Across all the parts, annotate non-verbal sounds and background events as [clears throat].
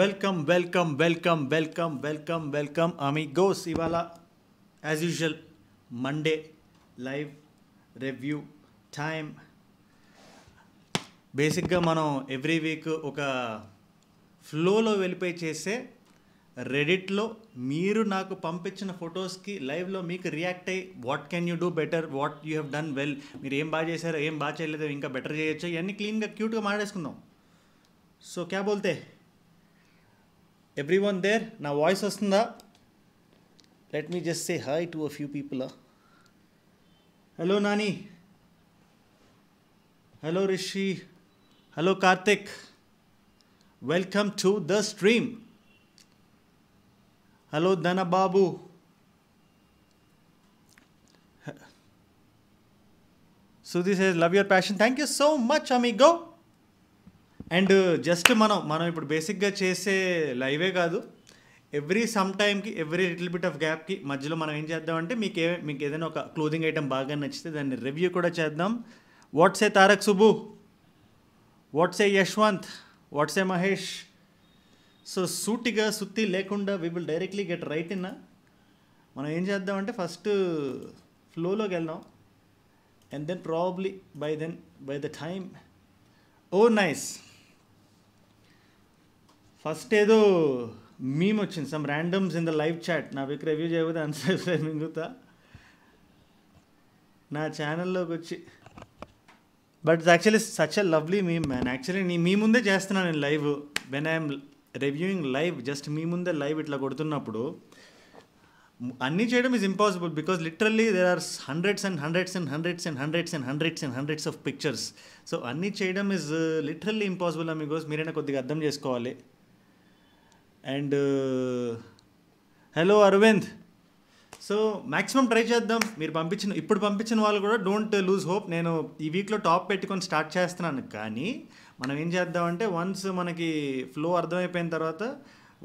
Welcome welcome welcome welcome welcome welcome amigos ఇవాళ as usual Monday live review time బేసిక్గా మనం every week ఒక ఫ్లోలో వెళ్ళిపోయి చేసే రెడిట్లో మీరు నాకు పంపించిన ఫొటోస్కి లైవ్లో మీకు రియాక్ట్ అయ్యి what can you do better what you have done well మీరు ఏం బాగా చేశారో ఏం బాగా చేయలేదు ఇంకా బెటర్ చేయొచ్చు ఇవన్నీ క్లీన్గా క్యూట్గా మాట్లాడేసుకుందాం సో క్యా బోల్తే everyone there నా వాయిస్ వస్తుందా let me just say hi to a few people hello Nani hello Rishi hello Karthik welcome to the stream hello Dhanababu Sudhi says, Love your passion. Thank you so much, amigo. And just మనం మనం ఇప్పుడు బేసిక్గా చేసే లైవే కాదు every some టైమ్కి every little bit of గ్యాప్కి మధ్యలో మనం ఏం చేద్దామంటే మీకు ఏ మీకు ఏదైనా ఒక క్లోదింగ్ ఐటమ్ బాగా నచ్చితే దాన్ని రివ్యూ కూడా చేద్దాం what say Tarak Subu what say Yashwant what say Mahesh so సూటిగా సుత్తి లేకుండా we will directly get right in మనం ఏం చేద్దామంటే ఫస్ట్ ఫ్లోలోకి వెళ్దాం and then probably by then by the time oh nice first ఏదో మీమ్ వచ్చింది some randoms in the live chat నా దగ్గర రివ్యూ చేయకపోతే అన్సబ్స్క్రైబ్ [laughs] మింగుతా నా ఛానల్లోకి వచ్చి but it's actually such a lovely meme man actually నీ మీ ముందే చేస్తున్నాను నేను live when I'm reviewing live just మీ ముందే లైవ్ ఇట్లా కొడుతున్నప్పుడు అన్నీ చేయడం is impossible because literally there are hundreds and hundreds and hundreds and hundreds and hundreds and hundreds of pictures so అన్నీ చేయడం ఈజ్ లిటరల్లీ ఇంపాసిబుల్ అమ్మిగోస్ మీరైనా కొద్దిగా అర్థం చేసుకోవాలి and hello Aravind so maximum try చేద్దాం మీరు పంపించిన ఇప్పుడు పంపించిన వాళ్ళు కూడా డోంట్ లూజ్ హోప్ నేను ఈ వీక్లో టాప్ పెట్టుకొని స్టార్ట్ చేస్తున్నాను కానీ మనం ఏం చేద్దామంటే వన్స్ మనకి ఫ్లో అర్థమైపోయిన తర్వాత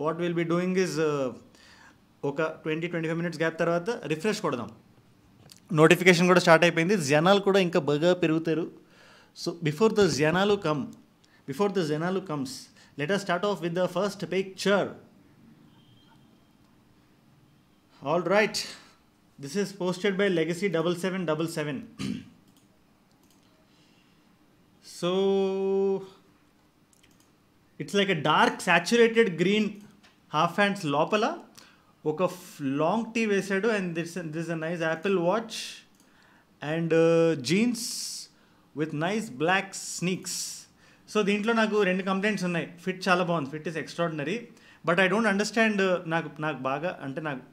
what will be doing is ఒక twenty twenty five minutes gap తర్వాత రిఫ్రెష్ కొడదాం నోటిఫికేషన్ కూడా స్టార్ట్ అయిపోయింది జనాలు కూడా ఇంకా బాగా పెరుగుతారు సో బిఫోర్ ద జనాలు కమ్ బిఫోర్ ద జనాలు comes let us start off with the first picture all right this is posted by legacy 7777 [clears throat] so it's like a dark saturated green half hands lopala oka long t vesadu and this this is a nice apple watch and uh, jeans with nice black sneaks so దీంట్లో నాకు రెండు complaints ఉన్నాయి fit చాలా బాగుంది fit is extraordinary but I don't understand నాకు నాకు బాగా అంటే నాకు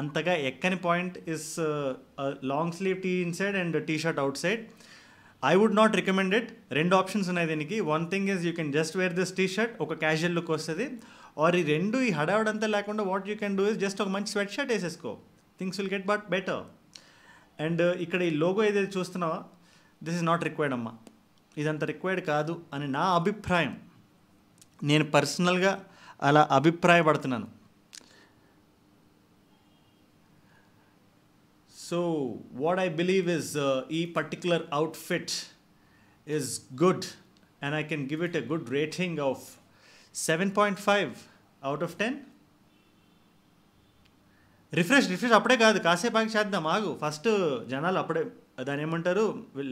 అంతగా ఎక్కని point is long sleeve T inside and T shirt outside I would not recommend it రెండు ఆప్షన్స్ ఉన్నాయి దీనికి one thing is you can just wear this T shirt ఒక క్యాజువల్ లుక్ వస్తుంది ఆర్ ఈ రెండు ఈ హడావుడంతా లేకుండా what you can do is just ఒక మంచి స్వెట్ షర్ట్ వేసేసుకో things will get but better and ఇక్కడ ఈ లోగో ఏదైతే చూస్తున్నావా దిస్ ఇస్ నాట్ రిక్వైర్డ్ అమ్మా ఇదంత రిక్వైర్డ్ కాదు అని నా అభిప్రాయం నేను పర్సనల్గా అలా అభిప్రాయపడుతున్నాను so what I believe is ఈ particular outfit is good and I can give it a good rating of seven point five out of ten refresh refresh అప్పుడే కాదు కాసేపాకి చేద్దాం ఆగు ఫస్ట్ జనాలు అప్పుడే దాని ఏమంటారు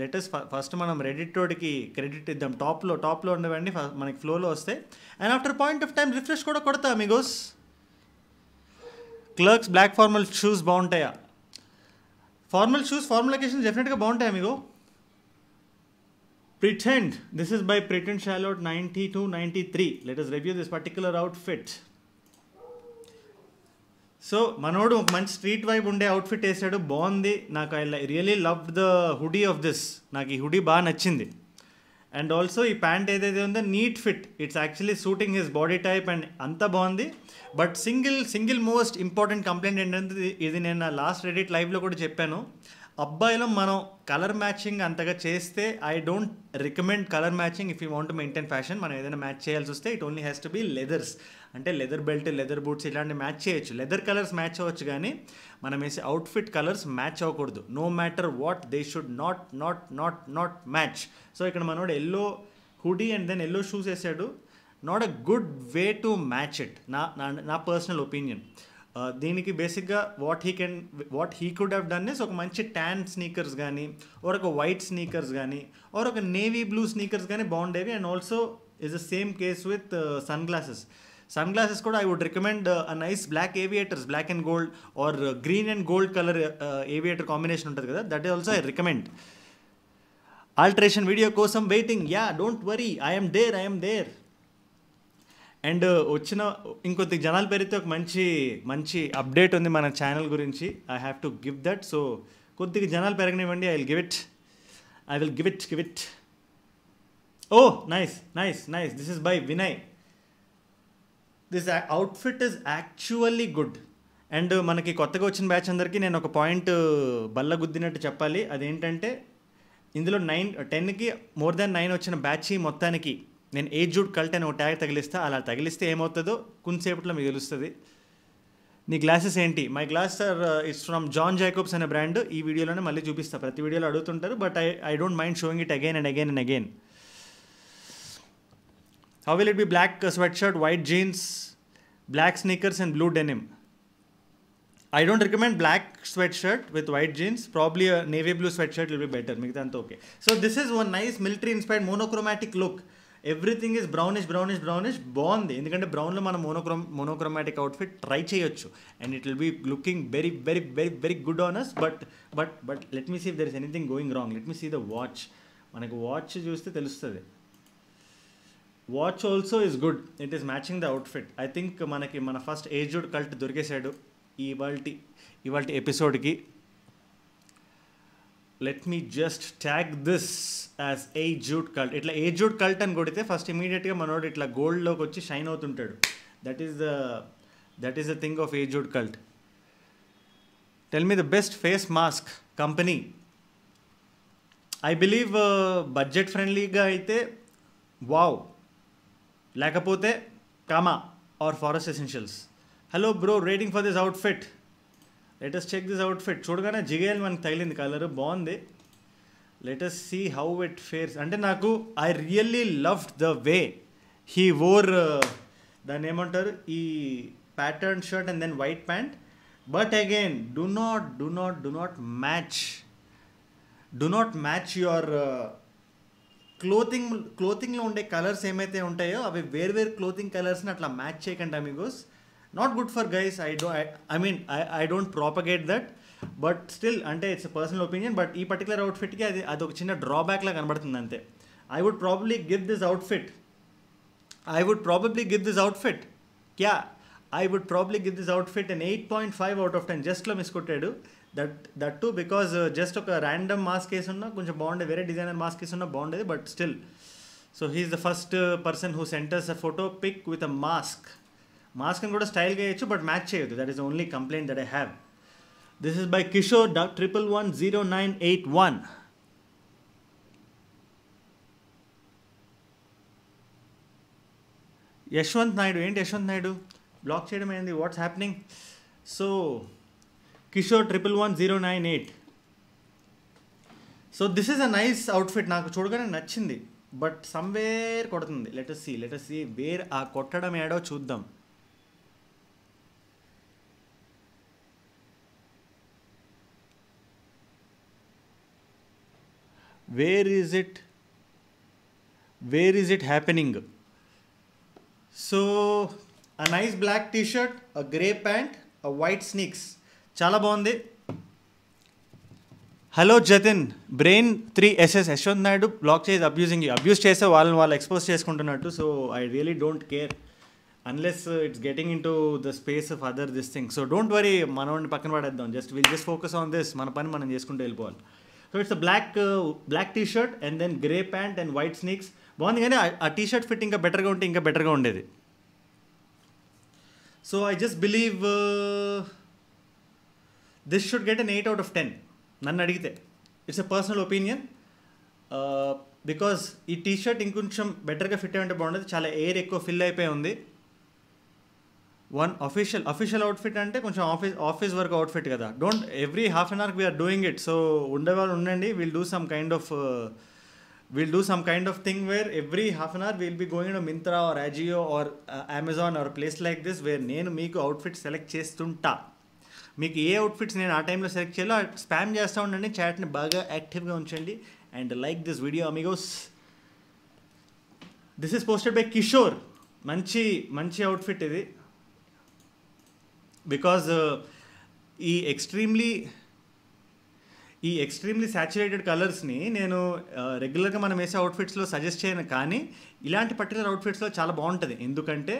లెటెస్ట్ ఫస్ట్ మనం రెడిట్ తోటికి క్రెడిట్ ఇద్దాం టాప్లో టాప్లో ఉండవండి మనకి ఫ్లోలో వస్తే and after point of time refresh కూడా కొడతా amigos Clarks black formal shoes బాగుంటాయా ఫార్మల్ షూస్ ఫార్మల్ లొకేషన్ డెఫినెట్గా బాగుంటాయా మీకు pretend this is by pretend Charlotte ninety two ninety three let is review this particular outfit so మనోడు ఒక మంచి street vibe ఉండే అవుట్ఫిట్ వేసాడు బాగుంది నాకు I really love the hoodie of this నాకు ఈ హుడీ బాగా నచ్చింది అండ్ ఆల్సో ఈ ప్యాంట్ ఏదైతే ఉందో neat fit it's actually suiting his body type and అంత బాగుంది but single single most important complaint ఏంటంటే ఇది నేను నా లాస్ట్ రెడీట్ లైవ్లో కూడా చెప్పాను అబ్బాయిలో మనం కలర్ మ్యాచింగ్ అంతగా చేస్తే I don't recommend colour matching if you want maintain fashion మనం ఏదైనా మ్యాచ్ చేయాల్సి వస్తే it only has to be leathers అంటే లెదర్ బెల్ట్ లెదర్ బూట్స్ ఇలాంటి మ్యాచ్ చేయొచ్చు లెదర్ కలర్స్ మ్యాచ్ అవ్వచ్చు కానీ మనం వేసే అవుట్ఫిట్ కలర్స్ మ్యాచ్ అవ్వకూడదు no matter what they should not not not not match so ఇక్కడ మనోడు yellow hoodie and then yellow shoes వేసాడు not a good way to match it నా నా పర్సనల్ ఒపీనియన్ దీనికి బేసిక్ గా what he can what he could have done is ఒక మంచి టాం sneakers గాని ఒక రక వైట్ స్నీకర్స్ గాని ఒక రక నేవీ బ్లూ స్నీకర్స్ గాని బాండి అవ్ and also is the same case with サングラスサングラス కూడా I would recommend a nice black aviators black and gold or green and gold color aviator combination ఉంటది కదా that also I recommend alteration video కోసం waiting yeah don't worry I am there I am there and వచ్చిన ఇంకొద్ది జనాలు పెరిగితే ఒక మంచి మంచి అప్డేట్ ఉంది మన ఛానల్ గురించి I have to give that so కొద్దిగా జనాలు పెరగనివ్వండి I will give it I will give it give it oh nice nice nice this is by Vinay this outfit is actually good and మనకి కొత్తగా వచ్చిన batch అందరికీ నేను ఒక పాయింట్ బల్ల గుద్దినట్టు చెప్పాలి అదేంటంటే ఇందులో నైన్ టెన్కి మోర్ దాన్ నైన్ వచ్చిన బ్యాచ్ మొత్తానికి నేను ఏ జూడ్ కల్ట్ అని ఒక ట్యాగ్ తగిలిస్తా అలా తగిలిస్తే ఏమవుతుందో కొంతసేపట్లో మీకు తెలుస్తుంది నీ గ్లాసెస్ ఏంటి my glass sir it's from John Jacobs అనే బ్రాండ్ ఈ వీడియోలోనే మళ్ళీ చూపిస్తా ప్రతి వీడియోలో అడుగుతుంటారు but I I don't mind showing it again and again and again how will it be black sweatshirt white jeans black sneakers and blue denim I don't recommend black sweatshirt with white jeans probably navy blue sweatshirt will be better మిగతా అంతా okay so this is one nice military inspired monochromatic look everything is brownish brownish brownish బాగుంది ఎందుకంటే బ్రౌన్లో మనం monochrome monochromatic outfit try చేయొచ్చు and it will be looking very very very very good honest but but but let me see there is anything going wrong let me see the watch మనకు watch చూస్తే తెలుస్తుంది watch also is good it is matching the outfit I think మనకి మన first aged cult దొరికేశాడు ఇవాళ ఇవాళ ఎపిసోడ్కి let me just tag this as a jute cult ఇట్లా a jute cult అని కొడితే ఫస్ట్ ఇమీడియట్గా మనోడు ఇట్లా గోల్డ్లోకి వచ్చి షైన్ అవుతుంటాడు that is the that is the thing of a jute cult tell me the best face mask company I believe budget ఫ్రెండ్లీగా అయితే వావ్ లేకపోతే Kama or Forest Essentials hello bro rating for this outfit let us check this outfit చూడగానే జిగేల్ మనకి తగిలింది colour బాగుంది let us see how it fares అంటే నాకు I really love the way he or దాన్ని ఏమంటారు ఈ pattern shirt and then white pant but again do not do not do not match do not match your clothing క్లోతింగ్లో ఉండే colours ఏమైతే ఉంటాయో అవి వేరు వేరు క్లోతింగ్ కలర్స్ని అట్లా మ్యాచ్ చేయకండి amigos not good for guys I do I mean I I don't propagate that but still అంటే ఇట్స్ పర్సనల్ ఒపీనియన్ బట్ ఈ పర్టికులర్ అవుట్ఫిట్కి అది అది ఒక చిన్న డ్రాబ్యాక్లా కనబడుతుంది అంతే I would probably give this outfit I would probably give this outfit క్యా I would probably give this outfit and eight point five out of ten జస్ట్లో మిస్ కొట్టాడు that that to because just ఒక random mask వేసి ఉన్నా కొంచెం బాగుండేది వేరే designer mask వేసి ఉన్నా బాగుండేది but still so he is the first person who centers a photo pic with a mask మాస్క్ని కూడా స్టైల్గా వేయచ్చు బట్ మ్యాచ్ చేయదు that is only complaint that I have this is by Kishore triple one zero nine eight one Yashwant Naidu ఏంటి Yashwant Naidu block చేయడం ఏంది what's happening so Kishore triple one zero nine eight so this is a nice outfit నాకు చూడగానే నచ్చింది but somewhere కొడుతుంది let us see let us see where ఆ కొట్టడం ఏడో చూద్దాం where is it where is it happening so a nice black tea shirt a grey pant a white sneaks చాలా బాగుంది hello Jatin brain three SS Yashwant Naidu block చేసి abusing abuse చేస్తే వాళ్ళని వాళ్ళు ఎక్స్పోజ్ చేసుకుంటున్నట్టు so I really don't care unless it's getting in to the space of other this thing so don't worry మనం పక్కన పడేద్దాం just will just focus on this మన పని మనం చేసుకుంటూ వెళ్ళిపోవాలి so it's black black T shirt and then grey pant and white sneaks బాగుంది కానీ ఆ టీ షర్ట్ ఫిట్ ఇంకా బెటర్గా ఉంటే ఇంకా బెటర్గా ఉండేది so I just believe this should get an eight out of ten నన్ను అడిగితే it's a personal opinion because ఈ టీ షర్ట్ ఇంకొంచెం బెటర్గా ఫిట్ అయ్యి ఉంటే బాగుండదు చాలా ఎయిర్ ఎక్కువ ఫిల్ అయిపోయి ఉంది వన్ అఫీషియల్ అఫీషియల్ అవుట్ఫిట్ అంటే కొంచెం ఆఫీస్ ఆఫీస్ వర్క్ అవుట్ఫిట్ కదా don't every half an hour we're doing it so ఉండేవాళ్ళు ఉండండి we'll do some kind of we'll do some kind of thing where every half an hour will be going Myntra or Ajio or Amazon or place like this where నేను మీకు outfit select చేస్తుంటా మీకు ఏ outfits నేను ఆ టైంలో select చేయాలో spam చేస్తూ ఉండండి చాట్ని బాగా యాక్టివ్గా ఉంచండి and like this video amigos this is posted by Kishore మంచి మంచి అవుట్ఫిట్ ఇది బికాజ్ uh, ఈ ఎక్స్ట్రీమ్లీ ఈ ఎక్స్ట్రీమ్లీ సాచురేటెడ్ కలర్స్ని నేను uh, రెగ్యులర్గా మనం వేసే అవుట్ఫిట్స్లో సజెస్ట్ చేయను కానీ ఇలాంటి పర్టికులర్ అవుట్ఫిట్స్లో చాలా బాగుంటుంది ఎందుకంటే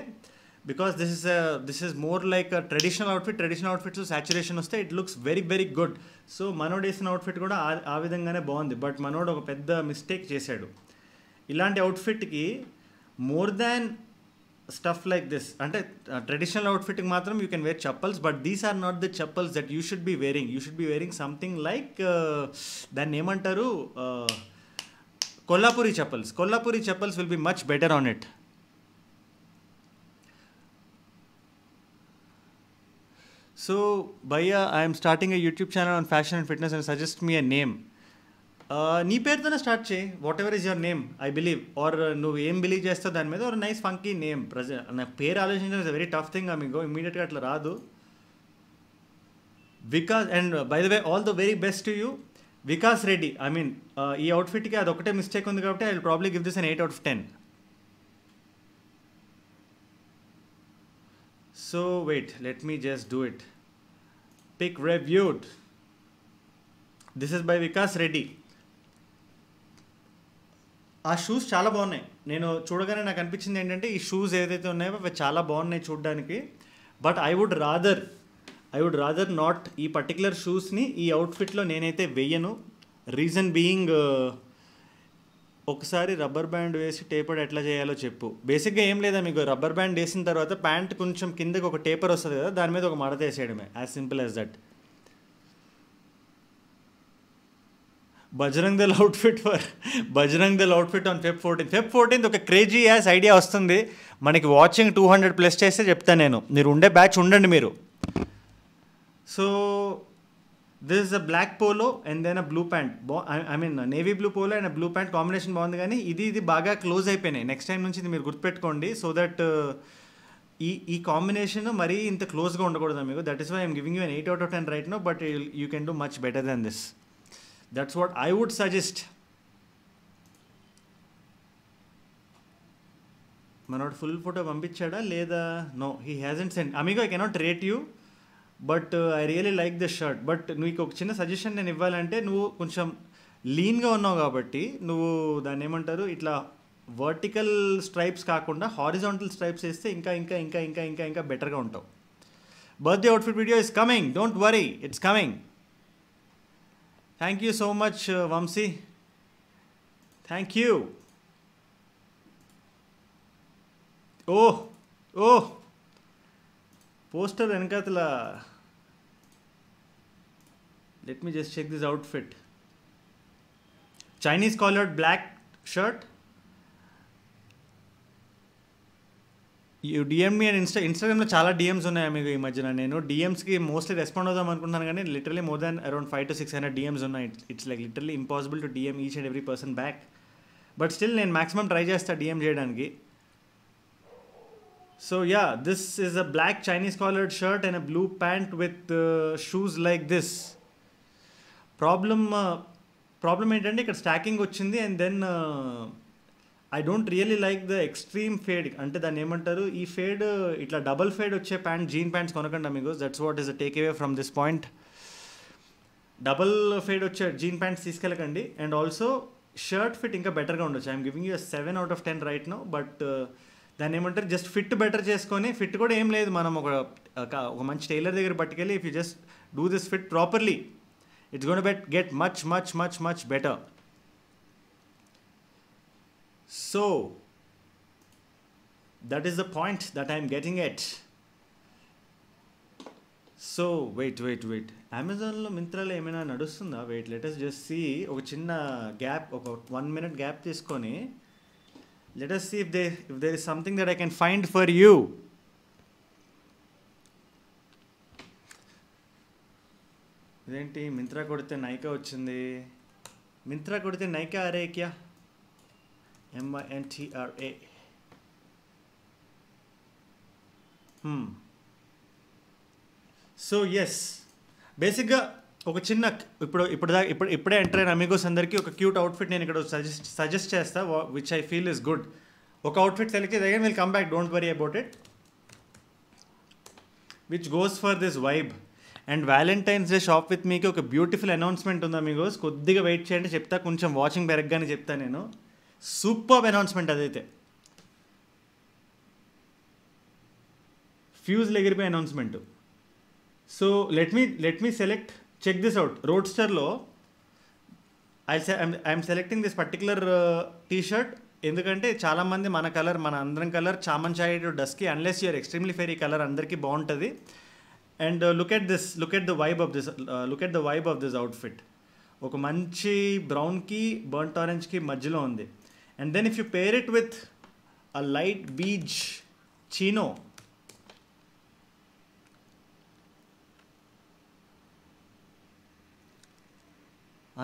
because this is uh, this is more like traditional outfit traditional outfits saturation వస్తే it looks very very good so మనోడు వేసిన అవుట్ఫిట్ కూడా ఆ విధంగానే బాగుంది బట్ మనోడు ఒక పెద్ద మిస్టేక్ చేశాడు ఇలాంటి అవుట్ఫిట్కి more than stuff like this అంటే ట్రెడిషనల్ అవుట్ఫిట్కి మాత్రం you can wear chappals but these are not the chappals that you should be wearing you should be wearing something like దాన్ని ఏమంటారు Kolhapuri chappals Kolhapuri chappals will be much better on it so భయ్యా I'm starting starting YouTube channel on fashion and fitness and suggest me me name నీ పేరుతోనే start చేయి whatever is your name I believe or నువ్వు ఏం believe చేస్తావు దాని మీద ఒక నైస్ ఫంకీ నేమ్ ప్రజ నా పేరు ఆలోచించడం ఇస్ వెరీ టఫ్ థింగ్ మీకు ఇమీడియట్గా అట్లా రాదు Vikas and by the way all the very best to you Vikas Reddy I mean ఈ అవుట్ఫిట్కి అది ఒకటే మిస్టేక్ ఉంది కాబట్టి I will probably give this an eight out of ten so wait let me just do it pic reviewed this is by Vikas Reddy ఆ shoes చాలా బాగున్నాయి నేను చూడగానే నాకు అనిపించింది ఏంటంటే ఈ షూస్ ఏదైతే ఉన్నాయో అవి చాలా బాగున్నాయి చూడడానికి but I would rather I would rather not ఈ పర్టికులర్ షూస్ని ఈ అవుట్ఫిట్లో నేనైతే వెయ్యను రీజన్ బీయింగ్ ఒకసారి రబ్బర్ బ్యాండ్ వేసి టేపర్ ఎట్లా చేయాలో చెప్పు బేసిక్గా ఏం లేదా మీకు రబ్బర్ బ్యాండ్ వేసిన తర్వాత ప్యాంట్ కొంచెం కిందకి ఒక టేపర్ వస్తుంది కదా దాని మీద ఒక మడత వేసేయడమే as simple as that Bajrang Dal outfit for Bajrang Dal outfit on Feb fourteen Feb fourteenth ఒక క్రేజీ యాస్ ఐడియా వస్తుంది మనకి వాచింగ్ టూ హండ్రెడ్ ప్లస్ చేస్తే చెప్తాను నేను మీరు ఉండే బ్యాచ్ ఉండండి మీరు so this is a black polo and then a blue pant బా I mean navy blue polo and blue pant combination బాగుంది కానీ ఇది ఇది బాగా క్లోజ్ అయిపోయినాయి నెక్స్ట్ టైం నుంచి ఇది మీరు గుర్తుపెట్టుకోండి సో దట్ uh, ఈ ఈ కాంబినేషన్ మరీ ఇంత క్లోజ్గా ఉండకూడదు మీకు that is why I'm giving you eight out of ten right no but you can do much better then this that's what I would suggest మనోడు ఫుల్ ఫోటో పంపించాడా లేదా no he and send amigo I cannot rate you but I really like the shirt but నీకు ఒక చిన్న suggestion నేను ఇవ్వాలంటే నువ్వు కొంచెం లీన్గా ఉన్నావు కాబట్టి నువ్వు దాన్ని ఏమంటారు ఇట్లా వర్టికల్ స్ట్రైప్స్ కాకుండా హారిజాంటల్ స్ట్రైప్స్ వేస్తే ఇంకా ఇంకా ఇంకా ఇంకా ఇంకా ఇంకా బెటర్గా ఉంటావు birthday outfit video is coming don't worry it's coming Thank you so much, uh, Vamsi. Thank you. Oh, oh. Poster Enkatla. Let me just check this outfit. Chinese collared black shirt, DM me and insta ఇన్స్టాగ్రామ్లో చాలా DMs ఉన్నాయి మీకు ఈ మధ్యన నేను డిఎమ్స్కి mostly respond అవుదాం అనుకుంటున్నాను కానీ literally more than around five to six hundred DMs ఉన్నాయి it's like literally impossible to DM each and every person back but still నేను మాక్సిమం ట్రై చేస్తాను డిఎం చేయడానికి so yeah this is a black Chinese collared shirt and a blue pant with shoes like this problem problem ఏంటంటే ఇక్కడ stacking వచ్చింది and then I don't really like the extreme fade అంటే దాన్ని ఏమంటారు ఈ fade ఇట్లా double fade వచ్చే pant jean pants కొనకండి మీకు that's what is a take away from this point double fade వచ్చే జీన్ ప్యాంట్స్ తీసుకెళ్ళకండి అండ్ ఆల్సో షర్ట్ ఫిట్ ఇంకా బెటర్గా ఉండొచ్చు I'm giving you seven out of ten right no but దాన్ని ఏమంటారు జస్ట్ ఫిట్ బెటర్ చేసుకొని ఫిట్ కూడా ఏం లేదు మనం ఒక ఒక మంచి టైలర్ దగ్గర పట్టుకెళ్ళి if you just do this fit properly it's gonna bet get much much much much better so that is the point that I am at so wait wait wait అమెజాన్లో మింత్రాలో ఏమైనా నడుస్తుందా వెయిట్ లెటెస్ట్ జస్ట్ సి ఒక చిన్న gap ఒక one minute gap తీసుకొని let us see if they if there is something that I can find for you ఇదేంటి మింత్రా కొడితే నైకా వచ్చింది మింత్రా కొడితే నైకా అరేక్యా M-I-N-T-R-A hmm. సో ఎస్ బేసిక్గా ఒక చిన్న ఇప్పుడు ఇప్పుడు దాకా ఇప్పుడు ఇప్పుడే ఎంటర్ అయిన అమిగోస్ అందరికీ ఒక క్యూట్ అవుట్ఫిట్ నేను ఇక్కడ సజెస్ట్ సజెస్ట్ చేస్తా which I feel is good ఒక అవుట్ఫిట్ సెలెక్ట్ చేసి again will come back don't worry about it which goes for this vibe and Valentine's day shop with మీకు ఒక బ్యూటిఫుల్ అనౌన్స్మెంట్ ఉంది amigos కొద్దిగా wait చేయండి చెప్తా కొంచెం వాచింగ్ పెరగ్గానే చెప్తాను నేను సూపర్ అనౌన్స్మెంట్ అదైతే ఫ్యూజ్ ఎగిరిపోయే announcement so let me let me select check this out రోడ్స్టర్లో I I'm selecting this particular T shirt ఎందుకంటే చాలామంది మన కలర్ మన అందరం కలర్ చామన్ చాయ్ to dusky unless you're extremely fairy colour అందరికీ బాగుంటుంది and look at this look at the vibe of this look at the vibe of this outfit ఒక మంచి బ్రౌన్కి బర్న్ ఆరెంజ్కి మధ్యలో ఉంది and then if you pair it with a light beige chino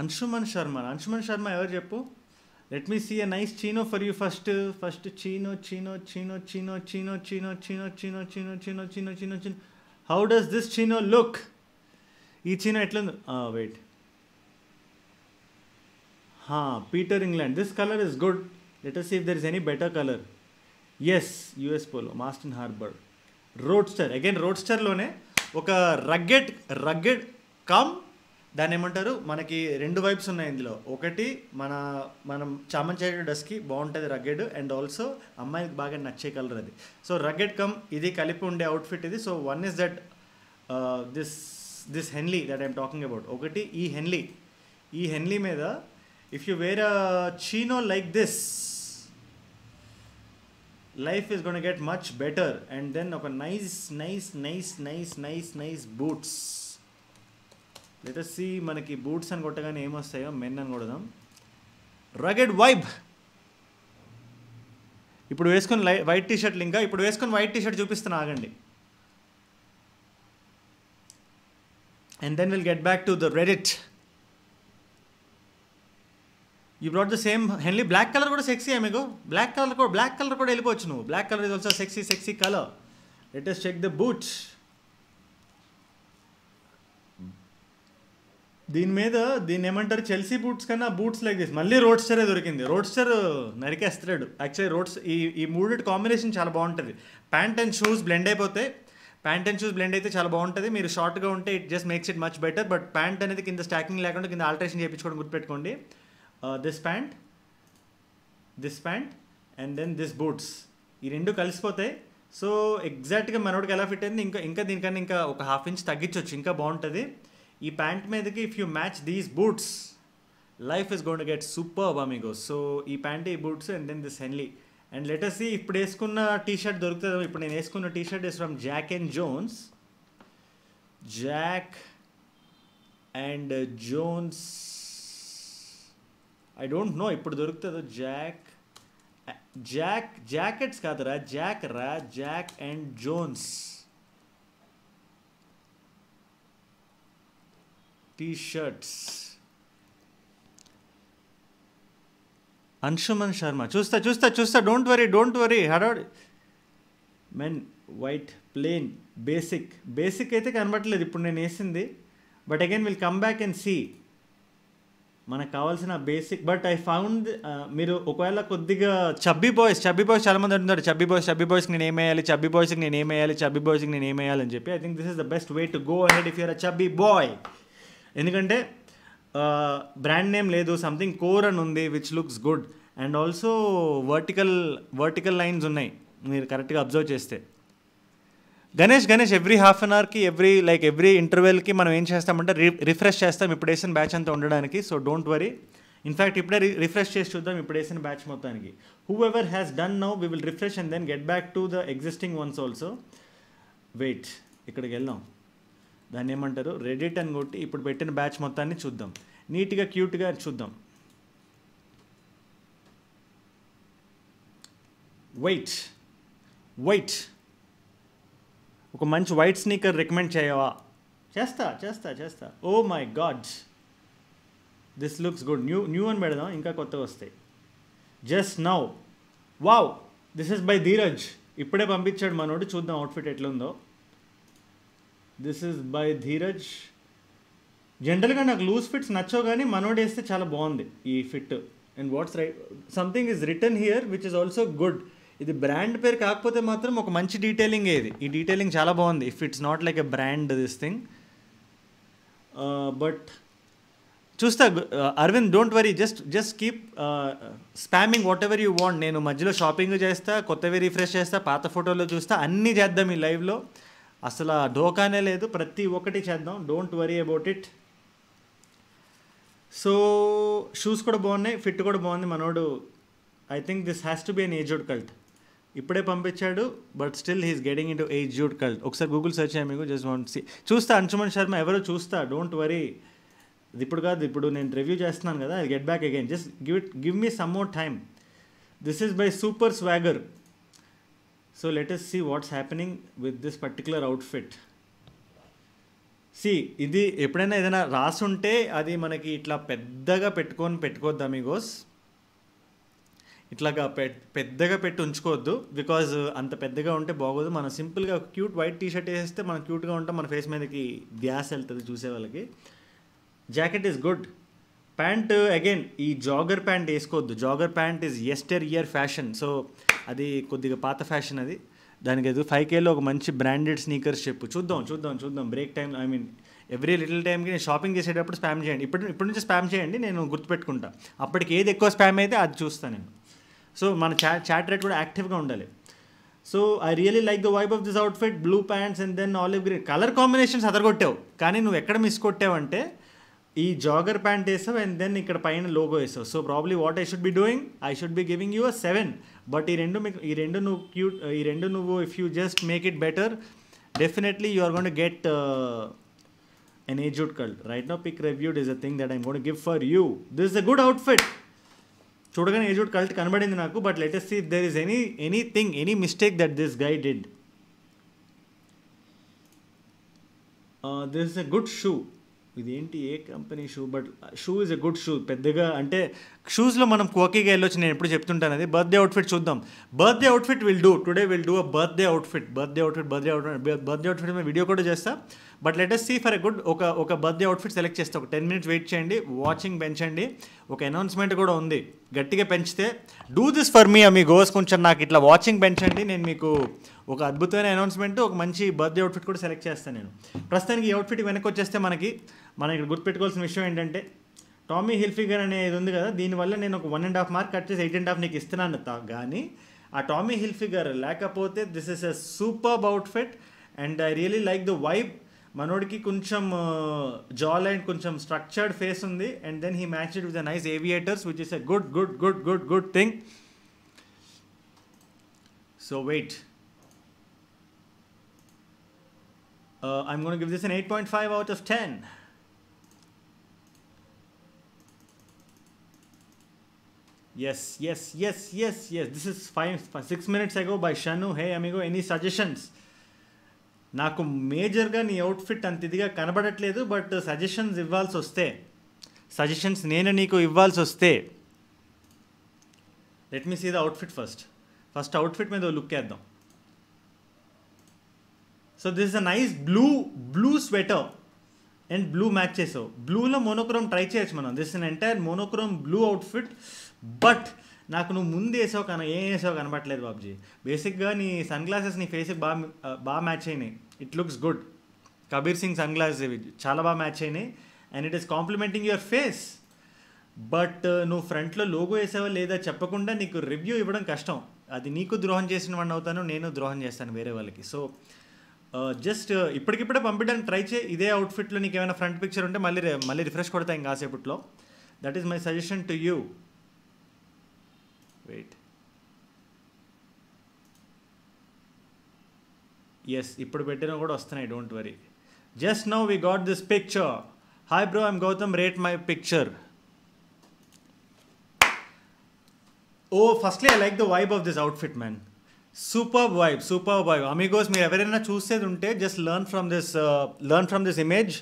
Anshuman Sharma Anshuman Sharma ఎవరు చెప్పు let me see a nice chino for you first first chino chino chino chino chino chino chino chino chino chino chino chino chino how does this chino look ఈ chino ఎట్లుంది wait हाँ Peter England this colour is good let us see if there is any better yes US polo mast and harbour Roadster again రోడ్స్టర్లోనే ఒక rugged rugged come దాన్ని ఏమంటారు మనకి రెండు vibes ఉన్నాయి ఇందులో ఒకటి మన మనం చామన్ చేయడం డస్కి బాగుంటుంది రగ్గెడ్ అండ్ ఆల్సో అమ్మాయికి బాగా నచ్చే కలర్ అది సో రగ్గెడ్ కమ్ ఇది కలిపి ఉండే అవుట్ఫిట్ ఇది so one is that this this Henley that I'm talking about ఒకటి ఈ హెన్లీ ఈ హెన్లీ మీద if you wear a chino like this life is going to get much better and then of a nice nice nice nice nice nice boots let us see మనకి boots అని కొట్టగానే ఏమొస్తాయో men అని కొడదాం rugged vibe ఇప్పుడు వేసుకొని white T shirt ఇంకా ఇప్పుడు వేసుకొని వైట్ టీ షర్ట్ చూపిస్తున్నా ఆగండి and then will get back to the reddit you brought the same Henley black colour కూడా సెక్సీ మీకు బ్లాక్ కలర్ కూడా బ్లాక్ కలర్ కూడా వెళ్ళిపోవచ్చు నువ్వు black colour is also sexy sexy colour let us check the boots దీని మీద దీన్ని ఏమంటారు చెల్సీ బూట్స్ కన్నా బూట్స్ లైక్ దిస్ మళ్ళీ రోడ్స్టరే దొరికింది రోడ్స్టర్ నరికేస్తాడు యాక్చువల్లీ రోడ్స్ ఈ ఈ మూడిటి కాంబినేషన్ చాలా బాగుంటుంది ప్యాంట్ అండ్ షూస్ బ్లెండ్ అయిపోతే ప్యాంట్ అండ్ షూస్ బ్లెండ్ అయితే చాలా బాగుంటుంది మీరు షార్ట్గా ఉంటే it just makes it much better but pant అనేది కింద స్టాకింగ్ లేకుండా కింద ఆల్టరేషన్ చేయించుకోవడం గుర్తుపెట్టుకోండి this pant this pant and then this boots ఈ రెండు కలిసిపోతాయి సో ఎగ్జాక్ట్గా మనోడికి ఎలా ఫిట్ అయింది ఇంకా ఇంకా దీనికన్నా ఇంకా ఒక హాఫ్ ఇంచ్ తగ్గించవచ్చు ఇంకా బాగుంటుంది ఈ ప్యాంట్ మీదకి if you match these boots life is gonna get super బామిగో సో ఈ ప్యాంట్ ఈ boots and then this Henley and let us see ఇప్పుడు వేసుకున్న టీషర్ట్ దొరుకుతుంది ఇప్పుడు నేను వేసుకున్న T shirt is from Jack and Jones Jack and Jones I don't know ఇప్పుడు దొరుకుతుందో జాక్ జాక్ జాకెట్స్ కాదురా జాక్ రా Jack and Jones T shirts Anshuman Sharma చూస్తా చూస్తా చూస్తా డోంట్ వరీ డోంట్ వరీ హడాడ్ men white plain basic basic అయితే కనబట్టలేదు ఇప్పుడు నేను వేసింది but again will come back and see మనకు కావాల్సిన బేసిక్ బట్ ఐ ఫౌండ్ మీరు ఒకవేళ కొద్దిగా చబ్బీ బాయ్స్ చబ్బీ బాయ్స్ చాలా మంది అంటున్నారు చబ్బీ బాయ్స్ చబ్బీ బాయ్స్కి నేను ఏమేయాలి చబ్బీ బాయ్స్కి నేను ఏమేయాలి చబ్బీ బాయ్స్కి నేను ఏమేయాలని అని చెప్పి I think this is the best way to go ahead if you're a chubby boy ఎందుకంటే బ్రాండ్ uh, నేమ్ లేదు సంథింగ్ కోర్ అని ఉంది which looks good and also vertical vertical lines ఉన్నాయి మీరు కరెక్ట్గా అబ్జర్వ్ చేస్తే Ganesh Ganesh every half an అవర్కి every like every ఇంటర్వెల్కి మనం ఏం చేస్తామంటే రి రిఫ్రెష్ చేస్తాం ఇప్పుడు వేసిన బ్యాచ్ అంతా ఉండడానికి సో డోంట్ వరీ ఇన్ఫ్యాక్ట్ ఇప్పుడే రిఫ్రెష్ చేసి చూద్దాం ఇప్పుడు వేసిన బ్యాచ్ మొత్తానికి whoever has done now we will refresh and then get back to the existing ones also wait ఇక్కడికి వెళ్దాం దాన్ని ఏమంటారు రెడిట్ అని కొట్టి ఇప్పుడు పెట్టిన బ్యాచ్ మొత్తాన్ని చూద్దాం నీట్గా క్యూట్గా చూద్దాం వెయిట్ వెయిట్ ఒక మంచి వైట్ స్నీకర్ రికమెండ్ చేయవా చేస్తా చేస్తా చేస్తా oh my God this looks good new new అని పెడదాం ఇంకా కొత్తగా వస్తాయి just now wow this is by Dheeraj ఇప్పుడే పంపించాడు మనోడు చూద్దాం అవుట్ఫిట్ ఎట్లుందో దిస్ ఇస్ బై ధీరజ్ జనరల్గా నాకు లూజ్ ఫిట్స్ నచ్చవు కానీ మనోడు వేస్తే చాలా బాగుంది ఈ fit and what's right something is return here which is also good ఇది బ్రాండ్ పేరు కాకపోతే మాత్రం ఒక మంచి డీటెయిలింగ్ ఇది ఈ డీటెయిలింగ్ చాలా బాగుంది if it's not like a brand this thing but చూస్తా Arvind don't worry just just keep spamming whatever you want నేను మధ్యలో షాపింగ్ చేస్తా కొత్తవి రీఫ్రెష్ చేస్తా పాత ఫోటోలో చూస్తా అన్నీ చేద్దాం ఈ లైవ్లో అసలు ఢోకానే లేదు ప్రతి ఒక్కటి చేద్దాం don't worry about it so shoes కూడా బాగున్నాయి ఫిట్ కూడా బాగుంది మనోడు I think this has to be an aged కల్ట్ ఇప్పుడే పంపించాడు but still he's getting into eight జూట్ కల్ట్ ఒకసారి గూగుల్ సెర్చ్ అయ్యా మీకు జస్ట్ వాంట్ సి చూస్తా అంశుమన్ శర్మ ఎవరో చూస్తా డోంట్ వరీ ఇది ఇప్పుడు కాదు ఇప్పుడు నేను రివ్యూ చేస్తున్నాను కదా I get back again just give it give me some more time this is by super swagger so let's see what's happening with this particular outfit సి ఇది ఎప్పుడైనా ఏదైనా రాసుంటే అది మనకి ఇట్లా పెద్దగా పెట్టుకొని మీ గోస్ ఇట్లాగా పెద్దగా పెట్టి ఉంచుకోవద్దు బికాజ్ అంత పెద్దగా ఉంటే బాగోదు మనం సింపుల్గా క్యూట్ వైట్ టీషర్ట్ వేసేస్తే మనం క్యూట్గా ఉంటాం మన ఫేస్ మీదకి గ్యాస్ వెళ్తుంది చూసే వాళ్ళకి jacket is good pant again ఈ జాగర్ ప్యాంట్ వేసుకోవద్దు jogger pant is yesteryear fashion so అది కొద్దిగా పాత ఫ్యాషన్ అది దానికి ఎదురు ఫైవ్ కేలో ఒక మంచి బ్రాండెడ్ స్నీకర్స్ చెప్పు చూద్దాం చూద్దాం చూద్దాం break time I mean every little టైంకి నేను షాపింగ్ చేసేటప్పుడు స్పామ్ చేయండి ఇప్పుడు ఇప్పటి నుంచి స్పామ్ చేయండి నేను గుర్తుపెట్టుకుంటాను అప్పటికి ఏది ఎక్కువ స్పామ్ అయితే అది చూస్తాను నేను సో మన చాట్ చాట్ రేట్ కూడా యాక్టివ్గా ఉండాలి so I really like the vibe of this outfit blue pants and then olive green colour combinations అదరగొట్టావు కానీ నువ్వు ఎక్కడ మిస్ కొట్టావంటే ఈ జాగర్ ప్యాంట్ వేసావు అండ్ దెన్ ఇక్కడ పైన లోగో వేసావు so probably what I should be doing I should be giving you a seven but ఈ రెండు మీకు ఈ రెండు నువ్వు క్యూట్ ఈ రెండు నువ్వు if you just make it better definitely you're gonna get an eight old right no pick reviewed is a thing that I'm gonna give for you this is a good a చూడగానే eight కల్ట్ కనబడింది నాకు but let us see there is any anything any mistake that this guy did this is a good shoe ఇదేంటి ఏ company shoe but shoe is a good shoe పెద్దగా అంటే షూస్లో మనం కోకీగా వెళ్ళొచ్చు నేను ఎప్పుడు చెప్తుంటాను అది బర్త్డే అవుట్ఫిట్ చూద్దాం birthday outfit will do today will do a birthday outfit birthday outfit birthday outfit birthday outfit మేము వీడియో కూడా చేస్తాను but let us see for a good ఒక ఒక బర్త్డే అవుట్ఫిట్ సెలెక్ట్ చేస్తే ఒక టెన్ మినిట్స్ వెయిట్ చేయండి watching పెంచండి ఒక అనౌన్స్మెంట్ కూడా ఉంది గట్టిగా పెంచితే do this for me me goes కొంచెం నాకు ఇట్లా వాచింగ్ పెంచండి నేను మీకు ఒక అద్భుతమైన అనౌన్స్మెంట్ ఒక మంచి బర్త్డే అవుట్ఫిట్ కూడా సెలెక్ట్ చేస్తాను నేను ప్రస్తుతానికి ఈ అవుట్ఫిట్ వెనక్కి వచ్చేస్తే మనకి మనం ఇక్కడ గుర్తుపెట్టుకోవాల్సిన విషయం ఏంటంటే టామీ హిల్ఫిగర్ అనేది ఉంది కదా దీనివల్ల నేను ఒక one and half mark cut చేసి ఎయిట్ అండ్ హాఫ్ నీకు ఇస్తున్నాను కానీ ఆ టామీ హిల్ఫిగర్ లేకపోతే this is a super outfit and I really like the vibe మనోడికి కొంచెం జా లైన్ కొంచెం స్ట్రక్చర్డ్ ఫేస్ ఉంది and then he match it with nice aviators which is a good good good good good thing so wait I'm going to give this an 8.5 out of 10. Yes, yes, yes, yes, yes. This is six minutes ago by Shanu. Hey, amigo, any suggestions? నాకు మేజర్గా నీ outfit అంత ఇదిగా కనబడట్లేదు but suggestions ఇవ్వాల్సి వస్తే suggestions నేను నీకు ఇవ్వాల్సి వస్తే let me see the outfit first first outfit మీద లుక్ వేద్దాం so this is a nice blue blue sweater and blue match చేసావు బ్లూలో మోనోక్రోమ్ ట్రై చేయొచ్చు మనం this in entire monochrome blue outfit but నాకు నువ్వు ముందు వేసావు కన ఏం వేసావు కనబట్టలేదు బాబుజీ బేసిక్గా నీ సన్ గ్లాసెస్ నీ ఫేస్కి బాగా బాగా మ్యాచ్ అయినాయి it looks good Kabir Singh sunglasses ఇవి చాలా బాగా మ్యాచ్ అయినాయి and it is complimenting your face but నువ్వు ఫ్రంట్లో లోగో వేసావా లేదా చెప్పకుండా నీకు రివ్యూ ఇవ్వడం కష్టం అది నీకు ద్రోహం చేసిన వాడిని అవుతాను నేను ద్రోహం చేస్తాను వేరే వాళ్ళకి సో జస్ట్ uh, uh, ఇప్పటికిప్పుడే పంపించడానికి ట్రై చేయి ఇదే అవుట్ఫిట్లో నీకు ఏమైనా ఫ్రంట్ పిక్చర్ ఉంటే మళ్ళీ మళ్ళీ రిఫ్రెష్ కొడతాయి ఇంకా కాసేపట్లో that is my suggestion to you wait ఎస్ ఇప్పుడు పెట్టినా కూడా వస్తున్నాయి don't worry just now we got this picture hi bro I'm Gautam rate my picture oh firstly I like the vibe of this outfit man super vibe super vibe amigos మీరు ఎవరైనా చూసేది ఉంటే just learn from this learn from this image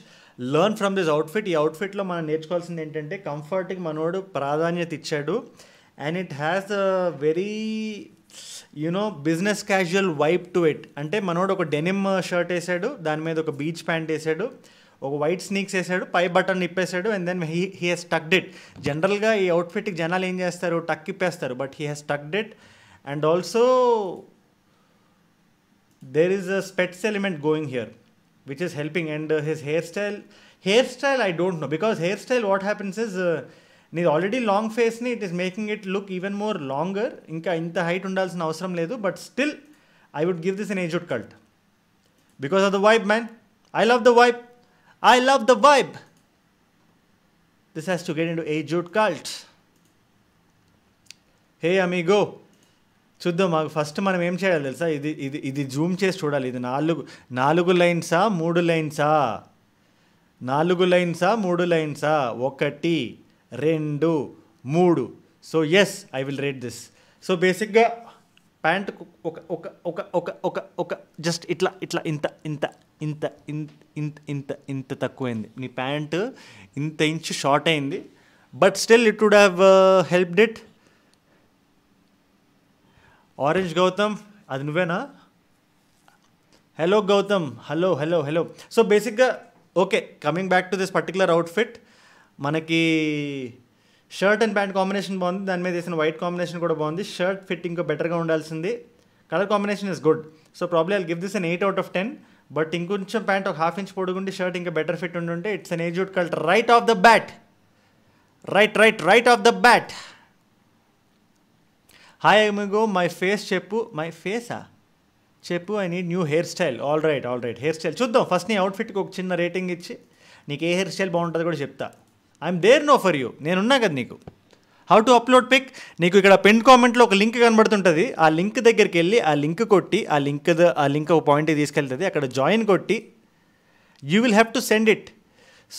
learn from this outfit ఈ అవుట్ఫిట్లో మనం నేర్చుకోవాల్సింది ఏంటంటే కంఫర్ట్కి మనోడు ప్రాధాన్యత ఇచ్చాడు and it has a very you know business casual vibe to it అంటే మనోడు ఒక డెనిమ్ షర్ట్ వేసాడు దాని మీద ఒక బీచ్ ప్యాంట్ వేసాడు ఒక వైట్ స్నీక్స్ వేసాడు పై బటన్ ఇప్పేసాడు and then he he he's tucked it జనరల్గా ఈ అవుట్ఫిట్కి జనాలు ఏం చేస్తారు టక్ ఇప్పేస్తారు but he he's tucked it and also there is a specs element going here which is helping and his hairstyle hair style I don't know because hairstyle what happens is నీది already long ఫేస్ని it is making it look even more longer ఇంకా ఇంత హైట్ ఉండాల్సిన అవసరం లేదు but still I would give this an age cult because of the vibe man I love the vibe I love the vibe this has to get in to age cult hey amigo చూద్దాం మాకు first మనం ఏం చేయాలి తెలుసా ఇది ఇది ఇది Zoom చేసి చూడాలి ఇది నాలుగు నాలుగు లైన్సా మూడు లైన్సా నాలుగు లైన్సా మూడు లైన్సా ఒకటి రెండు మూడు so yes I will read this so బేసిక్గా ప్యాంట్ ఒక ఒక ఒక ఒక ఒక ఒక జస్ట్ ఇట్లా ఇట్లా ఇంత ఇంత ఇంత ఇంత ఇంత ఇంత ఇంత తక్కువైంది నీ ప్యాంటు ఇంత ఇంచ్ షార్ట్ అయింది but still it would have helped it orange Gautam అది నువ్వేనా hello Gautam hello hello hello so బేసిక్గా okay coming back to this particular outfit మనకి షర్ట్ అండ్ ప్యాంట్ కాంబినేషన్ బాగుంది దాని మీద వేసిన వైట్ కాంబినేషన్ కూడా బాగుంది షర్ట్ ఫిట్ ఇంకా బెటర్గా ఉండాల్సింది colour combination is good so probably I give this an eight out of ten but ఇంకొంచెం ప్యాంట్ ఒక హాఫ్ ఇంచ్ పొడుగుండి షర్ట్ ఇంకా బెటర్ ఫిట్ ఉండుంటే ఇట్స్ అన్ ఏజ్యూట్ కల్ట్ right off the bat right right right off the bat hi go my face చెప్పు my ఫేసా చెప్పు I need new hair style all right all right hairstyle చూద్దాం first నీ అవుట్ఫిట్కి ఒక చిన్న రేటింగ్ ఇచ్చి నీకు ఏ హెయిర్ స్టైల్ బాగుంటుంది కూడా చెప్తా I'm there no for you నేనున్నా కదా నీకు హౌ టు అప్లోడ్ పిక్ నీకు ఇక్కడ పెన్ కామెంట్లో ఒక లింక్ కనబడుతుంటుంది ఆ లింక్ దగ్గరికి వెళ్ళి ఆ లింక్ కొట్టి ఆ లింక్ ఆ లింక్ ఒక పాయింట్ తీసుకెళ్తుంది అక్కడ జాయిన్ కొట్టి you will have to send it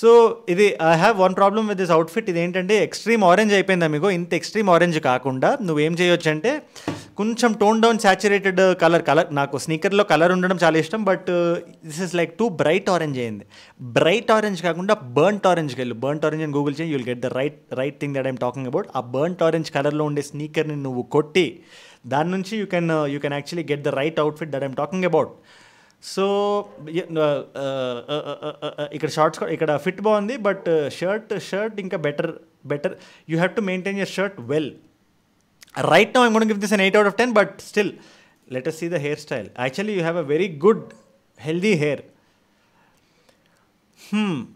so ఇది I have one problem with this outfit ఇది ఏంటంటే ఎక్స్ట్రీమ్ ఆరెంజ్ అయిపోయిందా మీకు ఇంత ఎక్స్ట్రీమ్ ఆరెంజ్ కాకుండా నువ్వేం చేయొచ్చు అంటే కొంచెం tone down saturated colour colour నాకు స్నీకర్లో కలర్ ఉండడం చాలా ఇష్టం but this is like too bright orange అయింది బ్రైట్ ఆరెంజ్ కాకుండా బర్న్ట్ ఆరెంజ్కి వెళ్ళు బర్న్ట్ ఆరెంజ్ అని గూగుల్ చేయి you'll get the right right thing that I'm talking about ఆ బర్న్ట్ ఆరెంజ్ కలర్లో ఉండే స్నీకర్ని నువ్వు కొట్టి దాని నుంచి you can you can actually get the right outfit that I'm talking about so uh, uh, uh, ఇక్కడ షార్ట్స్ ఇక్కడ ఫిట్ బాగుంది బట్ షర్ట్ షర్ట్ ఇంకా better better you have to maintain your shirt well right now I'm gift this an eight out of ten but still let us see the hair hairstyle actually you have a very good healthy hair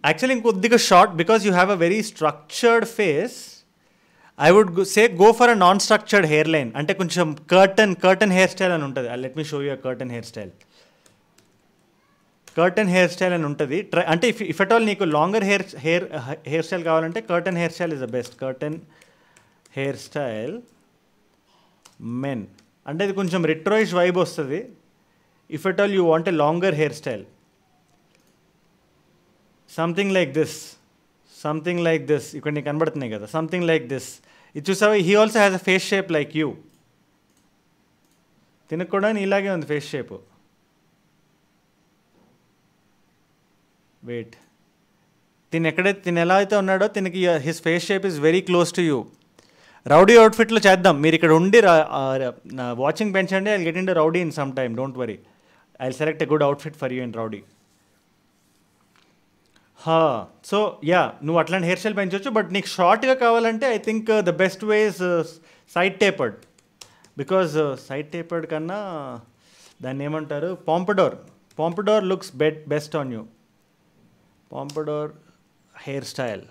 actually ఇంకొద్దిగా short because you have a very structured face I would say go for a non structured hairline అంటే కొంచెం curtain curtain hair hairstyle అని ఉంటుంది let me show you a curtain hair hairstyle curtain hair hairstyle అని ఉంటుంది try అంటే if if at all నీకు longer hair hair hair hairstyle కావాలంటే curtain hair style is the best curtain hair hairstyle men అంటే ఇది కొంచెం retroish vibe వస్తుంది if at all you want a longer hairstyle something like this something like this ఇక్కడ నీకు కనబడుతున్నాయి కదా something like this ఇది చూసావా he also has a face shape like you తినకూడని ఇలాగే ఉంది ఫేస్ షేపు వెయిట్ తిను ఎక్కడైతే తిను ఎలా అయితే ఉన్నాడో తినకి his face shape is very close to you Rowdy అవుట్ఫిట్లో చేద్దాం మీరు ఇక్కడ ఉండి వాచింగ్ పెంచండి I get in Rowdy in some time don't worry I select a good outfit for you in Rowdy ha so yeah నువ్వు అట్లాంటి హెయిర్ స్టైల్ పెంచవచ్చు బట్ నీకు షార్ట్గా కావాలంటే I think the best way is side tapered because side tapered కన్నా దాన్ని ఏమంటారు pompadour pompadour looks bet best on you pompadour hairstyle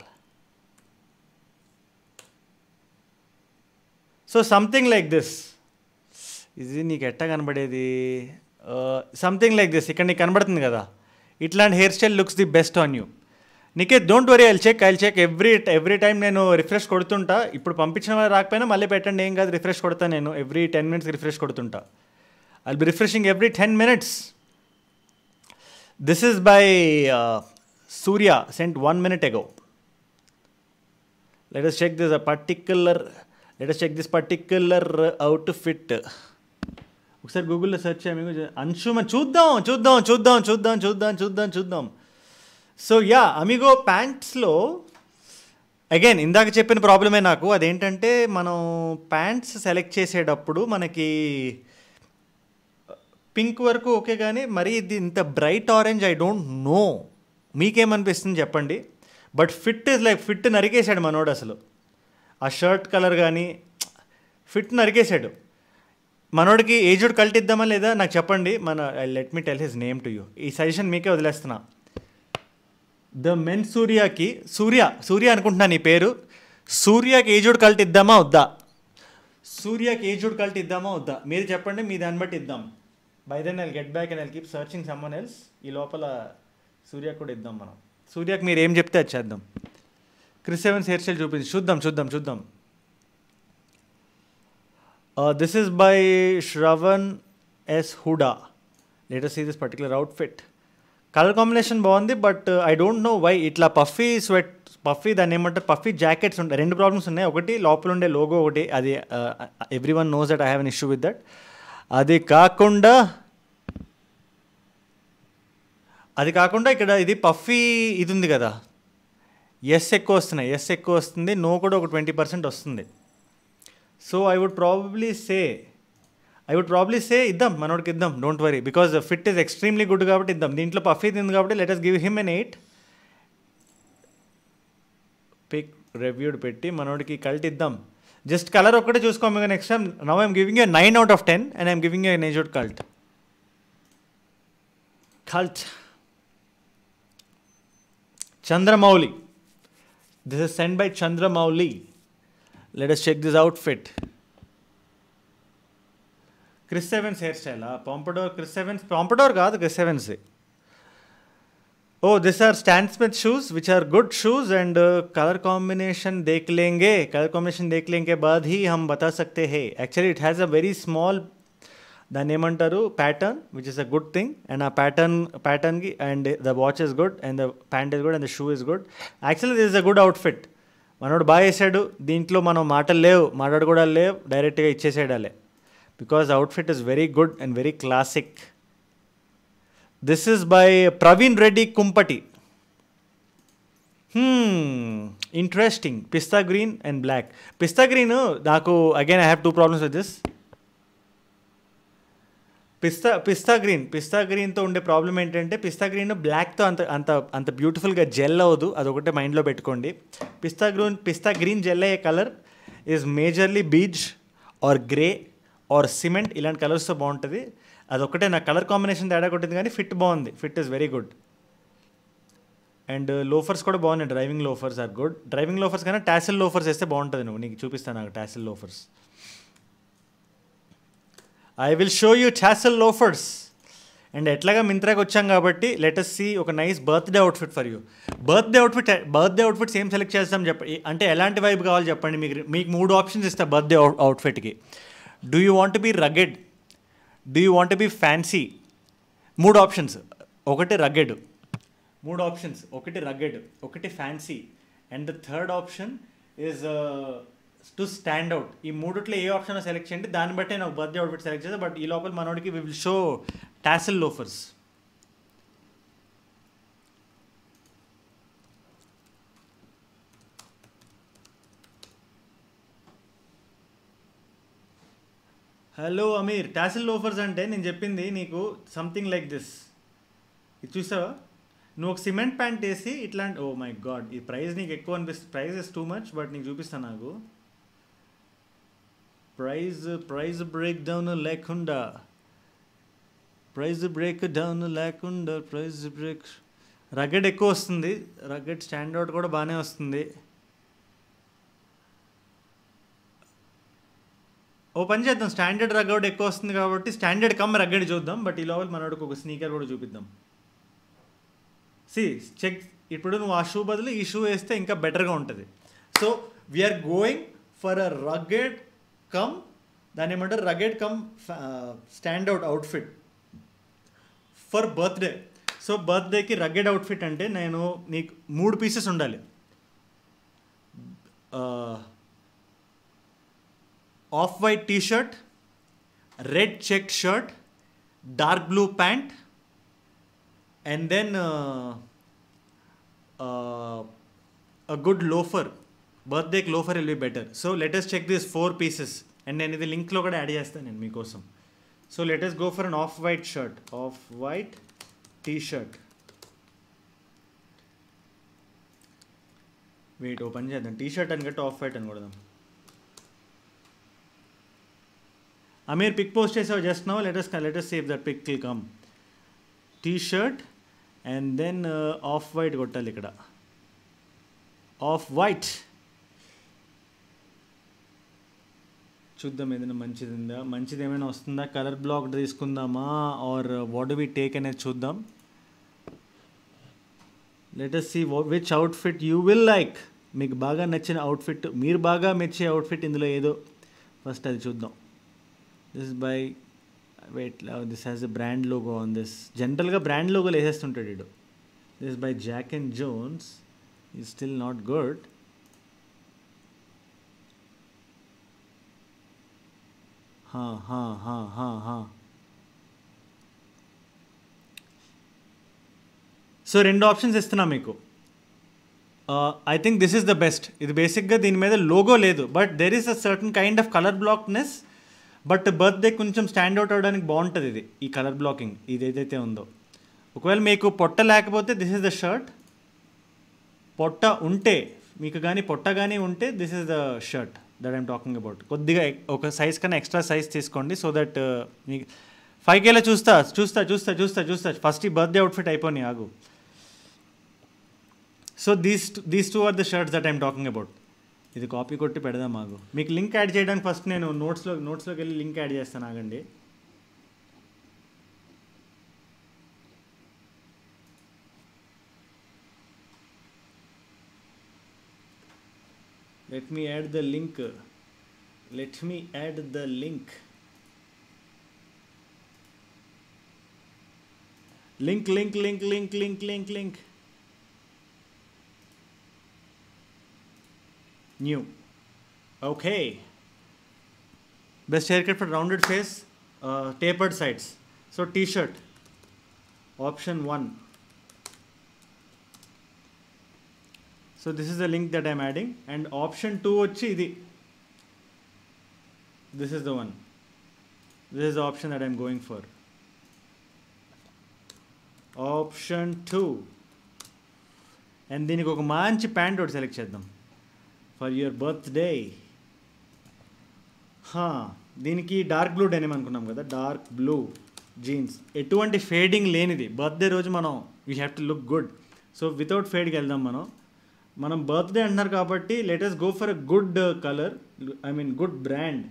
so something like this ఇది నీకు ఎట్టా కనబడేది సంథింగ్ లైక్ దిస్ ఇక్కడ నీకు కనబడుతుంది కదా ఇట్లాంటి hair style looks the best on you నీకే don't worry I'll check I'll check every every time నేను రిఫ్రెష్ కొడుతుంటా ఇప్పుడు పంపించిన వాళ్ళు రాకపోయినా మళ్ళీ పెట్టండి ఏం కాదు రిఫ్రెష్ కొడతా నేను ఎవ్రీ టెన్ మినిట్స్ రిఫ్రెష్ కొడుతుంటా I be refreshing every ten minutes this is by Surya sent one minute ago. Let check this this particular. Let check this this outfit ఒకసారి గూగుల్లో సెర్చ్ చేయాలి అంశుమ చూద్దాం చూద్దాం చూద్దాం చూద్దాం చూద్దాం చూద్దాం చూద్దాం సో యా అమిగో ప్యాంట్స్లో అగైన్ ఇందాక చెప్పిన ప్రాబ్లమే నాకు అదేంటంటే మనం ప్యాంట్స్ సెలెక్ట్ చేసేటప్పుడు మనకి పింక్ వరకు ఓకే కానీ మరీ ఇది ఇంత bright orange I don't know మీకేమనిపిస్తుంది చెప్పండి but fit is like fit నరికేశాడు మనోడు అసలు ఆ షర్ట్ కలర్ కానీ ఫిట్ నరికేశాడు మనోడికి ఏజ్డ్ కల్టిద్దామా లేదా నాకు చెప్పండి మన I let me tell his name to you ఈ సజెషన్ మీకే వదిలేస్తున్నా ద మెన్ సూర్యాకి సూర్య సూర్య అనుకుంటున్నాను నీ పేరు సూర్యకి ఏజ్డ్ కల్టిద్దామా వద్దా సూర్యకి ఏజ్డ్ కల్టిద్దామా వద్దా మీరు చెప్పండి మీ దాన్ని బట్టి ఇద్దాం by then I get back and I keep searching someone else ఈ లోపల సూర్య కూడా ఇద్దాం మనం సూర్యకు మీరు ఏం చెప్తే అది చేద్దాం క్రిస్ సెవెన్స్ హెయిర్ స్టైల్ చూపించి చూద్దాం చూద్దాం చూద్దాం this is by Shravan S Huda later see this particular outfit colour combination బాగుంది but I don't know why ఇట్లా పఫీ స్వెట్ పఫీ దాన్ని ఏమంటారు పఫీ జాకెట్స్ ఉంటాయి రెండు ప్రాబ్లమ్స్ ఉన్నాయి ఒకటి లోపల ఉండే లోగో ఒకటి అది everyone knows that I have an issue with that అది కాకుండా అది కాకుండా ఇక్కడ ఇది పఫీ ఇది ఉంది కదా ఎస్ ఎక్కువ వస్తున్నాయి ఎస్ ఎక్కువ వస్తుంది నో కూడా ఒక ట్వంటీ పర్సెంట్ వస్తుంది so I would probably say I would probably say ఇద్దాం మనోడికి ఇద్దాం don't worry because fit is extremely good కాబట్టి ఇద్దాం దీంట్లో పఫీ తింది కాబట్టి let us give him an eight pick reviewed పెట్టి మనోడికి కల్ట్ ఇద్దాం జస్ట్ కలర్ ఒక్కటే చూసుకోము next time now I'm giving you nine out of ten and I'm giving you an out cult cult Chandramouli. This is sent by Chandramouli. Let us check this outfit. Chris Evans hairstyle. Ah, Pompadour, Chris Evans. Pompadour kaadu Chris Evans. Oh, these are Stan Smith shoes, which are good shoes and uh, color combination देख लेंगे color combination देख लेंगे बाद ही हम बता सकते हैं actually it has a very small దాన్ని ఏమంటారు pattern which is a good thing and ఆ ప్యాటర్న్ ప్యాటర్న్కి and the watch is good and the pant is good and the shoe is good actually this is a good outfit మనోడు బాగా వేసాడు దీంట్లో మనం మాటలు లేవు కూడా లేవు డైరెక్ట్గా ఇచ్చేసేయడాలే because outfit is very good and very classic this is by Praveen Reddy Kumpati interesting pista green and black pista green నాకు again I have two problems with this pista pista green pista గ్రీన్తో ఉండే ప్రాబ్లం ఏంటంటే పిస్తా గ్రీన్ బ్లాక్తో అంత అంత అంత బ్యూటిఫుల్గా జెల్ అవ్వదు అదొకటే మైండ్లో పెట్టుకోండి pista green pista green gel అయ్యే colour is majorly beige or grey or cement ఇలాంటి కలర్స్తో బాగుంటుంది అదొకటే నా కలర్ కాంబినేషన్ తేడా కొట్టింది కానీ ఫిట్ బాగుంది fit is very good and loafers కూడా బాగున్నాయి driving loafers are good driving loafers కన్నా టాసిల్ లోఫర్స్ వేస్తే బాగుంటుంది నువ్వు నీకు చూపిస్తాను నాకు tassel loafers I will show you tassel loafers and ఎట్లాగా మింత్రాకి వచ్చాం కాబట్టి లెటస్ సి ఒక nice birthday outfit for you birthday outfit birthday outfits ఏం సెలెక్ట్ చేస్తాం చెప్ప అంటే ఎలాంటి వైబ్ కావాలి చెప్పండి మీకు మీకు మూడు ఆప్షన్స్ ఇస్తా బర్త్డే అవుట్ఫిట్కి do you want be rugged do you want be fancy మూడు ఆప్షన్స్ ఒకటి రగెడ్ మూడు ఆప్షన్స్ ఒకటి రగెడ్ ఒకటి fancy and the third option is to stand out ఈ మూడుట్లో ఏ ఆప్షన్ సెలెక్ట్ చేయండి దాన్ని బట్టే నాకు బర్త్డే అవుట్ఫిట్ సెలెక్ట్ చేస్తా బట్ ఈ లోపల మనోడికి we will show tassel loafers hello Aamir tassel loafers అంటే నేను చెప్పింది నీకు సంథింగ్ లైక్ దిస్ ఇది చూసావా నువ్వు ఒక సిమెంట్ ప్యాంట్ వేసి ఇట్లాంటి ఓ మై గాడ్ ఈ ప్రైస్ నీకు ఎక్కువ అనిపిస్తుంది price is too much but నీకు చూపిస్తాను నాకు ప్రైజ్ ప్రైజ్ బ్రేక్ డౌన్ లేకుండా ప్రైజ్ బ్రేక్ డౌన్ లేకుండా ప్రైజ్ బ్రేక్ రగడ్ ఎక్కువ వస్తుంది రగడ్ స్టాండర్డ్ కూడా బాగానే వస్తుంది ఓ పని చేద్దాం స్టాండర్డ్ రగ్గౌట్ ఎక్కువ వస్తుంది కాబట్టి స్టాండర్డ్ కమ్ రగ్గడ్ చూద్దాం బట్ ఈ లోపల మనోడికి ఒక స్నీకర్ కూడా చూపిద్దాం సి చెక్ ఇప్పుడు నువ్వు ఆ షూ బదులు ఈ షూ వేస్తే ఇంకా బెటర్గా ఉంటుంది so we're going for a rugged come దానేమంటారు rugged come stand out outfit for birthday so బర్త్డేకి రగ్గెడ్ అవుట్ఫిట్ అంటే నేను నీకు మూడు పీసెస్ ఉండాలి off white tea t-shirt red check shirt dark blue pant and then good loafer birthday loafer will be better so let's check this four pieces and నేను ఇది లింక్లో కూడా యాడ్ చేస్తాను నేను మీకోసం so let's go for an off white shirt off white T shirt wait oh పని చేద్దాం T shirt అని కట్టి ఆఫ్ వైట్ అని కొడదాం అమీర్ పిక్ పోస్ట్ చేసావు just now let's let's save that pic kill come T shirt and then off white కొట్టాలి ఇక్కడ off white చూద్దాం ఏదైనా మంచిది ఉందా మంచిది ఏమైనా వస్తుందా కలర్ బ్లాక్ తీసుకుందామా ఆర్ వాట్ వి టేక్ అనేది చూద్దాం let's see which outfit you will like మీకు బాగా నచ్చిన అవుట్ఫిట్ మీరు బాగా మెచ్చే అవుట్ఫిట్ ఇందులో ఏదో ఫస్ట్ అది చూద్దాం this by wait this has a brand logo on this జనరల్గా బ్రాండ్ లోగోలు వేసేస్తుంటాడు ఇడు this by Jack and Jones is still not good so రెండు ఆప్షన్స్ ఇస్తున్నా మీకు I think this is the best ఇది బేసిక్గా దీని మీద లోగో లేదు but there is a certain kind of colour బ్లాక్నెస్ బట్ బర్త్డే కొంచెం స్టాండ్ అవుట్ అవడానికి బాగుంటుంది ఇది ఈ కలర్ బ్లాకింగ్ ఇది ఏదైతే ఉందో ఒకవేళ మీకు పొట్ట లేకపోతే దిస్ ఇస్ ద షర్ట్ పొట్ట ఉంటే మీకు కానీ పొట్ట కానీ ఉంటే this is the shirt that I'm talking about కొద్దిగా ఒక సైజ్ కన్నా ఎక్స్ట్రా సైజ్ తీసుకోండి సో దట్ మీ ఫైవ్ కేలో చూస్తా చూస్తా చూస్తా చూస్తా చూస్తా ఫస్ట్ ఈ బర్త్డే అవుట్ఫిట్ అయిపోయి ఆగు so these these two are the shirts that I'm talking about ఇది కాపీ కొట్టి పెడదాం ఆగు మీకు లింక్ యాడ్ చేయడానికి ఫస్ట్ నేను నోట్స్లో నోట్స్లోకి వెళ్ళి లింక్ యాడ్ చేస్తాను ఆగండి let me add the link let me add the link link link link link link link link new okay best haircut for rounded face uh, tapered sides so t-shirt option 1 so this is the link that I'm adding and option two వచ్చి ఇది this is the one this is the option that I'm going for option two and దీనికి ఒక మంచి pant ఒకటి select చేద్దాం for your birthday దీనికి dark blue denim అనుకున్నాం కదా డార్క్ బ్లూ జీన్స్ ఎటువంటి ఫేడింగ్ లేనిది బర్త్డే రోజు మనం we have to look good so without ఫేడ్కి వెళ్దాం మనం మనం బర్త్డే అంటున్నారు కాబట్టి let's go for a good colour I mean good brand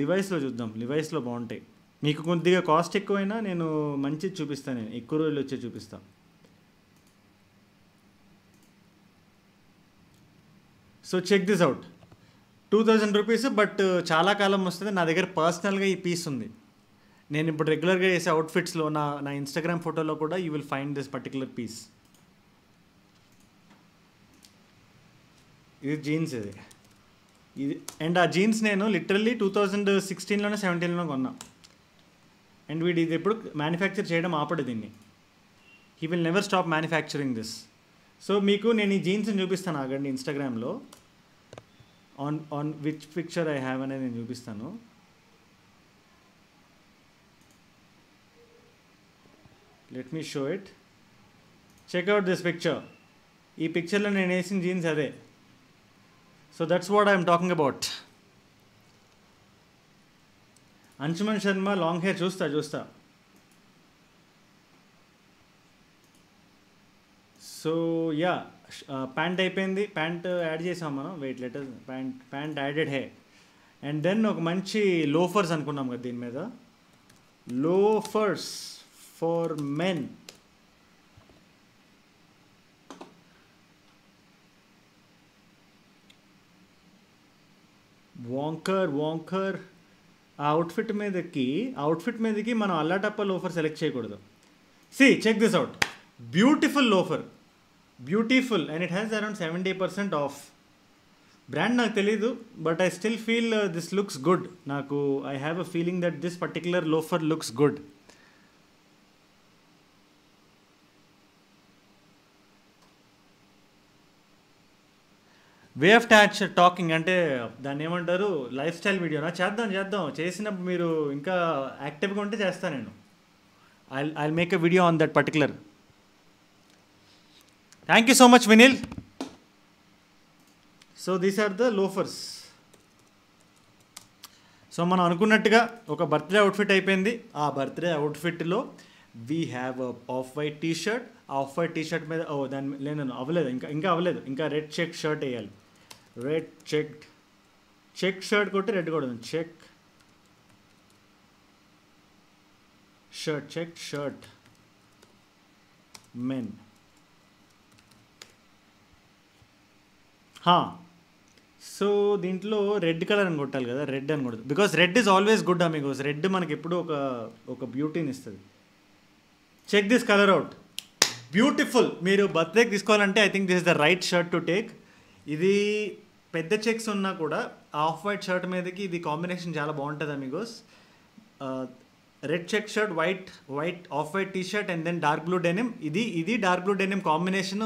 లివైస్లో చూద్దాం లివైస్లో బాగుంటాయి మీకు కొద్దిగా కాస్ట్ ఎక్కువైనా నేను మంచి చూపిస్తాను నేను ఎక్కువ రోజులు వచ్చే చూపిస్తాను so check this out two thousand rupees but చాలా కాలం వస్తుంది నా దగ్గర పర్సనల్గా ఈ పీస్ ఉంది నేను ఇప్పుడు రెగ్యులర్గా చేసే అవుట్ఫిట్స్లో నా నా ఇన్స్టాగ్రామ్ ఫోటోలో కూడా you will find this particular piece ఇది జీన్స్ ఇది ఇది అండ్ ఆ జీన్స్ నేను లిటరల్లీ టూ థౌజండ్ సిక్స్టీన్లోనే సెవెంటీన్లోనే కొన్నా అండ్ వీడు ఇది ఎప్పుడు మ్యానుఫ్యాక్చర్ చేయడం ఆపడు దీన్ని he will never stop manufacturing this so మీకు నేను ఈ జీన్స్ని చూపిస్తాను ఆగండి ఇన్స్టాగ్రామ్లో on on which picture I have అనేది నేను చూపిస్తాను let me show it check out this picture ఈ పిక్చర్లో నేను వేసిన జీన్స్ అదే so that's what I'm talking about Anshuman Sharma long hair చూస్తా చూస్తా సో యా ప్యాంట్ అయిపోయింది ప్యాంట్ యాడ్ చేసాం మనం wait later pant pant added hey and then ఒక మంచి లోఫర్స్ అనుకున్నాం కదా దీని మీద లోఫర్స్ ఫర్ మెన్ వాంకర్ వాంకర్ ఆ అవుట్ఫిట్ మీదకి అవుట్ఫిట్ మీదకి మనం అల్లాటప్ప లోఫర్ సెలెక్ట్ చేయకూడదు see check this out beautiful loafer beautiful and it has around seventy percent off brand నాకు తెలీదు but I still feel this looks good నాకు I have a feeling that this particular loafer looks good way of touch talking అంటే దాన్ని ఏమంటారు life style వీడియోనా చేద్దాం చేద్దాం చేసినప్పుడు మీరు ఇంకా యాక్టివ్గా ఉంటే చేస్తాను నేను I I make a video on that particular thank you so much Vinil so these are the loafers so మనం అనుకున్నట్టుగా ఒక బర్త్డే అవుట్ఫిట్ అయిపోయింది ఆ బర్త్డే అవుట్ఫిట్లో we have off white tea t-shirt off white T shirt మీద ఓ దాని లేదు అవ్వలేదు ఇంకా ఇంకా అవ్వలేదు ఇంకా రెడ్ చెక్ షర్ట్ వేయాలి రెడ్ చెక్డ్ చెక్ షర్ట్ కొట్టి రెడ్ కూడా check shirt check shirt men so దీంట్లో రెడ్ కలర్ అని కొట్టాలి కదా రెడ్ అని కొడుతుంది because red is always good మీకు రెడ్ మనకి ఎప్పుడూ ఒక ఒక బ్యూటీని ఇస్తుంది check this colour out beautiful మీరు బర్త్డేకి తీసుకోవాలంటే I think this is the right shirt to take ఇది పెద్ద చెక్స్ ఉన్నా కూడా ఆఫ్ వైట్ షర్ట్ మీదకి ఇది కాంబినేషన్ చాలా బాగుంటుంది amigos red check shirt white white off white T shirt and then dark blue denim ఇది ఇది డార్క్ బ్లూ డెనిమ్ కాంబినేషన్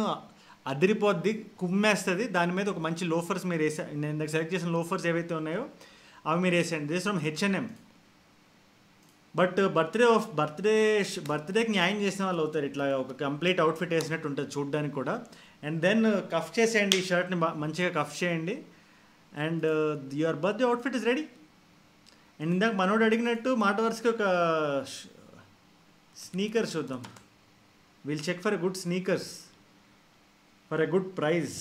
అదిరిపోద్ది కుమ్మేస్తుంది దాని మీద ఒక మంచి లోఫర్స్ మీరు వేసే నేను ఇందాక సెలెక్ట్ చేసిన లోఫర్స్ ఏవైతే ఉన్నాయో అవి మీరు వేసేయండి this from H and M but birthday off birthday బర్త్డేకి న్యాయం చేసిన వాళ్ళు అవుతారు ఇట్లా ఒక కంప్లీట్ అవుట్ఫిట్ వేసినట్టు ఉంటుంది చూడడానికి కూడా అండ్ దెన్ కఫ్ చేసేయండి ఈ షర్ట్ని మంచిగా కఫ్ చేయండి and your day outfit is ready and ఇందాక మనోడు అడిగినట్టు మాట వరుసకి ఒక స్నీకర్స్ చూద్దాం will check for a good sneakers for a good price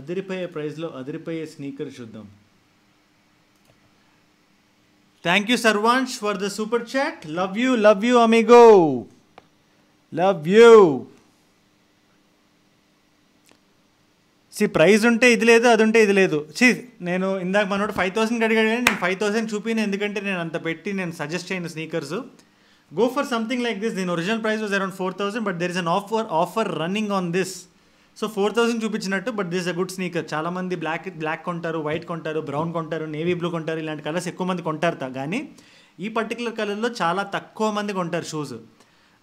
అదిరిపోయే ప్రైజ్లో అదిరిపోయే స్నీకర్ చూద్దాం thank you Sarvansh for the super chat love you love you amigo love you see price ఉంటే ఇది లేదు అది ఉంటే ఇది లేదు సి నేను ఇందాక మనోడు ఫైవ్ థౌసండ్కి అడిగాడు కానీ నేను ఫైవ్ థౌసండ్ చూపిన ఎందుకంటే నేను అంత పెట్టి నేను సజెస్ట్ చేయను sneakers go for something like this దీని original price was around four thousand but there is an offer offer running on this so four thousand చూపించినట్టు but this a good sneaker చాలామంది బ్లాక్ బ్లాక్ కొంటారు white కొంటారు brown కొంటారు navy blue కొంటారు ఇలాంటి colours ఎక్కువ మంది కొంటారు కానీ ఈ పర్టికులర్ కలర్లో చాలా తక్కువ మంది కొంటారు షూస్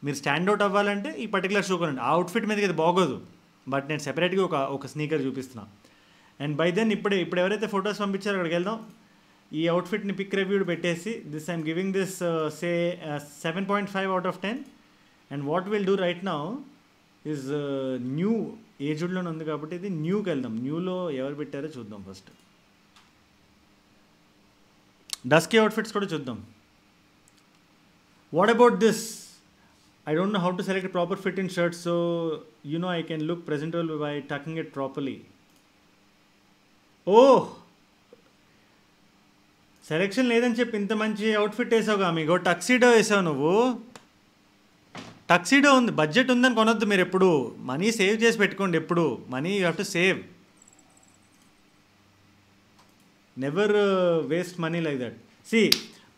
మీరు స్టాండ్అవుట్ అవ్వాలంటే ఈ పర్టికులర్ షూ కొనండి ఆ అవుట్ఫిట్ మీదకి అది బాగోదు బట్ నేను సెపరేట్గా ఒక ఒక స్నీకర్ చూపిస్తున్నాను అండ్ బై దెన్ ఇప్పుడే ఇప్పుడు ఎవరైతే ఫొటోస్ పంపించారో అక్కడికి వెళ్దాం ఈ అవుట్ఫిట్ని పిక్ రివ్యూడ్ పెట్టేసి this I'm giving this say seven point five out of ten and what will do right now is new ఏజ్డ్లోనే ఉంది కాబట్టి ఇది న్యూకి వెళ్దాం న్యూలో ఎవరు పెట్టారో చూద్దాం ఫస్ట్ డస్కీ అవుట్ఫిట్స్ కూడా చూద్దాం what about this I don't know how to select proper fit in shirt so so no I can look look by by it properly oh selection లేదని చెప్పి ఇంత మంచి అవుట్ఫిట్ వేసావుగా మీకు టక్సీడో వేసావు నువ్వు టక్సీడో ఉంది బడ్జెట్ ఉందని కొనొద్దు మీరు ఎప్పుడు మనీ సేవ్ చేసి పెట్టుకోండి ఎప్పుడు money you have to save never waste money like that see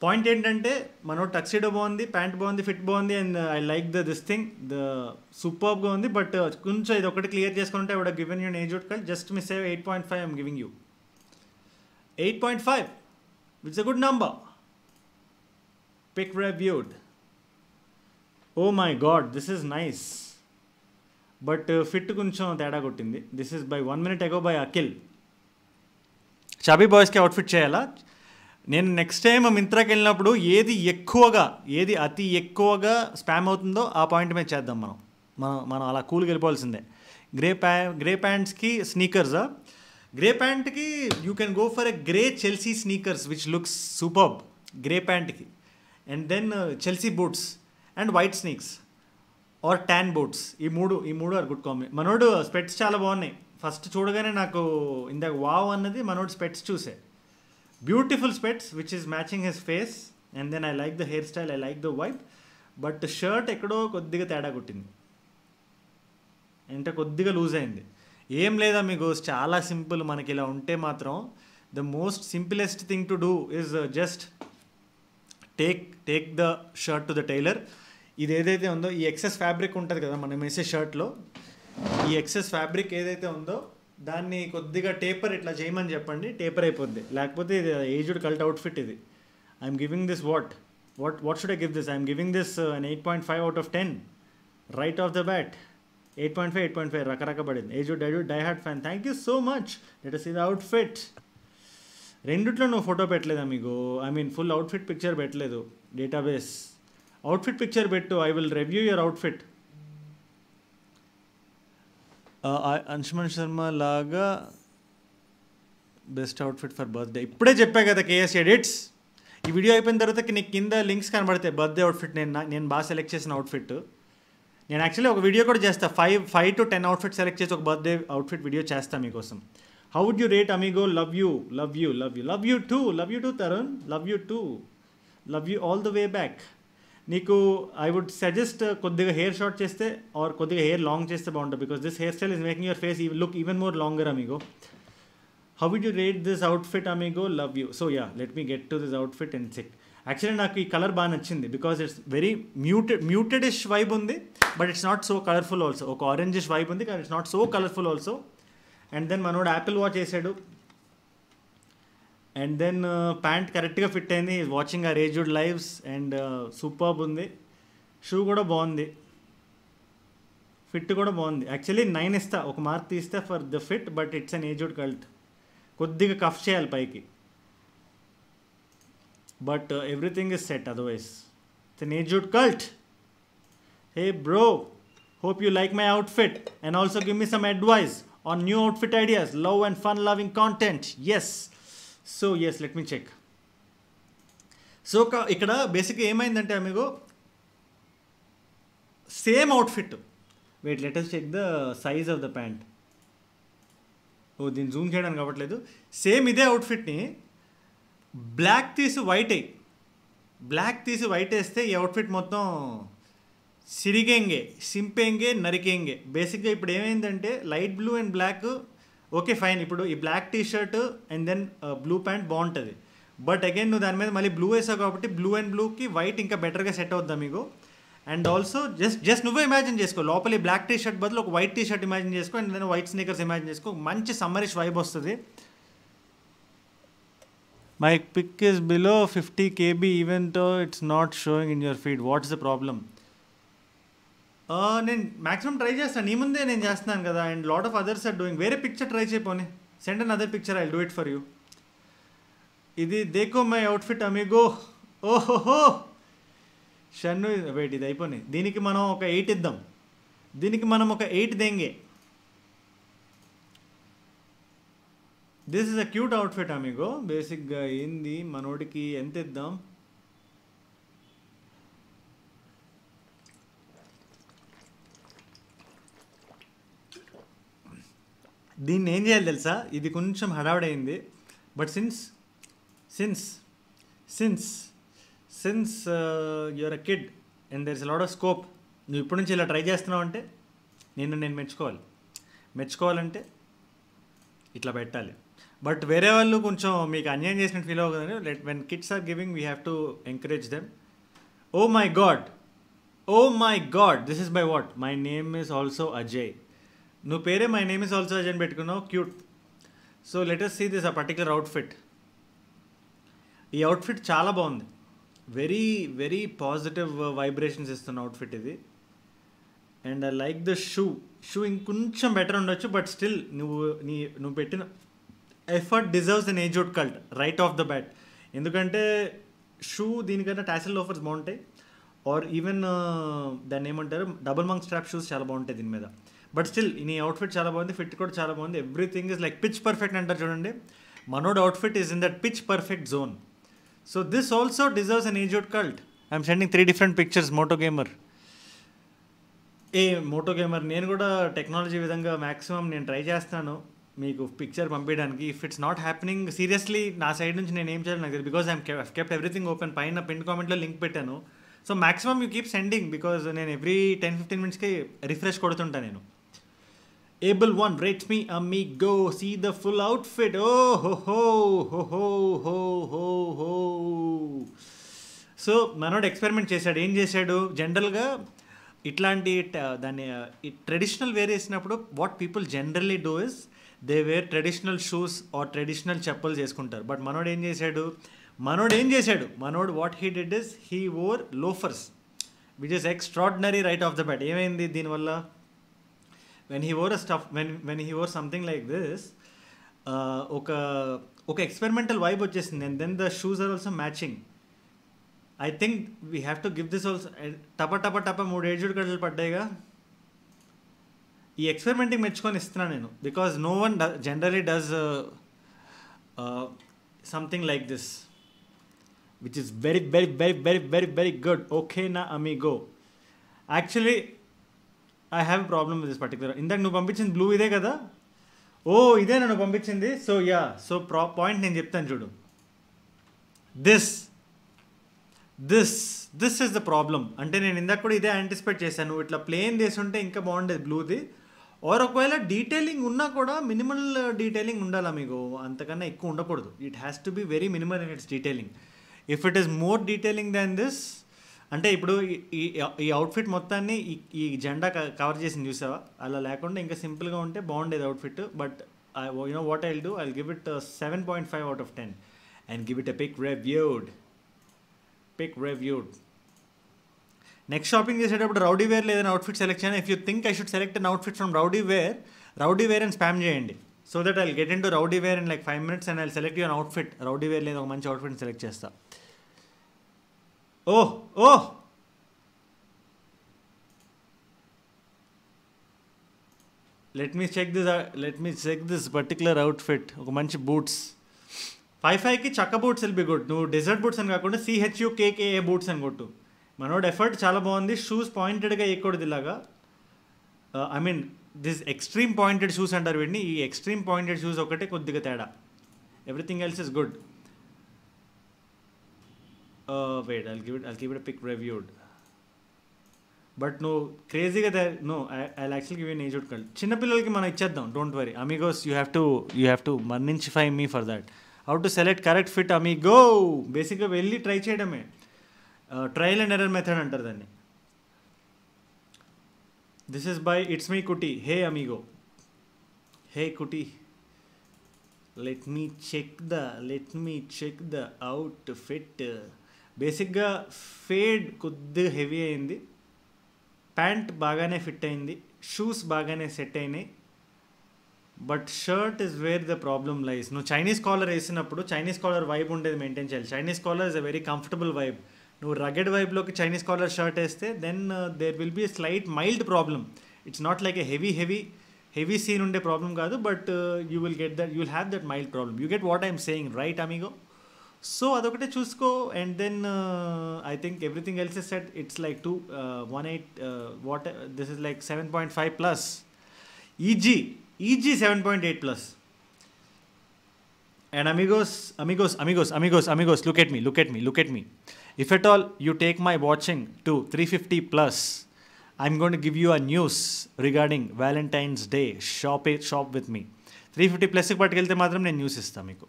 point ఏంటంటే మన టక్సిడో బాగుంది ప్యాంట్ బాగుంది ఫిట్ బాగుంది and I like the the thing the సూపర్గా ఉంది బట్ కొంచెం ఇది ఒకటి క్లియర్ చేసుకుంటే I given you age out cult just miss అయ్యే eight point five I'm giving you eight point five it's a good number pick reviewed oh my God this is nice but fit కొంచెం తేడా కొట్టింది this is by one minute ago by Akhil Shabi బాయ్స్కి outfit చేయాలా నేను next time మింత్రాకి వెళ్ళినప్పుడు ఏది ఎక్కువగా ఏది అతి ఎక్కువగా స్పామ్ అవుతుందో ఆ పాయింట్ మీద చేద్దాం మనం మనం మనం అలా కూల్కి వెళ్ళిపోవాల్సిందే గ్రే ప్యా గ్రే ప్యాంట్స్కి స్నీకర్సా గ్రే ప్యాంట్కి you can go for a grey Chelsea sneakers which looks superb grey ప్యాంట్కి and then Chelsea boots and white sneaks or tan boots ఈ మూడు ఈ మూడు ఆర్ గుడ్ కాంబినేషన్ మనోడు స్పెట్స్ uh, చాలా బాగున్నాయి ఫస్ట్ చూడగానే నాకు ఇందాక వావ్ అన్నది మనోడు స్పెట్స్ చూసే beautiful specs which is matching his face and then I like the hair style I like the vibe. But shirt ఎక్కడో కొద్దిగా తేడా కొట్టింది అంటే కొద్దిగా లూజ్ అయింది ఏం లేదా మీ గోస్ చాలా సింపుల్ మనకి ఇలా ఉంటే మాత్రం the most simplest thing to do is just take take the shirt to the tailor ఇది ఏదైతే ఉందో ఈ ఎక్సెస్ ఫ్యాబ్రిక్ ఉంటుంది కదా మనం వేసే షర్ట్లో ఈ ఎక్సెస్ ఫ్యాబ్రిక్ ఏదైతే ఉందో దాన్ని కొద్దిగా టేపర్ ఇట్లా చేయమని చెప్పండి టేపర్ అయిపోద్ది లేకపోతే ఇది ఏజ్డ్ కల్ట్ అవుట్ఫిట్ ఇది I'm giving this what what what should I give this I'm giving this an eight point five out of ten right off the bat eight point five eight point five రకరకబడింది age die hard fan thank you so much let us ఇది outfit రెండిట్లో నువ్వు photo పెట్టలేదా మీకు I mean full outfit picture పెట్టలేదు database outfit picture పెట్టు I will review your outfit Anshuman Sharma లాగా best outfit for birthday ఇప్పుడే చెప్పా కదా కేఎస్ ఎడిట్స్ ఈ వీడియో అయిపోయిన తర్వాత నీకు కింద లింక్స్ కనబడతాయి బర్త్డే అవుట్ఫిట్ నేను నేను బాగా సెలెక్ట్ చేసిన అవుట్ఫిట్ నేను యాక్చువల్లీ ఒక వీడియో కూడా చేస్తాను five five to ten outfit select చేసి ఒక బర్త్డే అవుట్ఫిట్ వీడియో చేస్తాను మీకోసం how would you rate go love you love you love you love you too love you too Tarun love you too love you all the way back నీకు I would suggest కొద్దిగా hair short చేస్తే or కొద్దిగా hair long చేస్తే బాగుంటుంది because this hair style is making your face look even more longer అమీగో how would you rate this outfit amigo love you so yeah let me get to this outfit and check actually నాకు ఈ colour బాగా నచ్చింది because it's very muted mutedish vibe ఉంది but it's not so colourful also ఒక ish vibe ఉంది కానీ it's not so colourful also and then మనోడు Apple Watch వేసాడు అండ్ దెన్ ప్యాంట్ కరెక్ట్గా ఫిట్ అయింది వాచింగ్ ఆ రేజుడ్ లైవ్స్ అండ్ సూపర్బ్ ఉంది షూ కూడా బాగుంది ఫిట్ కూడా బాగుంది యాక్చువల్లీ నైన్ ఇస్తా ఒక మార్క్ తీస్తే for the fit but it's an aged cult కొద్దిగా కఫ్ చేయాలి పైకి but everything is set otherwise it's an aged cult hey bro hope you like my outfit and also give me some advice on new outfit ideas love and fun loving content yes so yes let me check so ఇక్కడ బేసిక్గా ఏమైందంటే మీకు same outfit wait letter check the size of the pant oh దీన్ని Zoom చేయడానికి అవ్వట్లేదు same ఇదే అవుట్ఫిట్ని black తీసి వైట్ అయ్యి బ్లాక్ తీసి వైట్ వేస్తే ఈ అవుట్ఫిట్ మొత్తం సిరిగేంగే సింపేంగే నరికేంగే బేసిక్గా ఇప్పుడు ఏమైందంటే light blue and black okay fine ఇప్పుడు ఈ black T shirt and then blue pant బాగుంటుంది బట్ అగైన్ నువ్వు దాని మీద మళ్ళీ బ్లూ వేసావు కాబట్టి బ్లూ అండ్ బ్లూకి వైట్ ఇంకా బెటర్గా సెట్ అవుద్దా మీకు అండ్ ఆల్సో జస్ట్ జస్ట్ నువ్వే ఇమాజిన్ చేసుకో లోపలి బ్లాక్ టీ షర్ట్ బదులు ఒక వైట్ టీ షర్ట్ ఇమాజిన్ చేసుకో and then white sneakers imagine చేసుకో మంచి సమ్మరిష్ వైబ్ వస్తుంది my pic is below fifty KB even it's not showing in your feed what's the problem నేను maximum try చేస్తాను నీ ముందే నేను చేస్తున్నాను కదా and lot of others are doing వేరే పిక్చర్ ట్రై చేయపోని send an other picture I do it for you ఇది దేకో మై అవుట్ఫిట్ అమిగో ఓహోహో షన్ను వెయిట్ ఇది అయిపోయినాయి దీనికి మనం ఒక ఎయిట్ ఇద్దాం దీనికి మనం ఒక ఎయిట్ దెంగే this is a cute outfit amigo బేసిక్గా ఏంది మనోడికి ఎంత ఇద్దాం దీన్ని ఏం చేయాలి తెలుసా ఇది కొంచెం హడావిడైంది but since since since since you're a kid and there is lot of scope నువ్వు ఇప్పటి నుంచి ఇలా ట్రై చేస్తున్నావు అంటే నేను నేను మెచ్చుకోవాలి మెచ్చుకోవాలంటే ఇట్లా పెట్టాలి బట్ వేరే వాళ్ళు కొంచెం మీకు అన్యాయం చేసినట్టు ఫీల్ అవుతుంది let when kids are giving we have to encourage them oh my God oh my God this is by what my name is also Ajay నువ్వు పేరే మై నేమ్ ఇస్ ఆల్సో అజెంట్ పెట్టుకున్నావు cute so latest see this a particular outfit ఈ outfit చాలా బాగుంది very very positive vibrations ఇస్తున్న outfit ఇది and I like the shoe shoe ఇంకొంచెం బెటర్ ఉండొచ్చు బట్ స్టిల్ నువ్వు నీ నువ్వు పెట్టిన effort deserves an age out cult right off the bat ఎందుకంటే షూ దీనికన్నా ట్యాసిల్ లోఫర్స్ బాగుంటాయి ఆర్ ఈవెన్ uh, దాన్ని ఏమంటారు డబుల్ మంక్ స్ట్రాప్ షూస్ చాలా బాగుంటాయి దీని మీద బట్ స్టిల్ నీ అవుట్ఫిట్ చాలా బాగుంది ఫిట్ కూడా చాలా బాగుంది everything is like pitch perfect అంటారు చూడండి మనోడ్ outfit is in that pitch perfect zone so this also deserves an is cult I'm sending three different pictures Moto gamer a Moto gamer నేను కూడా టెక్నాలజీ విధంగా maximum నేను try చేస్తాను మీకు picture పంపించడానికి if it's not happening seriously నా side నుంచి నేను ఏం చేయాలి నాకు తెలియదు ఐమ్ కెప్ట్ ఎవ్రీథింగ్ ఓపెన్ పైన పిన్ కామెంట్లో లింక్ పెట్టాను so maximum you keep sending because నేను ఎవ్రీ టెన్ ఫిఫ్టీన్ మినిట్స్కి రిఫ్రెష్ కొడుతుంటాను నేను ఏబుల్ వన్ rate మీ అమ్మి See the full outfit. Oh, ho, ho, ho, ho, ho, ho, ho. So మనోడు experiment చేశాడు ఏం చేశాడు జనరల్గా ఇట్లాంటి దాన్ని ట్రెడిషనల్ వేర్ వేసినప్పుడు what people generally do is they wear traditional shoes or traditional చెప్పులు చేసుకుంటారు బట్ మనోడు ఏం చేశాడు మనోడు ఏం చేశాడు మనోడు what he did is he wore loafers which is extraordinary right off the bat ఏమైంది దీనివల్ల when he wore a stuff when when he wore something like this ఒక ఒక ఎక్స్పెరిమెంటల్ వైబ్ వచ్చేసింది and then the shoes are also matching I think we have to give this also టప టప టప మూడు ఏడుచుడు గడ్డలు పడ్డాయిగా ఈ ఎక్స్పెరిమెంట్కి మెచ్చుకొని ఇస్తున్నాను నేను because no one generally does something like this which is very very very very very very good okay నా amigo actually I have problem with this particular ఇందాక నువ్వు పంపించింది బ్లూ ఇదే కదా ఓ ఇదే నన్ను పంపించింది సో యా సో ప్రా పాయింట్ నేను చెప్తాను చూడు this this this is the problem అంటే నేను ఇందాక కూడా ఇదే యాంటిసిపేట్ చేశాను ఇట్లా ప్లేన్ ఉంటే ఇంకా బాగుండేది బ్లూది ఆర్ ఒకవేళ డీటెయిలింగ్ ఉన్నా కూడా మినిమల్ డీటెయిలింగ్ ఉండాలా మీకు అంతకన్నా ఎక్కువ ఉండకూడదు it has to be very minimal in its detailing if it is more detailing than this అంటే ఇప్పుడు ఈ ఈ అవుట్ఫిట్ మొత్తాన్ని ఈ జెండా కవర్ చేసింది చూసావా అలా లేకుండా ఇంకా సింపుల్గా ఉంటే బాగుండేది outfit but I know what I do I give it seven point five out of ten and give it a pick reviewed pick reviewed next shopping చేసేటప్పుడు రౌడీ వేర్ లేదని అవుట్ఫిట్ సెలెక్ట్ చేయండి if you think I should select an outfit from Rowdy Wear Rowdy Wear and spam చేయండి so that I get in into Rowdy Wear in like five minutes and I select an outfit rowdy Wear లేదా ఒక మంచి outfit select చేస్తాను oh oh let me check this let me check this particular outfit ఒక మంచి boots five ఫైవ్కి చక్క boots will be good నువ్వు desert boots అని కాకుండా సిహెచ్యు కేకేఏ బూట్స్ అని కొట్టు మనోడ్ ఎఫర్ట్ చాలా బాగుంది షూస్ పాయింటెడ్గా వేయకూడదు ఇలాగా I mean this extreme pointed shoes అంటారు వీడిని ఈ ఎక్స్ట్రీమ్ పాయింటెడ్ షూస్ ఒకటే కొద్దిగా తేడా everything else is good uh, wait i'll give it i'll keep it a pick reviewed but నువ్వు క్రేజీగా నో ఐ యాక్చువల్ గివ్ నేను ఏజ్ అవుట్ చిన్నపిల్లలకి మనం ఇచ్చేద్దాం don't worry amigos you have to you have to మన్నించిఫై me for that how to select correct fit amigo బేసిక్గా వెళ్ళి try చేయడమే ట్రయల్ అండ్ ఎర్రర్ మెథడ్ అంటారు దాన్ని this is by it's me కుటీ హే అమీగో హే కుటీ let me check the let me check the outfit బేసిక్గా fade కొద్ది heavy అయింది ప్యాంట్ బాగానే ఫిట్ అయింది షూస్ బాగానే సెట్ అయినాయి but shirt is where the problem lies నువ్వు చైనీస్ కాలర్ వేసినప్పుడు చైనీస్ కాలర్ వైబ్ ఉండేది మెయింటైన్ చేయాలి Chinese collar is a very comfortable vibe నువ్వు రగెడ్ వైబ్లోకి చైనీస్ కాలర్ షర్ట్ వేస్తే then there will be slight mild problem it's not like a heavy heavy heavy scene ఉండే problem కాదు but you will get that you will have that mild problem you get what I'm saying right amigo so అదొకటే చూసుకో and then I think everything else is set it's like two one eight what this is like seven point five plus easy easy seven point eight plus and amigos amigos amigos amigos Amigos look at me look at me look at me if at all you take my watching to three fifty plus I'm gonna give you a news regarding Valentine's day shop shop with me three fifty ప్లస్కి పట్టుకెళ్తే మాత్రం నేను news ఇస్తాను మీకు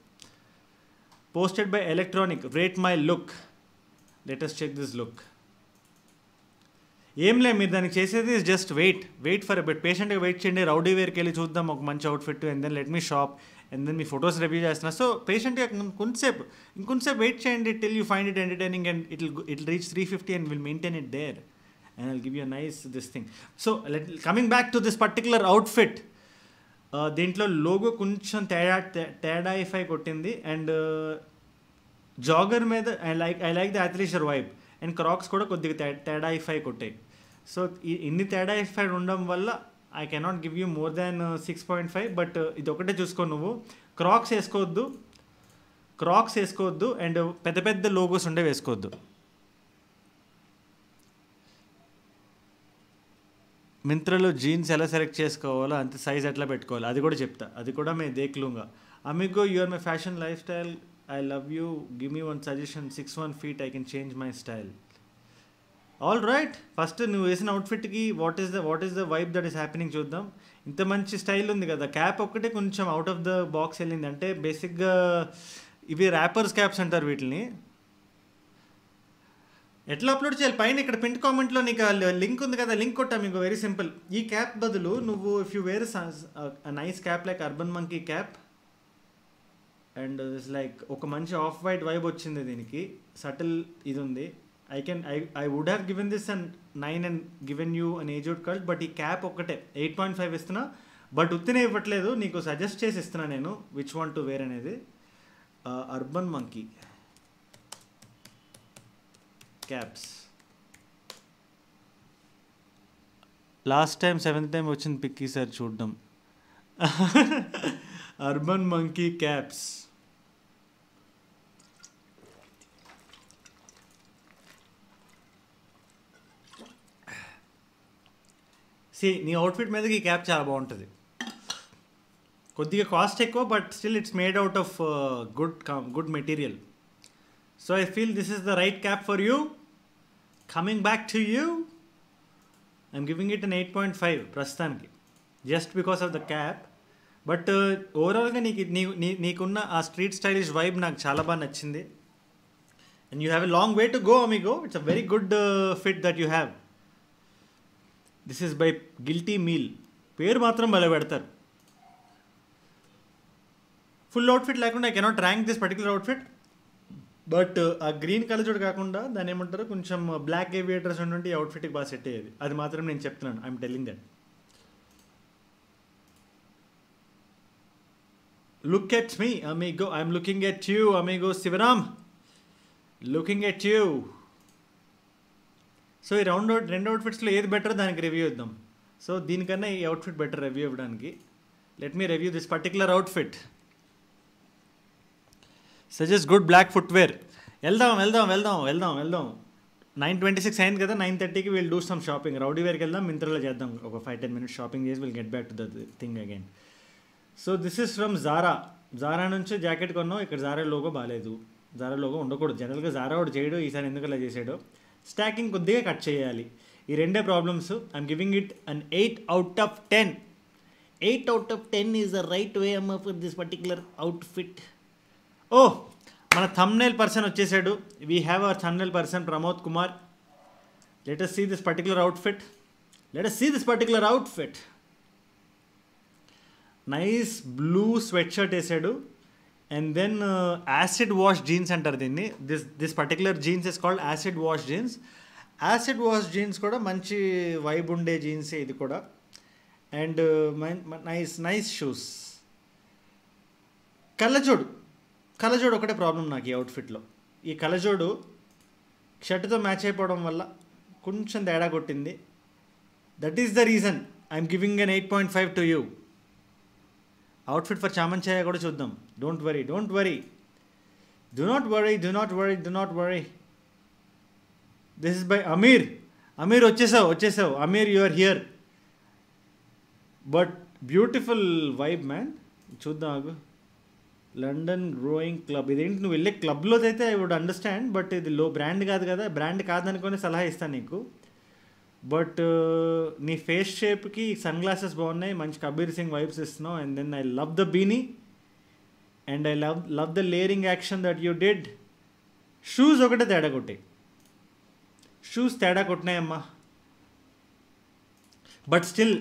Posted by Electronic, rate my look. Let us check this look. లేదు మీరు దానికి చేసేది is just wait wait for but పేషెంట్గా వెయిట్ చేయండి రౌడీ వేర్కి వెళ్ళి చూద్దాం ఒక మంచి outfit and then let me shop and then me photos review చేస్తున్నా సో పేషెంట్గా కొంతసేపు ఇంకొంతసేపు వెయిట్ చేయండి till you find it entertaining and it it reach three fifty and will maintain it there and I'll give you nice this thing so let coming back to this particular outfit దీంట్లో logo కొంచెం తేడా తేడాయిఫై కొట్టింది and jogger మీద I like I like the athleisure vibe and Crocs కూడా కొద్దిగా తేడాయిఫై కొట్టాయి సో ఇన్ని తేడాయిఫై ఉండడం వల్ల I cannot give you more than six point five but ఇది ఒకటే చూసుకో నువ్వు క్రాక్స్ వేసుకోవద్దు క్రాక్స్ వేసుకోవద్దు అండ్ పెద్ద పెద్ద లోగోస్ ఉండే వేసుకోవద్దు మింత్రలో జీన్స్ ఎలా సెలెక్ట్ చేసుకోవాలో అంత సైజ్ ఎట్లా పెట్టుకోవాలి అది కూడా చెప్తా అది కూడా మే దేక్లుంగా amigo you my fashion lifestyle I love you give me one suggestion six one feet I can change my style all right first నువ్వు వేసిన అవుట్ఫిట్కి what is the what is the vibe that is happening చూద్దాం ఇంత మంచి style ఉంది కదా cap ఒక్కటే కొంచెం అవుట్ ఆఫ్ ద బాక్స్ వెళ్ళింది అంటే బేసిక్గా ఇవి ర్యాపర్స్ క్యాప్స్ అంటారు వీటిని ఎట్లా అప్లోడ్ చేయాలి పైన ఇక్కడ పింట్ కామెంట్లో నీకు లింక్ ఉంది కదా లింక్ కొట్టా మీకు వెరీ సింపుల్ ఈ క్యాప్ బదులు నువ్వు if you wear nice cap like Urban Monkey cap and this like ఒక మంచి ఆఫ్ వైట్ వైబ్ వచ్చింది దీనికి సటిల్ ఇది ఉంది I can I I would have given this and nine and given you an age out cult but ఈ cap ఒకటే eight point five ఇస్తున్నా but ఉత్తినే ఇవ్వట్లేదు నీకు సజెస్ట్ చేసి ఇస్తున్నా నేను విచ్ వాంట్ టు వేర్ అనేది Urban uh, Monkey caps. Last time, seventh time వచ్చింది పిక్కి సార్ చూడడం అర్బన్ మంకీ క్యాప్స్ సి నీ అవుట్ఫిట్ మీదకి ఈ క్యాప్ చాలా బాగుంటుంది కొద్దిగా కాస్ట్ ఎక్కువ but still it's made out of good good material so I feel this is the right cap for you coming back to you I'm giving it an eight point five ప్రస్తుతానికి just because of the cap but ఓవరాల్గా నీకు నీ నీకున్న ఆ street stylish vibe నాకు చాలా బాగా నచ్చింది and you have a long way to go amigo it's a very good fit that you have this is by guilty meal పేరు మాత్రం భలే పెడతారు ఫుల్ అవుట్ఫిట్ లేకుండా I cannot rank this particular outfit but ఆ green colour చూడ కాకుండా దాని ఏమంటారు కొంచెం బ్లాక్ ఏవియేటర్స్ ఉన్నటువంటి అవుట్ఫిట్కి బాగా సెట్ అయ్యేది అది మాత్రం నేను చెప్తున్నాను I'm telling that look at me go I'm looking at you go Shivaram looking at you so ఈ రౌండ్ అవుట్ రెండు అవుట్ఫిట్స్లో ఏది బెటర్ దానికి రివ్యూ ఇద్దాం సో దీనికన్నా ఈ అవుట్ఫిట్ బెటర్ రివ్యూ ఇవ్వడానికి let me review this particular outfit suggest good black footwear వెళ్దాం వెళ్దాం వెళ్దాం వెళ్దాం వెళ్దాం నైన్ ట్వంటీ సిక్స్ అయింది కదా నైన్ థర్టీకి we'll do some shopping Rowdy వేర్కి వెళ్దాం మింత్రలో చేద్దాం ఒక ఫైవ్ టెన్ మినిట్స్ షాపింగ్ చేసి will get back to the thing again so this is from Zara Zara నుంచి జాకెట్ కొన్నాం ఇక్కడ జారా లోగో బాగాలేదు జారా లోగో ఉండకూడదు జనరల్గా జారా ఒకటి చేయడు ఈసారి ఎందుకు అలా చేసాడో స్టాకింగ్ కొద్దిగా కట్ చేయాలి ఈ రెండే problems I'm giving it an eight out of ten eight out of ten is the right way అమ్మ for this particular outfit ఓ మన థమ్నైల్ పర్సన్ వచ్చేసాడు we have our thumbnail person Pramod Kumar let's see this particular outfit let's see this particular outfit nice blue sweatshirt వేసాడు and then acid wash jeans అంటారు దీన్ని this this particular jeans is called acid wash jeans acid wash jeans కూడా మంచి vibe ఉండే జీన్సే ఇది కూడా and nice nice shoes కళ్ళజోడు కలజోడు ఒకటే ప్రాబ్లం నాకు ఈ అవుట్ఫిట్లో ఈ కలజోడు షర్ట్తో మ్యాచ్ అయిపోవడం వల్ల కొంచెం తేడా కొట్టింది that is the reason I'm giving an eight point five to you outfit for చామన్ ఛాయ కూడా చూద్దాం don't worry don't worry do not worry do not worry do not worry this is by Aamir Aamir వచ్చేసావు వచ్చేసావు Aamir you are here but beautiful vibe man చూద్దాం ఆగు London growing club ఇదేంటి నువ్వు వెళ్ళే క్లబ్లో అయితే ఐ వుడ్ అండర్స్టాండ్ బట్ ఇది లో బ్రాండ్ కాదు కదా బ్రాండ్ కాదనుకొని సలహా ఇస్తాను నీకు బట్ uh, నీ ఫేస్ షేప్కి సన్ గ్లాసెస్ బాగున్నాయి మంచి కబీర్ సింగ్ వైబ్స్ ఇస్తున్నావు and then I love the beanie and I love love the layering action that you did shoes ఒకటే తేడా కొట్టాయి షూస్ తేడా కొట్టినాయమ్మా బట్ స్టిల్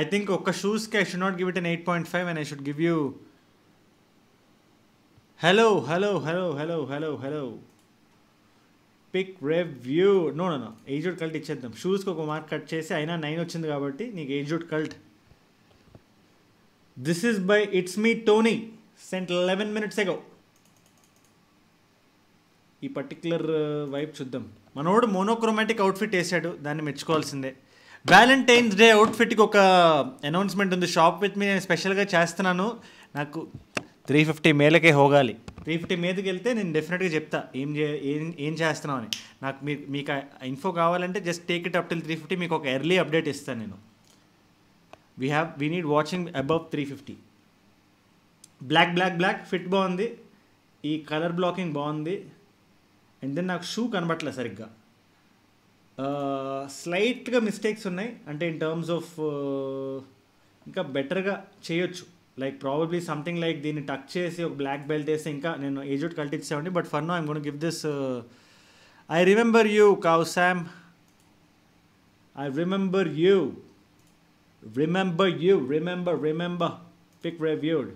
ఐ థింక్ ఒక్క షూస్కి I should not give it an eight point five and I should give you hello hello hello hello hello hello pick review no aged cult ఇచ్చేద్దాం షూస్కి ఒక మార్క్ కట్ చేసి అయినా nine వచ్చింది కాబట్టి నీకు aged cult this is by it's me Tony sent eleven minutes ago ఈ particular వైపు uh, చూద్దాం మనోడు మోనోక్రోమాటిక్ అవుట్ఫిట్ వేసాడు దాన్ని మెచ్చుకోవాల్సిందే వ్యాలంటైన్స్ డే అవుట్ఫిట్కి ఒక అనౌన్స్మెంట్ ఉంది షాప్ విత్ మీ నేను స్పెషల్గా చేస్తున్నాను నాకు త్రీ ఫిఫ్టీ మేలకే హోగాలి త్రీ ఫిఫ్టీ మీదకి వెళ్తే నేను డెఫినెట్గా చెప్తా ఏం చే ఏం ఏం చేస్తున్నావు అని నాకు మీ మీకు ఇన్ఫో కావాలంటే just take it up till three fifty మీకు ఒక ఎర్లీ అప్డేట్ ఇస్తాను నేను we have we need watching above three fifty black black black fit బాగుంది ఈ కలర్ బ్లాకింగ్ బాగుంది అండ్ దెన్ నాకు షూ కనబట్లేదు సరిగ్గా స్లైట్గా మిస్టేక్స్ ఉన్నాయి అంటే ఇన్ టర్మ్స్ ఆఫ్ ఇంకా బెటర్గా చేయొచ్చు లైక్ ప్రాబబ్లీ సంథింగ్ లైక్ దీన్ని టచ్ చేసి ఒక బ్లాక్ బెల్ట్ వేసి ఇంకా నేను ఏజ్డ్ కల్టిచ్చామండి but for no I'm gonna give this I remember you కావ్ శామ్ I remember you remember you remember remember pick reviewed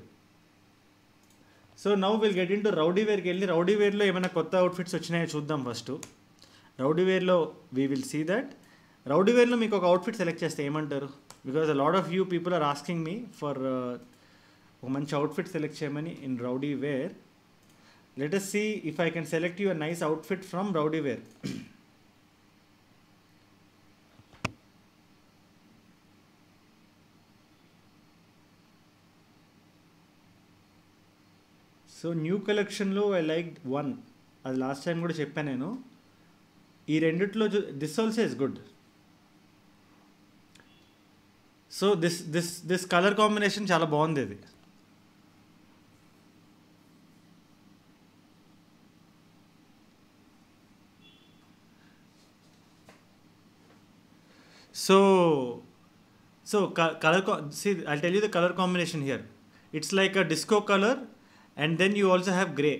so now will get in into Rowdy వేర్కి వెళ్ళి రౌడీ వేర్లో ఏమైనా కొత్త అవుట్ఫిట్స్ వచ్చినాయో చూద్దాం ఫస్ట్ రౌడీ వేర్లో we will see that Rowdy వేర్లో మీకు ఒక అవుట్ఫిట్ సెలెక్ట్ చేస్తే ఏమంటారు because lot of you people are asking me for ఒక మంచి అవుట్ఫిట్ సెలెక్ట్ చేయమని in Rowdy Wear us see if I can select your nice outfit from Rowdy Wear so new కలెక్షన్లో I like one అది last time కూడా చెప్పాను నేను ఈ రెండిట్లో this also is good so this this this colour combination చాలా బాగుంది ఇది so so color see i'll tell you the color combination here it's like a disco color and then you also have gray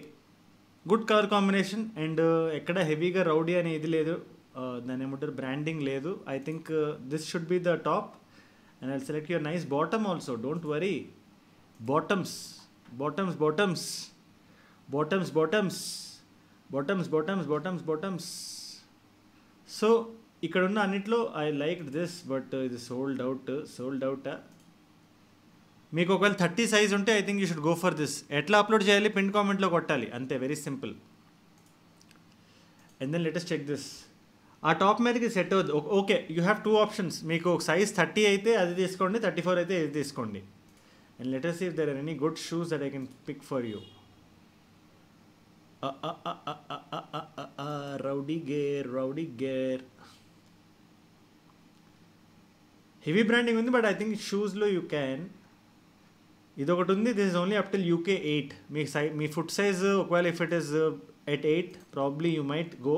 good color combination and uh, ekkada heavy ga rowdy anedi ledhu దానేమంటారు branding లేదు I think this should be the top and I select your nice bottom also don't worry bottoms bottoms bottoms, bottoms, bottoms, bottoms, bottoms, bottoms, bottoms. So. ఇక్కడ ఉన్న అన్నిట్లో I like this but ఇది sold out sold out మీకు ఒకవేళ thirty size ఉంటే I think you should go for this ఎట్లా upload చేయాలి pin కామెంట్లో కొట్టాలి అంతే very simple and then latest check this ఆ టాప్ మీదకి సెట్ అవుద్ది okay you have two options మీకు ఒక సైజ్ థర్టీ అయితే అది తీసుకోండి థర్టీ ఫోర్ అయితే ఇది తీసుకోండి and let's if there are any good shoes that I can pick for you rowdy gear rowdy gear heavy branding ఉంది బట్ ఐ థింక్ షూస్లో యూ క్యాన్ ఇది ఒకటి ఉంది this is only up till UK eight మీ సై మీ foot size ఒకవేళ if it is at eight probably you might go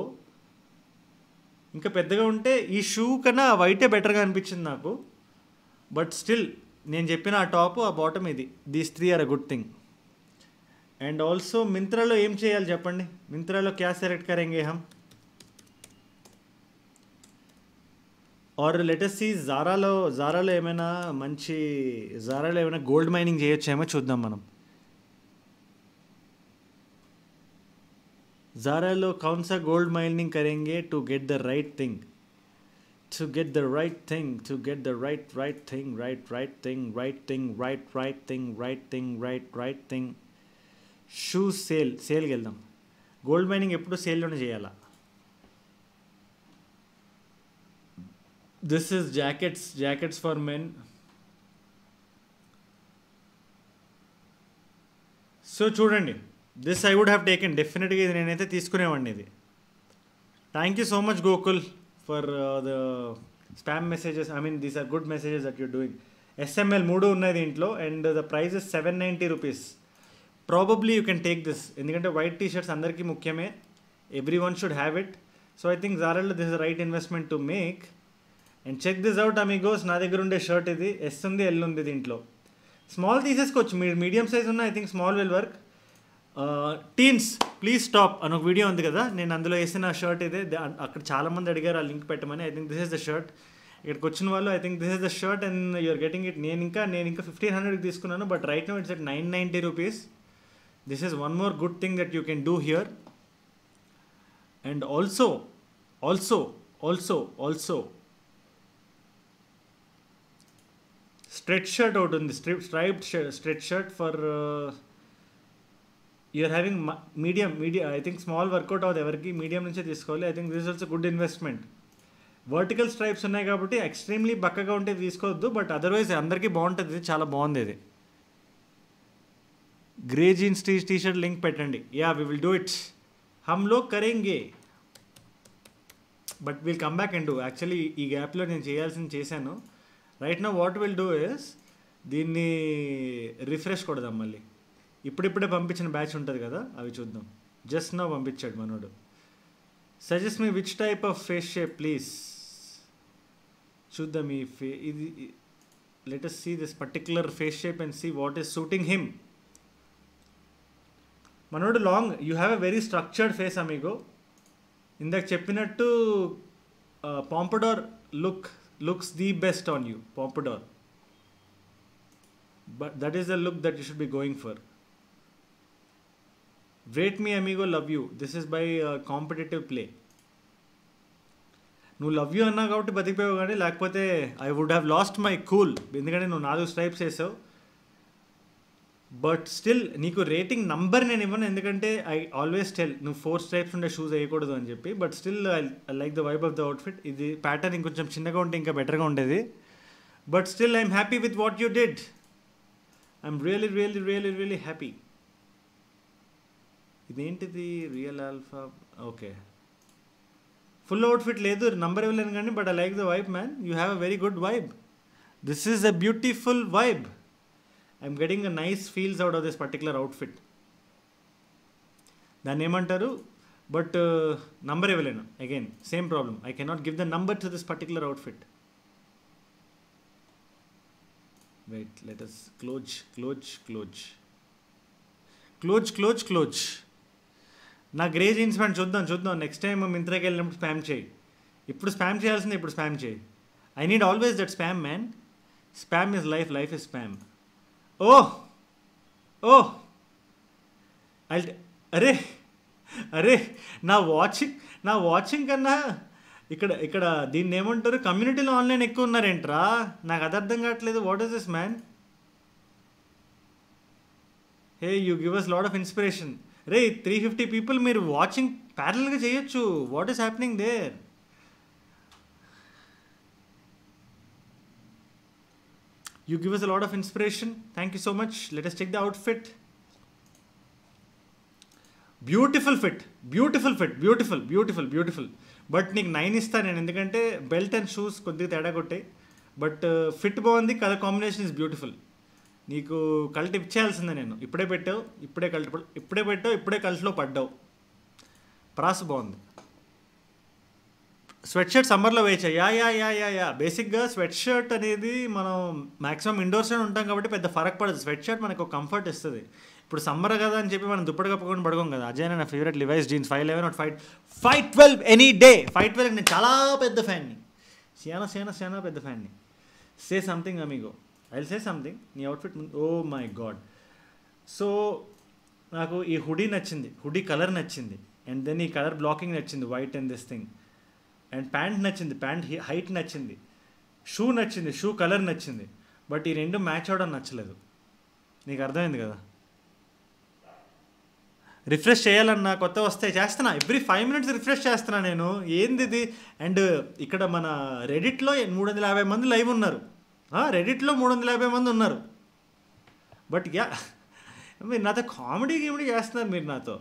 ఇంకా పెద్దగా ఉంటే ఈ షూ కన్నా వైటే బెటర్గా అనిపించింది నాకు బట్ స్టిల్ నేను చెప్పిన ఆ టాప్ ఆ బాటమ్ ఇది these three are a good thing and also మింత్రాలో ఏం చేయాలి చెప్పండి మింత్రాలో క్యాష్ సెలెక్ట్ కరెంగేహం ఆర్ లెటెస్ట్ సీ జారాలో జారాలో ఏమైనా మంచి జారాలో ఏమైనా గోల్డ్ మైనింగ్ చేయొచ్చేమో చూద్దాం మనం జారాలో కౌన్సా గోల్డ్ మైనింగ్ కరేంగే to get the right thing to get the right thing to get the right right thing right right thing right thing right right thing right thing right right thing shoe sale సేల్కి వెళ్దాం gold mining ఎప్పుడు సేల్లోనే చేయాలా this is jackets jackets for men so చూడండి this I would have taken డెఫినెట్గా ఇది నేనైతే తీసుకునేవాడిని ఇది thank you so much Gokul for the spam messages I mean these are good messages that you doing SML మూడు ఉన్నాయి దీంట్లో and the price is seven ninety rupees probably you can take this ఎందుకంటే white T shirts అందరికీ ముఖ్యమే every one should have it so I think జారల్ this right investment to make and check this out amigos నా దగ్గర ఉండే shirt ఇది yes ఉంది L ఉంది దీంట్లో స్మాల్ తీసేసుకోవచ్చు మీరు మీడియం సైజ్ ఉన్న I think small will work teens please stop అని ఒక వీడియో ఉంది కదా నేను అందులో వేసిన షర్ట్ ఇదే అక్కడ చాలామంది అడిగారు ఆ లింక్ పెట్టమని I think this is the shirt ఇక్కడికి వచ్చిన వాళ్ళు I think this is the shirt and you're getting it నేను ఇంకా నేను ఇంకా ఫిఫ్టీన్ హండ్రెడ్కి తీసుకున్నాను but right no it's at nine ninety rupees this is one more good thing that you can do here and also also also also straight shirt ఒకటి ఉంది strip striped shirt straight shirt for you're having medium medium I think small work out అవుతుంది ఎవరికి medium నుంచే తీసుకోవాలి I think this also good investment vertical stripes ఉన్నాయి కాబట్టి extremely బక్కగా ఉంటే తీసుకోవద్దు బట్ అదర్వైజ్ అందరికీ బాగుంటుంది ఇది చాలా బాగుంది ఇది grey jeans T T shirt link పెట్టండి yeah we will do it హమ్ లో కరేంగే but we'll come back and do actually ఈ గ్యాప్లో నేను చేయాల్సింది చేశాను రైట్ నా వాట్ విల్ డూ ఇస్ దీన్ని రిఫ్రెష్ కొడదాం మళ్ళీ ఇప్పుడిప్పుడే పంపించిన బ్యాచ్ ఉంటుంది కదా అవి చూద్దాం జస్ట్ నా పంపించాడు మనోడు suggest me which type of face shape please చూద్దాం ఈ ఫే ఇది let's see this particular face shape and see what is suiting him మనోడు long you have a very structured face amigo ఇందాక చెప్పినట్టు pompadour look looks the best on you, pompadour. But that is the look that you should be going for. Wait me amigo love you. This is by uh, competitive play. నువ్వు love you అన్నా కాబట్టి బతికిపోయావు కానీ లేకపోతే I would have lost my cool ఎందుకంటే నువ్వు నాలుగు stripes వేసావు బట్ స్టిల్ నీకు రేటింగ్ నంబర్ నేను ఇవ్వను ఎందుకంటే ఐ ఆల్వేస్ టెల్ నువ్వు ఫోర్ స్టైప్స్ ఉండే షూస్ వేయకూడదు అని చెప్పి but still I like the vibe of the outfit ఇది ప్యాటర్న్ ఇంకొంచెం చిన్నగా ఉంటే ఇంకా బెటర్గా ఉండేది but still I'm happy with what you did I'm really really really really happy ఇదేంటిది real alpha okay full outfit లేదు నంబర్ ఇవ్వలేను కానీ but I like the vibe man you have a very good vibe this is a beautiful vibe I'm getting a nice feels out of this particular outfit దాన్ని ఏమంటారు but number uh, ఇవ్వలేను again same problem I cannot give the number to this particular outfit wait let us close close close close close close నా grey jeans pant చూద్దాం చూద్దాం next time మింత్రాకి వెళ్ళినప్పుడు spam చేయి ఇప్పుడు spam చేయాల్సింది ఇప్పుడు spam చేయి I need always that spam man spam is life life is spam ఓ ఓ అరే అరే నా వాచింగ్ నా వాచింగ్ కన్నా ఇక్కడ ఇక్కడ దీన్ని ఏమంటారు కమ్యూనిటీలో ఆన్లైన్ ఎక్కువ ఉన్నారేంట్రా నాకు అది అర్థం కావట్లేదు what is this man hey you give us load of inspiration రే త్రీ ఫిఫ్టీ పీపుల్ మీరు వాచింగ్ ప్యారల్గా చేయొచ్చు what is happening there you give us a lot of inspiration thank you so much let us check the outfit beautiful fit beautiful fit beautiful beautiful beautiful but నీకు nine ఇస్తాను నేను ఎందుకంటే belt and shoes కొద్దిగా తేడా కొట్టాయి but fit uh, బాగుంది colour combination is beautiful నీకు cult ఇచ్చేయాల్సిందే నేను ఇప్పుడే పెట్టావు ఇప్పుడే కల్ట్ ఇప్పుడే పెట్టావు ఇప్పుడే కల్ట్లో పడ్డావు ప్రాస బాగుంది స్వెట్ షర్ట్ సమ్మర్లో వేయచ్చా yeah yeah yeah yeah yeah బేసిక్గా స్వెట్ షర్ట్ అనేది మనం మాక్సిమం ఇండోర్స్లో ఉంటాం కాబట్టి పెద్ద ఫరక్ పడదు స్వెట్ షర్ట్ మనకు కంఫర్ట్ ఇస్తుంది ఇప్పుడు సమ్మర్ కదా అని చెప్పి మనం దుప్పటి కప్పుకొని పడుకోం కదా అజయ్ నా favourite Levi's jeans five eleven five five twelve any day five twelve నేను చాలా పెద్ద ఫ్యాన్ని సేనా సేనా సేనా పెద్ద ఫ్యాన్ని say something amigo I say something నీ outfit oh my god so నాకు ఈ హుడీ నచ్చింది హుడీ కలర్ నచ్చింది అండ్ దెన్ ఈ కలర్ బ్లాకింగ్ నచ్చింది white and this thing and pant నచ్చింది ప్యాంట్ హైట్ నచ్చింది షూ నచ్చింది షూ కలర్ నచ్చింది బట్ ఈ రెండు మ్యాచ్ అవడం నచ్చలేదు నీకు అర్థమైంది కదా రిఫ్రెష్ చేయాలన్నా కొత్త వస్తే చేస్తున్నా ఎవ్రీ ఫైవ్ మినిట్స్ రిఫ్రెష్ చేస్తున్నా నేను ఏంది ఇది అండ్ ఇక్కడ మన రెడిట్లో మూడు వందల యాభై మంది లైవ్ ఉన్నారు రెడిట్లో మూడు వందల యాభై మంది ఉన్నారు బట్ యా మీరు నాతో కామెడీ గేమ్ చేస్తున్నారు మీరు నాతో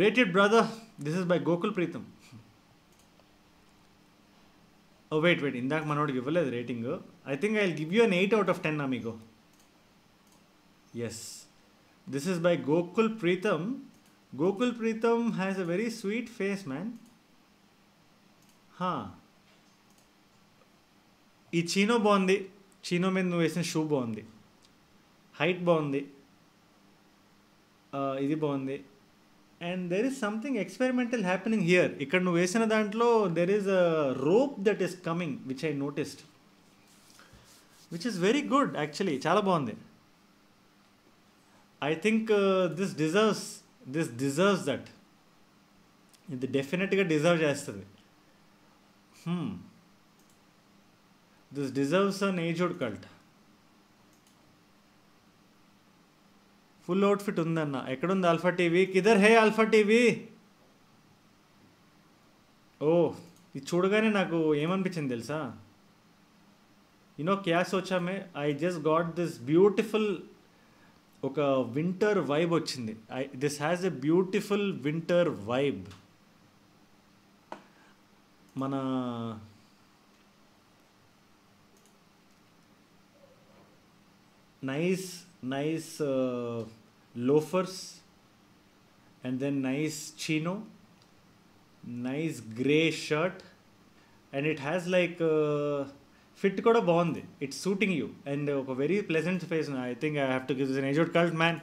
గ్రేటెడ్ brother this is by Gokul Pritam oh wait wait ಇಂದಾಕ ಮನೋಡಿಗೆ ಇವ್ವಲ್ಲ ಅದು rating I think I will give you an eight out of ten amigo yes this is by Gokul Pritam Gokul Pritam has a very sweet face man हाँ ఈ చీనో బాగుంది chino మీద నువ్వు వేసిన షూ బాగుంది హైట్ బాగుంది ఇది బాగుంది and there is something experimental happening here ఇక్కడ నువ్వు వేసిన దాంట్లో there is a rope that is coming which I noticed which is very good actually చాలా బాగుంది I think this deserves this deserves that ఇది డెఫినెట్గా డిజర్వ్ చేస్తుంది this deserves an age cult full outfit ఉందన్న ఎక్కడుంది ఆల్ఫా టీవీ కిదర్ hey Alpha TV oh ఇది చూడగానే నాకు ఏమనిపించింది తెలుసా యూనో క్యాస్ వచ్చామే I just got this beautiful ఒక వింటర్ వైబ్ వచ్చింది I this has a beautiful winter vibe మన nice nice uh, loafers and then nice chino nice grey shirt and it has like fit కూడా బాగుంది it's suiting you and ఒక very pleasant face I think I have to give an aged cult man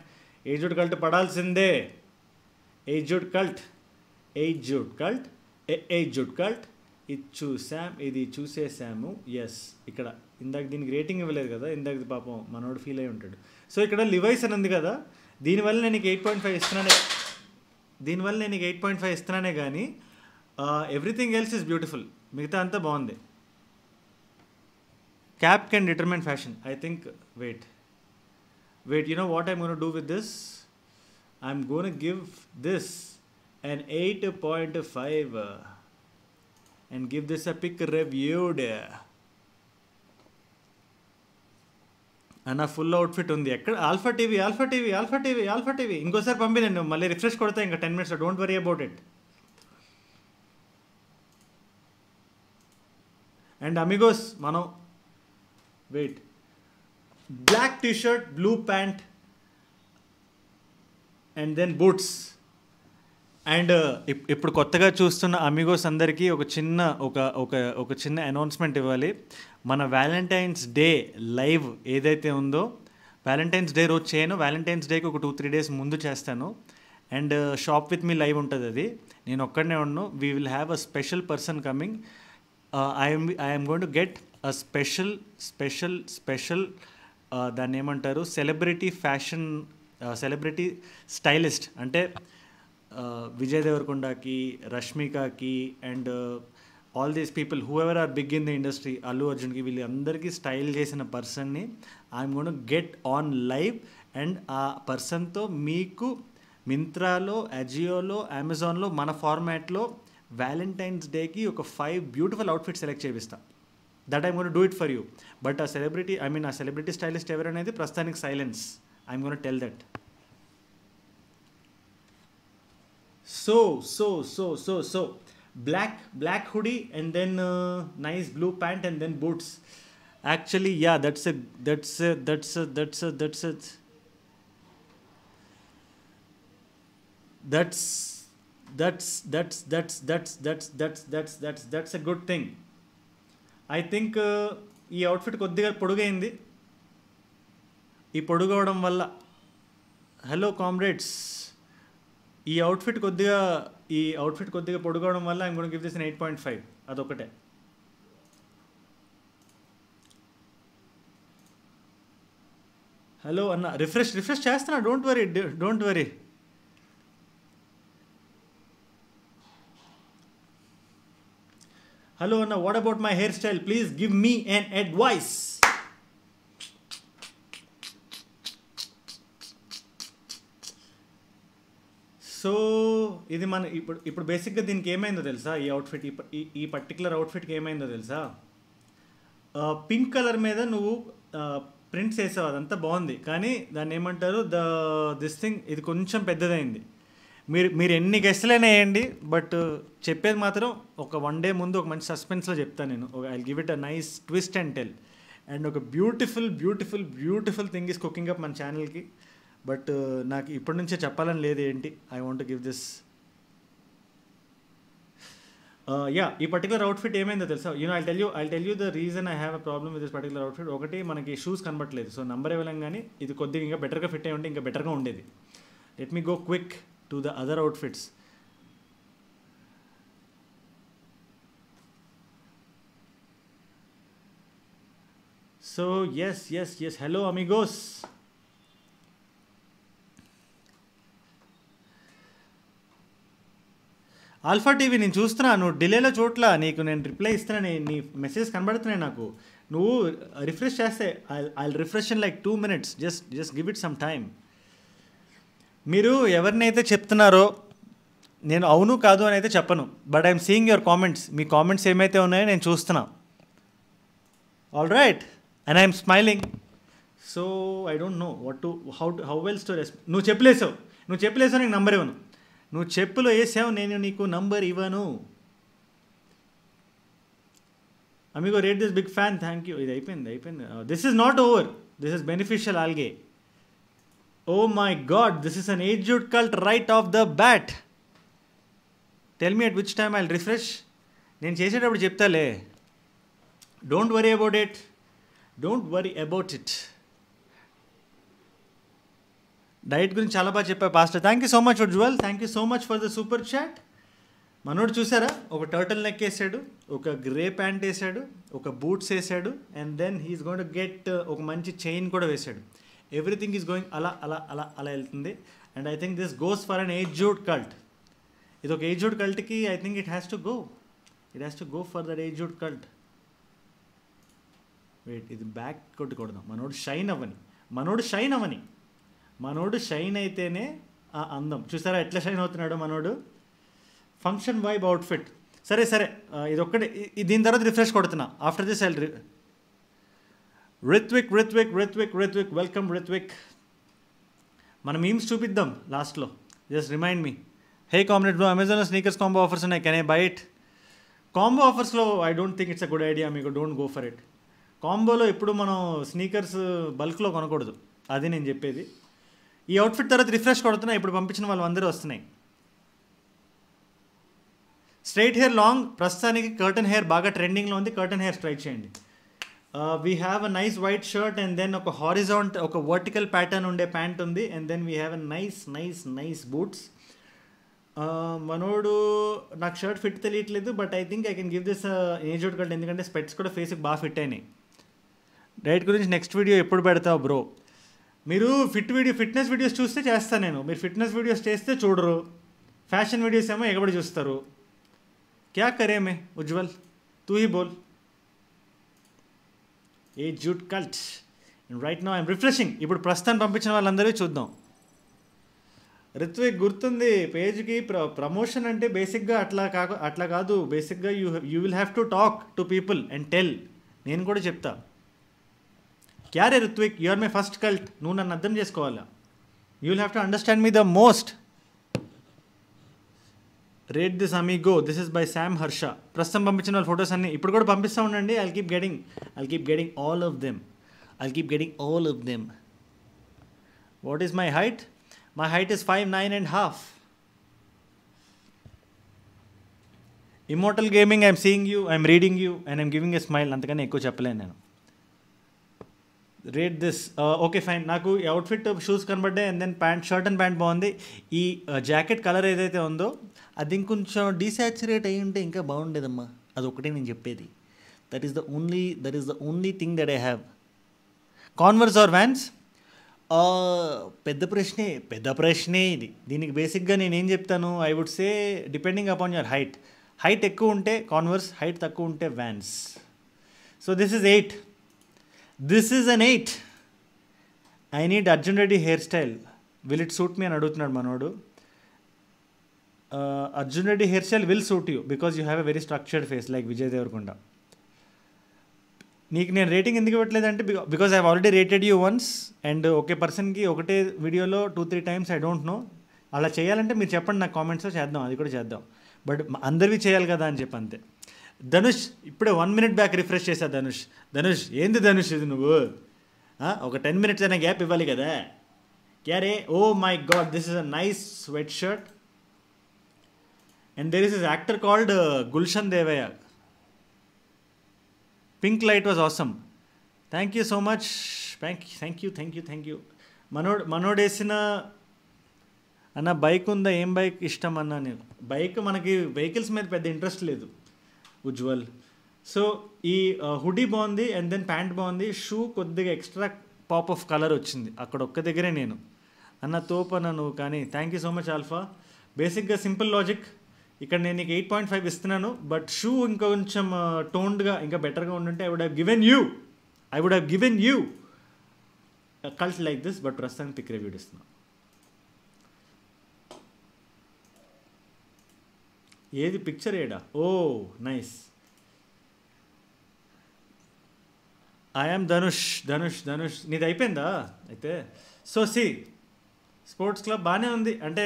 aged cult పడాల్సిందే aged cult aged cult aged cult ఇది చూసాం ఇది చూసేసాము yes ఇక్కడ ఇందాక దీనికి రేటింగ్ ఇవ్వలేదు కదా ఇందాక పాపం మనోడు ఫీల్ అయి ఉంటాడు సో ఇక్కడ లివైస్ అని ఉంది కదా దీనివల్ల నేను నీకు ఎయిట్ పాయింట్ ఫైవ్ ఇస్తున్నానే దీనివల్ల నేను ఎయిట్ పాయింట్ ఫైవ్ ఇస్తున్నానే కానీ ఎవ్రీథింగ్ ఎల్స్ ఇస్ బ్యూటిఫుల్ మిగతా అంతా బాగుంది cap can determine fashion I think wait wait you know what I'm gonna do with this I'm gonna give this and eight point five and give this a pick reviewed నా full outfit ఉంది ఎక్కడ Alpha TV Alpha TV Alpha TV Alpha TV ఇంకోసారి పంపినండి మళ్ళీ refresh కొడతా ఇంకా ten minutes don't worry about it and amigos మనం wait black T shirt blue pant and then boots and ఇప్పుడు కొత్తగా చూస్తున్న అమిగోస్ అందరికీ ఒక చిన్న ఒక ఒక ఒక చిన్న అనౌన్స్మెంట్ ఇవ్వాలి మన వ్యాలంటైన్స్ డే లైవ్ ఏదైతే ఉందో వ్యాలంటైన్స్ డే రోజు చేయను వ్యాలంటైన్స్ డేకి ఒక టూ త్రీ డేస్ ముందు చేస్తాను and shop with me live ఉంటుంది అది నేను ఒక్కడనే ఉన్నాను we will have a special person coming I'm I'm going to get a special special special దాన్ని ఏమంటారు సెలబ్రిటీ ఫ్యాషన్ సెలబ్రిటీ స్టైలిస్ట్ అంటే విజయ్ దేవరకొండకి రష్మికకి and all these people who ever are big in the industry Allu అర్జున్కి వీళ్ళందరికీ style చేసిన పర్సన్ని I'm gonna get on live and ఆ పర్సన్తో మీకు మింత్రాలో అజియోలో అమెజాన్లో మన ఫార్మాట్లో వ్యాలంటైన్స్ డేకి ఒక ఫైవ్ బ్యూటిఫుల్ అవుట్ఫిట్ సెలెక్ట్ చేపిస్తా that I'm gonna do it for you but ఆ సెలబ్రిటీ ఐ మీన్ ఆ సెలబ్రిటీ స్టైలిస్ట్ ఎవరనేది ప్రస్తుతానికి silence I'm gonna tell that So, so, so, so, so. Black, black hoodie and then uh, nice blue pant and then boots. Actually, yeah, that's a, that's a, that's a, that's a, that's a. That's, that's, that's, that's, that's, that's, that's, that's, that's, that's a good thing. I think ఈ outfit కొద్దిగా పొడుగైంది ఈ పొడుగవడం వల్ల hello comrades ఈ outfit కొద్దిగా ఈ outfit కొద్దిగా పొడుగోవడం వల్ల I'm good give this eight point five అదొకటే హలో అన్న రిఫ్రెష్ రిఫ్రెష్ చేస్తున్నా don't worry don't worry hello అన్న what about my hairstyle please give me an advice so ఇది మన ఇప్పుడు ఇప్పుడు బేసిక్గా దీనికి ఏమైందో తెలుసా ఈ అవుట్ఫిట్ ఈ ఈ పర్టికులర్ అవుట్ఫిట్కి ఏమైందో తెలుసా పింక్ కలర్ మీద నువ్వు ప్రింట్స్ వేసావు అదంతా బాగుంది కానీ దాన్ని ఏమంటారు ద దిస్ థింగ్ ఇది కొంచెం పెద్దదైంది మీరు మీరు ఎన్ని గెస్ట్లైనా వేయండి బట్ చెప్పేది మాత్రం ఒక వన్ డే ముందు ఒక మంచి సస్పెన్స్లో చెప్తాను నేను ఒక I give it a nice twist and tell and ఒక beautiful beautiful beautiful thing is cooking up మన ఛానల్కి బట్ నాకు ఇప్పటి నుంచే చెప్పాలని లేదు ఏంటి I want give this yeah ఈ పర్టికులర్ అవుట్ఫిట్ ఏమైందో తెలుసా you I tell you I tell you the reason I have a problem with this particular outfit ఒకటి మనకి షూస్ కనబట్టలేదు సో నంబర్ ఇవ్వలేం కానీ ఇది కొద్దిగా ఇంకా బెటర్గా ఫిట్ అయి ఉంటే ఇంకా బెటర్గా ఉండేది let me go quick to the other outfits so yes yes yes hello amigos alpha TV నేను చూస్తున్నాను డిలేలో చోట్ల నీకు నేను రిప్లై ఇస్తున్నాను నీ మెసేజ్ కనబడుతున్నాయి నాకు నువ్వు రిఫ్రెష్ చేస్తే I refresh in like two minutes just just give it some time మీరు ఎవరినైతే చెప్తున్నారో నేను అవును కాదు అని అయితే చెప్పను but I'm seeing your comments మీ కామెంట్స్ ఏమైతే ఉన్నాయో నేను చూస్తున్నా all right and I'm smiling so I don't know what to how to how wells to నువ్వు చెప్పలేసావు నువ్వు చెప్పలేసావు నీకు నంబర్ ఇవ్వను నువ్వు చెప్పులో వేసావు నేను నీకు నంబర్ ఇవ్వను amigo rate this big fan thank you ఇది అయిపోయింది అయిపోయింది this is not over this is beneficial algae oh my God this is an aged cult right off the bat tell me at which time I refresh నేను చేసేటప్పుడు చెప్తాలే don't worry about it don't worry about it diet గురించి చాలా బాగా చెప్పారు pastor thank you so much Ujjwal thank you so much for the super chat మనోడు చూసారా ఒక టర్టల్ నెక్ వేసాడు ఒక గ్రే ప్యాంట్ వేసాడు ఒక బూట్స్ వేసాడు and then he's going to get ఒక మంచి చైన్ కూడా వేసాడు ఎవ్రీథింగ్ ఈజ్ గోయింగ్ అలా అలా అలా అలా వెళ్తుంది and I think this goes for an aged cult ఇది ఒక ఏజ్ జూడ్ కల్ట్కి I think it has to go it has to go for that aged cult wait ఇది back కొట్టుకూడదాం మనోడు షైన్ అవ్వని మనోడు షైన్ అవ్వని మనోడు షైన్ అయితేనే ఆ అందం చూసారా ఎట్లా షైన్ అవుతున్నాడు మనోడు ఫంక్షన్ వైబ్ అవుట్ఫిట్ సరే సరే ఇది ఒక్కటి దీని తర్వాత రిఫ్రెష్ కొడుతున్నా after this I Ritvik Ritvik Ritvik Ritvik welcome Ritvik మనం మీమ్స్ చూపిద్దాం లాస్ట్లో just remind me hey combinate bro అమెజాన్లో స్నీకర్స్ కాంబో ఆఫర్స్ ఉన్నాయి can I buy it combo ఆఫర్స్లో I don't think it's a good idea మీకు డోంట్ గో ఫర్ ఇట్ కాంబోలో ఎప్పుడు మనం స్నీకర్స్ బల్క్లో కొనకూడదు అది నేను చెప్పేది ఈ అవుట్ఫిట్ తర్వాత రిఫ్రెష్ కొడుతున్నా ఇప్పుడు పంపించిన వాళ్ళు అందరూ వస్తున్నాయి స్ట్రైట్ హెయిర్ లాంగ్ ప్రస్తుతానికి కర్టన్ హెయిర్ బాగా ట్రెండింగ్లో ఉంది కర్టన్ హెయిర్ స్ట్రైట్ చేయండి we have a nice white shirt and then ఒక హారిజాంట్ ఒక వర్టికల్ ప్యాటర్న్ ఉండే ప్యాంట్ ఉంది and then we have a nice nice nice boots మనోడు నాకు షర్ట్ ఫిట్ తెలియట్లేదు but I think I can give this age out ఎందుకంటే specs కూడా ఫేస్కి బాగా ఫిట్ అయినాయి డైట్ గురించి నెక్స్ట్ వీడియో ఎప్పుడు పెడతావు బ్రో మీరు ఫిట్ వీడియో ఫిట్నెస్ వీడియోస్ చూస్తే చేస్తాను నేను మీరు ఫిట్నెస్ వీడియోస్ చేస్తే చూడరు ఫ్యాషన్ వీడియోస్ ఏమో ఎగబడి చూస్తారు క్యా కరే మే ఉజ్వల్ తూ హీ బోల్ ఏ jute cult right no I'm refreshing ఇప్పుడు ప్రస్తుతం పంపించిన వాళ్ళందరూ చూద్దాం రిత్విక్ గుర్తుంది పేజ్కి ప్ర ప్రమోషన్ అంటే బేసిక్గా అట్లా కాక అట్లా కాదు బేసిక్గా you you will have to talk to people and tell నేను కూడా చెప్తాను క్యా రే Ritvik you are my first cult నువ్వు నన్ను అర్థం చేసుకోవాలా you will have to understand me the most rate this amigo this is by Sam Harsha ప్రస్తుతం పంపించిన వాళ్ళ ఫొటోస్ అన్నీ ఇప్పుడు కూడా పంపిస్తూ ఉండండి I keep getting I keep getting all of them I keep getting all of them what is my height my height is five nine and half immortal gaming I'm seeing you I'm reading you and I'm giving a smile అంతకన్నా ఎక్కువ చెప్పలేను నేను rate this okay fine నాకు outfit shoes కనబడ్డాయి and then pant shirt and pant బాగుంది ఈ jacket colour ఏదైతే ఉందో అది ఇంకొంచెం డీసాచురేట్ అయ్యి ఉంటే ఇంకా బాగుండేదమ్మా అది ఒకటే నేను చెప్పేది that is the only that is the only thing that I have Converse or Vans పెద్ద ప్రశ్నే పెద్ద ప్రశ్నే ఇది దీనికి బేసిక్గా నేను ఏం చెప్తాను I would say depending upon your height height ఎక్కువ ఉంటే కాన్వర్స్ హైట్ తక్కువ ఉంటే Vans so this is eight this is an eight I need Arjun Reddy hair style will it suit me అని అడుగుతున్నాడు మనోడు Arjun Reddy hair style will suit you because you have a very structured face like Vijay Deverakonda నీకు నేను rating ఎందుకు ఇవ్వట్లేదంటే because I already rated you once and ఒకే పర్సన్కి ఒకటే వీడియోలో two three times I don't know అలా చేయాలంటే మీరు చెప్పండి నాకు కామెంట్స్లో చేద్దాం అది కూడా చేద్దాం బట్ అందరివి చేయాలి కదా అని చెప్పి అంతే ధనుష్ ఇప్పుడే వన్ మినిట్ బ్యాక్ రిఫ్రెష్ చేశా ధనుష్ ధనుష్ ఏంది ధనుష్ ఇది నువ్వు ఒక టెన్ మినిట్స్ అయినా గ్యాప్ ఇవ్వాలి కదా క్యారే oh my God this is a nice sweat shirt and there is is actor called uh, Gulshan Devaiah pink light was awesome thank you so much thank thank you thank you thank you మనోడ్ మనోడేసిన అన్న bike ఉందా ఏం bike ఇష్టం అన్నా నేను bike మనకి vehicles మీద పెద్ద ఇంట్రెస్ట్ లేదు ఉజ్వల్ సో ఈ హుడీ బాగుంది అండ్ దెన్ ప్యాంట్ బాగుంది షూ కొద్దిగా ఎక్స్ట్రా పాప్ ఆఫ్ కలర్ వచ్చింది అక్కడ ఒక్క దగ్గరే నేను అన్న తోపన నువ్వు కానీ thank you so much alpha బేసిక్గా సింపుల్ లాజిక్ ఇక్కడ నేను నీకు ఎయిట్ పాయింట్ ఫైవ్ ఇస్తున్నాను బట్ షూ ఇంకా కొంచెం టోన్డ్గా ఇంకా బెటర్గా ఉండుంటే I would have given you I would have given you cult like this but ప్రస్తుతానికి పిక్ రివ్యూడ్ ఇస్తున్నాను ఏది పిక్చర్ ఏడా oh nice I'm Dhanush Dhanush Dhanush నీది అయిపోయిందా అయితే సో సి స్పోర్ట్స్ క్లబ్ బాగానే ఉంది అంటే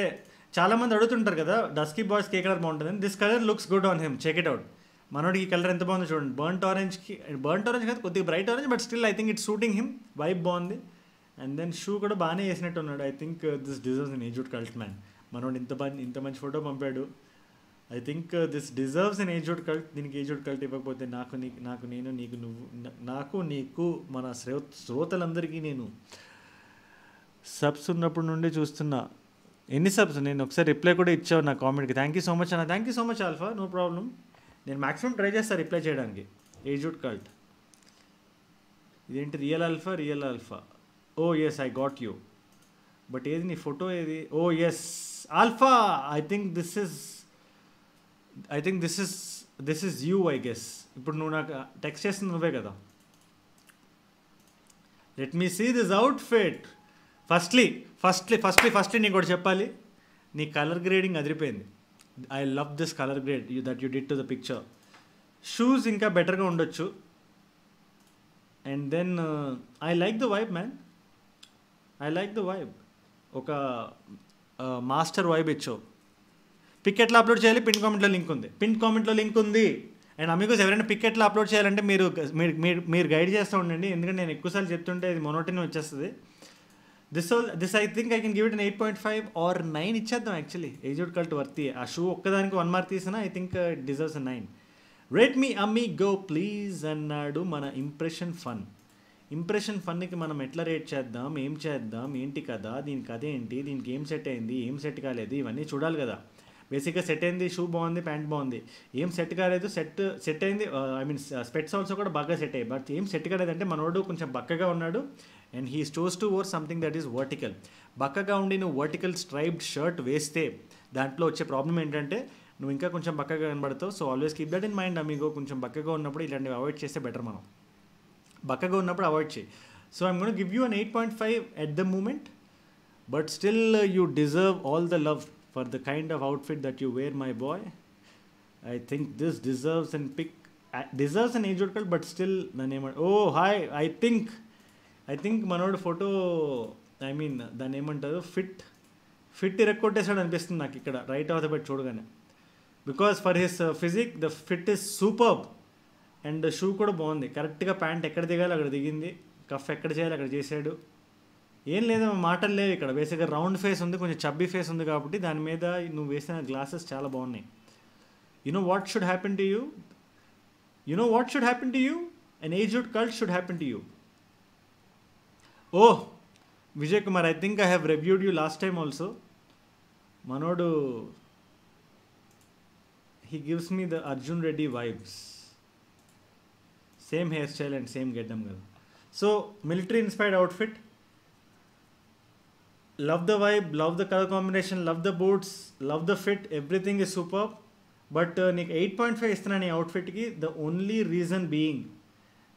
చాలామంది అడుగుతుంటారు కదా డస్కీ బాయ్స్కి ఏ కలర్ బాగుంటుంది this colour looks good on him check it out మనోడికి కలర్ ఎంత బాగుందో చూడండి బర్ంట్ ఆరెంజ్కి బర్ంట్ ఆరెంజ్ కాదు కొద్దిగా bright orange but still I think it shooting him vibe బాగుంది అండ్ దెన్ షూ కూడా బాగానే వేసినట్టు ఉన్నాడు I think this deserves an aged cult man మనోడు ఇంత ఇంత మంచి ఫోటో పంపాడు I think this deserves an aged cult దీనికి ఏజ్డ్ కల్ట్ ఇవ్వకపోతే నాకు నీ నాకు నేను నీకు నువ్వు నాకు నీకు మన శ్రో శ్రోతలందరికీ నేను సబ్స్ ఉన్నప్పటి నుండి చూస్తున్నా ఎన్ని సబ్స్ నేను ఒకసారి రిప్లై కూడా ఇచ్చావు నా కామెంట్కి థ్యాంక్ యూ సో మచ్ అన్న thank you so much alpha no problem నేను మ్యాక్సిమం ట్రై చేస్తాను రిప్లై చేయడానికి ఏజ్డ్ కల్ట్ ఇదేంటి real alpha real alpha oh yes I got you but ఏది నీ ఫోటో ఏది oh yes alpha I think this is I think this is this is you I guess ఇప్పుడు నువ్వు నాకు text uh, చేసిన నువ్వే కదా let me see this out fit firstly firstly firstly firstly నీకు కూడా చెప్పాలి నీ కలర్ గ్రేడింగ్ అదిరిపోయింది I love this colour grade you that you did to the picture shoes ఇంకా బెటర్గా ఉండొచ్చు and then I like the vibe man I like the vibe ఒక master uh, vibe ఇచ్చావు పికెట్లో అప్లోడ్ చేయాలి పిన్ కామెంట్లో link ఉంది పిన్ కామెంట్లో లింక్ ఉంది అండ్ అమీకోస్ ఎవరైనా పికెట్లో అప్లోడ్ చేయాలంటే మీరు మీరు మీరు గైడ్ చేస్తూ ఉండండి ఎందుకంటే నేను ఎక్కువసార్లు చెప్తుంటే ఇది మొనోటిన్ వచ్చేస్తుంది this this I think I can give it eight point five or nine ఇచ్చేద్దాం యాక్చువల్లీ ఏజ్డ్ కల్ట్ వర్తి ఆ షూ ఒక్కదానికి వన్ మార్క్ తీసినా I think it deserves nine rate me amigo please అన్నాడు మన impression fun impression ఫన్కి మనం ఎట్లా rate చేద్దాం ఏం చేద్దాం ఏంటి కదా దీని కథ ఏంటి దీనికి ఏం సెట్ అయింది ఏం సెట్ కాలేదు ఇవన్నీ చూడాలి కదా బేసిక్గా సెట్ అయింది షూ బాగుంది ప్యాంట్ బాగుంది ఏం సెట్ కాలేదు సెట్ సెట్ అయింది ఐ మీన్ స్పెట్స్ ఆల్సో కూడా బాగా సెట్ అయ్యాయి బట్ ఏం సెట్ కాలేదంటే మనోడు కొంచెం బక్కగా ఉన్నాడు and he stows to or something that is vertical బక్కగా ఉండి నువ్వు వర్టికల్ స్ట్రైప్డ్ షర్ట్ వేస్తే దాంట్లో వచ్చే ప్రాబ్లం ఏంటంటే నువ్వు ఇంకా కొంచెం బక్కగా కనబడతావు so always keep that in mind మీకు కొంచెం బక్కగా ఉన్నప్పుడు ఇలాంటివి అవాయిడ్ చేస్తే బెటర్ మనం బక్కగా ఉన్నప్పుడు అవాయిడ్ చేయి so I'm gonna give you an eight point five at the moment but still you deserve all the love for the kind of outfit that wear, wear my boy I think deserves deserves and pick deserves an age old cult, but still the name. Oh, hi. I think, I మనోడు ఫోటో I mean దాన్ని ఏమంటారు fit fit ఇరక్కొట్టేసాడు అనిపిస్తుంది నాకు ఇక్కడ right off the bat చూడగానే because for his physique the fit is super and shoe కూడా బాగుంది కరెక్ట్గా ప్యాంట్ ఎక్కడ దిగాలి అక్కడ దిగింది కఫ్ ఎక్కడ చేయాలి అక్కడ చేశాడు ఏం లేదు మాటం లేదు ఇక్కడ బేసిక్ రౌండ్ ఫేస్ ఉంది కొంచెం చబ్బీ ఫేస్ ఉంది కాబట్టి దాని మీద ను వేసిన ग्लाసెస్ చాలా బాగున్నాయి you know what should happen to you you know what should happen to you an aged cult should happen to you oh Vijay Kumar I think I have reviewed you last time also మనోడు he gives me the Arjun Reddy vibes same hair style and same get them గా so military inspired outfit love the vibe love the colour combination love the boots love the fit everything is super but నీకు eight point five ఇస్తున్నా నీ అవుట్ఫిట్కి the only reason being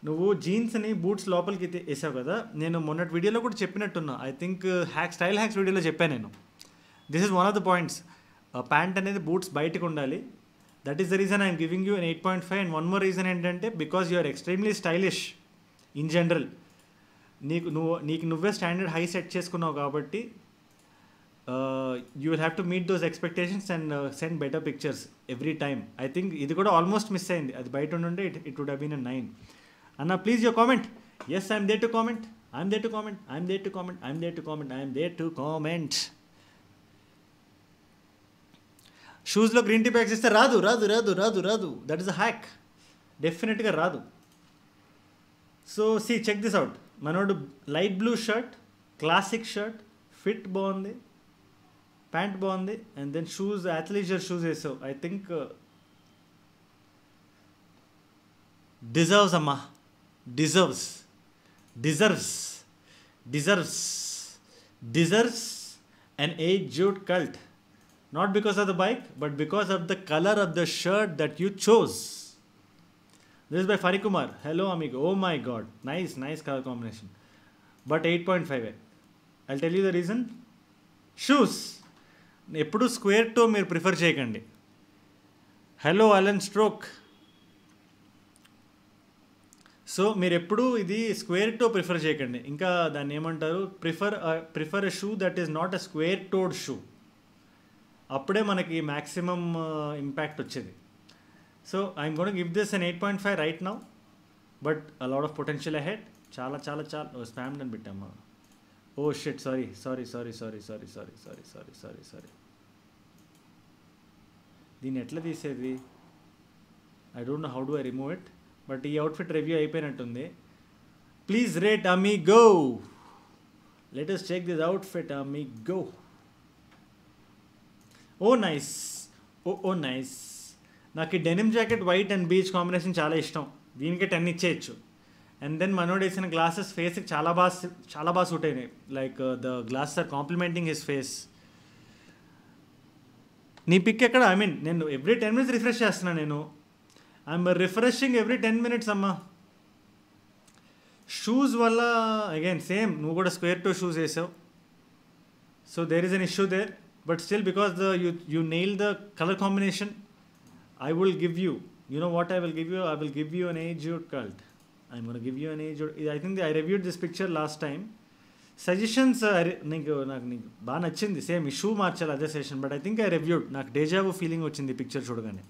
నువ్వు జీన్స్ని boots లోపలికి వేసావు కదా నేను మొన్నటి వీడియోలో కూడా చెప్పినట్టున్నా I think hack style hacks వీడియోలో చెప్పాను నేను this is one of the points pant అనేది బూట్స్ బయటకు ఉండాలి that is the reason I'm giving you eight point five and one more reason ఏంటంటే because you're extremely stylish in general నీకు నువ్వు నీకు నువ్వే స్టాండర్డ్ హై సెట్ చేసుకున్నావు కాబట్టి you will have to meet those expectations and send better pictures every time I think ఇది కూడా almost miss అయింది అది బయట ఉండుంటే it it would been a nine అన్న please your comments I'm they to comment I'm they to comment I'm they to comment I'm they to comment I'm they to comment షూస్లో green tea packs ఇస్తే రాదు రాదు రాదు రాదు రాదు that is a hack డెఫినెట్గా రాదు so see check this out మనోడు light blue shirt classic shirt fit బాగుంది ప్యాంట్ బాగుంది and then shoes athleisure shoes వేసావు ఐ థింక్ uh, డిజర్వ్స్ అమ్మా deserves deserves deserves deserves and aged cult not because of the bike but because of the colour of the shirt that you chose this by ఫరికుమార్ hello amigo oh my god nice nice colour combination but eight point five I tell you the reason shoes ఎప్పుడు square toe మీరు prefer చేయకండి hello Alan Stroke so మీరు ఎప్పుడూ ఇది square to prefer చేయకండి ఇంకా దాన్ని ఏమంటారు prefer prefer a shoe that is not a square toed shoe అప్పుడే మనకి మ్యాక్సిమం ఇంపాక్ట్ uh, వచ్చేది So I'm going to give this an 8.5 right now, but a lot of potential ahead. Chala chala chala. Oh, spammed and bit. Oh shit, sorry, sorry, sorry, sorry, sorry, sorry, sorry, sorry, sorry, sorry. దీన్ని ఎట్లా తీసేది I don't know how do I remove it but ఈ outfit review అయిపోయినట్టుంది please rate amigo latest check this outfit amigo oh nice oh oh nice నాకు ఈ denim jacket white and beige combination చాలా ఇష్టం దీనికి ten ఇచ్చేయచ్చు and then మనోడు వేసిన glasses ఫేస్కి చాలా బాగా చాలా బాగా సూట్ అయినాయి like uh, the glasses are complimenting his face నీ పిక్ ఎక్కడ ఐ మీన్ నేను ఎవ్రీ టెన్ మినిట్స్ రిఫ్రెష్ చేస్తున్నాను నేను I'm refreshing every ten minutes అమ్మా షూస్ వల్ల అగైన్ సేమ్ నువ్వు కూడా స్క్వేర్ టూ షూస్ వేసావు so there is an issue there but still because the you you nail the colour combination I will give you, you know what I will give you? I will give you an age-old cult. I'm going to give you an age-old, I think I reviewed this picture last time. Suggestions నీకు నాకు నీకు బాగా నచ్చింది same issue మార్చాలి అదే session but I think I reviewed నాకు deja vu feeling వచ్చింది picture చూడగానే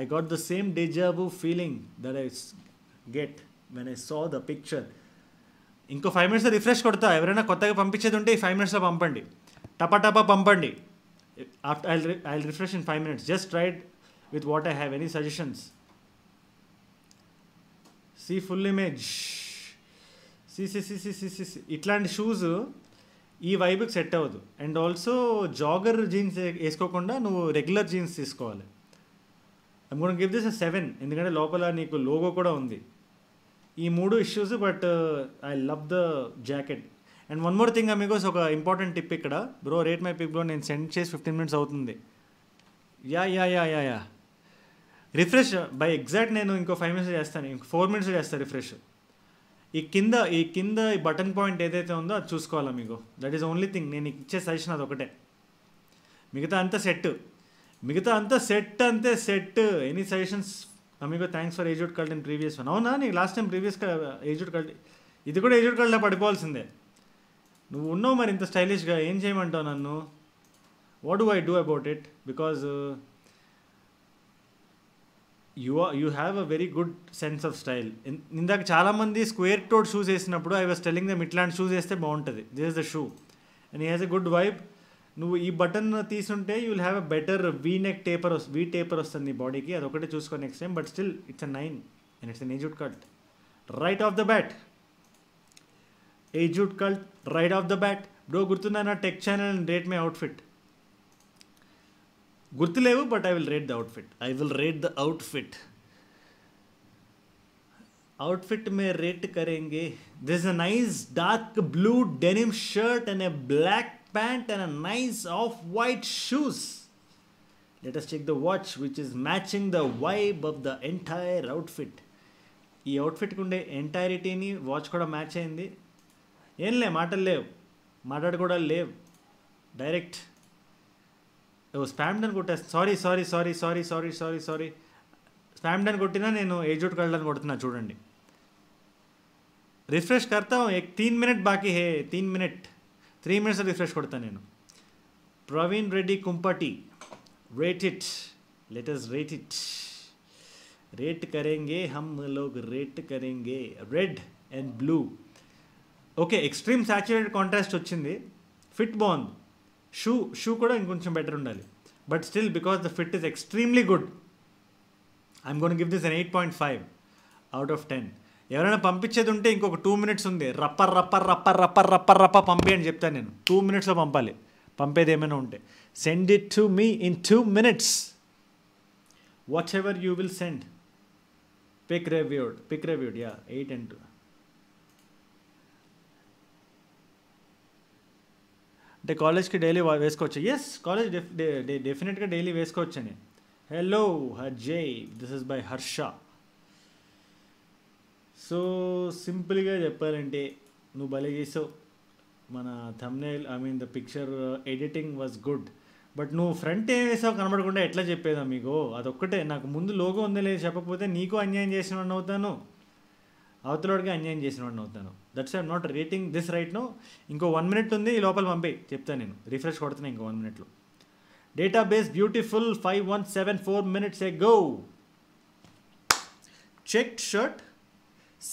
I got the same deja vu feeling that I get when I saw the picture ఇంకో ఫైవ్ మినిట్స్ రిఫ్రెష్ కొడతా ఎవరైనా కొత్తగా పంపించేది ఉంటే ఈ ఫైవ్ మినిట్స్లో పంపండి టపా టపా పంపండి after I'll, re I'll refresh in 5 minutes. Just try it with what I have. Any suggestions? See full image. See, see, see, see, see, see, see. ఇట్లాంటి షూస్ ఈ వైబ్కి సెట్ అవ్వదు అండ్ ఆల్సో జాగర్ జీన్స్ వేసుకోకుండా నువ్వు regular jeans తీసుకోవాలి I'm gonna give this seven ఎందుకంటే లోపల నీకు లోగో కూడా ఉంది ఈ మూడు issues but I love the jacket and one more thing amigos ఒక ఇంపార్టెంట్ టిప్ ఇక్కడ బ్రో రేట్ మై పిక్లో నేను సెండ్ చేసి ఫిఫ్టీన్ మినిట్స్ అవుతుంది yeah yeah yeah yeah yeah refresh by exact నేను ఇంకో ఫైవ్ మినిట్స్ చేస్తాను ఇంకో ఫోర్ మినిట్స్ చేస్తాను రిఫ్రెష్ ఈ కింద ఈ కింద ఈ బటన్ పాయింట్ ఏదైతే ఉందో అది చూసుకోవాలా మీకు దట్ ఈస్ ఓన్లీ థింగ్ నేను ఇచ్చే సజెషన్ అది ఒకటే మిగతా అంతా సెట్ మిగతా అంతా సెట్ అంతే సెట్ ఎనీ సజెషన్స్ మీకు thanks for age cult in previous one అవునా నీకు last time previous age cult ఇది కూడా ఏజ్ కల్ట్లో పడిపోవాల్సిందే నువ్వు ఉన్నావు మరి ఇంత స్టైలిష్గా ఏం చేయమంటావు నన్ను what do I do about it because you you have a very good sense of style ఇందాక చాలామంది స్క్వేర్ టోడ్ షూస్ వేసినప్పుడు ఐ వాస్ టెలింగ్ దమ్ ఇట్లాంటి షూస్ వేస్తే బాగుంటుంది this is the shoe and ఈ హాజ్ ఎ గుడ్ వైబ్ నువ్వు ఈ button తీసుంటే you will have a better V neck taper వస్తుంది వీ టేపర్ వస్తుంది నీ బాడీకి అది ఒకటే చూసుకో next time but still it's a nine and it's an age cut right off the bat Agewood Cult right off the bat. Bro, Gurtunana tech channel and rate my outfit. Gurtulevu, but I will rate the outfit. I will rate the outfit. Outfit में rate करेंगे this is a nice dark blue denim shirt and a black pant and a nice off white shoes let us check the watch which is matching the vibe of the entire outfit ఈ అవుట్ఫిట్కి ఉండే ఎంటైరిటీని watch కూడా match అయింది ఏం ఏంలే మాటలు లేవు మాట్లాడు కూడా లేవు డైరెక్ట్ స్పామ్డ్ అని కొట్టా sorry sorry sorry sorry sorry sorry sorry spammed అని కొట్టినా నేను ఏజ్యూట్ కళ్ళని కొడుతున్నా చూడండి రిఫ్రెష్ కడతాం తీన్ మినిట్ బాకీ హే తీన్ మినిట్ త్రీ మినిట్స్ రిఫ్రెష్ కొడతా నేను Praveen Reddy Kumpati rate it let letters rate it rate కరేంగే హమ్ లోక్ రేట్ కరేంగే red and blue okay extreme saturated contrast వచ్చింది ఫిట్ బాగుంది షూ షూ కూడా ఇంకొంచెం బెటర్ ఉండాలి but still because the fit is extremely good I'm gonna give this an eight point five out of ten ఎవరైనా పంపించేది ఉంటే ఇంకొక టూ మినిట్స్ ఉంది రప్పర్ రప్పర్ రప్పర్ రప్పర్ రప్పర్ రప్ప పంపి అని చెప్తాను నేను టూ మినిట్స్లో పంపాలి పంపేది ఏమైనా ఉంటే send it to me in two minutes whatever you will send pic reviewed pick reviewed yeah eight and two అంటే కాలేజ్కి డైలీ వేసుకోవచ్చు ఎస్ కాలేజ్ డెఫినెట్గా డైలీ వేసుకోవచ్చండి hello Jai this is by Harsha so సింపుల్గా చెప్పాలంటే నువ్వు బలి చేసావు మన thumbnail I mean the picture editing was good but నువ్వు ఫ్రంట్ ఏం వేసావు కనబడకుండా ఎట్లా చెప్పేదా మీకు అదొక్కటే నాకు ముందు లోగో లేదు చెప్పకపోతే నీకు అన్యాయం చేసిన అవుతాను అవతలోడికి అన్యాయం చేసిన వాడిని అవుతాను that's I'm not rating this right no ఇంకో వన్ మినిట్ ఉంది ఈ లోపల పంపే చెప్తాను నేను రిఫ్రెష్ కొడుతున్నా ఇంకో వన్ మినిట్లో database beautiful five one seven four minutes a go check shirt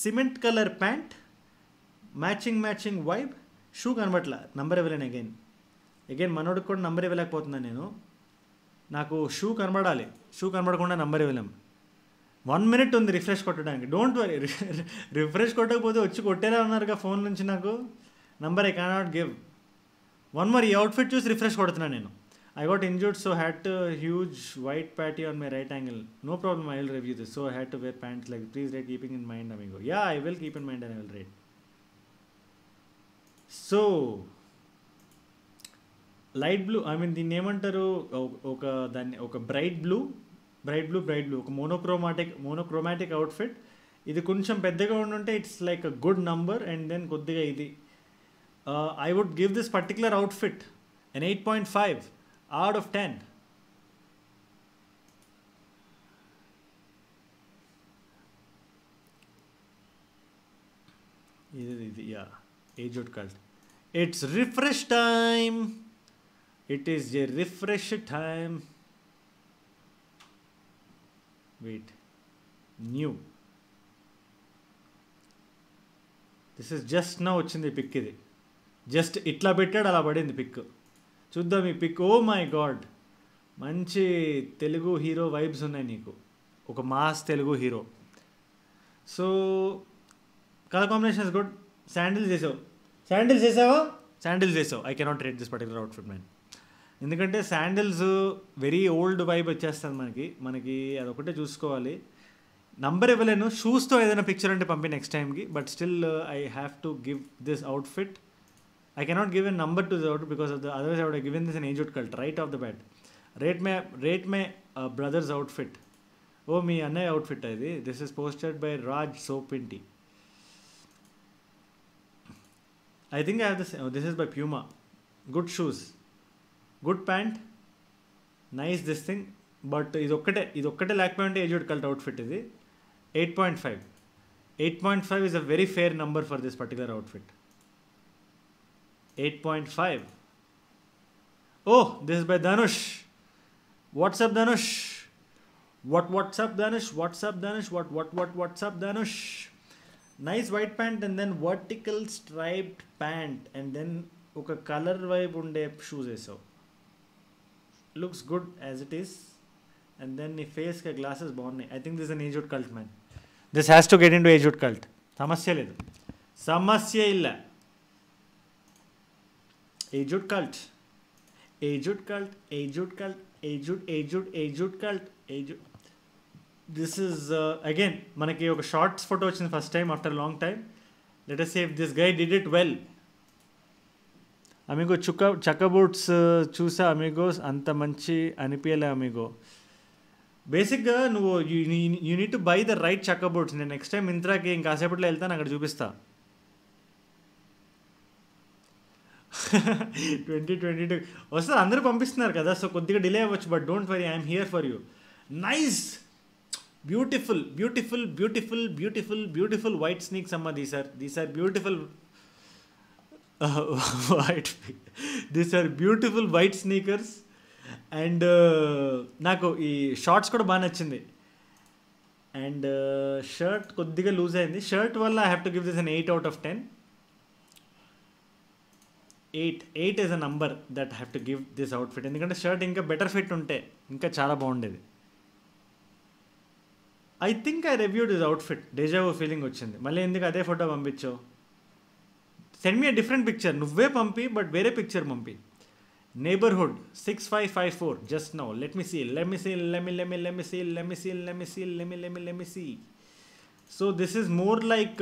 cement colour pant matching matching vibe shoe కనబట్ల నంబర్ ఇవ్వలేను అగైన్ అగైన్ మనోడికి కూడా నంబర్ ఇవ్వలేకపోతున్నాను నేను నాకు షూ కనబడాలి షూ కనబడకుండా నంబర్ ఇవ్వలేము వన్ మినిట్ ఉంది రిఫ్రెష్ కొట్టడానికి డోంట్ వరీ [laughs] రిఫ్రెష్ కొట్టకపోతే వచ్చి కొట్టేలా ఉన్నారుగా ఫోన్ నుంచి నాకు number I cannot give one more ఈ అవుట్ఫిట్ చూసి రిఫ్రెష్ కొడుతున్నాను నేను I got injured so had huge white patty on my right ankle no problem I will review this so had to wear pants like please rate keeping in mind amigo yeah I will keep in mind and I will rate so light blue I mean దీన్ని ఏమంటారు ఒక దాన్ని ఒక bright blue bright blue bright blue ఒక monochromatic monochromatic outfit ఇది కొంచెం పెద్దగా ఉండుంటే it's like a good number and then కొద్దిగా ఇది I would give this particular outfit an eight point five out of ten ఇది ఇది yeah age out cult it's refresh time it is a refresh time wait new this is just నా వచ్చింది ఈ pick ఇది just ఇట్లా పెట్టాడు అలా పడింది పిక్ చూద్దాం ఈ పిక్ ఓ మై గాడ్ మంచి తెలుగు హీరో వైబ్స్ ఉన్నాయి నీకు ఒక mass Telugu hero so colour combination is good sandal చేసావు శాండిల్ చేసావా శాండిల్స్ చేసావు I cannot rate this particular outfit man ఎందుకంటే శాండిల్స్ వెరీ ఓల్డ్ వైబ్ వచ్చేస్తుంది మనకి మనకి అదొకటే చూసుకోవాలి నంబర్ ఇవ్వలేను షూస్తో ఏదైనా పిక్చర్ అంటే పంపి నెక్స్ట్ టైంకి but still I have to give this outfit I cannot give an number to the out because of the otherwise I would in this an age out cult right off the bat rate my rate my brothers outfit oh me అన్నయ్య outfit అది this is posted by Raj Sopinti I think I have this this is by Puma good shoes good pant nice this thing but ఇది ఒక్కటే ఇది ఒక్కటే లేకపోయింటే aged cult outfit ఇది eight point five eight point five is a very fair number for this particular outfit eight point five oh this by Dhanush what's up Dhanush what what's up Dhanush what's up Dhanush what what what what's up Dhanush nice white pant and then vertical striped pant and then ఒక colour వైపు ఉండే shoes వేసావు looks good as it is and then ye face ke glasses baగున్నాయి I think this an Agewood cult man this has to get in into Agewood cult సమస్య లేదు సమస్య ಇಲ್ಲ Agewood cult Agewood cult Agewood cult Agewood Agewood Agewood cult Agewood this is again మనకి ఒక shorts photo వచ్చింది first time after long time let us save this guy did it well amigo చుక్క చక్క boots చూసా Amigos అంత మంచి అనిపించలే amigo బేసిక్గా నువ్వు you need to buy the right చక్క బూట్స్ నేను నెక్స్ట్ టైం మింత్రాకి ఇంకాసేపట్లో వెళ్తాను అక్కడ చూపిస్తా ట్వంటీ ట్వంటీ టూ వస్తుంది అందరూ పంపిస్తున్నారు కదా సో కొద్దిగా డిలే అవ్వచ్చు but don't worry I'm here for you nice beautiful beautiful beautiful beautiful beautiful white sneaks అమ్మ these are these are beautiful white these are beautiful white sneakers and నాకు ఈ shorts కూడా బాగా నచ్చింది అండ్ షర్ట్ uh, కొద్దిగా loose అయింది shirt వల్ల I have to give this an eight out of ten eight eight is a number that have to give this out outfit ఎందుకంటే shirt ఇంకా బెటర్ ఫిట్ ఉంటే ఇంకా చాలా బాగుండేది I think I review this out outfit deja vu feeling వచ్చింది మళ్ళీ ఎందుకు అదే ఫోటో పంపించావు send me a different picture నువ్వే పంపి బట్ వేరే పిక్చర్ పంపి neighbourhood six five five four just now let me see let me see let me let me let me see let me see let me see let me let me let me see so this is more like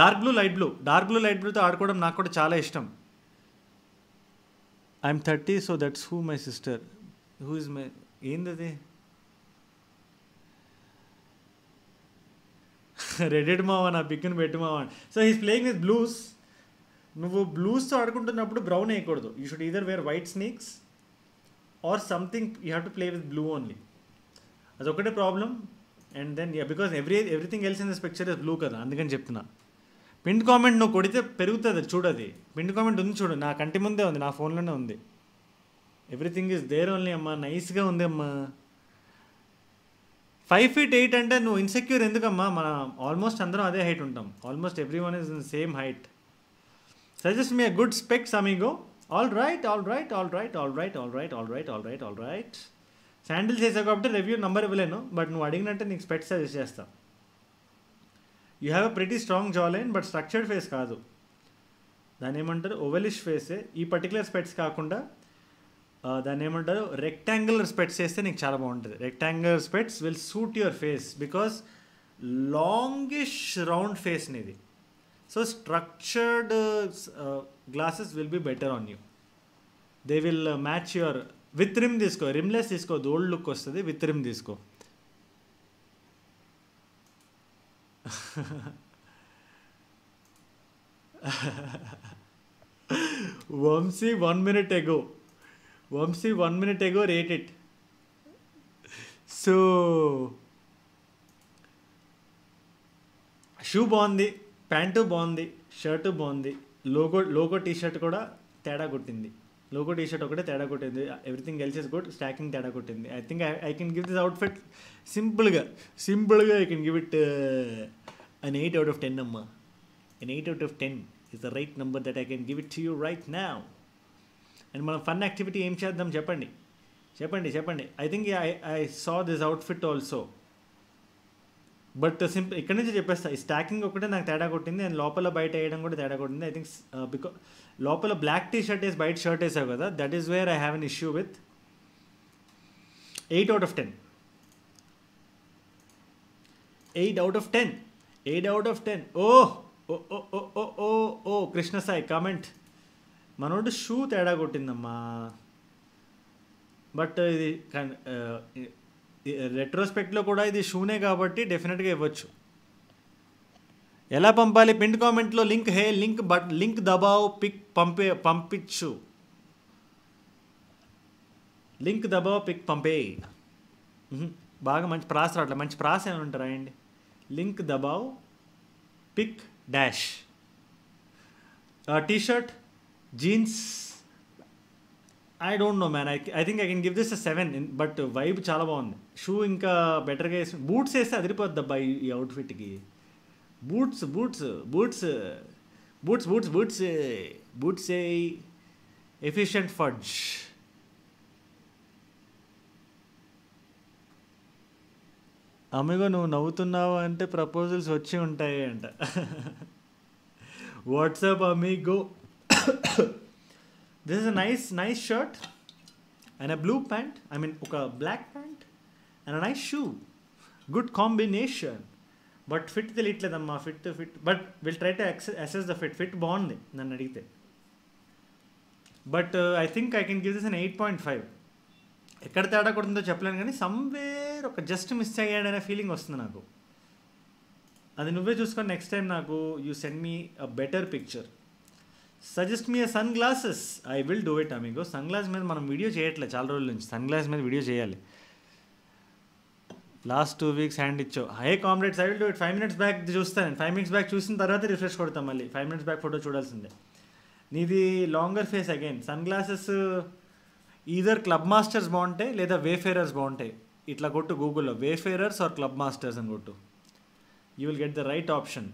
dark blue light blue dark blue light బ్లూతో ఆడుకోవడం నాకు కూడా చాలా ఇష్టం I'm thirty so that's who my sister who is my ఏంది అది రెడెడ్ [laughs] మావా నా పిక్ని పెట్టి మావా so he's playing with blues నువ్వు బ్లూస్తో ఆడుకుంటున్నప్పుడు బ్రౌన్ వేయకూడదు you should either wear white sneakers or something you have to play with blue only అదొకటే problem and then yeah because every everything else in this picture is blue కదా అందుకని చెప్తున్నా పిండ్ comment నువ్వు కొడితే పెరుగుతుంది చూడది పిండ్ కామెంట్ ఉంది చూడు నా కంటి ముందే ఉంది నా ఫోన్లోనే ఉంది ఎవ్రీథింగ్ ఇస్ దేర్ ఓన్లీ అమ్మా నైస్గా ఉంది అమ్మా ఫైవ్ ఫీట్ ఎయిట్ అంటే నువ్వు ఇన్సెక్యూర్ ఎందుకమ్మా మన ఆల్మోస్ట్ అందరం అదే హైట్ ఉంటాం almost every one is in same height suggest me good specs amigo all right all right all right all right all right all right all right all right శాండిల్ చేసావు కాబట్టి review number ఇవ్వలేను but నువ్వు అడిగినట్టే నీకు spec suggest చేస్తా you have a pretty strong jawline line but structured face కాదు దాని ఏమంటారు ఓవెలిష్ ఫేసే ఈ పర్టికులర్ స్పెట్స్ కాకుండా దాన్ని ఏమంటారు రెక్టాంగులర్ స్పెట్స్ వేస్తే నీకు చాలా బాగుంటుంది rectangular specs will suit your face because longish round face ఇది so structured glasses will be better on you they will match your with rim తీసుకో రిమ్లెస్ తీసుకో ఓల్డ్ లుక్ వస్తుంది విత్ రిమ్ తీసుకో Vamshi one minute ago Vamshi one minute ago rate it so shoe బాగుంది pant బాగుంది shirt బాగుంది logo logo T shirt కూడా తేడా కొట్టింది లోగో టీషర్ట్ ఒకటే తేడా కొట్టింది everything else is good stacking తేడా కొట్టింది I think I can give this outfit సింపుల్గా సింపుల్గా I can give it an eight out of ten అమ్మా an eight out of ten is the right number that I can give it to you right నా and మనం fun activity ఏం చేద్దాం చెప్పండి చెప్పండి చెప్పండి I think I I saw this outfit also but simple ఇక్కడ నుంచి చెప్పేస్తా ఈ స్టాకింగ్ ఒకటే నాకు తేడా కొట్టింది అండ్ లోపల బయట వేయడం కూడా తేడా కొట్టింది ఐ థింక్ బికా లోపల బ్లాక్ టీ షర్ట్ వేసి బయట షర్ట్ వేసావు కదా that is where I have an issue with eight out of ten eight out of ten eight out of ten ఓ ఓ ఓ ఓ ఓ ఓ కృష్ణ సాయి కామెంట్ మనోడు షూ తేడా కొట్టిందమ్మా బట్ ఇది రెట్రోస్పెక్ట్లో కూడా ఇది షూనే కాబట్టి డెఫినెట్గా ఇవ్వచ్చు ఎలా పంపాలి పిన్ కామెంట్లో link hey link but link దబావ్ పిక్ పంపే పంపించు లింక్ దబావ్ పిక్ పంపే బాగా మంచి ప్రాస్ రావట్లే మంచి ప్రాస్ ఏమైనా ఉంటారా అండి లింక్ దబావ్ pic dash T shirt jeans I don't know man I I think I can give this a seven but vibe చాలా బాగుంది షూ ఇంకా బెటర్గా వేసి బూట్స్ వేస్తే అదిరిపోద్ది అబ్బా ఈ అవుట్ఫిట్కి boots boots boots boots boots boots boots ఏ ఎఫిషియంట్ ఫడ్జ్ అమ్మగో నువ్వు నవ్వుతున్నావు అంటే ప్రపోజల్స్ వచ్చి ఉంటాయి అంట WhatsApp go this is a nice nice shirt and a blue pant I mean ఒక black pant and a nice shoe good combination but fit తెలియట్లేదమ్మా fit fit but will try to assess the fit fit బాగుంది నన్ను అడిగితే but I think I can give this an eight point five ఎక్కడ తేడా కొడుతుందో చెప్పలేను కానీ somewhere ఒక just miss అయ్యాడనే feeling వస్తుంది నాకు అది నువ్వే చూసుకొని నెక్స్ట్ టైం నాకు you send me a better picture suggest me sunglasses I will do it amigo sunglass మీద మనం వీడియో చేయట్లేదు చాలా రోజుల నుంచి సన్ గ్లాస్ మీద వీడియో చేయాలి లాస్ట్ టూ వీక్స్ హ్యాండ్ ఇచ్చో hi comrades I will do it five minutes back చూస్తాను నేను ఫైవ్ మినిట్స్ బ్యాక్ చూసిన తర్వాత రిఫ్రెష్ కొడతాం మళ్ళీ ఫైవ్ మినిట్స్ బ్యాక్ ఫోటో చూడాల్సిందే నీది longer face again sunglasses either clubmasters బాగుంటాయి లేదా వేఫేరర్స్ బాగుంటాయి ఇట్లా కొట్టు గూగుల్లో వేఫేరర్స్ ఆర్ క్లబ్ మాస్టర్స్ అని కొట్టు you will get the right option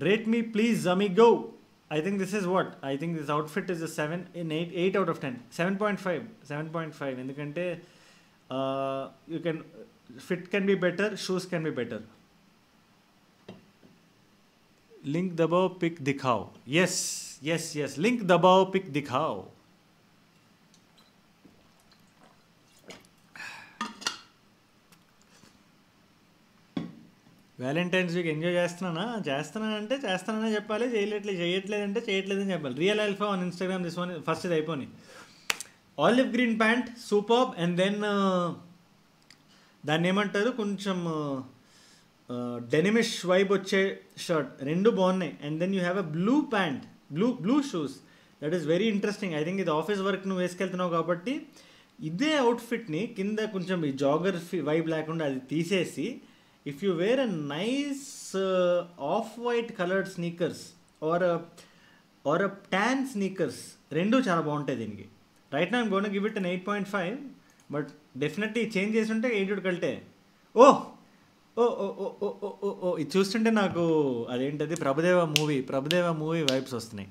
Rate me please, Zami, go. I think this is what? I think this outfit is a 7 in 8 8 out of 10. 7.5. 7.5 the uh, you can fit can be better, shoes can be better. Link dabao the dikhao. Yes, yes, yes. Link dabao the dikhao. Valentine's week enjoy చేస్తున్నానా చేస్తున్నాను అంటే చేస్తున్నానే చెప్పాలి చేయలేట్లే చేయట్లేదు అంటే చేయట్లేదని చెప్పాలి real ఎల్ఫా on Instagram this one first ఇది అయిపోయి olive green pant super and then దాన్ని ఏమంటారు కొంచెం డెనిమిష్ uh, వైబ్ uh, వచ్చే షర్ట్ రెండు బాగున్నాయి and then you have a blue pant blue blue shoes that is very interesting I think ఇది office work నువ్వు వేసుకెళ్తున్నావు కాబట్టి ఇదే అవుట్ఫిట్ని కింద కొంచెం ఈ జాగర్ వైబ్ లేకుండా అది తీసేసి if you wear a nice off white coloured sneakers or or a or a రెండు చాలా బాగుంటాయి దీనికి రైట్ నా gonna give it an eight point five but definitely change చేసి ఉంటే ఏంటి కల్టే ఓ ఓ ఓ ఓ ఓ ఓ ఓ ఓ ఇది చూస్తుంటే నాకు అదేంటది Prabhudeva movie Prabhudeva movie vibes వస్తున్నాయి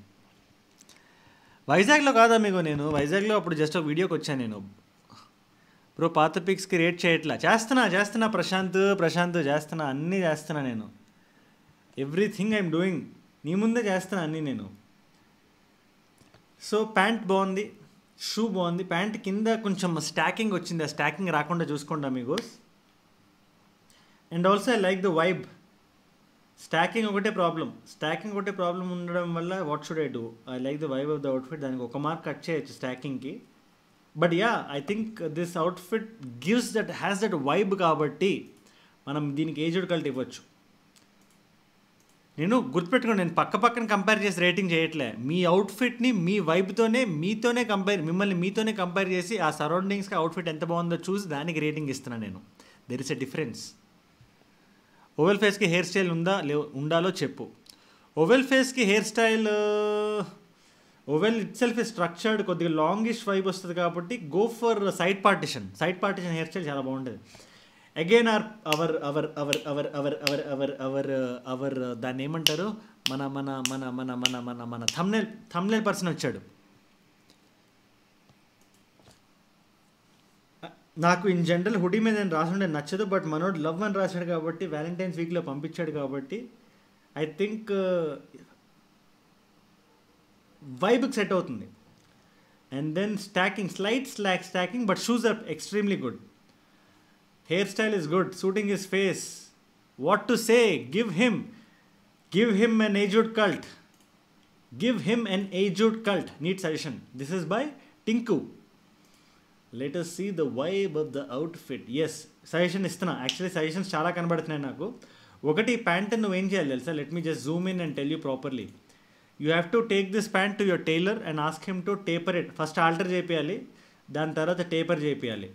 వైజాగ్లో కాదా మీకు నేను వైజాగ్లో అప్పుడు జస్ట్ ఒక వీడియోకి వచ్చాను నేను బ్రో పాత పిక్స్కి రేట్ చేయట్లా చేస్తున్నా చేస్తున్నా ప్రశాంత్ ప్రశాంత్ చేస్తున్నా అన్నీ చేస్తున్నా నేను ఎవ్రీథింగ్ ఐఎమ్ డూయింగ్ నీ ముందే చేస్తున్నా అన్నీ నేను సో ప్యాంట్ బాగుంది షూ బాగుంది ప్యాంట్ కింద కొంచెం స్టాకింగ్ వచ్చింది ఆ స్టాకింగ్ రాకుండా చూసుకోండి మీకోస్ and also I like the vibe stacking ఒకటే ప్రాబ్లం స్టాకింగ్ ఒకటే ప్రాబ్లం ఉండడం వల్ల what should I do I like the vibe of the outfit దానికి ఒక మార్క్ కట్ చేయొచ్చు స్టాకింగ్కి but yeah I think this outfit gives that has that vibe కాబట్టి మనం దీనికి ఏజ్డ్ కల్ట్ ఇవ్వచ్చు నేను గుర్తుపెట్టుకోండి నేను పక్క పక్కన కంపేర్ చేసి రేటింగ్ చేయట్లే మీ అవుట్ఫిట్ని మీ వైబ్తోనే మీతోనే కంపేర్ మిమ్మల్ని మీతోనే కంపేర్ చేసి ఆ సరౌండింగ్స్కి అవుట్ఫిట్ ఎంత బాగుందో చూసి దానికి రేటింగ్ ఇస్తున్నాను నేను there is a difference oval ఫేస్కి హెయిర్ స్టైల్ ఉందా లే ఉండాలో చెప్పు ఓవెల్ ఫేస్కి hair style oval itself is structured కొద్దిగా లాంగిష్ వైబ్ వస్తుంది కాబట్టి go for side partition side partition hair style చాలా బాగుంటుంది again or our our our our our our our our our దాన్ని ఏమంటారు మన మన మన మన మన మన మన థమ్నెల్ థమ్నెల్ పర్సన్ వచ్చాడు నాకు ఇన్ జనరల్ హుడీ మీద నేను రాసుండే నచ్చదు బట్ మనోడు లవ్ అని రాశాడు కాబట్టి వ్యాలంటైన్స్ వీక్లో పంపించాడు కాబట్టి ఐ థింక్ వైబ్కి సెట్ అవుతుంది and then stacking slight slack stacking but shoes are extremely good hair style is good suiting his face what to say give him give him an aged cult give him an aged cult neat suggestion this is by Tinku latest see the vibe of the outfit ఎస్ suggestion ఇస్తున్నా actually suggestions చాలా కనబడుతున్నాయి నాకు ఒకటి pant నువ్వేం చేయాలి తెలుసా let me just zoom in and tell you properly you have to take this pant to your tailor and ask him to taper it first alter చేపించాలి దాని తర్వాత టేపర్ చేపించాలి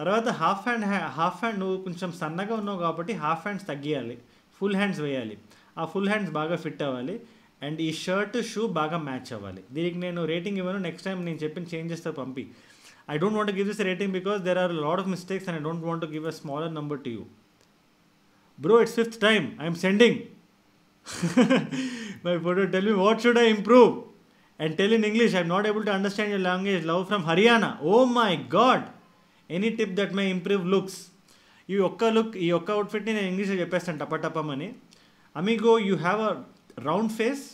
తర్వాత హాఫ్ హ్యాండ్ హాఫ్ హ్యాండ్ నువ్వు కొంచెం సన్నగా ఉన్నావు కాబట్టి half hands తగ్గియాలి ఫుల్ హ్యాండ్స్ వేయాలి ఆ ఫుల్ హ్యాండ్స్ బాగా ఫిట్ అవ్వాలి అండ్ ఈ షర్ట్ షూ బాగా మ్యాచ్ అవ్వాలి దీనికి నేను రేటింగ్ ఇవ్వను నెక్స్ట్ టైం నేను చెప్పిన చేంజెస్తో పంపి I don't want give this rating because there are lot of mistakes and I don't want give a smaller number to you bro it's fifth time I'm sending my photo, tell me what should I improve? And tell in English, I'm not able to understand your language. Love from Haryana. Oh my god! Any tip that may improve looks? ఈ ఒక్క look ఈ ఒక్క అవుట్ఫిట్ని నేను ఇంగ్లీష్లో చెప్పేస్తాను టపటపమని amigo you have a round face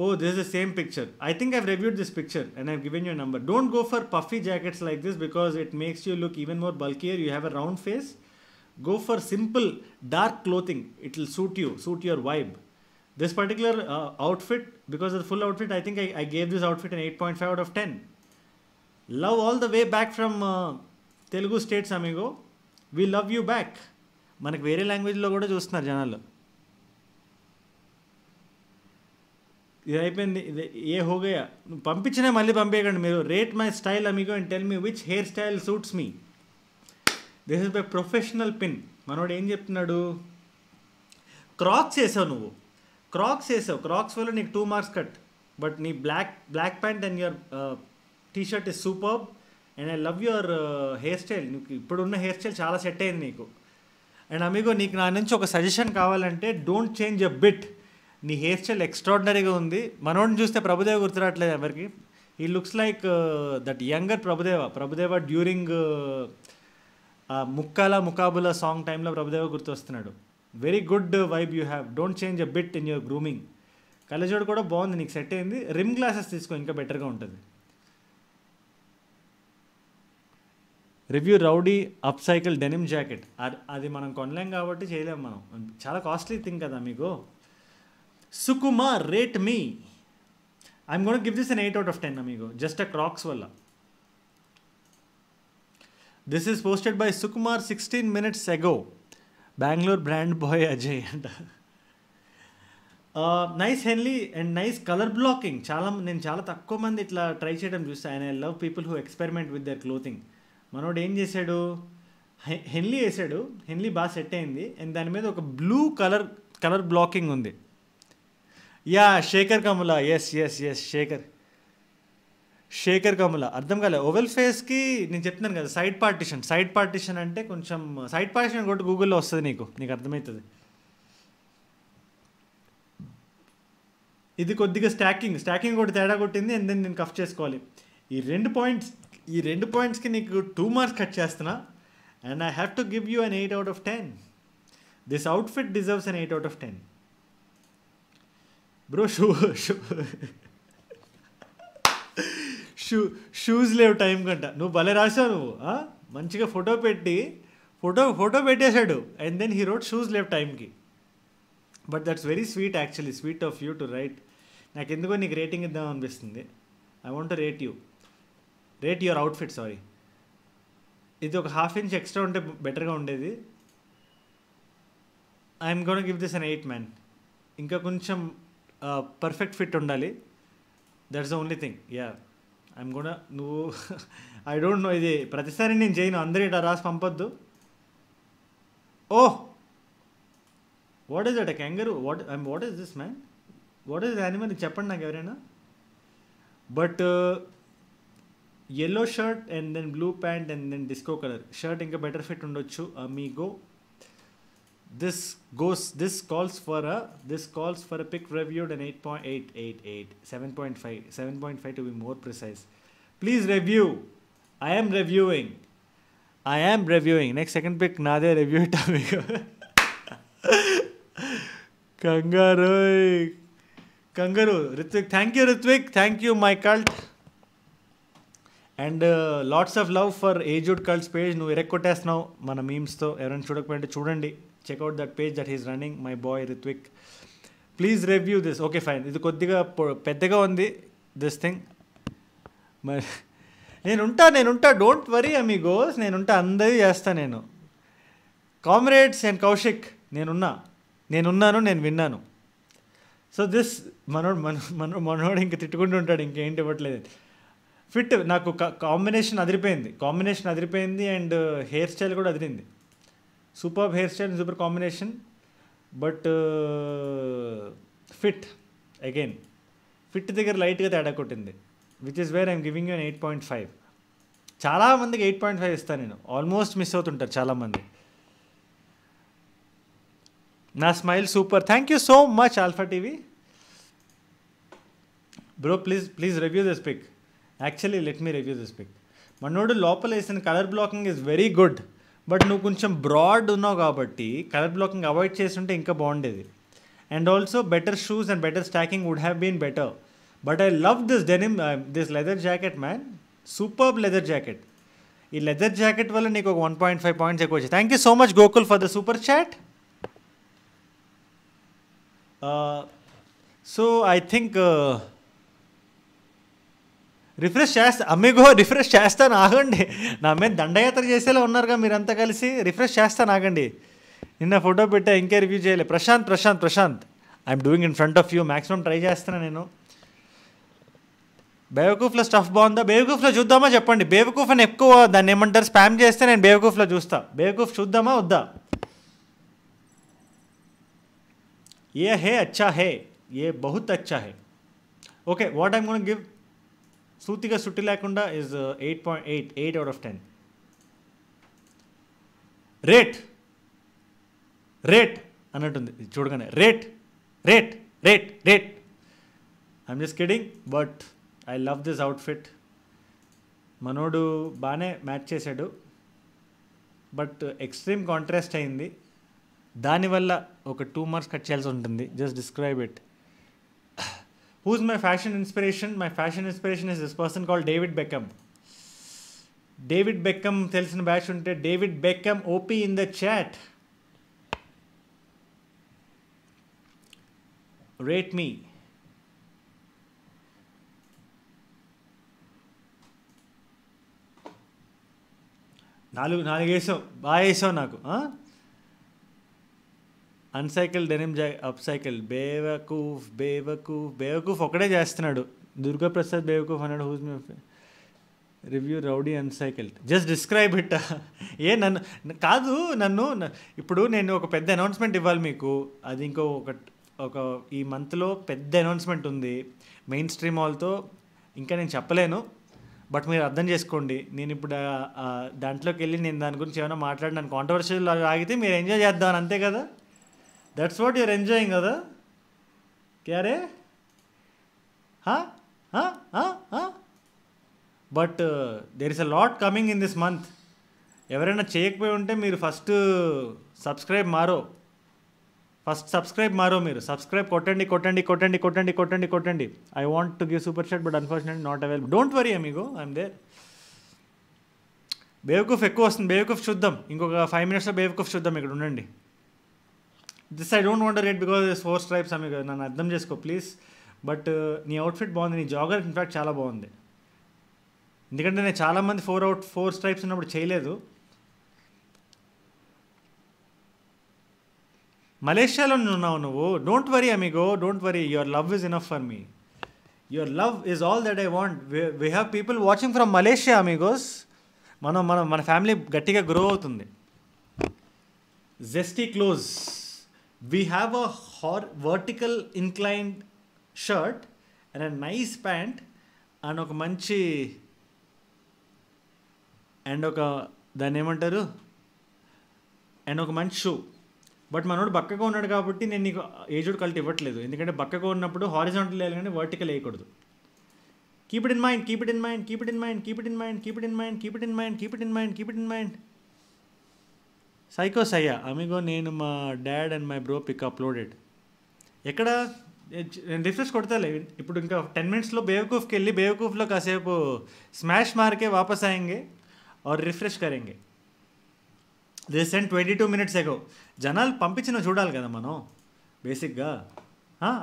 oh this is the same picture I think I've reviewed this picture and I've given your number don't go for puffy jackets like this because it makes you look even more bulkier you have a round face go for simple dark clothing. It will suit you, suit your vibe. This particular uh, outfit, because the full outfit, I think I, I gave this outfit an 8.5 out of 10. Love all the way back from uh, Telugu states, amigo. We love you back. మనకు language లాంగ్వేజ్లో కూడా చూస్తున్నారు జనాలు ఇది అయిపోయింది ఏ హోగయా పంపించినా మళ్ళీ పంపేయకండి మీరు rate my style amigo and tell me which hair style suits me this is by professional pin మనోడు ఏం చెప్తున్నాడు క్రాక్స్ వేసావు నువ్వు క్రాక్స్ వేసావు క్రాక్స్ వల్ల నీకు టూ మార్క్స్ కట్ బట్ నీ black black pant and your T shirt is super and I love your hair style నీకు ఇప్పుడున్న హెయిర్ స్టైల్ చాలా సెట్ అయింది నీకు అండ్ అమీగో నీకు నా నుంచి ఒక సజెషన్ కావాలంటే డోంట్ చేంజ్ అ బిట్ నీ హెయిర్ స్టైల్ ఎక్స్ట్రాడినరీగా ఉంది మనోడిని చూస్తే ప్రభుదేవ గుర్తురావట్లేదు ఎవరికి ఈ looks like that younger Prabhudeva Prabhudeva during Mukkala Muqabla song టైంలో ప్రభుదేవ వస్తున్నాడు very good vibe you have don't change a bit in your grooming కళ్ళజోడు కూడా బాగుంది నీకు సెట్ అయింది రిమ్ గ్లాసెస్ తీసుకో ఇంకా బెటర్గా ఉంటుంది review rowdy upcycle denim jacket అది మనం కొనలేం కాబట్టి చేయలేం మనం చాలా కాస్ట్లీ థింగ్ కదా మీకు Sukumar rate me I'm gonna give this an eight out of ten మీకు జస్ట్ అ క్రాక్స్ వల్ల this is posted by Sukumar sixteen minutes ago Bangalore brand boy Ajay అంట nice henley and nice colour blocking చాలా నేను చాలా తక్కువ మంది ఇట్లా ట్రై చేయడం చూస్తాను ఆయన I love people who experiment with their clothing మనోడు ఏం చేశాడు హెన్లీ వేసాడు హెన్లీ బాగా సెట్ అయింది అండ్ దాని మీద ఒక బ్లూ కలర్ కలర్ బ్లాకింగ్ ఉంది యా శేఖర్ కమలా ఎస్ ఎస్ ఎస్ శేఖర్ శేఖర్ కమల అర్థం కాలే ఓవెల్ ఫేస్కి నేను చెప్తున్నాను కదా సైడ్ పార్టిషన్ సైడ్ పార్టిషన్ అంటే కొంచెం సైడ్ పార్టిషన్ కూడా గూగుల్లో వస్తుంది నీకు నీకు అర్థమవుతుంది ఇది కొద్దిగా స్టాకింగ్ స్టాకింగ్ కూడా తేడా కొట్టింది అండ్ దెన్ నేను కఫ్ చేసుకోవాలి ఈ రెండు పాయింట్స్ ఈ రెండు పాయింట్స్కి నీకు టూ మార్క్స్ కట్ చేస్తున్నా and I have to give you an eight out of ten this outfit deserves an eight out of ten bro shoe shoe shoe shoes లేవు టైం కంట నువ్వు భలే రాసావు నువ్వు మంచిగా ఫోటో పెట్టి ఫోటో ఫోటో పెట్టేశాడు and then he wrote shoes లేవు టైంకి but that's very sweet actually sweet of you to write నాకు ఎందుకో నీకు రేటింగ్ ఇద్దాం అనిపిస్తుంది I want to rate you rate your outfit sorry ఇది ఒక హాఫ్ ఇంచ్ ఎక్స్ట్రా ఉంటే బెటర్గా ఉండేది I'm gonna give this an eight man ఇంకా కొంచెం పర్ఫెక్ట్ uh, ఫిట్ ఉండాలి that's the only thing yeah I'm కూడా నువ్వు ఐ డోంట్ నో ఇది ప్రతిసారి నేను చేయను అందరి ఇట్లా రాసి పంపొద్దు oh what is at kangaroo what I what is this man what is animal చెప్పండి నాకు ఎవరైనా but yellow shirt and then blue pant and then disco colour shirt ఇంకా బెటర్ ఫిట్ ఉండొచ్చు me go this goes this calls for a this calls for a pick reviewed an 8.888 7.5 7.5 to be more precise please review i am reviewing i am reviewing next second pick nade review it kangaroo kangaroo ritwik thank you ritwik thank you my cult and lots of love for aged cult's page నువ్వు ఎరక్కొట్టేస్తున్నావు మన మీమ్స్తో ఎవరైనా చూడకపోయింటే చూడండి check out that page that he's running my boy Ritvik please review this okay fine ఇది కొద్దిగా పెద్దగా ఉంది దిస్ థింగ్ మరి నేనుంటా నేనుంటా డోంట్ వరీ మీ గోల్స్ నేనుంటా అందరి చేస్తా నేను కామ్రేడ్స్ అండ్ కౌశిక్ నేనున్నా నేనున్నాను నేను విన్నాను సో దిస్ మనోడు మన మనో మనోడు ఇంక తిట్టుకుంటూ ఉంటాడు ఇంకేంటి ఇవ్వట్లేదు ఫిట్ నాకు కాంబినేషన్ అదిరిపోయింది కాంబినేషన్ అదిరిపోయింది అండ్ హెయిర్ స్టైల్ కూడా అదిరింది super hair style super combination but fit again fit దగ్గర లైట్గా తేడా కొట్టింది which is where I'm giving you eight point five చాలామందికి ఎయిట్ పాయింట్ ఫైవ్ ఇస్తాను నేను ఆల్మోస్ట్ మిస్ అవుతుంటారు చాలామంది నా smile super thank you so much alpha TV bro please please review this pic actually let me review this pic మనోడు లోపల వేసిన colour blocking is very good but నువ్వు కొంచెం బ్రాడ్ ఉన్నావు కాబట్టి కలర్ బ్లాకింగ్ అవాయిడ్ చేస్తుంటే ఇంకా బాగుండేది and also better shoes and better stacking would have been better but I love this denim this leather jacket man super leather jacket ఈ leather jacket వల్ల నీకు ఒక వన్ పాయింట్ ఫైవ్ పాయింట్స్ ఎక్కువ వచ్చాయి thank you so much Gokul for the super chat so I think refresh చేస్తా amigo refresh చేస్తాను ఆగండి నా మీద దండయాత్ర చేసేలా ఉన్నారుగా మీరంతా కలిసి రిఫ్రెష్ చేస్తాను ఆగండి నిన్న ఫోటో పెట్టా ఇంకే రివ్యూ చేయలే Prashant Prashant Prashant I'm doing in front of you maximum try చేస్తాను నేను బేవకూఫ్లో స్టఫ్ బాగుందా బేవకూఫ్లో చూద్దామా చెప్పండి బేవకూఫ్ అని ఎక్కువ దాన్ని ఏమంటారు స్పామ్ చేస్తే నేను బేవకూఫ్లో చూస్తా బేవకూఫ్ చూద్దామా వద్దా ఏ హే అచ్చా హే ఏ బహుత్ అచ్చా హే okay what I'm gonna give సూతిగా సుట్టి లేకుండా is eight point eight eight out of ten rate rate అన్నట్టుంది చూడగానే rate rate rate rate I'm just kidding but I love this outfit మనోడు బాగానే మ్యాచ్ చేశాడు బట్ ఎక్స్ట్రీమ్ కాంట్రాస్ట్ అయింది దానివల్ల ఒక టూ మార్క్స్ కట్ చేయాల్సి ఉంటుంది just describe it who's my fashion inspiration my fashion inspiration is this person call David Beckham David Beckham తెలిసిన batch ఉంటే David Beckham OP in the chat rate me నాలుగు నాలుగు వేసావు బాగా వేసావు నాకు అన్సైకిల్ డెనిమ్ జా అప్సైకిల్ బేవకూఫ్ బేవకూఫ్ బేవకూఫ్ ఒకటే చేస్తున్నాడు దుర్గాప్రసాద్ బేవకూఫ్ అన్నాడు హూజ్ మీ రివ్యూ రౌడీ అన్సైకిల్ జస్ట్ డిస్క్రైబ్ ఇట్ ఏ నన్ను కాదు నన్ను ఇప్పుడు నేను ఒక పెద్ద అనౌన్స్మెంట్ ఇవ్వాలి మీకు అది ఇంకో ఒక ఒక ఈ మంత్లో పెద్ద అనౌన్స్మెంట్ ఉంది మెయిన్ స్ట్రీమ్ వాళ్ళతో ఇంకా నేను చెప్పలేను బట్ మీరు అర్థం చేసుకోండి నేను ఇప్పుడు దాంట్లోకి వెళ్ళి నేను దాని గురించి ఏమైనా మాట్లాడినాను కాంట్రవర్షియల్ ఆగితే మీరు ఎంజాయ్ చేద్దామని అంతే కదా దట్స్ వాట్ యూర్ ఎంజాయింగ్ కదా క్యారే but there is a lot coming in this month ఎవరైనా చేయకపోయి ఉంటే మీరు ఫస్ట్ సబ్స్క్రైబ్ uh, మారో ఫస్ట్ సబ్స్క్రైబ్ మారో మీరు సబ్స్క్రైబ్ కొట్టండి కొట్టండి కొట్టండి కొట్టండి కొట్టండి కొట్టండి I want to give super shot but unfortunate not available don't worry మీకు ఐఎమ్ దేర్ బేవకూఫ్ ఎక్కువ వస్తుంది బేవకూఫ్ చూద్దాం ఇంకొక ఫైవ్ మినిట్స్లో బేవకూఫ్ చూద్దాం ఇక్కడ ఉండండి this I don't want rate because four stripes అవి నన్ను అర్థం చేసుకో ప్లీజ్ బట్ uh, నీ అవుట్ఫిట్ బాగుంది నీ జాగర్ ఇన్ఫ్యాక్ట్ చాలా బాగుంది ఎందుకంటే నేను చాలామంది ఫోర్ అవుట్ ఫోర్ స్ట్రైప్స్ ఉన్నప్పుడు చేయలేదు మలేషియాలో ఉన్నావు నువ్వు don't worry amigo don't worry your love is enough for me your love is all that I want we have people watching from Malaysia amigos మనం మనం మన ఫ్యామిలీ గట్టిగా గ్రో అవుతుంది జెస్టీ close we have a hor- vertical inclined shirt and a nice pant and ఒక మంచి and ఒక దాన్ని ఏమంటారు అండ్ ఒక మంచి షూ బట్ మనోడు బక్కగా ఉన్నాడు కాబట్టి నేను నీకు ఏజ్డ్ కలిపి ఇవ్వట్లేదు ఎందుకంటే బక్కగా ఉన్నప్పుడు హారిజాంటల్ వేయాలి కానీ వర్టికల్ వేయకూడదు keep in mind keep it in mind keep it in mind keep it in mind keep it in mind keep it in mind keep it in mind keep it in mind keep it in mind psycho Sayya amigo నేను మా dad and my bro pic uploaded ఎక్కడ నేను refresh కొడతాలే ఇప్పుడు ఇంకా ten మినిట్స్లో బేవకూఫ్కి వెళ్ళి బేవకూఫ్లో కాసేపు smash మార్కే వాపస్ అయ్యంగే ఆర్ రిఫ్రెష్ కరెంగే recent twenty two minutes ago జనాలు పంపించిన చూడాలి కదా మనం బేసిక్గా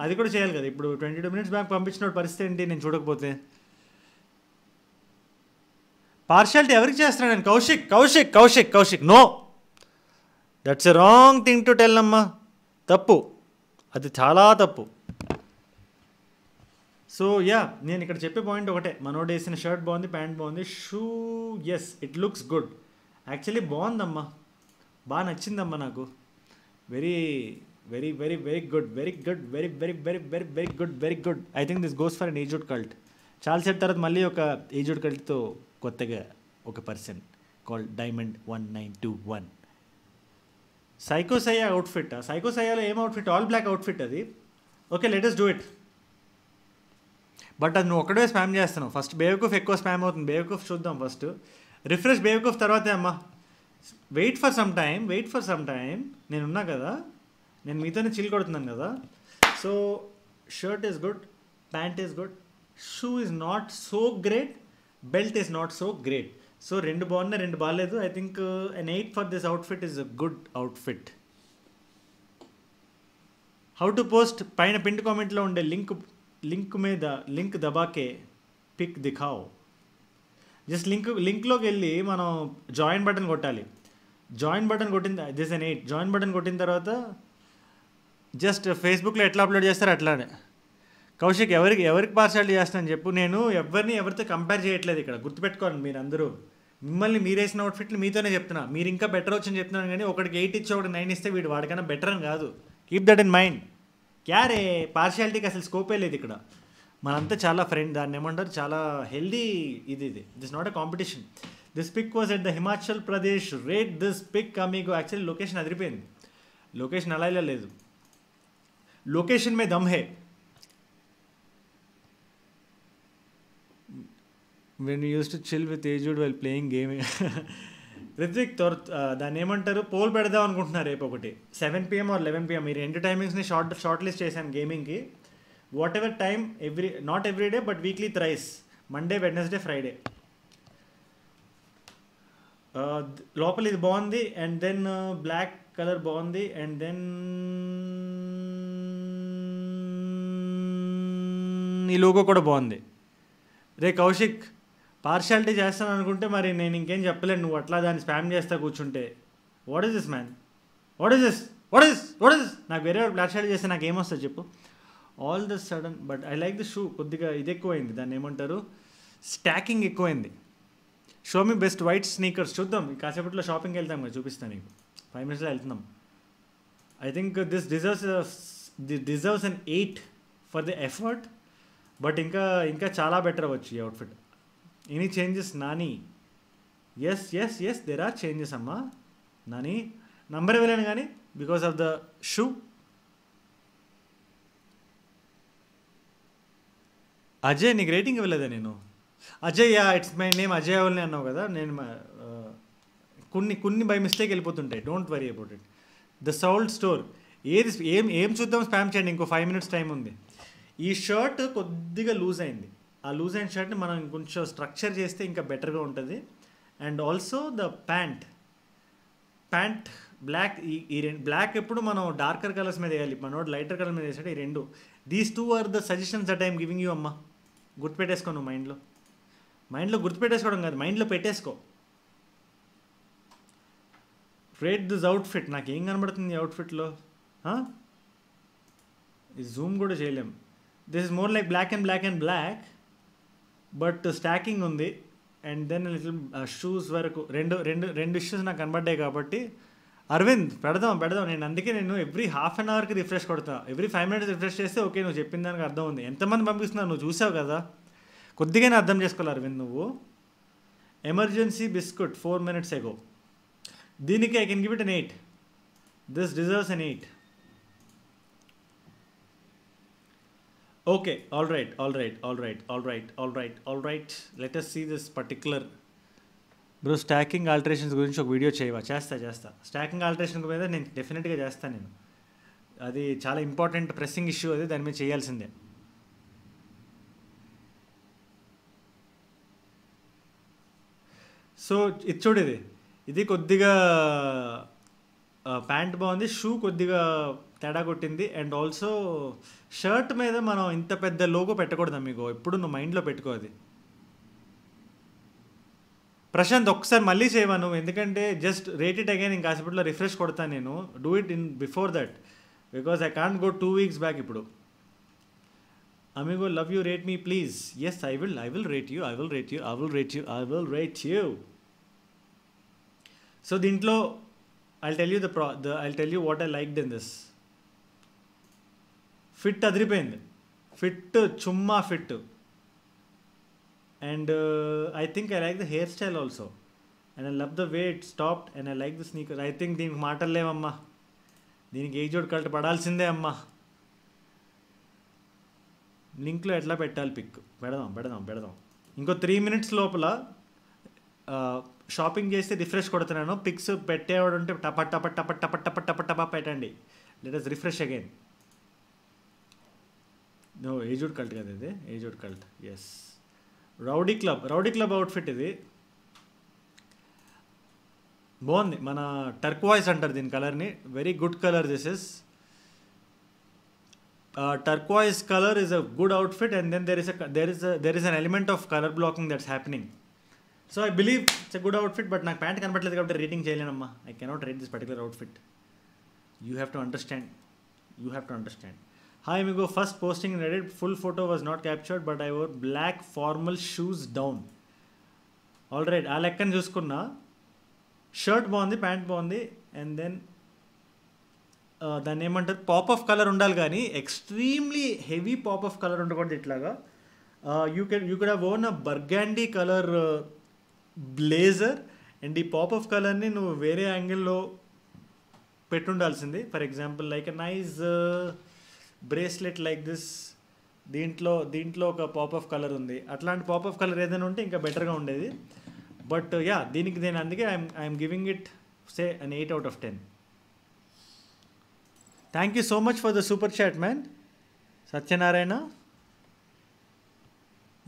అది కూడా చేయాలి కదా ఇప్పుడు ట్వంటీ టూ మినిట్స్ బ్యాక్ పంపించిన పరిస్థితి ఏంటి నేను చూడకపోతే పార్షాలిటీ ఎవరికి నేను Kaushik Kaushik Kaushik Kaushik no that's a wrong thing to tell అమ్మా తప్పు అది చాలా తప్పు సో యా నేను ఇక్కడ చెప్పే పాయింట్ ఒకటే మనోడు వేసిన షర్ట్ బాగుంది ప్యాంట్ బాగుంది shoes it looks good actually బాగుందమ్మా బాగా నచ్చిందమ్మా నాకు very very very very good very good very very very very very good very good I think this goes for an aged cult సేపు తర్వాత మళ్ళీ ఒక ఏజుడ్ కల్ట్తో కొత్తగా ఒక person call diamond one nine two one సైకోసయ్య outfit సైకోసయ్యలో ఏం అవుట్ఫిట్ ఆల్ బ్లాక్ అవుట్ఫిట్ అది okay latest do it but అది నువ్వు ఒకటే స్పామ్ చేస్తున్నావు ఫస్ట్ బేవకూఫ్ ఎక్కువ స్పామ్ అవుతుంది బేవకూఫ్ చూద్దాం ఫస్ట్ రిఫ్రెష్ బేవకూఫ్ తర్వాతే అమ్మా wait for some time wait for some time నేను ఉన్నా కదా నేను మీతోనే చిల్ కొడుతున్నాను కదా so shirt is good pant is good shoe is not so great belt is not so great so రెండు బాగున్నాయి రెండు బాగాలేదు I think an eight for this outfit is a good outfit how to post పైన పిండి కామెంట్లో ఉండే link link మీద link దబాకే పిక్ దిఖావ్ జస్ట్ లింక్ లింక్లోకి వెళ్ళి మనం జాయిన్ బటన్ కొట్టాలి జాయిన్ బటన్ కొట్టిన this an eight join button కొట్టిన తర్వాత జస్ట్ ఫేస్బుక్లో ఎట్లా అప్లోడ్ చేస్తారో అట్లానే కౌశిక్ ఎవరికి ఎవరికి పార్సాలిటీ చేస్తానని చెప్పు నేను ఎవరిని ఎవరితో కంపేర్ చేయట్లేదు ఇక్కడ గుర్తుపెట్టుకోండి మీరు అందరూ మిమ్మల్ని మీరేసిన అవుట్ఫిట్లు మీతోనే చెప్తున్నా మీరు ఇంకా బెటర్ వచ్చని చెప్తున్నాను కానీ ఒకటికి ఎయిట్ ఇచ్చి ఒకటి నైన్ ఇస్తే వీడు వాడికైనా బెటర్ అని కాదు కీప్ దట్ ఇన్ మైండ్ క్యారే పార్షియాలిటీకి అసలు స్కోపే లేదు ఇక్కడ మనంతా చాలా ఫ్రెండ్ దాన్ని ఏమంటారు చాలా హెల్దీ ఇది ఇది this not a competition this pic was at the Himachal Pradesh rate this pic మీకు యాక్చువల్లీ లొకేషన్ అదిరిపోయింది లొకేషన్ అలా ఇలా లేదు లొకేషన్ మే దమ్ హే when use to chill with aged well playing game Ritvik త్వర దాన్ని ఏమంటారు పోల్ పెడదాం అనుకుంటున్నారు రేపు ఒకటి seven PM or eleven PM మీరు ఎంటర్ టైమింగ్స్ని షార్ట్ షార్ట్ లిస్ట్ చేశాను గేమింగ్కి whatever time every not every day but weekly thrice Monday Wednesday Friday లోపల ఇది బాగుంది అండ్ దెన్ బ్లాక్ కలర్ బాగుంది అండ్ దెన్ ఈ లోగో కూడా బాగుంది రే కౌశిక్ పార్షాలిటీ చేస్తాను అనుకుంటే మరి నేను ఇంకేం చెప్పలేను నువ్వు అట్లా దాన్ని స్పామ్ చేస్తా కూర్చుంటే what is this man what is this what is what is నాకు వేరే పార్షాలిటీ చేస్తే నాకు ఏమొస్తుంది చెప్పు all the sudden but I like the shoe కొద్దిగా ఇది ఎక్కువైంది దాన్ని ఏమంటారు స్టాకింగ్ ఎక్కువైంది show me best white sneakers చూద్దాం కాసేపట్లో షాపింగ్కి వెళ్తాం కదా చూపిస్తాను నీకు ఫైవ్ మినిట్స్లో వెళ్తున్నాం I think this deserves the deserves and eight for the effort but ఇంకా ఇంకా చాలా బెటర్ అవ్వచ్చు ఈ outfit any changes Nani yes yes yes there are changes అమ్మా నాని నంబర్ ఇవ్వలేను కానీ because of the shoe Ajay నీకు రేటింగ్ ఇవ్వలేదా నేను Ajay yeah it's my name Ajay అవల్ని అన్నావు కదా నేను uh, కొన్ని కొన్ని బై మిస్టేక్ వెళ్ళిపోతుంటాయి don't worry about it the Souled Store ఏది ఏం ఏం చూద్దాం స్పామ్ చేయండి ఇంకో ఫైవ్ మినిట్స్ టైం ఉంది ఈ షర్ట్ కొద్దిగా లూజ్ అయింది ఆ లూజ్ అండ్ షర్ట్ని మనం కొంచెం స్ట్రక్చర్ చేస్తే ఇంకా బెటర్గా ఉంటుంది and also the pant pant black ఈ ఈ రెండు బ్లాక్ ఎప్పుడు మనం డార్కర్ కలర్స్ మీద వేయాలి మనోడు లైటర్ కలర్ మీద వేసాడు ఈ రెండు these two are the suggestions that I'm giving you అమ్మ గుర్తుపెట్టేసుకో నువ్వు మైండ్లో మైండ్లో గుర్తుపెట్టేసుకోవడం కాదు మైండ్లో పెట్టేసుకో రేట్ దిస్ అవుట్ ఫిట్ నాకు ఏం కనబడుతుంది అవుట్ఫిట్లో జూమ్ కూడా చేయలేం this is more like black and black and black but stacking ఉంది అండ్ దెన్ లిటిల్ షూస్ వరకు రెండు రెండు రెండు ఇష్యూస్ నాకు కనబడ్డాయి కాబట్టి అరవింద్ పెడదాం పెడదాం నేను అందుకే నేను ఎవ్రీ హాఫ్ అన్ అవర్కి రిఫ్రెష్ కొడతా ఎవ్రీ ఫైవ్ మినిట్స్ రిఫ్రెష్ చేస్తే ఓకే నువ్వు చెప్పిన దానికి అర్థం ఉంది ఎంతమంది పంపిస్తున్నావు నువ్వు చూసావు కదా కొద్దిగానే అర్థం చేసుకోవాలి అరవింద్ నువ్వు emergency biscuit four minutes ago దీనికి I can give it an eight this deserves an eight okay all right all right all right all right all right all right Let see see particular particular. Bro stacking alterations గురించి ఒక video చేయవా చేస్తా చేస్తా stacking alteration మీద నేను డెఫినెట్గా చేస్తాను నేను అది చాలా ఇంపార్టెంట్ ప్రెస్సింగ్ ఇష్యూ అది దాని మీద చేయాల్సిందే సో ఇది చూడేది ఇది కొద్దిగా ప్యాంట్ బాగుంది షూ కొద్దిగా తేడా కొట్టింది అండ్ ఆల్సో షర్ట్ మీద మనం ఇంత పెద్ద లోగో పెట్టకూడదు మీకు ఎప్పుడు నువ్వు మైండ్లో పెట్టుకో అది ప్రశాంత్ ఒక్కసారి మళ్ళీ చేయవా నువ్వు ఎందుకంటే జస్ట్ రేట్ ఇట్ అగైన్ ఇంకా హాస్పిటల్లో రిఫ్రెష్ కొడతాను నేను do it in before that because I can't go two weeks back ఇప్పుడు amigo love you rate me please yes I will I will rate you I will rate you I will rate you I will rate you so దీంట్లో I tell you the ప్రా the I tell you what I like in this fit అదిరిపోయింది fit చుమ్మా fit and I think I like the hair style also and I love the way it stopped and I like the sneaker I think దీనికి మాటలు లేవమ్మా దీనికి ఏ జోడు కలిట పడాల్సిందే అమ్మా లింక్లో ఎట్లా పెట్టాలి పిక్ పెడదాం పెడదాం పెడదాం ఇంకో త్రీ మినిట్స్ లోపల షాపింగ్ uh, చేస్తే రిఫ్రెష్ కొడుతున్నాను పిక్స్ పెట్టేవాడు ఉంటే టపట్ టపట్ టపట్ టపట్ టపట్ టపట్ టప పెట్టండి let us refresh again no aged cult కదా ఇది aged cult yes rowdy club rowdy club outfit ఇది బాగుంది మన టర్క్వాయిస్ అంటారు దీని కలర్ని very good colour this is turquoise colour is a good outfit and then there is there is there is an element of colour blocking that's happening so I believe it's a good outfit but నాకు pant కనపట్లేదు కాబట్టి rating చేయలేనమ్మా I cannot rate this particular outfit you have to understand you have to understand hi మీకు first posting in full photo was not captured but I wore black formal shoes down all right ఆ లెక్కను చూసుకున్నా shirt బాగుంది pant బాగుంది and then దాన్ని ఏమంటారు pop of colour ఉండాలి కానీ extremely heavy pop of colour ఉండకూడదు ఇట్లాగా you can you could have worn a burgundy colour blazer and ఈ పాప్ ఆఫ్ కలర్ని నువ్వు వేరే యాంగిల్లో పెట్టుండాల్సింది for example like a nice bracelet like this దీంట్లో దీంట్లో ఒక పాప్ ఆఫ్ కలర్ ఉంది అట్లాంటి పాప్ ఆఫ్ కలర్ ఏదైనా ఉంటే ఇంకా బెటర్గా ఉండేది బట్ యా దీనికి నేను అందుకే I'm I'm giving it say an eight out of ten thank you so much for the super chat man Satyanarayana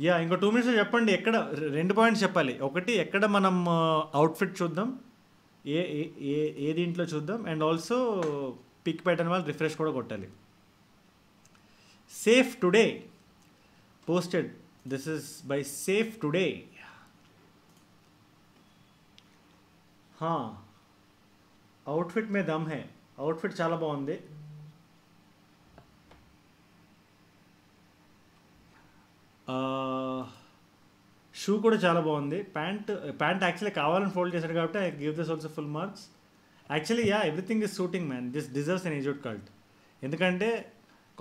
yeah ఇంకో టూ మినిట్స్ చెప్పండి ఎక్కడ రెండు పాయింట్స్ చెప్పాలి ఒకటి ఎక్కడ మనం అవుట్ఫిట్ చూద్దాం ఏ ఏ ఏ దీంట్లో చూద్దాం అండ్ ఆల్సో పిక్ ప్యాటర్న్ వాళ్ళు రిఫ్రెష్ కూడా కొట్టాలి Safe Today posted. This is by Safe Today. हाँ आउटफिट में दम है అవుట్ఫిట్ చాలా బాగుంది షూ కూడా చాలా బాగుంది ప్యాంట్ ప్యాంట్ యాక్చువల్లీ కావాలని ఫోల్డ్ చేశాడు కాబట్టి I give this also full marks actually yeah everything is shooting man this deserves an aged cult ఎందుకంటే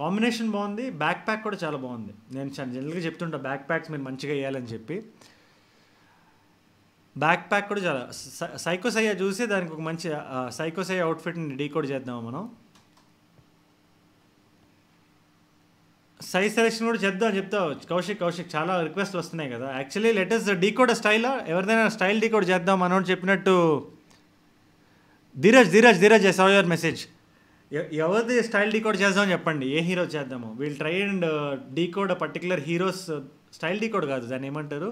కాంబినేషన్ బాగుంది బ్యాక్ ప్యాక్ కూడా చాలా బాగుంది నేను జనరల్గా చెప్తుంటా బ్యాక్ ప్యాక్స్ మీరు మంచిగా వేయాలని చెప్పి బ్యాక్ ప్యాక్ కూడా చాలా సైకోసయ్య చూసి దానికి ఒక మంచి సైకోసయ్య అవుట్ఫిట్ని డీకోడ్ చేద్దాము మనం సైజ్ సెలెక్షన్ కూడా చెప్దాం చెప్తావు కౌశిక్ కౌశిక్ చాలా రిక్వెస్ట్ వస్తున్నాయి కదా యాక్చువల్లీ లెటెస్ట్ కోడ్ స్టైల్ ఎవరిదైనా స్టైల్ డీ కోడ్ చేద్దాం మనోడు చెప్పినట్టు Dheeraj Dheeraj Dheeraj I saw your message ఎవరిది స్టైల్ డీకోడ్ చేద్దాం చెప్పండి ఏ హీరో చేద్దాము వీళ్ళు try and uh, decode particular heroes uh, style decode కాదు దాన్ని ఏమంటారు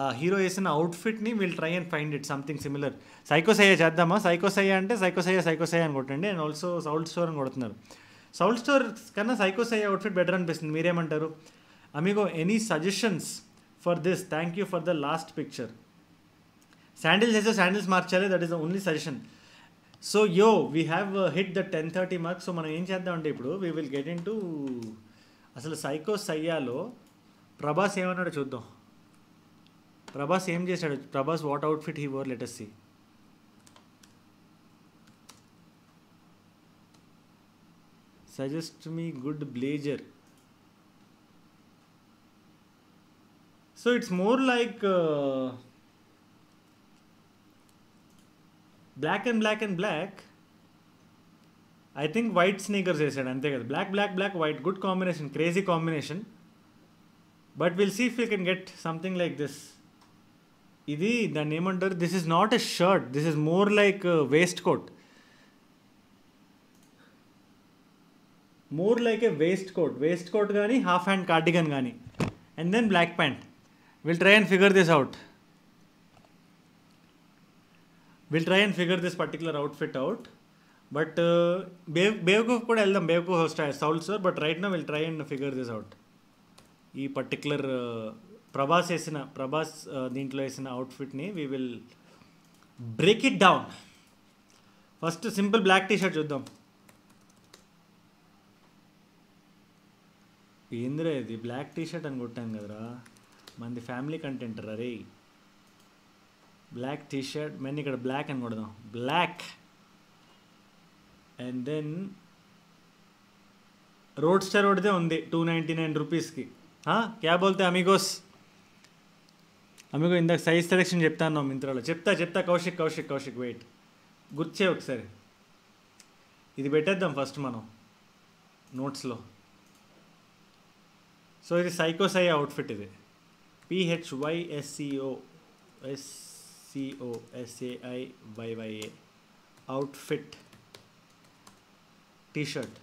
ఆ హీరో వేసిన అవుట్ఫిట్ని we'll try and find it something similar సైకోసయ్య చేద్దామా సైకోసయ్య అంటే సైకోసయ్య సైకోసయ్య అని కొట్టండి అండ్ ఆల్సో సౌల్ స్టోర్ అని కొడుతున్నారు సౌల్ స్టోర్ కన్నా సైకోసయ్య అవుట్ఫిట్ బెటర్ అనిపిస్తుంది మీరేమంటారు amigo any suggestions for this thank you for the last picture sandals వేసే శాండిల్స్ మార్చాలి that is the only suggestion so yo we have hit the ten thirty marks so మనం ఏం చేద్దామంటే ఇప్పుడు we will get in into అసలు psycho సయ్యాలో ప్రభాస్ ఏమన్నాడో చూద్దాం ప్రభాస్ ఏం చేశాడు Prabhas what outfit he wore let's see suggest me good blazer so it's more like black and black and black I think white sneakers వేసాడు అంతే కదా black black black white good combination crazy combination but will see if you can get something like this ఇది దాన్ని ఏమంటారు this is not a shirt this is more like waistcoat more like a waistcoat waistcoat కానీ half hand cardigan కానీ and then black pant will try and figure this out will try and figure this particular outfit out but బేవ్ బేవ్కూఫ్ కూడా వెళ్దాం Bewakoof house soul sir but right నా will try and figure this out ఈ particular Prabhas uh, వేసిన Prabhas uh, దీంట్లో వేసిన అవుట్ఫిట్ని we will break it down first simple black T-shirt చూద్దాం ఏందిరా ఇది బ్లాక్ టీ షర్ట్ అని కొట్టాం కదరా మంది ఫ్యామిలీ కంటెంట్ రా రే బ్లాక్ టీ షర్ట్ మెన్ ఇక్కడ బ్లాక్ అని కొడదాం black and then roadster కొడితే ఉంది టూ నైంటీ నైన్ రూపీస్కి క్యా బోల్తే అమిగోస్ అమిగో ఇందాక సైజ్ సెలెక్షన్ చెప్తాను మింత్రాలో చెప్తా చెప్తా కౌశిక్ కౌశిక్ కౌశిక్ వెయిట్ గుర్చే ఒకసారి ఇది పెట్టేద్దాం ఫస్ట్ మనం నోట్స్లో సో ఇది సైకోసై అవుట్ఫిట్ ఇది పిహెచ్వైఎస్సిఓ ఎస్ సిఓఎస్ఏఐవైవైఏ outfit T shirt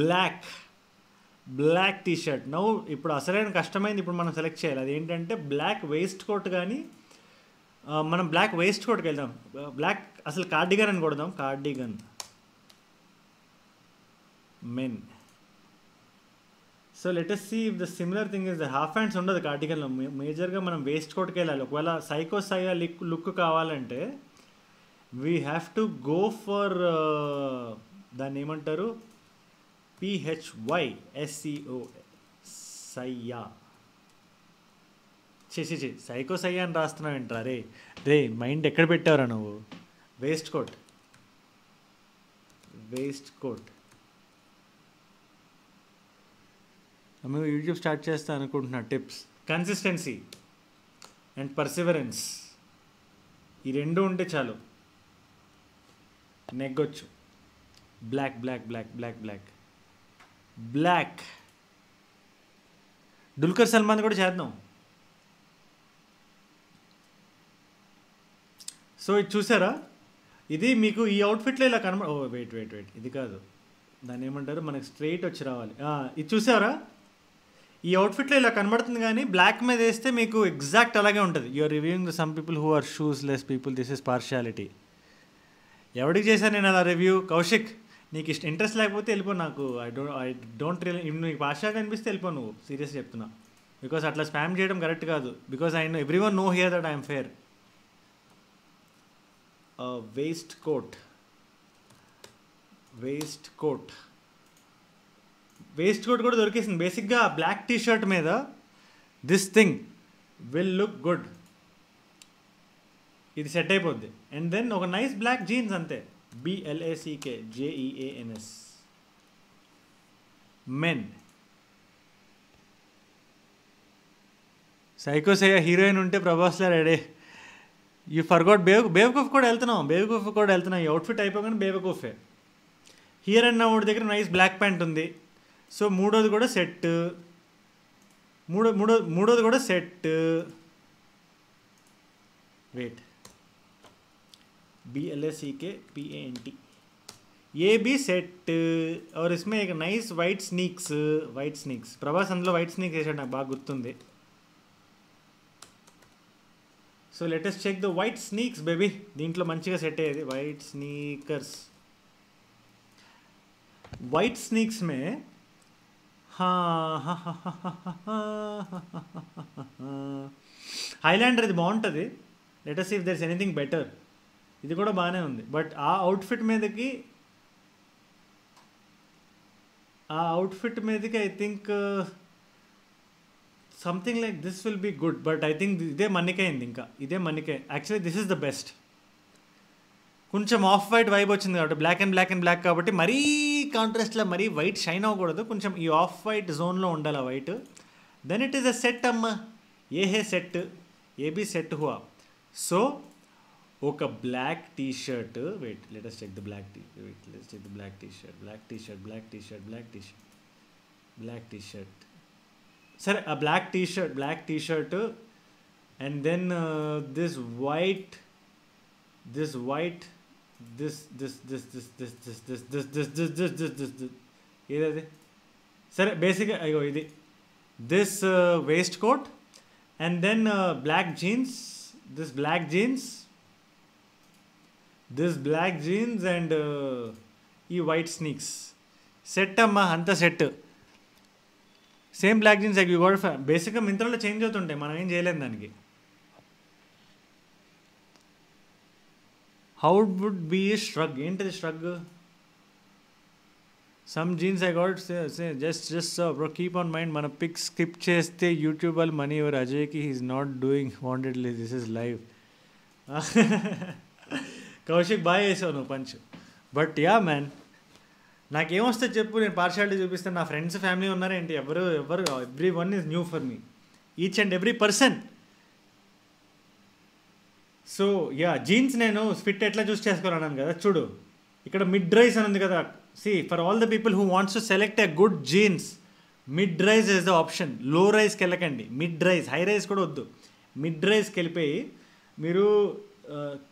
black black T shirt now ఇప్పుడు అసలైన కష్టమైంది ఇప్పుడు మనం సెలెక్ట్ చేయాలి అది ఏంటంటే బ్లాక్ వేస్ట్ కోట్ కానీ మనం బ్లాక్ వేస్ట్ కోట్కి వెళ్దాం బ్లాక్ అసలు కార్డిగన్ అని కొడదాం cardigan men so latest see if the similar thing is the half hands ఉండదు కార్టికల్లో మేజర్గా మనం వేస్ట్ కోట్కి వెళ్ళాలి ఒకవేళ సైకో సైగా లిక్ లుక్ కావాలంటే we have to go for దాన్ని ఏమంటారు పిహెచ్వై ఎస్సిఓ సయ్యా చేసి చే సైకో సయ్యా అని రాస్తున్నావు ఏంట్రా రే రే మైండ్ ఎక్కడ పెట్టావురా నువ్వు వేస్ట్ కోట్ వేస్ట్ కోట్ మేము యూట్యూబ్ స్టార్ట్ చేస్తా అనుకుంటున్నా టిప్స్ కన్సిస్టెన్సీ అండ్ పర్సివరెన్స్ ఈ రెండు ఉంటే చాలు నెగ్గొచ్చు black black black black black black Dulquer Salmaan కూడా చేద్దాం సో ఇది చూసారా ఇది మీకు ఈ అవుట్ఫిట్లో ఇలా కనబడ ఓ వెయిట్ వెయిట్ వెయిట్ ఇది కాదు దాన్ని ఏమంటారు మనకు స్ట్రైట్ వచ్చి రావాలి ఇది చూసారా ఈ అవుట్ఫిట్లో ఇలా కనబడుతుంది కానీ బ్లాక్ మీద వేస్తే మీకు ఎగ్జాక్ట్ అలాగే ఉంటుంది you're reviewing the some people who are shoes less people this is partiality ఎవరికి చేశాను నేను అలా రివ్యూ కౌశిక్ నీకు ఇష్ట ఇంట్రెస్ట్ లేకపోతే వెళ్ళిపో నాకు I don't I don't real నీకు పార్షియాలిటీ అనిపిస్తే వెళ్ళిపో నువ్వు సీరియస్గా చెప్తున్నా బికాస్ అట్లా స్పామ్ చేయడం కరెక్ట్ కాదు because I know everyone know here that I'm fair waistcoat waistcoat waistcoat కూడా దొరికేసింది బేసిక్గా బ్లాక్ టీ షర్ట్ మీద this thing will look good ఇది సెట్ అయిపోద్ది అండ్ దెన్ ఒక నైస్ బ్లాక్ జీన్స్ అంతే B L A C K J E A N S men సైకోసయ్య heroine ఉంటే ప్రభాస్లో రెడీ యూ ఫర్గాట్ బేవ్ బేవకూఫ్ కూడా వెళ్తున్నాం బేవకూఫ్ కూడా వెళ్తున్నాం ఈ అవుట్ఫిట్ అయిపోగానే బేవకూఫే హీరో అండ్ నా దగ్గర నైస్ బ్లాక్ ప్యాంట్ ఉంది సో మూడోది కూడా సెట్ మూడో మూడో మూడోది కూడా సెట్ వెయిట్ బిఎల్ఎస్ఈకే పిఏఎన్టి ఏబి సెట్ ఆర్ ఇస్మే ఇక nice white sneaks white sneaks Prabhas అందులో వైట్ స్నీక్స్ వేసాడు నాకు బాగా గుర్తుంది so let's check the white sneaks baby దీంట్లో మంచిగా సెట్ అయ్యేది వైట్ స్నీకర్స్ వైట్ స్నీక్స్ మే హైలాండర్ ఇది బాగుంటుంది let us if there's anything better ఇది కూడా బాగానే ఉంది బట్ ఆ అవుట్ఫిట్ మీదకి ఆ అవుట్ఫిట్ మీదకి I think something like this will be good but I think ఇదే మన్నికైంది ఇంకా ఇదే మన్నికై actually this is the best కొంచెం ఆఫ్ వైట్ వైబ్ వస్తుంది కదా బ్లैक అండ్ బ్లैक అండ్ బ్లैक కాబట్టి మరీ కాంట్రాస్ట్ లా మరీ వైట్ షైన్ అవ్వకూడదు కొంచెం ఈ ఆఫ్ వైట్ జోన్ లో ఉండాలి white then it is a setup ఏహే సెట్ ఏబి సెట్ ہوا۔ సో ఒక black T shirt wait let's check the black T wait let's check the black tea T-shirt black tea T-shirt black tea T-shirt black tea T-shirt sir a black tea T-shirt black T shirt and then this white this white this this this this this this this this this this this this this this ఏదది సరే బేసిక్గా అయ్యో ఇది this waistcoat and then black jeans this black jeans this black jeans and ఈ white sneaks set అమ్మా అంత set same black jeans you got బేసిక్గా మింత్రాలో చేంజ్ అవుతుంటాయి మనం ఏం చేయలేము దానికి How would be shrug? Into the shrug. Some jeans I got just just bro keep on mind మన పిక్ స్కిప్ చేస్తే యూట్యూబ్ వాళ్ళు మనీ ఎవరు అజయ్కి he's not doing wantedly this is live Kaushik బాగా వేసావు నువ్వు పంచ్ బట్ యా మ్యాన్ నాకేమొస్తే చెప్పు నేను పార్షాలిటీ చూపిస్తాను నా ఫ్రెండ్స్ ఫ్యామిలీ ఉన్నారేంటి ఎవరు ఎవరు everyone is new for me each and every person so yeah jeans నేను ఫిట్ ఎట్లా చూస్ చేసుకోవాలన్నాను కదా చూడు ఇక్కడ మిడ్ రైస్ అని ఉంది కదా see for all the people who wants to select a good jeans mid rise is the option లో రైస్కి వెళ్ళకండి మిడ్ రైస్ హై రైస్ కూడా వద్దు మిడ్ రైస్కి వెళ్ళిపోయి మీరు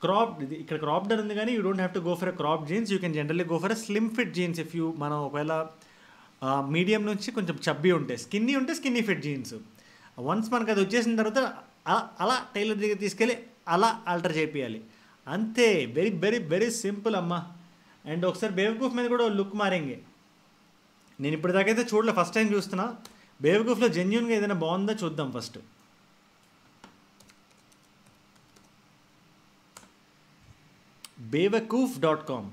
క్రాప్ ఇక్కడ క్రాప్ డన్ ఉంది కానీ you don't have to go for a crop jeans you can generally go for a slim fit jeans if you మనం ఒకవేళ మీడియం నుంచి కొంచెం చబ్బి ఉంటే స్కిన్నీ ఉంటే స్కిన్నీ ఫిట్ జీన్స్ వన్స్ మనకు అది వచ్చేసిన తర్వాత అలా టైలర్ దగ్గర తీసుకెళ్ళి అలా ఆల్టర్ చేపియాలి అంతే వెరీ వెరీ వెరీ సింపుల్ అమ్మా అండ్ ఒకసారి బేవకూఫ్ మీద కూడా లుక్ మారింగే నేను దాకైతే చూడలే ఫస్ట్ టైం చూస్తున్నా బేవకూఫ్లో జెన్యున్గా ఏదైనా బాగుందా చూద్దాం ఫస్ట్ బేవకూఫ్ డాట్ కామ్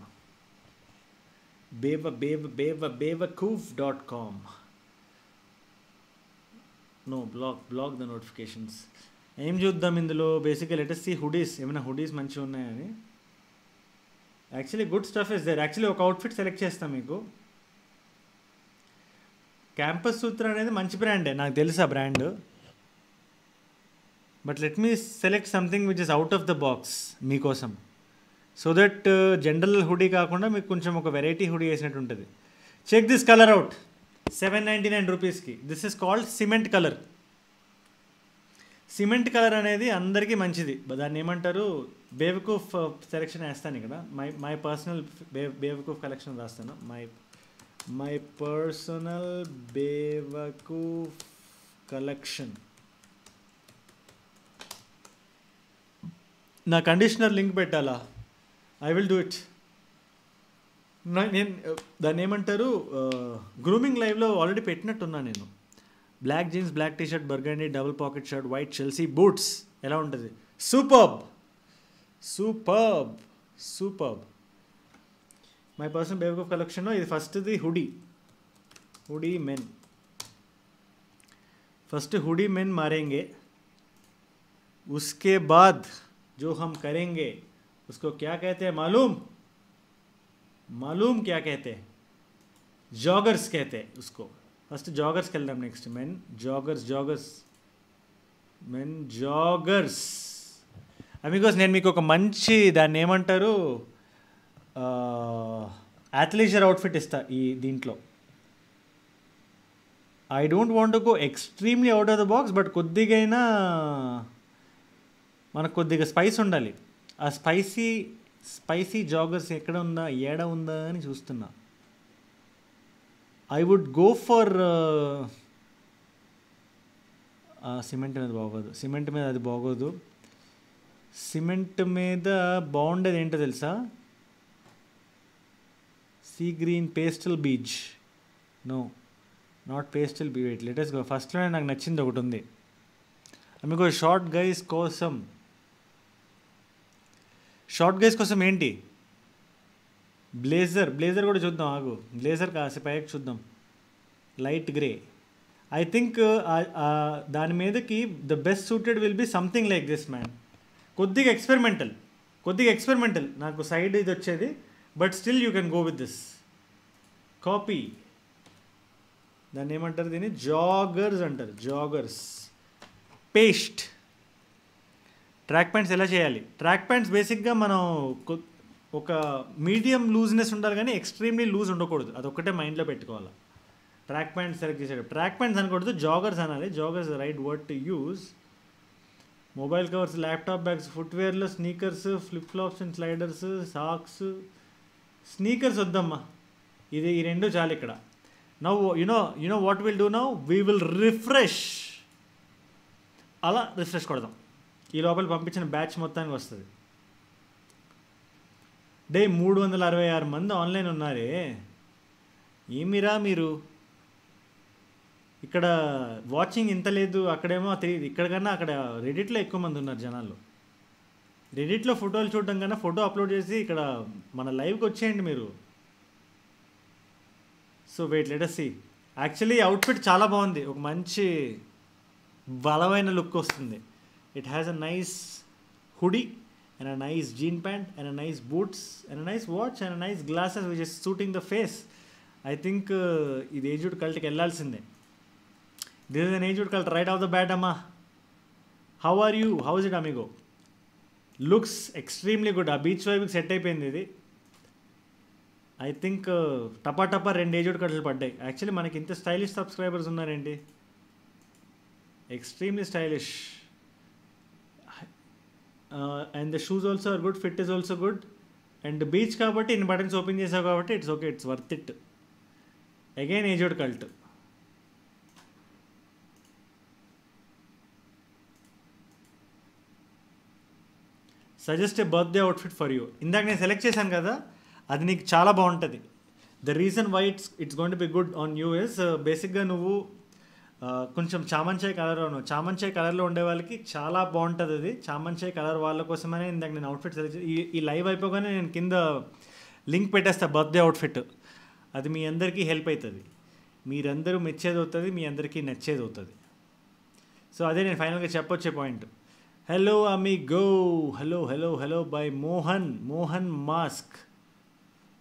బేవ బేవ బేవ Bewakoof dot com no block block the notifications ఏం చూద్దాం ఇందులో బేసిక్గా లెటెస్ట్ సీ హుడీస్ ఏమైనా హుడీస్ మంచిగా ఉన్నాయని actually good stuff is there actually ఒక అవుట్ఫిట్ సెలెక్ట్ చేస్తాం మీకు క్యాంపస్ సూత్ర అనేది మంచి బ్రాండే నాకు తెలుసు ఆ brand but let me select something which is out of the box మీకోసం సో దట్ జనరల్ హుడీ కాకుండా మీకు కొంచెం ఒక వెరైటీ హుడీ వేసినట్టు ఉంటుంది check this colour out seven ninety nine రూపీస్కి this is called cement colour cement colour అనేది అందరికీ మంచిది దాన్ని ఏమంటారు బేవకూఫ్ సెలెక్షన్ వేస్తాను ఇక్కడ మై మై పర్సనల్ బే బేవకూఫ్ కలెక్షన్ రాస్తాను my my personal Bewakoof collection నా కండిషనర్ లింక్ పెట్టాలా ఐ విల్ డూ ఇట్ నేను దాన్ని ఏమంటారు గ్రూమింగ్ లైవ్లో ఆల్రెడీ పెట్టినట్టున్నాను నేను black jeans black T shirt burgundy double pocket shirt white Chelsea boots ఎలా ఉంటుంది superb superb superb my personal baby కలెక్షన్లో ఇది ఫస్ట్ది hoodie hoodie men first hoodie man मारेंगे उसके बाद जो हम करेंगे उसको क्या कहते हैं मालूम मालूम क्या कहते हैं जॉगर्स कहते हैं उसको ఫస్ట్ జాగర్స్కి వెళ్దాం next men joggers joggers men joggers amigos నేను మీకు ఒక మంచి దాన్ని ఏమంటారు అథ్లీజర్ అవుట్ఫిట్ ఇస్తా ఈ దీంట్లో I don't want go extremely out of the box but కొద్దిగైనా మనకు కొద్దిగా స్పైస్ ఉండాలి ఆ స్పైసీ స్పైసీ జాగర్స్ ఎక్కడ ఉందా ఏడ ఉందా అని చూస్తున్నా I would go for cement మీద బాగోదు సిమెంట్ మీద అది బాగోదు సిమెంట్ మీద బాగుండేది ఏంటో తెలుసా see green pastel beach no not pastel be wait latest go ఫస్ట్లోనే నాకు నచ్చింది ఒకటి ఉంది మీకు షార్ట్ గైస్ కోసం షార్ట్ గైస్ కోసం ఏంటి బ్లేజర్ బ్లేజర్ కూడా చూద్దాం ఆగు బ్లేజర్ కాసేపు పైకి చూద్దాం లైట్ గ్రే ఐ థింక్ దాని మీదకి the best suited will be something like this man కొద్దిగా ఎక్స్పెరిమెంటల్ కొద్దిగా ఎక్స్పెరిమెంటల్ నాకు సైడ్ ఇది వచ్చేది but still you can go with this copy దాన్ని ఏమంటారు దీన్ని జాగర్స్ అంటారు జాగర్స్ పేస్ట్ ట్రాక్ ప్యాంట్స్ ఎలా చేయాలి ట్రాక్ ప్యాంట్స్ బేసిక్గా మనం ఒక మీడియం లూజ్నెస్ ఉండాలి కానీ ఎక్స్ట్రీమ్లీ లూజ్ ఉండకూడదు అది ఒక్కటే మైండ్లో పెట్టుకోవాలి ట్రాక్ ప్యాంట్ సెలెక్ట్ చేసాడు ట్రాక్ ప్యాంట్స్ అనకూడదు జాగర్స్ అనాలి joggers right word to use mobile covers laptop bags ఫుట్వేర్లు sneakers flip flops and sliders socks sneakers వద్దమ్మా ఇది ఈ రెండు చాలు ఇక్కడ now you know you know what will do now we will refresh అలా రిఫ్రెష్ కొడదాం ఈ లోపల పంపించిన బ్యాచ్ మొత్తానికి వస్తుంది డే మూడు వందల అరవై ఆరు మంది ఆన్లైన్ ఉన్నారే ఏమిరా మీరు ఇక్కడ వాచింగ్ ఇంత లేదు అక్కడేమో ఇక్కడ కన్నా అక్కడ రెడిట్లో ఎక్కువ మంది ఉన్నారు జనాలు రెడిట్లో ఫోటోలు చూడడం కన్నా ఫోటో అప్లోడ్ చేసి ఇక్కడ మన లైవ్కి వచ్చేయండి మీరు so wait let see actually outfit చాలా బాగుంది ఒక మంచి బలమైన లుక్ వస్తుంది it has a nice hoodie and a nice jean pant and a nice boots and a nice watch and a nice glasses which I think uh, ఇది aged కల్ట్కి వెళ్ళాల్సిందే this is an aged cult right off the bat అమ్మా how are you how is it amigo looks extremely good ఆ beach వైపుకి set అయిపోయింది ఇది I think uh, టపా టపా రెండు ఏజ్డ్ కట్టలు పడ్డాయి యాక్చువల్లీ మనకి ఇంత స్టైలిష్ సబ్స్క్రైబర్స్ ఉన్నారండి extremely stylish and the shoes also are good fit is also good and beach కాబట్టి ఇన్ని బటన్స్ ఓపెన్ చేసావు కాబట్టి it's okay it's worth it again aged cult suggest a birthday outfit for you ఇందాక నేను select చేశాను కదా అది నీకు చాలా బాగుంటుంది the reason why it's it's gonna be good on you is బేసిక్గా నువ్వు కొంచెం చామంచాయ్ కలర్లో ఉన్నాం చామంచాయ్ కలర్లో ఉండే వాళ్ళకి చాలా బాగుంటుంది అది చామంచాయ్ కలర్ వాళ్ళ కోసమనే ఇందాక నేను అవుట్ఫిట్ ఈ ఈ లైవ్ అయిపోగానే నేను కింద లింక్ పెట్టేస్తా బర్త్డే అవుట్ఫిట్ అది మీ అందరికీ హెల్ప్ అవుతుంది మీరందరూ మెచ్చేది అవుతుంది మీ అందరికీ నచ్చేది అవుతుంది సో అదే నేను ఫైనల్గా చెప్పొచ్చే point hello amigo hello hello hello bye Mohan Mohan mask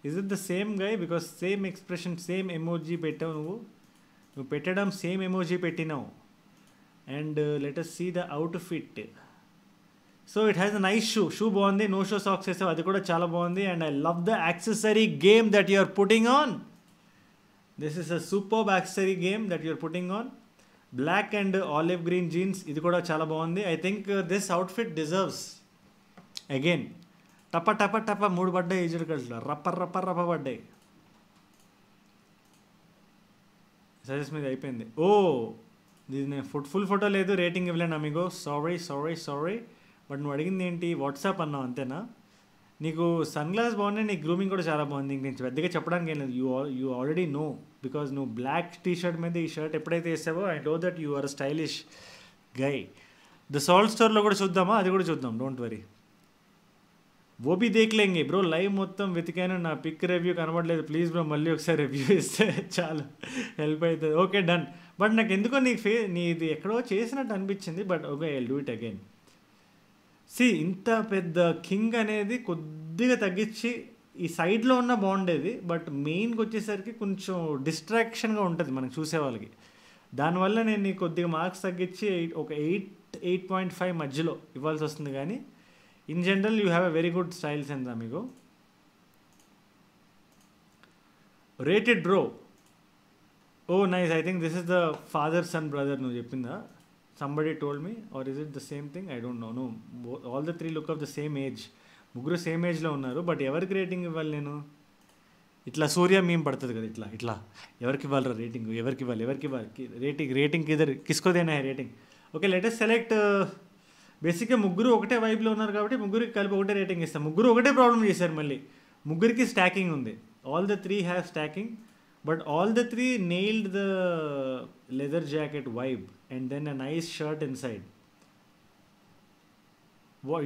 is it the same guy because same expression same emoji పెట్టావు నువ్వు నువ్వు పెట్టడం సేమ్ ఎమోజీ పెట్టినావు and let's see the outfit so it has a nice shoe shoe బాగుంది no show socks వేసావు అది కూడా చాలా బాగుంది and I love the accessory game that you are putting on this is a super accessory game that you are putting on black and olive green jeans ఇది కూడా చాలా బాగుంది I think this out outfit deserves again టప టప టప మూడు పడ్డాయి ఈజుడు కట్ల రప్ప రప్ప రప్ప పడ్డాయి సజెస్ట్ మీద అయిపోయింది ఓ ఇది నేను ఫుట్ ఫుల్ ఫోటో లేదు రేటింగ్ ఇవ్వలేను amigo sorry sorry sorry but నువ్వు అడిగింది ఏంటి వాట్సాప్ అన్నావు అంతేనా నీకు సన్ గ్లాస్ బాగున్నాయి నీ గ్రూమింగ్ కూడా చాలా బాగుంది ఇంక నేను పెద్దగా చెప్పడానికి ఏం లేదు you you already know because నువ్వు బ్లాక్ టీషర్ట్ మీద ఈ షర్ట్ ఎప్పుడైతే వేసావో I know that you are stylish guy the salt స్టోర్లో కూడా చూద్దామా అది కూడా చూద్దాం డోంట్ వరీ वो भी देख लेंगे ब्रो లైవ్ మొత్తం వెతికాను నా పిక్ రివ్యూ కనబడలేదు ప్లీజ్ బ్రో మళ్ళీ ఒకసారి రివ్యూ ఇస్తే చాలా హెల్ప్ అవుతుంది ఓకే డన్ బట్ నాకు ఎందుకో నీ ఫే నీ ఇది ఎక్కడో చేసినట్టు అనిపించింది but okay I do it again see ఇంత పెద్ద కింగ్ అనేది కొద్దిగా తగ్గించి ఈ సైడ్లో ఉన్న బాగుండేది బట్ మెయిన్కి వచ్చేసరికి కొంచెం డిస్ట్రాక్షన్గా ఉంటుంది మనకు చూసేవాళ్ళకి దానివల్ల నేను కొద్దిగా మార్క్స్ తగ్గించి ఎయిట్ ఒక ఎయిట్ ఎయిట్ పాయింట్ ఫైవ్ మధ్యలో ఇవ్వాల్సి వస్తుంది కానీ in general you have a very good style sense మీకు rated bro oh nice I think this is the father son brother నువ్వు చెప్పిందా somebody told me are is it the same thing I don't know no all the three look of the same age ముగ్గురు same ఏజ్లో ఉన్నారు but ఎవరికి rating ఇవ్వాలి నేను ఇట్లా సూర్య మేము పడుతుంది కదా ఇట్లా ఇట్లా ఎవరికి ఇవ్వాలి రేటింగ్ ఎవరికి ఇవ్వాలి ఎవరికి ఇవ్వాలి రేటింగ్ రేటింగ్ ఇద్దరు కిస్కోదేనా రేటింగ్ ఓకే లెటెస్ట్ సెలెక్ట్ బేసిక్గా ముగ్గురు ఒకటే వైపులో ఉన్నారు కాబట్టి ముగ్గురికి కలిపి ఒకటే రేటింగ్ ఇస్తాం ముగ్గురు ఒకటే ప్రాబ్లం చేశారు మళ్ళీ ముగ్గురికి స్టాకింగ్ ఉంది all the three have stacking but all the three nailed the leather jacket vibe and then a nice shirt inside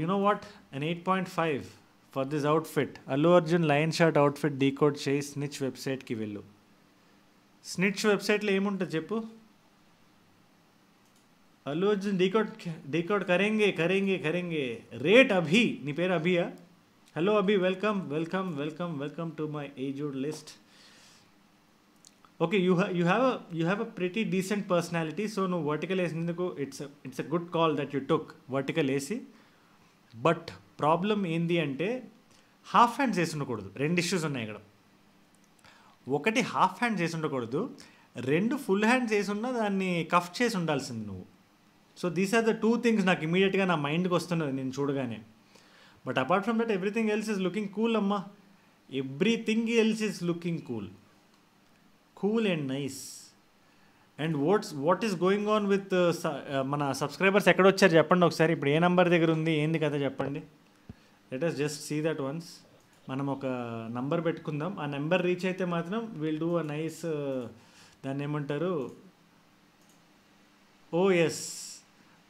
you know what an eight point five for this outfit Allu Arjun lion shirt outfit decode చేసి Snitch వెబ్సైట్కి వెళ్ళు Snitch వెబ్సైట్లో ఏముంటుంది చెప్పు Allu Arjun decode decode కరేంగే కరేంగే కరేంగే rate Abhi నీ పేరు అభియా hello Abhi welcome welcome welcome welcome to my aged list okay you you have you have a pretty decent personality so నువ్వు వర్టికల్ వేసినందుకు it's it's a good call that you took vertical వేసి but problem ఏంది అంటే half hands వేసి ఉండకూడదు రెండు issues ఉన్నాయి ఇక్కడ ఒకటి హాఫ్ హ్యాండ్స్ వేసి ఉండకూడదు రెండు ఫుల్ హ్యాండ్స్ వేసి ఉన్నా దాన్ని కఫ్ చేసి ఉండాల్సింది నువ్వు so these are the two things నాకు ఇమీడియట్గా నా మైండ్కి వస్తున్నది నేను చూడగానే but apart from that everything else is looking cool అమ్మా everything else is looking cool cool and nice and what's what is going on with మన సబ్స్క్రైబర్స్ ఎక్కడొచ్చారు చెప్పండి ఒకసారి ఇప్పుడు ఏ నెంబర్ దగ్గర ఉంది ఏంది కదా చెప్పండి let us just see that once మనం ఒక నెంబర్ పెట్టుకుందాం ఆ నెంబర్ రీచ్ అయితే మాత్రం విల్ డూ అ నైస్ దాన్ని ఏమంటారు ఓ oh, ఎస్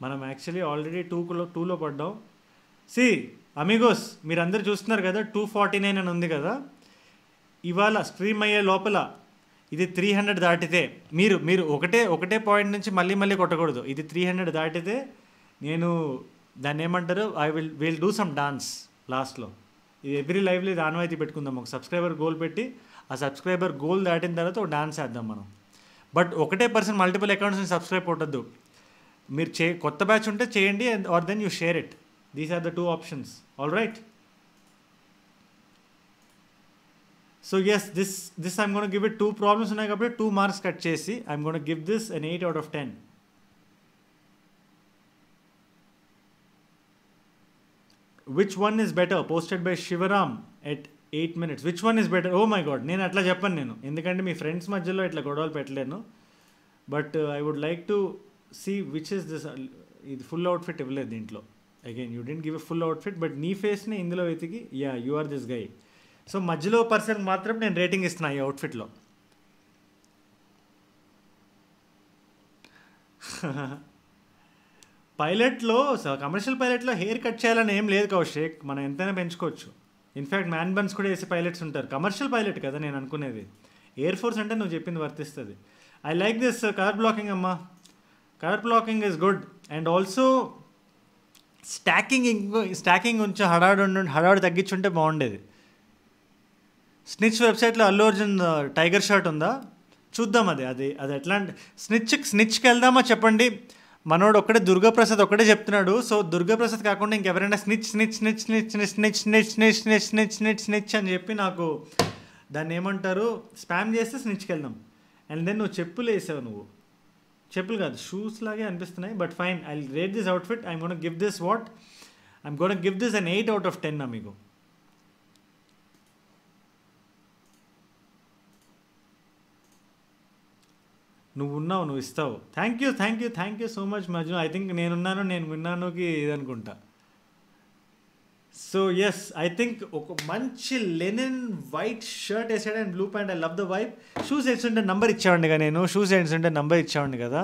మనం యాక్చువల్లీ ఆల్రెడీ టూలో టూలో పడ్డాం సి అమిగోస్ మీరందరూ చూస్తున్నారు కదా టూ ఫార్టీ నైన్ అని ఉంది కదా ఇవాళ స్ట్రీమ్ అయ్యే లోపల ఇది త్రీ హండ్రెడ్ దాటితే మీరు మీరు ఒకటే ఒకటే పాయింట్ నుంచి మళ్ళీ మళ్ళీ కొట్టకూడదు ఇది త్రీ హండ్రెడ్ దాటితే నేను దాన్ని ఏమంటారు I will will do some dance లాస్ట్లో ఇది ఎవ్రీ లైవ్లో ఇది ఆనవాయితీ పెట్టుకుందాం ఒక సబ్స్క్రైబర్ గోల్ పెట్టి ఆ సబ్స్క్రైబర్ గోల్ దాటిన తర్వాత ఒక డాన్స్ వేద్దాం మనం బట్ ఒకటే పర్సన్ మల్టిపుల్ అకౌంట్స్ని సబ్స్క్రైబ్ కొట్టద్దు మీరు చే కొత్త బ్యాచ్ ఉంటే చేయండి and or then you share it these are the two options all right so yes this this I'm gonna give it two problems ఉన్నాయి కాబట్టి టూ మార్క్స్ కట్ చేసి I'm gonna give this an eight out of ten which one is better posted by Shivaram at eight minutes which one is better oh my God నేను అట్లా చెప్పను నేను ఎందుకంటే మీ friends మధ్యలో ఇట్లా గొడవలు పెట్టలేను but I would like to see which is this ఇది ఫుల్ అవుట్ఫిట్ ఇవ్వలేదు దీంట్లో again you didn't give a full outfit but నీ ఫేస్ని ఇందులో వెతికి yeah you are this guy so మధ్యలో పర్సన్ మాత్రం నేను రేటింగ్ ఇస్తున్నా ఈ అవుట్ఫిట్లో పైలట్లో కమర్షియల్ పైలట్లో హెయిర్ కట్ చేయాలని ఏం లేదు కౌశిక్ మనం ఎంతైనా పెంచుకోవచ్చు ఇన్ఫ్యాక్ట్ మ్యాన్ బన్స్ కూడా వేసే పైలట్స్ ఉంటారు కమర్షియల్ పైలట్ కదా నేను అనుకునేది ఎయిర్ ఫోర్స్ అంటే నువ్వు చెప్పింది వర్తిస్తుంది I like this car blocking అమ్మా colour blocking is good and also stacking stacking కొంచెం హడావిడి ఉండి హడావిడి తగ్గించుంటే బాగుండేది స్నిచ్ వెబ్సైట్లో అల్లు అర్జున్ టైగర్ షర్ట్ ఉందా చూద్దాం అది అది అది ఎట్లా స్నిచ్ స్నిచ్కి వెళ్దామా చెప్పండి మనోడు ఒక్కడే దుర్గాప్రసాద్ ఒక్కడే చెప్తున్నాడు సో దుర్గాప్రసాద్ కాకుండా ఇంకెవరైనా Snitch snitch snitch snitch snitch snitch snitch snitch snitch snitch Snitch అని చెప్పి నాకు దాన్ని ఏమంటారు స్పామ్ చేస్తే స్నిచ్కి వెళ్దాం అండ్ దెన్ నువ్వు చెప్పులేసావు నువ్వు చెప్పులు కాదు షూస్ లాగే అనిపిస్తున్నాయి but fine I rate this outfit I'm gonna give this what I'm gonna give this an eight out of ten నా మీకు నువ్వు ఉన్నావు నువ్వు ఇస్తావు thank you thank you thank you so much Majnu I think నేనున్నాను నేను విన్నానుకి ఇది అనుకుంటా So yes, I think మంచి లెనిన్ వైట్ షర్ట్ వేసాడు and blue pant I love the vibe shoes వేస్తుంటే నంబర్ ఇచ్చేవాడిని కదా నేను షూస్ వేస్తుంటే నంబర్ ఇచ్చేవాడిని కదా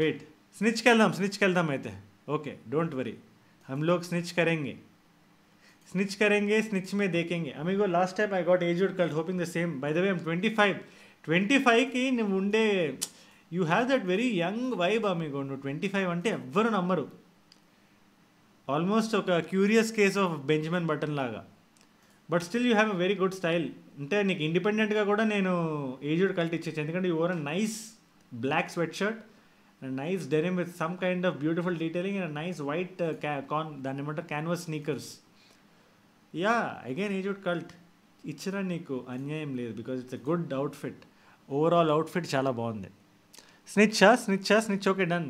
వెయిట్ స్నిచ్కి వెళ్దాం స్నిచ్కి వెళ్దాం అయితే ఓకే డోంట్ వరీ हम लोग स्निच करेंगे स्निच करेंगे स्निच में देखेंगे amigo last time I got aged cult hoping the same by the way M twenty five twenty ఫైవ్కి నువ్వు ఉండే you have that very young vibe amigo నువ్వు ట్వంటీ ఫైవ్ అంటే ఎవ్వరు నమ్మరు ఆల్మోస్ట్ ఒక curious case of Benjamin Button లాగా but still you have a very good style అంటే నీకు ఇండిపెండెంట్గా కూడా నేను ఏజ్డ్ కల్ట్ ఇచ్చేసి ఎందుకంటే your a nice black sweat shirt and nice denim with some kind of beautiful detailing and nice white క్యా కాన్ దాన్ని ఏమంటారు canvas sneakers yeah again aged cult ఇచ్చిరా నీకు అన్యాయం లేదు because it's a good outfit overall outfit చాలా బాగుంది స్నిచ్చా స్నిచ్చా Snitch okay done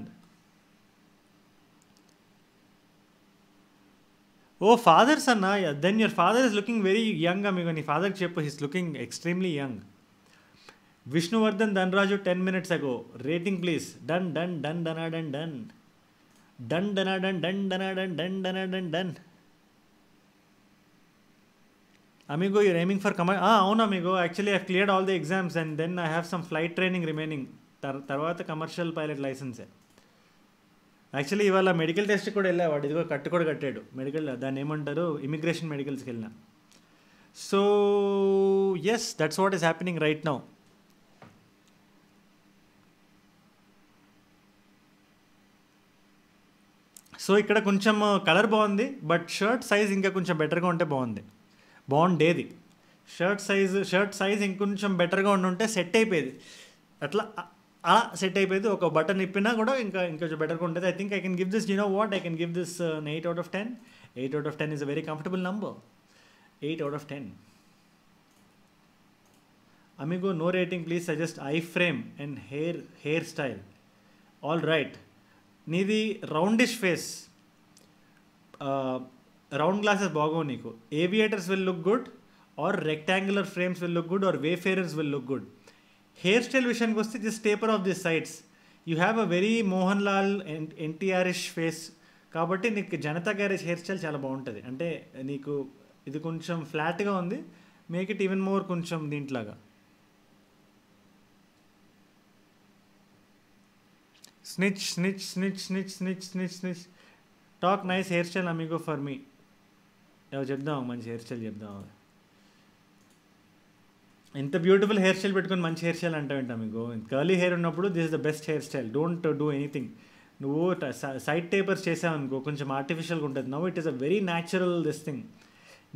oh fathers అన్న then your father is looking very young మీకు నీ ఫాదర్కి చెప్పు his looking extremely young Vishnuvardhan Dhanaraju ten minutes ago rating please done done done డనా డన్ డన్ డన్ డనా డన్ డన్ డనా డన్ డన్ డనా done డన్ అమిగో యూర్ ఎయిమింగ్ ఫర్ కమ అవును amigo actually I cleared all the exams and then I have some flight training remaining తర్వాత commercial pilot లైసెన్సే actually ఇవాళ మెడికల్ టెస్ట్ కూడా వాడు ఇదిగో కట్టు కూడా కట్టాడు మెడికల్ దాన్ని ఏమంటారు ఇమిగ్రేషన్ మెడికల్స్కి వెళ్ళిన so yes that's what is happening right now so ఇక్కడ కొంచెం కలర్ uh, బాగుంది బట్ షర్ట్ సైజ్ ఇంకా కొంచెం బెటర్గా ఉంటే బాగుంది బాగుండేది షర్ట్ సైజ్ షర్ట్ సైజ్ ఇంకొంచెం బెటర్గా ఉండి ఉంటే సెట్ అయిపోయేది అట్లా అలా సెట్ అయిపోయింది ఒక బటన్ ఇప్పినా కూడా ఇంకా ఇంకొంచెం బెటర్గా ఉండేది I think I can give this you know what I can give this eight out of ten eight out of ten is a very comfortable number eight out of ten amigo no rating please suggest eye frame and hair hair style all right నీది roundish face round glasses బాగోవు నీకు aviators will look good or rectangular frames will look good or wayfarers will look good hair style విషయానికి వస్తే just taper off the sides you have a very Mohan Lal NTR's face కాబట్టి నీకు జనతా గారి hair style చాలా బాగుంటుంది అంటే నీకు ఇది కొంచెం ఫ్లాట్గా ఉంది మేక్ ఇట్ ఈవెన్ మోర్ కొంచెం దీంట్లాగా snitch snitch snitch snitch snitch snitch snitch talk nice hair style amigo for me చెప్దాం మంచి హెయిర్ స్టైల్ చెప్దాం ఇంత బ్యూటిఫుల్ హెయిర్ స్టైల్ పెట్టుకొని మంచి హెయిర్ స్టైల్ అంటూ ఉంటాం మీకు కర్లీ హెయిర్ ఉన్నప్పుడు this is the best hair style don't do anything నువ్వు సైడ్ టేపర్స్ చేసావనుకో కొంచెం ఆర్టిఫిషియల్గా ఉంటుంది నవ్వు it is a very natural this thing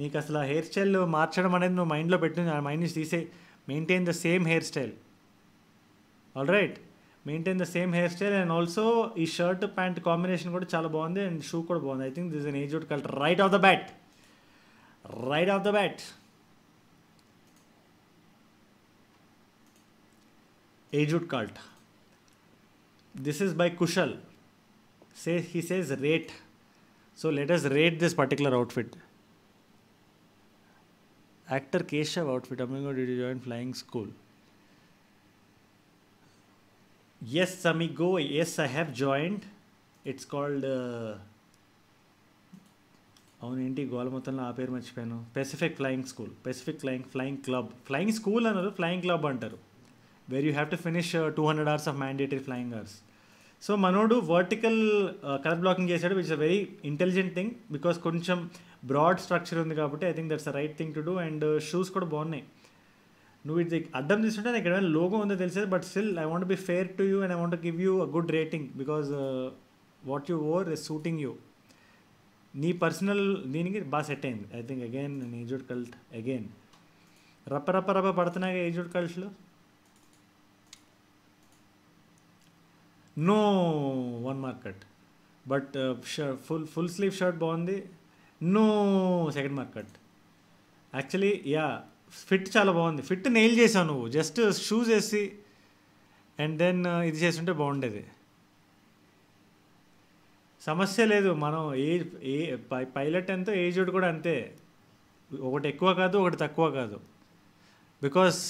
నీకు అసలు ఆ హెయిర్ స్టైల్ మార్చడం అనేది నువ్వు మైండ్లో పెట్టు ఆ మైండ్ నుంచి తీసే maintain the same hair style all right maintain the same hair style and also ఈ షర్ట్ ప్యాంట్ కాంబినేషన్ కూడా చాలా బాగుంది అండ్ షూ కూడా బాగుంది I think this an age cult right off the bat right off the bat Ajut cult. This is by Kushal. Say he says rate. So let us rate this particular outfit. Actor Keshav outfit. Amigo, did you join flying school? Yes, amigo. Yes, I have joined. It's called. Uh, అవును ఏంటి గోల మొత్తంలో ఆ పేరు మర్చిపోయాను Pacific flying school Pacific flying flying club flying school అన్నారు flying club అంటారు where you have to finish two hundred hours of mandatory flying hours so మనోడు వర్టికల్ కలర్ బ్లాకింగ్ చేశాడు which is very intelligent thing because కొంచెం broad structure ఉంది కాబట్టి I think that's right thing to do and shoes కూడా బాగున్నాయి నువ్వు ఇది అర్థం తీసుకుంటే నాకు ఏమైనా లోగో ఉందో తెలిసేది but still I want be fair to you and I want give you a good rating because what you wear is suiting you నీ పర్సనల్ దీనికి బాగా సెట్ అయింది ఐ థింక్ అగైన్ నేను ఏజ్ కల్ట్ అగైన్ రప్ప రప్ప రప్ప పడుతున్నాయి age కల్ట్లో no one mark cut but full full sleeve shirt బాగుంది no second mark cut actually yeah fit చాలా బాగుంది ఫిట్ నెయిల్ చేసావు నువ్వు జస్ట్ షూస్ వేసి అండ్ దెన్ uh, ఇది చేస్తుంటే బాగుండేది సమస్య లేదు మనం ఏజ్ ఏ పైలట్ ఎంతో ఏజ్ కూడా అంతే ఒకటి ఎక్కువ కాదు ఒకటి తక్కువ కాదు because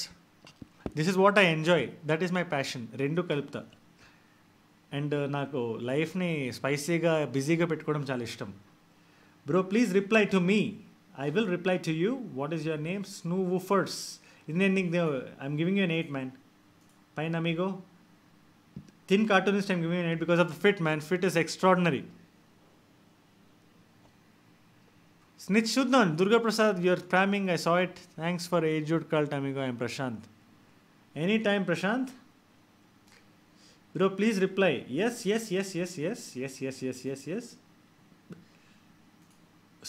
this is what I enjoy that is my passion రెండు కలుపుతా అండ్ నాకు లైఫ్ని స్పైసీగా బిజీగా పెట్టుకోవడం చాలా ఇష్టం bro please reply to me I will reply to you what is your name స్నూ వుఫర్స్ ఇది నేను నీకు I'm giving you an eight man పైన మీగో thin cartoonist I'm giving eight because of the fit man fit is extraordinary snitch చూద్దాం Durgaprasad your priming I saw it thanks for aged cult amigo I'm Prashant any time Prashant bro please reply yes yes yes yes yes yes yes yes yes yes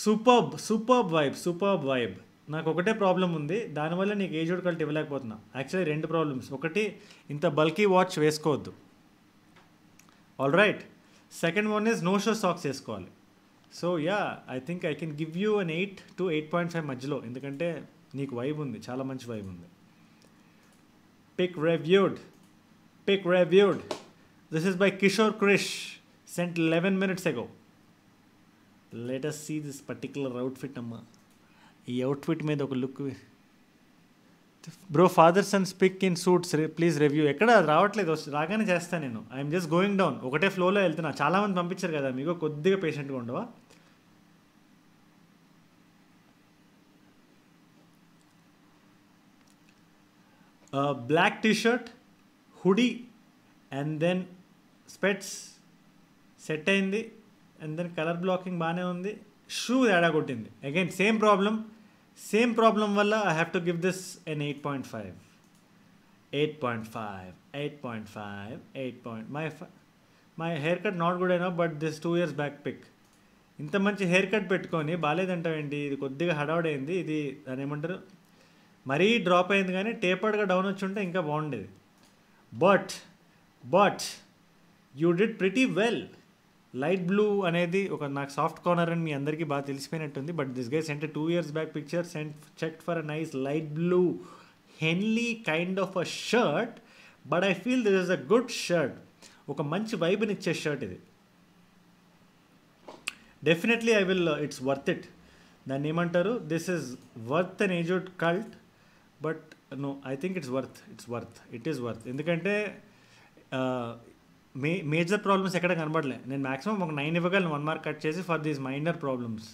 superb superb vibe superb vibe నాకు ఒకటే problem ఉంది దానివల్ల నీకు age out కలిపి ఇవ్వలేకపోతున్నా actually రెండు problems ఒకటి ఇంత bulky watch వేసుకోవద్దు all right second one is no show socks వేసుకోవాలి so yeah I think I can give you an eight to eight point five మధ్యలో ఎందుకంటే నీకు వైబ్ ఉంది చాలా మంచి వైబ్ ఉంది pick reviewed pick reviewed. This is by Kishore Krish, sent 11 minutes ago. Let us see this particular outfit, ఈ outfit మీద ఒక look bro fathers and spick in suits please review ఎక్కడ రావట్లేదు రాగానే చేస్తాను నేను ఐఎమ్ జస్ట్ గోయింగ్ డౌన్ ఒకటే ఫ్లోలో వెళ్తున్నా చాలామంది పంపించారు కదా మీకు కొద్దిగా పేషెంట్గా ఉండవా black uh, t-shirt hoodie and then specs set అయింది అండ్ దెన్ కలర్ బ్లాకింగ్ బాగానే ఉంది షూ తేడా కొట్టింది again same problem same problem వల్ల I have to give this an eight point five eight point five eight point five eight point my my hair cut not good అయినా but this two years back pic ఇంత మంచి hair cut పెట్టుకొని బాగాలేదంటావేంటి ఇది కొద్దిగా హడావుడైంది ఇది దాని ఏమంటారు మరీ డ్రాప్ అయింది కానీ టేపర్డ్గా డౌన్ వచ్చి ఉంటే ఇంకా బాగుండేది but but you did pretty well light blue అనేది ఒక నాకు సాఫ్ట్ కార్నర్ అని మీ అందరికీ బాగా తెలిసిపోయినట్టుంది but this guys sent two years back picture sent check for a nice light blue henley kind of a shirt but I feel this is a good shirt ఒక మంచి వైబుని ఇచ్చే షర్ట్ ఇది definitely I will it's worth it దాన్ని ఏమంటారు this is worth an aged cult but no I think it's worth it's worth it is worth ఎందుకంటే may major problems ఎక్కడ కనబడలే నేను మాక్సిమం ఒక నైన్ ఇవ్వగలను వన్ మార్క్ కట్ చేసి for these minor problems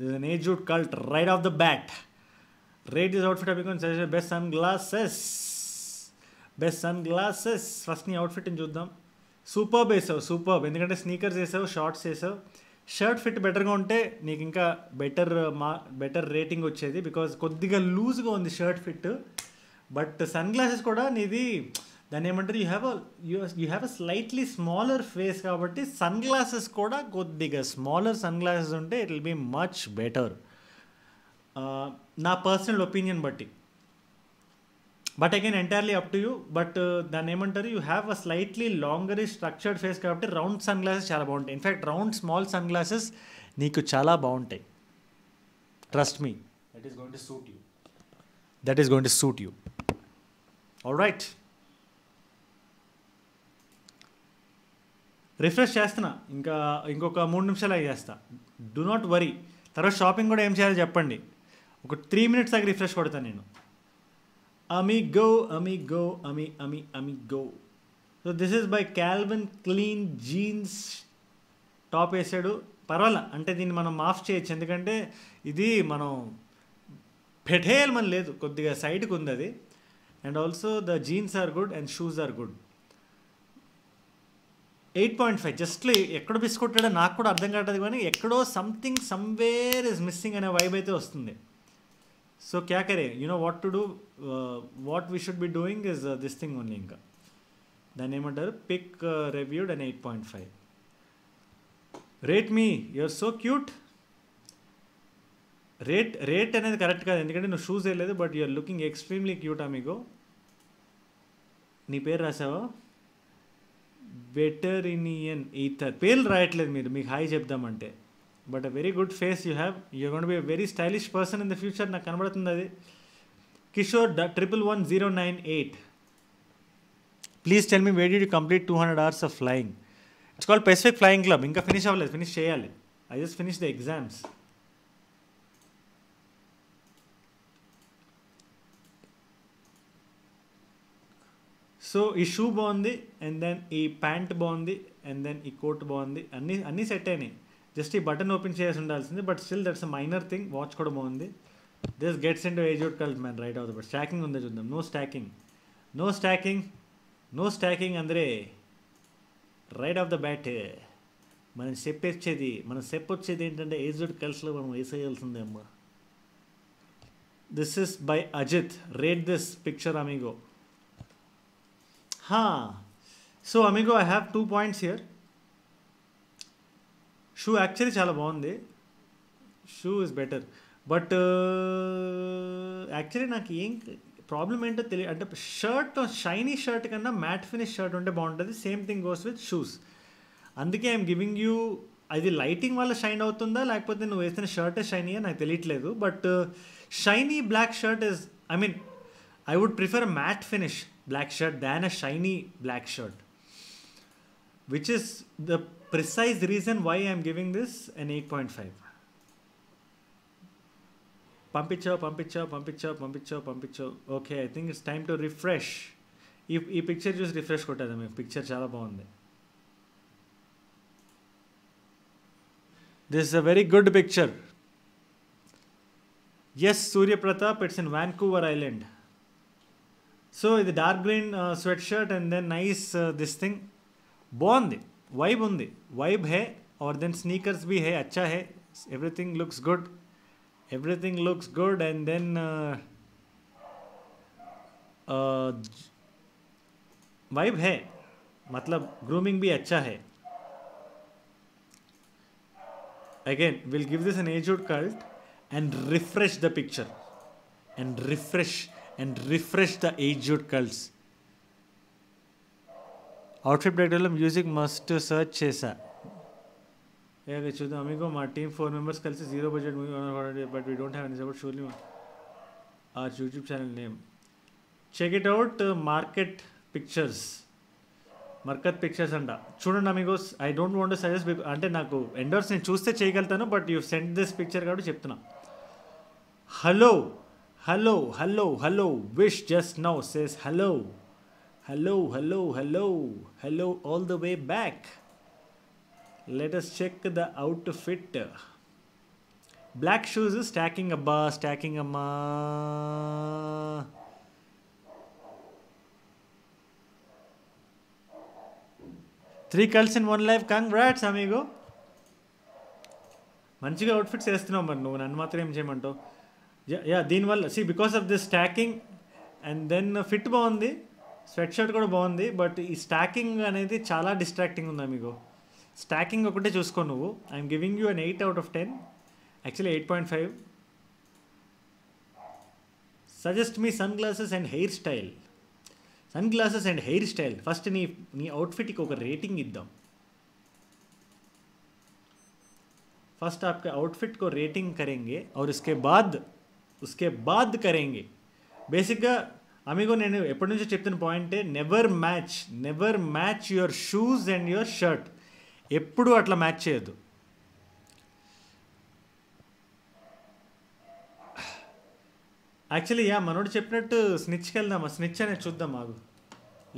this an age jute cult right off the bat rate is outfit అభికొని suggestion best sun glasses best sun glasses first నీ ఫిట్ని చూద్దాం super వేసావు సూపర్బ్ ఎందుకంటే sneakers వేసావు shorts వేసావు shirt fit బెటర్గా ఉంటే నీకు ఇంకా బెటర్ మా బెటర్ రేటింగ్ వచ్చేది బికాజ్ కొద్దిగా లూజ్గా ఉంది shirt fit but sun glasses కూడా నీది దాన్ని ఏమంటారు you have a you have a slightly smaller face కాబట్టి సన్ గ్లాసెస్ కూడా కొద్దిగా స్మాలర్ సన్ గ్లాసెస్ ఉంటే it will be much better నా పర్సనల్ ఒపీనియన్ బట్టి but again entirely up to you but దాన్ని ఏమంటారు you have a slightly longer structured face కాబట్టి round sun glasses చాలా బాగుంటాయి in fact round small sun glasses నీకు చాలా బాగుంటాయి trust me that is going to suit you that is going to suit you all right refresh చేస్తున్నా ఇంకా ఇంకొక మూడు నిమిషాలు అవి చేస్తా డు నాట్ వరీ తర్వాత షాపింగ్ కూడా ఏం చేయాలో చెప్పండి ఒక త్రీ మినిట్స్ దాకా రిఫ్రెష్ కొడతాను నేను అమి గో Amigo, అమి amigo so this is by Calvin Klein jeans top వేసాడు పర్వాలే అంటే దీన్ని మనం మాఫ్ చేయొచ్చు ఎందుకంటే ఇది మనం పెట్టేయాలి మన లేదు కొద్దిగా సైడ్కి ఉంది అది and also the jeans are good and shoes are good eight point five justly ఎక్కడ బిస్కొట్టాడో నాకు కూడా అర్థం కాటది కానీ ఎక్కడో సంథింగ్ సమ్వేర్ ఇస్ మిస్సింగ్ అనే వైబ్ అయితే వస్తుంది సో క్యా కరే know what to do what we should be doing is this thing only ఇంకా దాన్ని ఏమంటారు pick reviewed and eight point five rate me you're so cute rate rate అనేది correct కాదు ఎందుకంటే నువ్వు షూస్ వేయలేదు but are looking extremely cute మీకు నీ పేరు రాసావా బెటర్ ఇన్ ఈథర్ పేర్లు రాయట్లేదు మీరు మీకు హాయ్ చెప్దామంటే but very good face you have you gonna be very stylish person in the future నాకు కనబడుతుంది అది Kishore triple one zero nine eight please tell me where'd you complete two hundred hours of flying it's call Pacific flying club ఇంకా finish అవ్వలేదు finish చేయాలి I just finish the exams so ఈ shoe బాగుంది and then ఈ pant బాగుంది and then ఈ coat బాగుంది అన్నీ అన్నీ సెట్ అయినాయి జస్ట్ ఈ బటన్ ఓపెన్ చేసి ఉండాల్సింది but still that's a minor thing watch కూడా బాగుంది this gets in to age out cult man right అవుతుంది బట్ స్టాకింగ్ ఉందో చూద్దాం no stacking no stacking no stacking అందరే రైట్ ఆఫ్ ద బ్యాట్ మనం చెప్పేచ్చేది మనం చెప్పొచ్చేది ఏంటంటే ఏజ్డ్ కల్స్లో మనం వేసేయాల్సిందే అమ్మ this is by Ajith rate this picture హా so amigo I have two points here shoe actually చాలా బాగుంది shoe is better but actually నాకు ఏం ప్రాబ్లం ఏంటో తెలియదు అంటే షర్ట్ షైనీ షర్ట్ కన్నా మ్యాట్ ఫినిష్ షర్ట్ ఉంటే బాగుంటుంది same thing goes with shoes అందుకే ఐఎమ్ గివింగ్ యూ అది లైటింగ్ వల్ల షైన్ అవుతుందా లేకపోతే నువ్వు వేసిన షర్టే షైనీ నాకు తెలియట్లేదు but shiny black shirt is I mean I would prefer matte finish black shirt than a shiny black shirt which is the precise reason why I am giving this an 8.5. Pump it up, pump it up, pump it up, pump it up, pump it up. Okay, I think it's time to refresh. ఈ ఈ picture చూసి refresh కొట్టారు మీకు picture చాలా బాగుంది this a very good picture yes Suryapratap it's in Vancouver island so ఇది dark green sweat shirt and then nice this thing bond vibe उन vibe है और देन स्नीकर्स भी है अच्छा है everything looks good everything looks good and then vibe है मतलब ग्रूमिंग भी अच्छा है again will give this an edged cult and refresh the picture and refresh and refresh the एजुड cults outfit డైరెక్టర్లో మ్యూజిక్ మస్ట్ సర్చ్ చేశా ఏ చూద్దాం amigo మా టీం ఫోర్ మెంబర్స్ కలిసి zero budget movie but we don't have any support surely ఆ YouTube channel name check it out market pictures market pictures అంట చూడండి amigos I don't want suggest అంటే నాకు ఎండోర్స్ నేను చూస్తే చేయగలుగుతాను but you send this picture కాబట్టి చెప్తున్నా hello hello hello hello wish just now says hello Hello, hello, hello, hello, all the way back. Let us check the outfit. Black shoes is stacking a bar, stacking a ma. Three calls in one life congrats amigo మంచిగా outfits వేస్తున్నావు మరి నువ్వు నన్ను మాత్రం ఏం చేయమంటావు యా దీనివల్ల see because of this stacking and then fit బాగుంది स्वेट शर्ट बहुत बट स्टाकिंग अने चाला डिस्ट्राक्टिंग स्टाकिंग चूसको I'm giving you an eight out of ten actually eight point five suggest me sunglasses and hairstyle sunglasses and hairstyle first नी नी अवटिट rating इदा first आपके outfit को rating करेंगे और इसके बाद उसके बाद करेंगे बेसिक అమిగో నేను ఎప్పటి నుంచో చెప్తున్న పాయింటే never match never match your shoes and your shirt ఎప్పుడు అట్లా మ్యాచ్ చేయొద్దు యాక్చువల్లీ యా మనోడు చెప్పినట్టు స్నిచ్కి వెళ్దామా స్నిచ్ అనేది చూద్దాం మాకు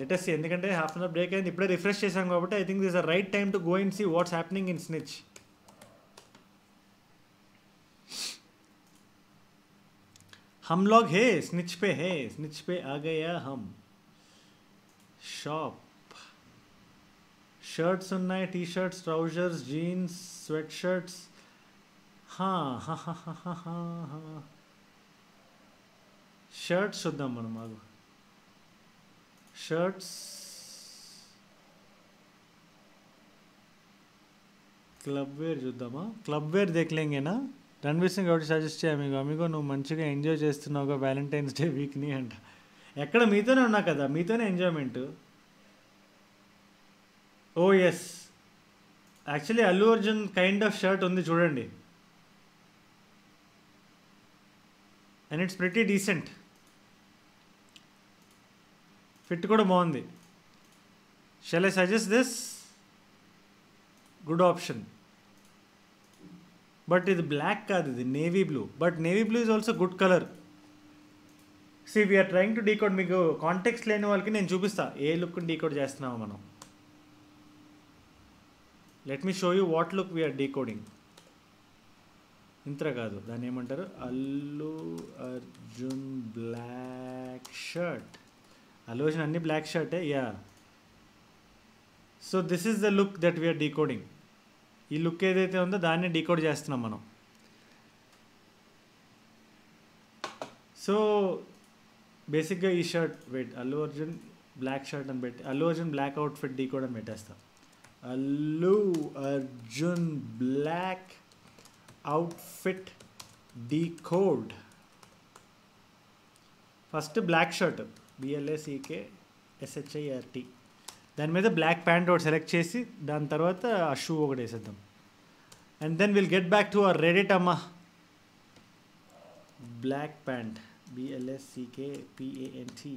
లెటెస్ట్ ఎందుకంటే హాఫ్ అన్ అవర్ బ్రేక్ అయింది ఇప్పుడే రిఫ్రెష్ చేశాం కాబట్టి I think this a right time to go and see what's happening in snitch हम लोग है स्निच पे है स्निच पे आ गया हम शॉप शर्ट सुनना है T shirts trousers jeans sweat shirts हाँ हाँ हाँ हाँ हाँ हाँ हाँ షర్ట్స్ చూద్దాం మనం మాకు షర్ట్స్ క్లబ్ వేర్ చూద్దామా देख लेंगे ना రణవీర్ సింగ్ ఒకటి సజెస్ట్ మీకు అమిగో నువ్వు మంచిగా ఎంజాయ్ చేస్తున్నావుగా వ్యాలంటైన్స్ డే వీక్ని అంట ఎక్కడ మీతోనే ఉన్నా కదా మీతోనే enjoyment oh yes actually Allu Arjun kind of shirt ఉంది చూడండి and it's pretty decent fit కూడా బాగుంది shall I suggest this good option but ఇది బ్లాక్ కాదు ఇది navy blue but navy blue is also good colour see we're trying to decode మీకు context లేని వాళ్ళకి నేను చూపిస్తా ఏ లుక్ డీకోడ్ చేస్తున్నాము మనం let me show you what look we're decoding ఇంత కాదు దాన్ని ఏమంటారు అల్లు అర్జున్ బ్లాక్ షర్ట్ అల్లు అర్జున్ అన్ని బ్లాక్ షర్టే yeah so this is the look that we're decoding ఈ లుక్ ఏదైతే ఉందో దాన్ని డీకోడ్ చేస్తున్నాం మనం సో బేసిక్గా ఈ shirt wait Allu Arjun black shirt అని పెట్టి అల్లు అర్జున్ బ్లాక్ అవుట్ఫిట్ డీ కూడా పెట్టేస్తాం Allu Arjun black outfit decode first black shirt B L A C K S H I R T దాని మీద బ్లాక్ ప్యాంట్ ఒకటి సెలెక్ట్ చేసి దాని తర్వాత ఆ షూ ఒకటి వేసేద్దాం and then will get back to our Reddit అమ్మ black pant B L S C K P A N T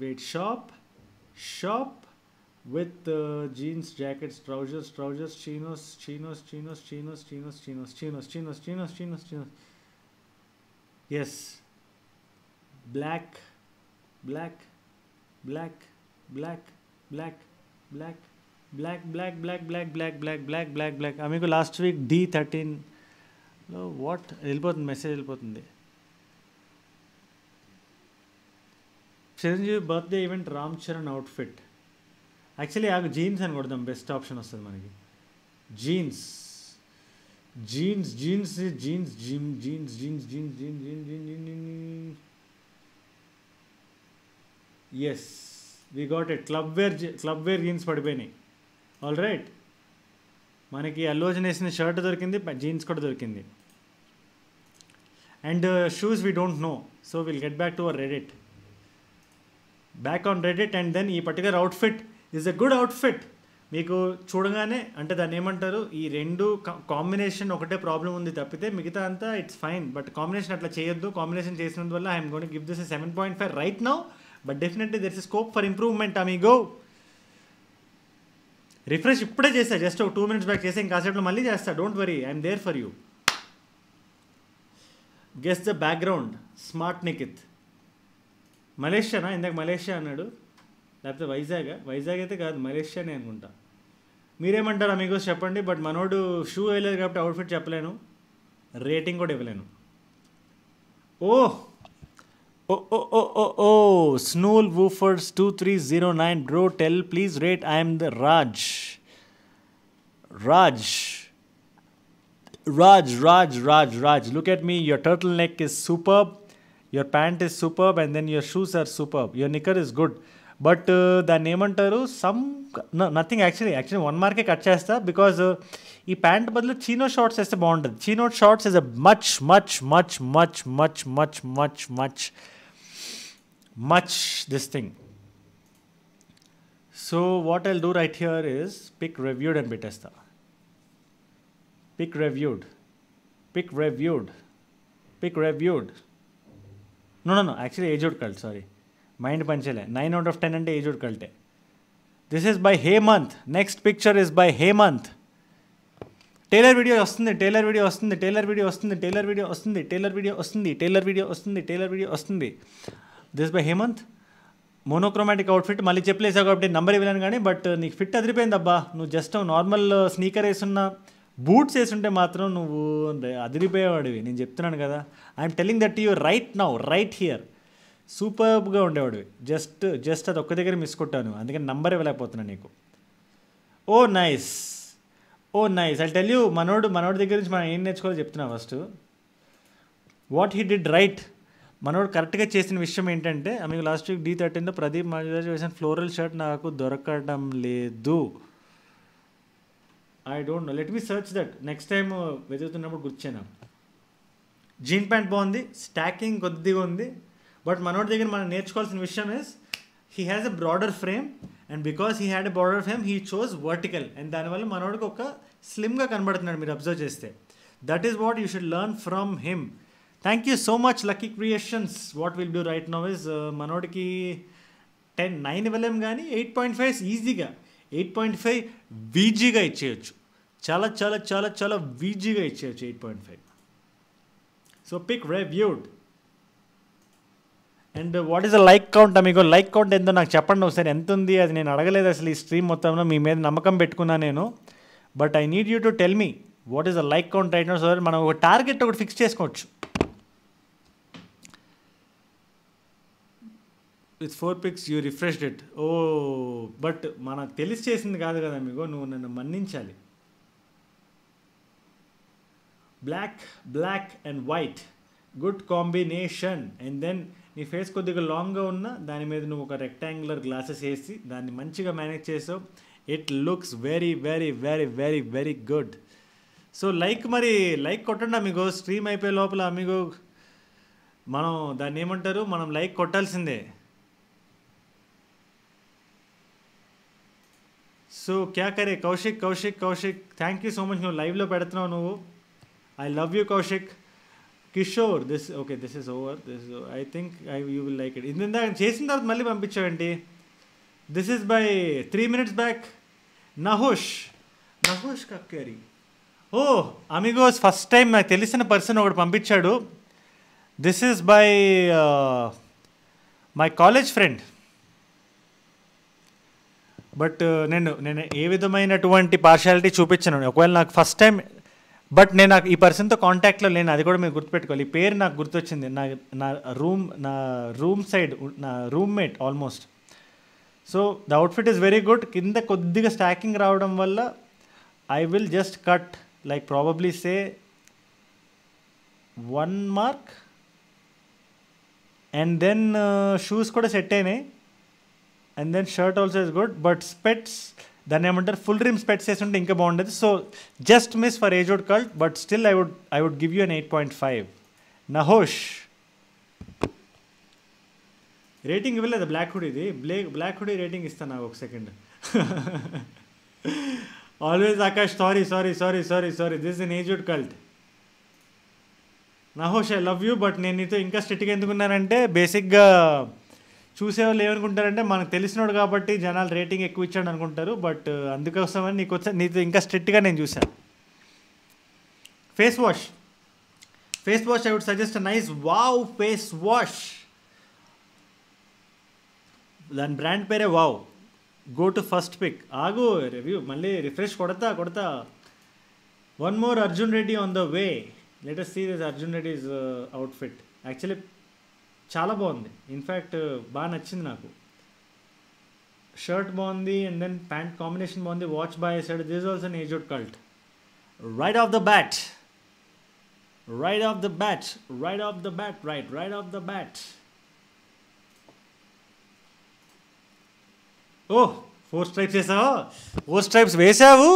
wait shop shop with uh, jeans jackets trousers trousers chinos chinos chinos chinos chinos chinos chinos chinos chinos chinos chinos yes black black black black black black black black black black black black black black black ఆమె last week D థర్టీన్లో what వెళ్ళిపోతుంది message వెళ్ళిపోతుంది Chiranjeevi birthday event Ram Charan outfit actually ఆ jeans అని కొడదాం best option వస్తుంది మనకి jeans jeans jeans jeans gym jeans jeans jeans jeans jeans jeans jeans jeans yes we got it club wear club wear jeans పడిపోయినాయి all right మనకి అల్లోజన్ వేసిన shirt దొరికింది జీన్స్ కూడా దొరికింది and shoes we don't know so will get back to our Reddit back on Reddit and then ఈ particular outfit is a good outfit మీకు చూడగానే అంటే దాన్ని ఏమంటారు ఈ రెండు కాంబినేషన్ ఒకటే ప్రాబ్లం ఉంది తప్పితే మిగతా అంతా ఇట్స్ ఫైన్ బట్ కాంబినేషన్ అట్లా చేయొద్దు కాంబినేషన్ చేసినందువల్ల I'm gonna give this seven point five right now but definitely there is scope for improvement ఆ మీ గో రిఫ్రెష్ ఇప్పుడే చేస్తా జస్ట్ ఒక టూ మినిట్స్ బ్యాక్ చేసే కాసేపులో మళ్ళీ చేస్తా don't worry I'm there for you guess the background smart Nikith మలేషియానా ఇందాక మలేషియా అన్నాడు లేకపోతే వైజాగ్ వైజాగ్ అయితే కాదు మలేషియానే అనుకుంటా మీరేమంటారు అమీగోస్ చెప్పండి బట్ మనోడు షూ వేయలేదు కాబట్టి అవుట్ఫిట్ చెప్పలేను రేటింగ్ కూడా ఇవ్వలేను oh Oh, oh, oh, oh, oh, Snool Woofers 2309, bro, tell, please rate, I am the Raj. Raj. Raj, Raj, Raj, Raj, look at me, your turtleneck is superb, your pant is superb, and then your shoes are superb, your knicker is good. But uh, the name under some, nothing actually, actually one mark because this uh, pant badla chino shorts is a bond. Chino shorts is a much, much, much, much, much, much, much, much much this thing. So what I'll do right here is pick reviewed and Bethesda. Pick reviewed. Pick reviewed. Pick reviewed. No, no, no. Actually, Agewood Cult. Sorry. Mind Panchal. 9 out of 10 and Agewood Cult. This is by Heymonth. Next picture is by Heymonth. Taylor video వస్తుంది Taylor video వస్తుంది Taylor video వస్తుంది Taylor video వస్తుంది Taylor video వస్తుంది Taylor video వస్తుంది Taylor video వస్తుంది this by Hemanth monochromatic outfit మళ్ళీ చెప్పలేసావు కాబట్టి నెంబర్ ఇవ్వలేను కానీ బట్ నీకు ఫిట్ అదిరిపోయింది అబ్బా నువ్వు జస్ట్ నార్మల్ స్నీకర్ వేసున్న బూట్స్ వేసుంటే మాత్రం నువ్వు అదిరిపోయేవాడివి నేను చెప్తున్నాను కదా I'm telling that you right now right here సూపర్గా ఉండేవాడివి జస్ట్ జస్ట్ అది ఒక్క దగ్గర మిస్ కొట్టాను అందుకని నంబర్ ఇవ్వలేకపోతున్నా నీకు oh nice oh nice I tell you మనోడు మనోడి దగ్గర నుంచి మనం ఏం నేర్చుకోవాలో చెప్తున్నా first what he did right మనోడు కరెక్ట్గా చేసిన విషయం ఏంటంటే మీకు లాస్ట్ వీక్ డీ థర్టీన్లో ప్రదీప్ మహారాజ్ వేసిన ఫ్లోరల్ షర్ట్ నాకు దొరకడం లేదు I don't know let me search that next time వెతుకుతున్నప్పుడు గుర్చాను జీన్ ప్యాంట్ బాగుంది స్టాకింగ్ కొద్దిగా ఉంది బట్ మనోడి దగ్గర మనం నేర్చుకోవాల్సిన విషయం is he has a broader frame and because he had a broader frame he chose vertical and దానివల్ల మనోడికి ఒక స్లిమ్గా కనబడుతున్నాడు మీరు అబ్జర్వ్ చేస్తే that is what you should learn from him thank you so much Lucky Creations what will do right no is మనోడికి ten nine ఇవ్వలేం కానీ ఎయిట్ పాయింట్ ఫైవ్ ఈజీగా ఎయిట్ పాయింట్ ఫైవ్ వీజీగా ఇచ్చేయచ్చు చాలా చాలా చాలా చాలా వీజీగా ఇచ్చేయచ్చు eight point five so pick reviewed and what is a like count మీకు లైక్ కౌంట్ ఎంతో నాకు చెప్పండి ఒకసారి ఎంత ఉంది అది నేను అడగలేదు అసలు ఈ స్ట్రీమ్ మొత్తంలో మీ మీద నమ్మకం పెట్టుకున్నా నేను but I need you to tell me what is a like count right no sir మనం ఒక టార్గెట్ ఒకటి ఫిక్స్ చేసుకోవచ్చు with four pics you refreshed it oh but మనకు తెలిసి చేసింది కాదు కదా మీకు నువ్వు నన్ను మన్నించాలి black black and white good combination and then నీ ఫేస్ కొద్దిగా లాంగ్గా ఉన్నా దాని మీద నువ్వు ఒక రెక్టాంగులర్ గ్లాసెస్ వేసి దాన్ని మంచిగా మేనేజ్ చేసావు it looks very very very very very good so like మరి లైక్ కొట్టండి అమిగో స్ట్రీమ్ అయిపోయే లోపల అమిగో మనం దాన్ని ఏమంటారు మనం లైక్ కొట్టాల్సిందే సో క్యా కరే Kaushik Kaushik Kaushik thank you so much నువ్వు లైవ్లో పెడుతున్నావు నువ్వు I love you Kaushik Kishore this okay this is over this I think I you will like it ఇందా చేసిన తర్వాత మళ్ళీ పంపించావండి this is by three minutes back Nahush Nahush Kakkari oh amigos first time నాకు తెలిసిన పర్సన్ ఒకటి పంపించాడు this is by my college friend but uh, నేను నేను ఏ విధమైనటువంటి పార్షాలిటీ చూపించను ఒకవేళ నాకు ఫస్ట్ టైం బట్ నేను నాకు ఈ పర్సన్తో కాంటాక్ట్లో లేను అది కూడా మీరు గుర్తుపెట్టుకోవాలి ఈ పేరు నాకు గుర్తొచ్చింది నా నా రూమ్ నా రూమ్ సైడ్ నా roommate almost so the outfit is very good కింద కొద్దిగా స్టాకింగ్ రావడం వల్ల I will just cut like probably say one mark and then shoes కూడా సెట్ అయినాయి and then shirt also is good but specs దాన్ని ఏమంటారు full rim specs ఉంటే ఇంకా బాగుండేది so just miss for age wood cult but still I would I would give you an eight point five నహోష్ rating ఇవ్వలేదు black హుడీది బ్లే black hoodie rating ఇస్తాను నాకు ఒక second always Akash sorry sorry sorry sorry sorry this in wood cult Nahush I love you but నేను నీతో ఇంకా స్ట్రిక్ట్గా ఎందుకున్నానంటే బేసిక్గా చూసేవాళ్ళు ఏమనుకుంటారంటే మనకు తెలిసినోడు కాబట్టి జనాలు రేటింగ్ ఎక్కువ ఇచ్చాడు అనుకుంటారు బట్ అందుకోసమని నీకు వచ్చా నీతో ఇంకా స్ట్రిక్ట్గా నేను చూశాను face wash face wash I would suggest nice wow face wash దాని బ్రాండ్ పేరే wow go to first pic ఆగు రివ్యూ మళ్ళీ రిఫ్రెష్ కొడతా కొడతా one more Arjun Reddy on the way later see this Arjun outfit actually చాలా బాగుంది ఇన్ ఫ్యాక్ట్ బా నచ్చింది నాకు షర్ట్ బా ఉంది అండ్ దెన్ ప్యాంట్ కాంబినేషన్ బా ఉంది watch by side this also edged cult right off the bat right off the bat right off the bat right right off the bat oh four strikes వేసావో oh strikes వేసావు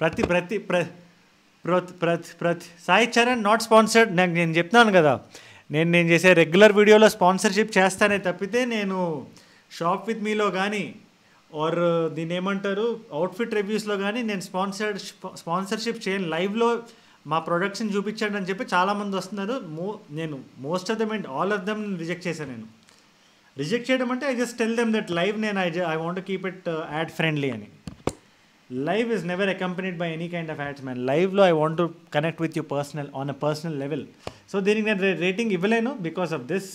ప్రతి ప్రతి ప్రతి ప్రతి సైచరణ not sponsored నేను నేను చెప్తాను కదా నేను నేను చేసే రెగ్యులర్ వీడియోలో స్పాన్సర్షిప్ చేస్తానే తప్పితే నేను షాప్ విత్ మీలో కానీ ఆర్ దీని ఏమంటారు అవుట్ఫిట్ రివ్యూస్లో కానీ నేను స్పాన్సర్ స్పాన్సర్షిప్ చేయను లైవ్లో మా ప్రొడక్ట్స్ని చూపించండి అని చెప్పి చాలామంది వస్తున్నారు మో నేను most of the and all of them reject చేశాను నేను రిజెక్ట్ చేయడం అంటే I just tell them that live నేను I I want keep it ad friendly అని live is never accompanied by any kind of ads man లైవ్లో I want to connect with you personal on a personal level so దీనికి నేను rating ఇవ్వలేను because of this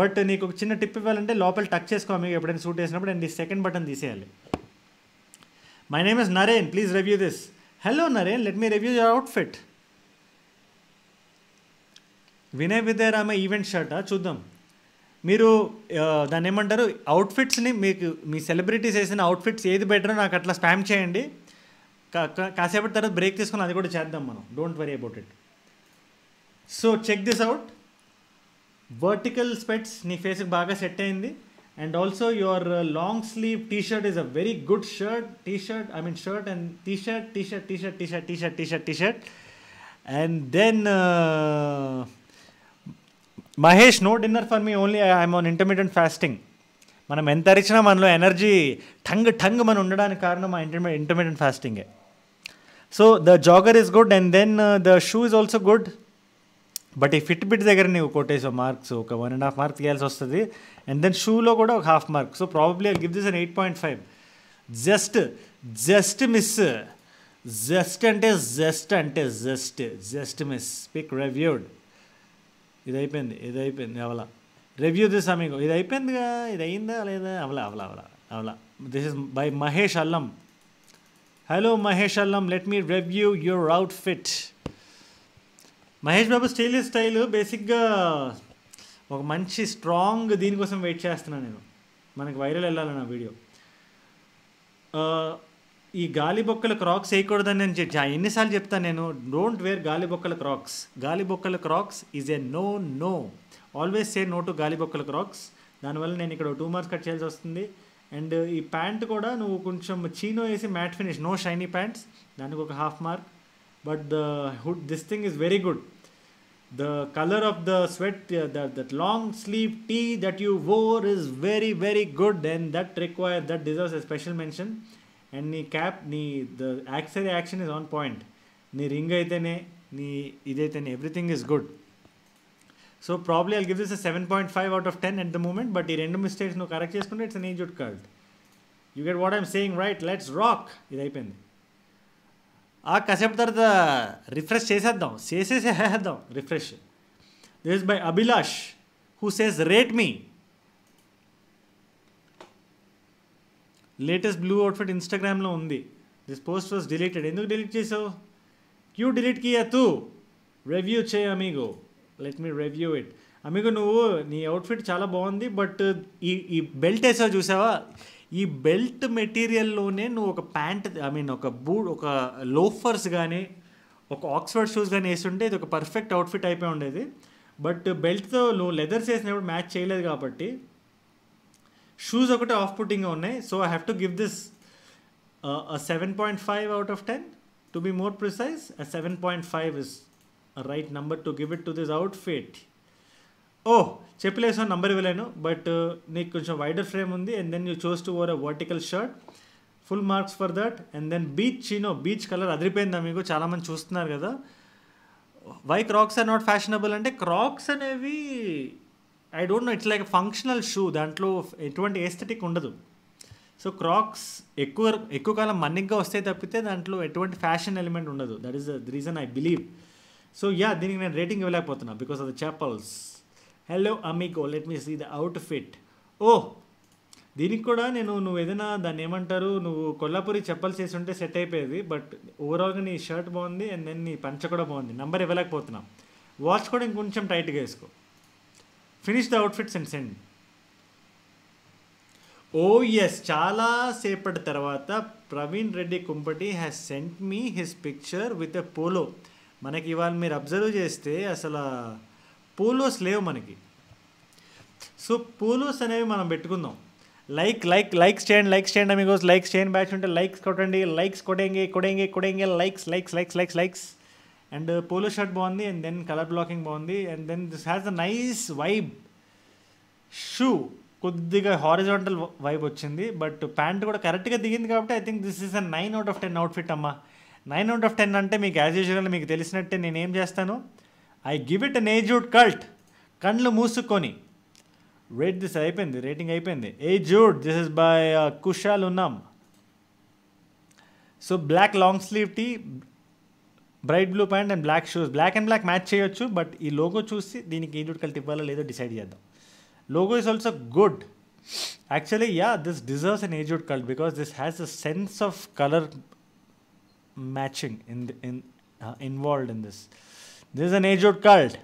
but నీకు ఒక చిన్న tip ఇవ్వాలంటే లోపల టచ్ చేసుకో మీకు ఎప్పుడైనా షూట్ చేసినప్పుడు నేను ఈ సెకండ్ బటన్ తీసేయాలి my name is Naren please review this hello Naren let me review your outfit Vinay Vidyarama event షర్టా చూద్దాం మీరు దాన్ని ఏమంటారు అవుట్ఫిట్స్ని మీకు మీ సెలబ్రిటీస్ వేసిన అవుట్ఫిట్స్ ఏది బెటరో నాకు అట్లా స్పామ్ చేయండి కాసేపటి తర్వాత బ్రేక్ తీసుకుని అది కూడా చేద్దాం మనం don't worry about it so check this out vertical స్పెట్స్ నీ ఫేస్కి బాగా సెట్ అయింది and also your long sleeve T shirt is a very good shirt T shirt I mean shirt and T shirt T shirt T shirt T shirt T shirt T shirt T shirt T shirt and then Mahesh no dinner for me only I'm on intermediate fasting మనం ఎంత అరిచినా మనలో energy ఠంగ్ ఠంగ్ మనం ఉండడానికి కారణం ఆ ఇంటర్మీ intermediate ఫాస్టింగే so the jogger is good and then the shoe is also good but ఈ ఫిట్ బిట్ దగ్గర నీకు కొట్టేసావు మార్క్స్ ఒక వన్ అండ్ హాఫ్ మార్క్స్ తీయాల్సి వస్తుంది అండ్ దెన్ షూలో కూడా ఒక half mark so probably I give this an eight point five just just miss just అంటే జస్ట్ అంటే just just miss speak reviewed ఇది అయిపోయింది ఇది అయిపోయింది అవలా రివ్యూ దిస్ సమింగ్ ఇది అయిపోయిందిగా ఇది అయిందా లేదా అవలా అవలా అవలా అవలా this is by Mahesh Allam hello Mahesh Allam let me review your outfit Mahesh Babu style style బేసిక్గా ఒక మంచి స్ట్రాంగ్ దీనికోసం వెయిట్ చేస్తున్నాను నేను మనకి వైరల్ వెళ్ళాలని నా వీడియో uh, ఈ గాలి బొక్కల క్రాక్స్ వేయకూడదని నేను చెప్పి ఎన్నిసార్లు చెప్తాను నేను డోంట్ వేర్ గాలి బొక్కల క్రాక్స్ గాలి బొక్కల Crocs is a no no always say no to గాలి బొక్కల క్రాక్స్ దానివల్ల నేను ఇక్కడ టూ మార్క్స్ కట్ చేయాల్సి వస్తుంది అండ్ ఈ ప్యాంట్ కూడా నువ్వు కొంచెం చీనో వేసి matte finish no shiny pants దానికి ఒక half mark but the hood this thing is very good the colour of the sweat that long sleeve T that you wore is very very good and that require that deserves a special mention and నీ cap నీ the accessorisation is on point నీ ring అయితేనే నీ ఇదైతేనే everything is good so probably I'll give this seven point five out of ten at the moment but ఈ రెండు mistakes నువ్వు correct చేసుకుంటే ఇట్స్ నీ జుట్ card you get what I'm saying right let's rock ఇది అయిపోయింది ఆ కసేపు తర్వాత రిఫ్రెష్ చేసేద్దాం చేసేసేద్దాం refresh this by Abhilash who says rate me latest blue outfit ఇన్స్టాగ్రామ్లో ఉంది దిస్ పోస్ట్ వాజ్ డిలీటెడ్ ఎందుకు డిలీట్ చేసావు క్యూ డిలీట్ కియా తూ రెవ్యూ చేయ amigo let me review it amigo నువ్వు నీ అవుట్ఫిట్ చాలా బాగుంది బట్ ఈ ఈ బెల్ట్ వేసావు చూసావా ఈ బెల్ట్ మెటీరియల్లోనే నువ్వు ఒక ప్యాంట్ ఐ మీన్ ఒక బూట్ ఒక లోఫర్స్ కానీ ఒక ఆక్స్ఫర్డ్ షూస్ కానీ వేస్తుంటే ఇది ఒక పర్ఫెక్ట్ అవుట్ఫిట్ అయిపోయి ఉండేది బట్ బెల్ట్తో నువ్వు లెదర్స్ వేసినప్పుడు మ్యాచ్ చేయలేదు కాబట్టి షూస్ ఒకటే ఆఫ్ పుట్టింగ్గా ఉన్నాయి so I have to give this seven point five out of ten to be more precise seven point five is right number to give it to this out outfit ఓ చెప్పలేసాను number ఇవ్వలేను but uh, నీకు కొంచెం wider frame ఉంది and then you choose to wear a vertical shirt full marks for that and then beach chino beach colour అదిరిపోయిందా మీకు చాలామంది చూస్తున్నారు కదా why cracks are not fashionable అంటే క్రాక్స్ అనేవి I don't know it's like functional shoe దాంట్లో ఎటువంటి aesthetic ఉండదు సో క్రాక్స్ ఎక్కువ ఎక్కువ కాలం మన్నిగ్గా వస్తే తప్పితే దాంట్లో ఎటువంటి ఫ్యాషన్ ఎలిమెంట్ ఉండదు that is the reason I believe so yeah దీనికి నేను రేటింగ్ ఇవ్వలేకపోతున్నా because of the chappals hello amigo let me see the outfit ఓ దీనికి కూడా నేను నువ్వు ఏదైనా దాన్ని ఏమంటారు నువ్వు కొల్లాపూరి చెప్పలు చేసి ఉంటే సెట్ అయిపోయేది బట్ ఓవరాల్గా నీ షర్ట్ బాగుంది అండ్ దెన్ నీ పంచ కూడా బాగుంది నెంబర్ ఇవ్వలేకపోతున్నా వాచ్ కూడా ఇంకొంచెం టైట్గా వేసుకో finish the outfits and send ఓ ఎస్ చాలా సేపటి తర్వాత Praveen Reddy Kumpati has sent me his picture with a polo మనకి ఇవాళ మీరు అబ్జర్వ్ చేస్తే అసలు పోలోస్ లేవు మనకి సో పోలోస్ అనేవి మనం పెట్టుకుందాం లైక్ లైక్ లైక్స్ చేయండి లైక్స్ చేయండి మీకు లైక్స్ చేయండి బ్యాచ్ ఉంటే లైక్స్ కొట్టండి లైక్స్ కొడేంగి కొడేంగి కొడేంగి likes likes likes likes likes and polo shirt బాగుంది అండ్ దెన్ కలర్ బ్లాకింగ్ బాగుంది and then this has a nice vibe shoe కొద్దిగా హారిజాంటల్ వైబ్ వచ్చింది బట్ ప్యాంట్ కూడా కరెక్ట్గా దిగింది కాబట్టి I think this is a nine out of ten outfit అమ్మా nine out of ten అంటే మీకు యాజ్ యూజువల్ మీకు తెలిసినట్టే నేనేం చేస్తాను I give it an aged cult కళ్ళు మూసుకొని రేట్ దిస్ అయిపోయింది రేటింగ్ అయిపోయింది జూడ్ దిస్ ఇస్ బై కుషాల్ ఉన్నాం so black long sleeve T bright blue pant and black shoes black and black match చేయొచ్చు బట్ ఈ లోగో చూసి దీనికి ఏ డుట్కలు ఇవ్వాలో లేదో డిసైడ్ చేద్దాం logo is also good actually yeah this deserves an age cult because this has a sense of colour matching in in involved in this this is an age cult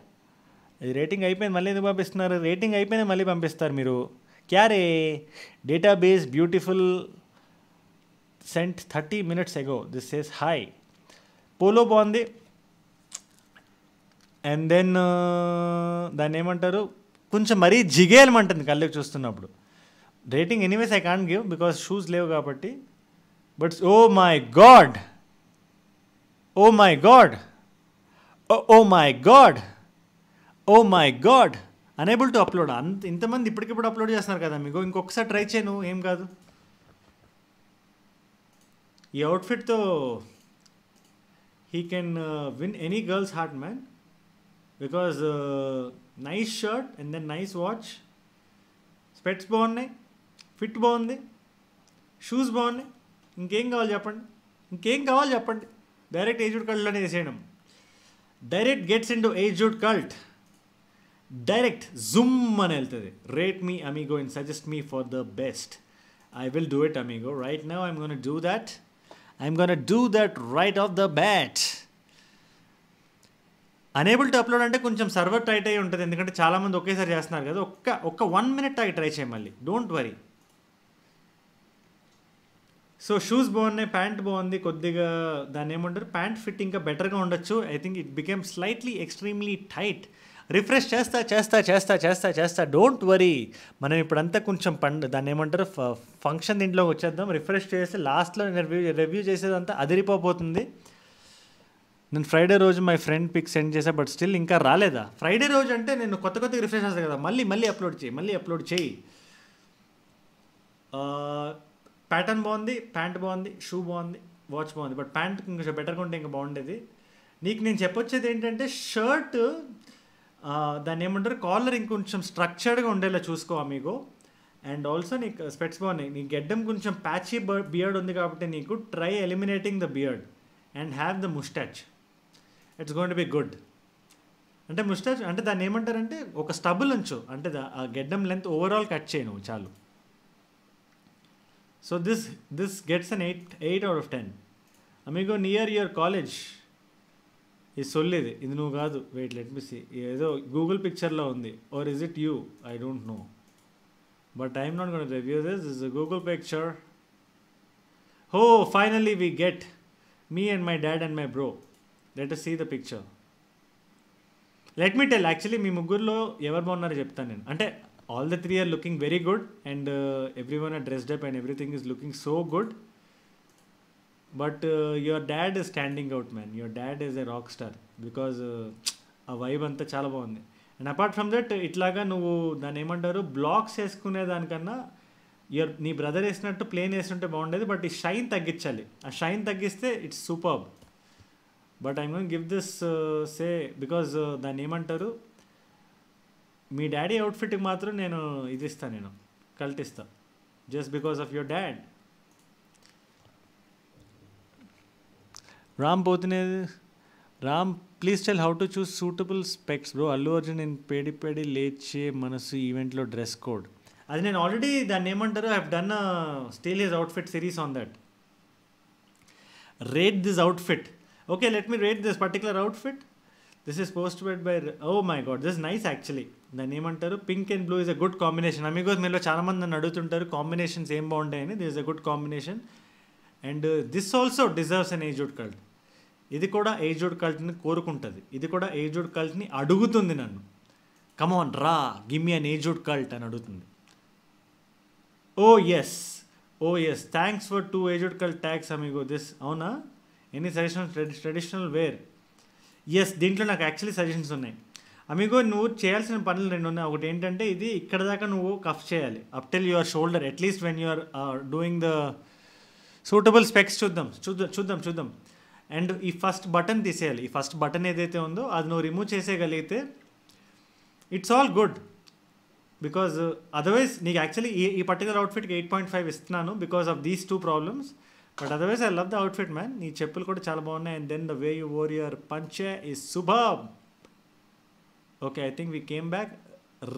ఇది rating అయిపోయింది మళ్ళీ ఎందుకు పంపిస్తున్నారు rating అయిపోయింది మళ్ళీ పంపిస్తారు మీరు క్యారే database beautiful sent thirty minutes ago this says hi polo బాగుంది అండ్ దెన్ uh, దాన్ని ఏమంటారు కొంచెం మరీ జిగేయమంటుంది కళ్ళకి చూస్తున్నప్పుడు rating anyways I can't give because shoes లేవు కాబట్టి but oh my God oh my God oh my God oh my God unable to upload అంత ఇంతమంది ఇప్పటికిప్పుడు అప్లోడ్ చేస్తున్నారు కదా మీకు ఇంకొకసారి ట్రై చేయను ఏం కాదు ఈ అవుట్ఫిట్తో he can uh, win any girl's heart, man. Because uh, nice shirt and then nice watch. Spets born, fit born, shoes born. In King Gaul Japan, in King Gaul Japan, direct aged cult. Direct gets into aged cult. Direct zoom man Rate me, amigo, and suggest me for the best. I will do it, amigo. Right now, I'm going to do that. I'm gonna do that right off the bat unable to upload అంటే కొంచెం server tight అయి ఉంటుంది ఎందుకంటే చాలామంది ఒకేసారి చేస్తున్నారు కదా ఒక్క ఒక్క వన్ మినిట్ అవి ట్రై చేయి మళ్ళీ డోంట్ వరీ సో షూస్ బాగున్నాయి ప్యాంట్ బాగుంది కొద్దిగా దాన్ని ఏమంటారు ప్యాంట్ ఫిట్ ఇంకా బెటర్గా ఉండొచ్చు I think it became slightly extremely tight refresh చేస్తా చేస్తా చేస్తా చేస్తా చేస్తా డోంట్ వరీ మనం ఇప్పుడంతా కొంచెం పండు దాన్ని ఏమంటారు ఫంక్షన్ దీంట్లోకి వచ్చేద్దాం రిఫ్రెష్ చేసి లాస్ట్లో రివ్యూ రివ్యూ చేసేదంతా అదిరిపోతుంది నేను ఫ్రైడే రోజు మై ఫ్రెండ్ పిక్ సెండ్ చేసా బట్ స్టిల్ ఇంకా రాలేదా ఫ్రైడే రోజు అంటే నేను కొత్త కొత్తగా రిఫ్రెష్ చేస్తాను కదా మళ్ళీ మళ్ళీ అప్లోడ్ చేయి మళ్ళీ అప్లోడ్ చేయి ప్యాటర్న్ బాగుంది ప్యాంట్ బాగుంది షూ బాగుంది వాచ్ బాగుంది బట్ ప్యాంట్ ఇంకా బెటర్గా ఉంటే ఇంకా బాగుండేది నీకు నేను చెప్పొచ్చేది ఏంటంటే షర్ట్ దాన్ని ఏమంటారు కాలర్ ఇంకొంచెం స్ట్రక్చర్డ్గా ఉండేలా చూసుకో అమీగో అండ్ ఆల్సో నీకు స్పెట్స్ బాగున్నాయి నీ గెడ్డం కొంచెం ప్యాచీ బియర్డ్ ఉంది కాబట్టి నీకు try eliminating the beard and have the moustache it's going be good అంటే ముస్టాచ్ అంటే దాన్ని ఏమంటారంటే ఒక స్టబుల్ ఉంచు అంటే ఆ గెడ్డం లెంత్ ఓవరాల్ కట్ చేయను చాలు so this this gets an eight eight out of ten amigo near your college ఈ సొల్లిది ఇది నువ్వు కాదు వెయిట్ లెట్ మీ సీ ఏదో గూగుల్ పిక్చర్లో ఉంది are is it you I don't know but I'm not gonna review this is Google picture హో finally we get me and my dad and my bro let see the picture let me tell actually మీ ముగ్గురులో ఎవరు బాగున్నారో చెప్తాను నేను అంటే all the three are looking very good and everyone are dressed up and everything is looking so good but your dad is standing out man your dad is a rock star because ఆ vibe అంతా చాలా బాగుంది and apart from that ఇట్లాగా నువ్వు దాన్ని ఏమంటారు blocks వేసుకునే దానికన్నా యువర్ నీ బ్రదర్ వేసినట్టు ప్లేన్ వేస్తుంటే బాగుండేది బట్ ఈ షైన్ తగ్గించాలి ఆ షైన్ తగ్గిస్తే it's superb but I gonna give this say because దాన్ని ఏమంటారు మీ డాడీ అవుట్ఫిట్కి మాత్రం నేను ఇది ఇస్తాను నేను ఇస్తాను just because of your dad Ram Pothune Ram please tell how to choose suitable specs bro Allu Arjun నేను పేడి పేడి లేచే మనసు ఈవెంట్లో డ్రెస్ కోడ్ అది నేను ఆల్రెడీ దాన్ని ఏమంటారు have done style his outfit series on that rate this outfit okay let me rate this particular outfit this is posted by oh my God this nice actually దాన్ని ఏమంటారు pink and blue is a good combination amigos మీలో చాలామంది నన్ను అడుగుతుంటారు combinations ఏం బాగుంటాయని this is a good combination and this also deserves an age out ఇది కూడా ఏజ్డ్ కల్ట్ని కోరుకుంటుంది ఇది కూడా ఏజ్డ్ కల్ట్ని అడుగుతుంది నన్ను కమాన్ రా గిమ్మి అన్ ఏజ్డ్ కల్ట్ అని అడుగుతుంది ఓ ఎస్ ఓ ఎస్ thanks for two aged cult tax amigo this అవునా ఎనీ సజెషన్స్ ట్రెడిషనల్ వేర్ ఎస్ దీంట్లో నాకు యాక్చువల్లీ సజెషన్స్ ఉన్నాయి అమీగో నువ్వు చేయాల్సిన పనులు రెండు ఉన్నాయి ఒకటి ఏంటంటే ఇది ఇక్కడ దాకా నువ్వు కఫ్ చేయాలి up tell your shoulder at least when you are doing the suitable specs చూద్దాం చూద్దాం చూద్దాం చూద్దాం అండ్ ఈ ఫస్ట్ బటన్ తీసేయాలి ఈ ఫస్ట్ బటన్ ఏదైతే ఉందో అది నువ్వు రిమూవ్ చేసేయగలిగితే it's all good because otherwise నీకు యాక్చువల్లీ ఈ ఈ పర్టికులర్ అవుట్ఫిట్కి ఎయిట్ పాయింట్ ఫైవ్ ఇస్తున్నాను because of these two problems but otherwise I love the outfit man నీ చెప్పులు కూడా చాలా బాగున్నాయి and then the way you wore your panche is superb okay I think we came back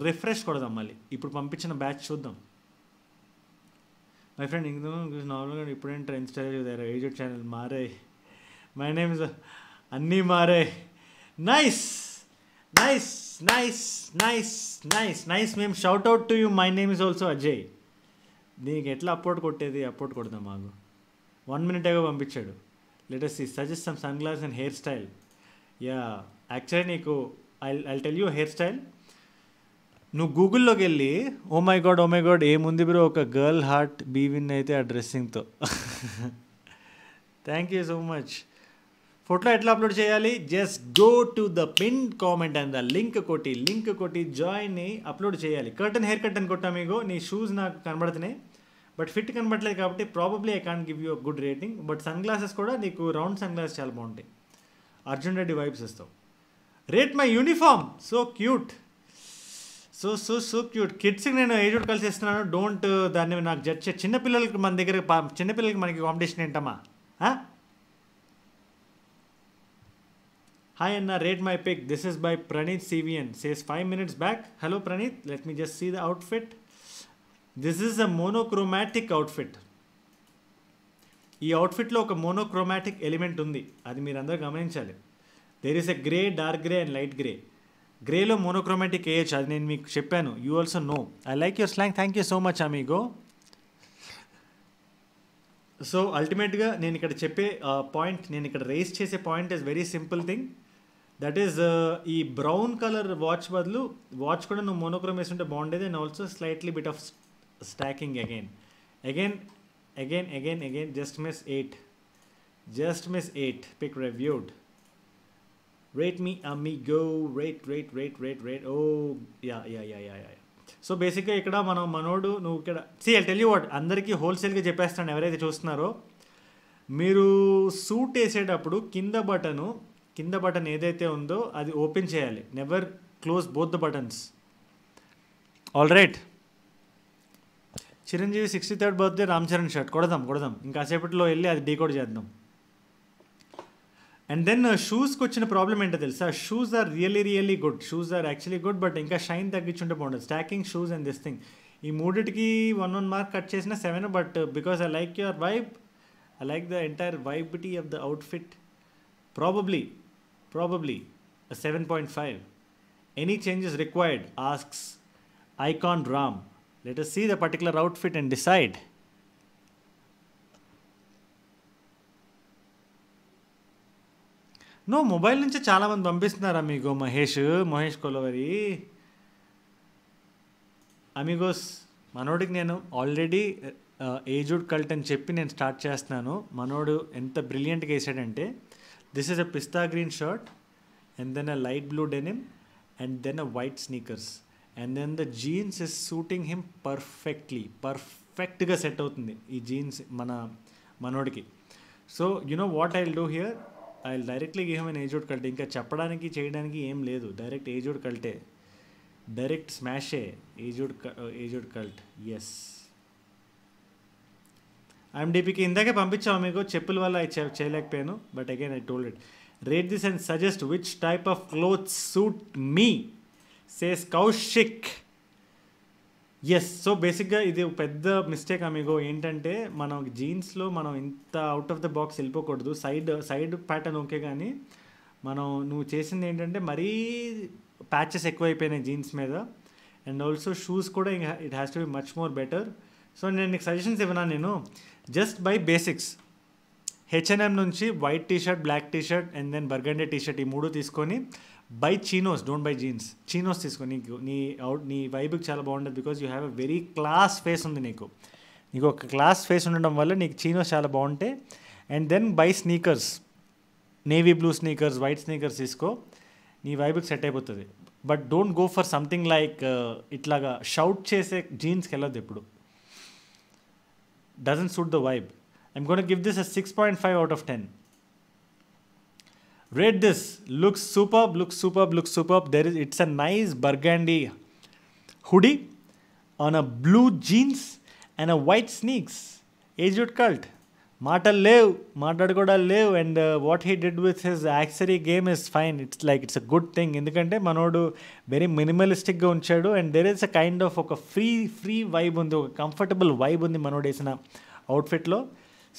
refresh కొడదాం మళ్ళీ ఇప్పుడు పంపించిన బ్యాచ్ చూద్దాం మై ఫ్రెండ్ ఇంకా నార్మల్గా ఇప్పుడేం ఇన్స్టాగ్రామ్ స్టైల్ ఛానల్ మారాయి మై నేమ్ ఇస్ అన్నీ మారే nice nice nice nice nice nice మేము shout out to you my name is also Ajay నీకు ఎట్లా అప్పోర్ట్ కొట్టేది అప్పోర్ట్ కొడదాం మాకు వన్ మినిట్ ఏగో పంపించాడు లెటెస్ ఈ suggest some sun glass and hair style yeah actually నీకు I I tell you hair style నువ్వు గూగుల్లోకి వెళ్ళి oh my God oh my god ఏముంది బ్రో ఒక గర్ల్ హార్ట్ బీవిన్ అయితే ఆ డ్రెస్సింగ్తో thank you so much photo ఎట్లా అప్లోడ్ చేయాలి just go to the pin comment and the link కొట్టి లింక్ కొట్టి జాయిన్ని అప్లోడ్ చేయాలి కర్టన్ హెయిర్ కట్ అని కొట్టా మీకు నీ షూస్ నాకు కనబడుతున్నాయి బట్ ఫిట్ కనబడలేదు కాబట్టి probably I can't give you good rating but sun glasses కూడా నీకు రౌండ్ సన్ గ్లాసెస్ చాలా బాగుంటాయి అర్జున్ రెడ్డి వైబ్స్ ఇస్తావు rate my uniform so cute so so so cute కిడ్స్కి నేను ఏజ్డ్ కలిసి ఇస్తున్నాను డోంట్ దాన్ని నాకు జడ్జ్ చిన్నపిల్లలకి మన దగ్గర చిన్నపిల్లలకి మనకి కాంపిటీషన్ ఏంటమ్మా హాయ్ అన్న rate my pic this is by Praneeth CVN. Says five minutes back hello Praneeth let me just see the outfit this is a monochromatic outfit ఈ అవుట్ఫిట్లో ఒక మోనోక్రోమాటిక్ ఎలిమెంట్ ఉంది అది మీరందరూ గమనించాలి there is a grey dark grey and light grey గ్రేలో monochromatic వేయచ్చు అది నేను మీకు చెప్పాను you also know I like your slang thank you so much amigo so అల్టిమేట్గా నేను ఇక్కడ చెప్పే పాయింట్ uh, నేను ఇక్కడ రేస్ చేసే point is very simple thing that is uh, ఈ బ్రౌన్ కలర్ వాచ్ బదులు వాచ్ కూడా నువ్వు మోనోక్రోమ్ వేసుంటే బాగుండేది and also slightly bit of stacking again again again again again just miss eight just miss eight pic reviewed rate me me go rate rate rate rate rate oh yeah yeah yeah yeah yeah so బేసిక్గా ఇక్కడ మనం మనోడు నువ్వు ఇక్కడ see I tell what అందరికీ హోల్సేల్గా చెప్పేస్తాను ఎవరైతే చూస్తున్నారో మీరు సూట్ వేసేటప్పుడు కింద బటను కింద బటన్ ఏదైతే ఉందో అది ఓపెన్ చేయాలి never close both the buttons all right Chiranjeevi sixty third birthday Ram Charan shirt కొడదాం కొడదాం ఇంకాసేపట్లో వెళ్ళి అది డీకోడ్ చేద్దాం అండ్ దెన్ షూస్కి వచ్చిన ప్రాబ్లం ఏంటో తెలుసా shoes are really really good shoes are actually good but ఇంకా షైన్ తగ్గించుంటే బాగుంటుంది stacking shoes and this thing ఈ మూడిటికి వన్ వన్ మార్క్ కట్ చేసిన seven but because I like your vibe I like the entire vibity of the outfit probably Probably a 7.5. Any changes required? asks Icon RAM. Let us see the particular outfit and decide. No mobile నుంచి చాలామంది పంపిస్తున్నారా మీకు Mahesh Mahesh కొలవరి Amigos మనోడికి నేను already aged cult అని చెప్పి నేను start చేస్తున్నాను మనోడు ఎంత బ్రిలియంట్గా వేసాడంటే this is a pista green shirt and then a light blue denim and then a white sneakers and then the jeans is suiting him perfectly పర్ఫెక్ట్గా సెట్ అవుతుంది ఈ జీన్స్ మన మనోడికి so you know what I do here I directly give him aged కల్టే ఇంకా చెప్పడానికి చేయడానికి ఏం లేదు డైరెక్ట్ ఏజోడ్ కల్టే డైరెక్ట్ స్మాషే ఏజోడ్ ఏజోడ్ కల్ట్ ఎస్ ఐఎండిపికి ఇందాకే పంపించాము మీకు చెప్పుల వల్ల చేయలేకపోయాను but again I told it rate this and suggest which type of clothes suit me says Kaushik S so బేసిక్గా ఇది పెద్ద మిస్టేక్ అమిగో ఏంటంటే మనం జీన్స్లో మనం ఇంత అవుట్ ఆఫ్ ద బాక్స్ వెళ్ళిపోకూడదు సైడ్ సైడ్ ప్యాటర్న్ ఓకే కానీ మనం నువ్వు చేసింది ఏంటంటే మరీ ప్యాచెస్ ఎక్కువైపోయినాయి జీన్స్ మీద అండ్ ఆల్సో షూస్ కూడా it has to be much more better so నేను నీకు సజెషన్స్ ఇవ్వనా నేను జస్ట్ బై బేసిక్స్ హెచ్ఎన్ఎం నుంచి white t shirt black t shirt and then burgundy t shirt ఈ మూడు తీసుకొని buy chinos don't buy jeans chinos తీసుకో నీకు నీ అవుట్ నీ వైబుకి చాలా బాగుంటుంది because you have a very class face ఉంది నీకు నీకు ఒక క్లాస్ ఫేస్ ఉండడం వల్ల నీకు చీనోస్ చాలా బాగుంటాయి and then buy sneakers navy blue sneakers white sneakers తీసుకో నీ వైబుకి సెట్ అయిపోతుంది but don't go for something like ఇట్లాగా షౌట్ చేసే జీన్స్కి వెళ్ళొద్దు ఎప్పుడు doesn't suit the vibe. I'm going to give this a 6.5 out of 10. Rate this. Looks superb, looks superb, looks superb. There is it's a nice burgundy hoodie on a blue jeans and a white sneaks. Aged cult. మాటలు లేవు మాట్లాడుకోవడాలు లేవు and what he did with his accessory game is fine it's like it's a good thing ఎందుకంటే మనోడు very మినిమలిస్టిక్గా ఉంచాడు and there is a kind of ఒక free free vibe ఉంది ఒక కంఫర్టబుల్ వైబ్ ఉంది మనోడు వేసిన అవుట్ఫిట్లో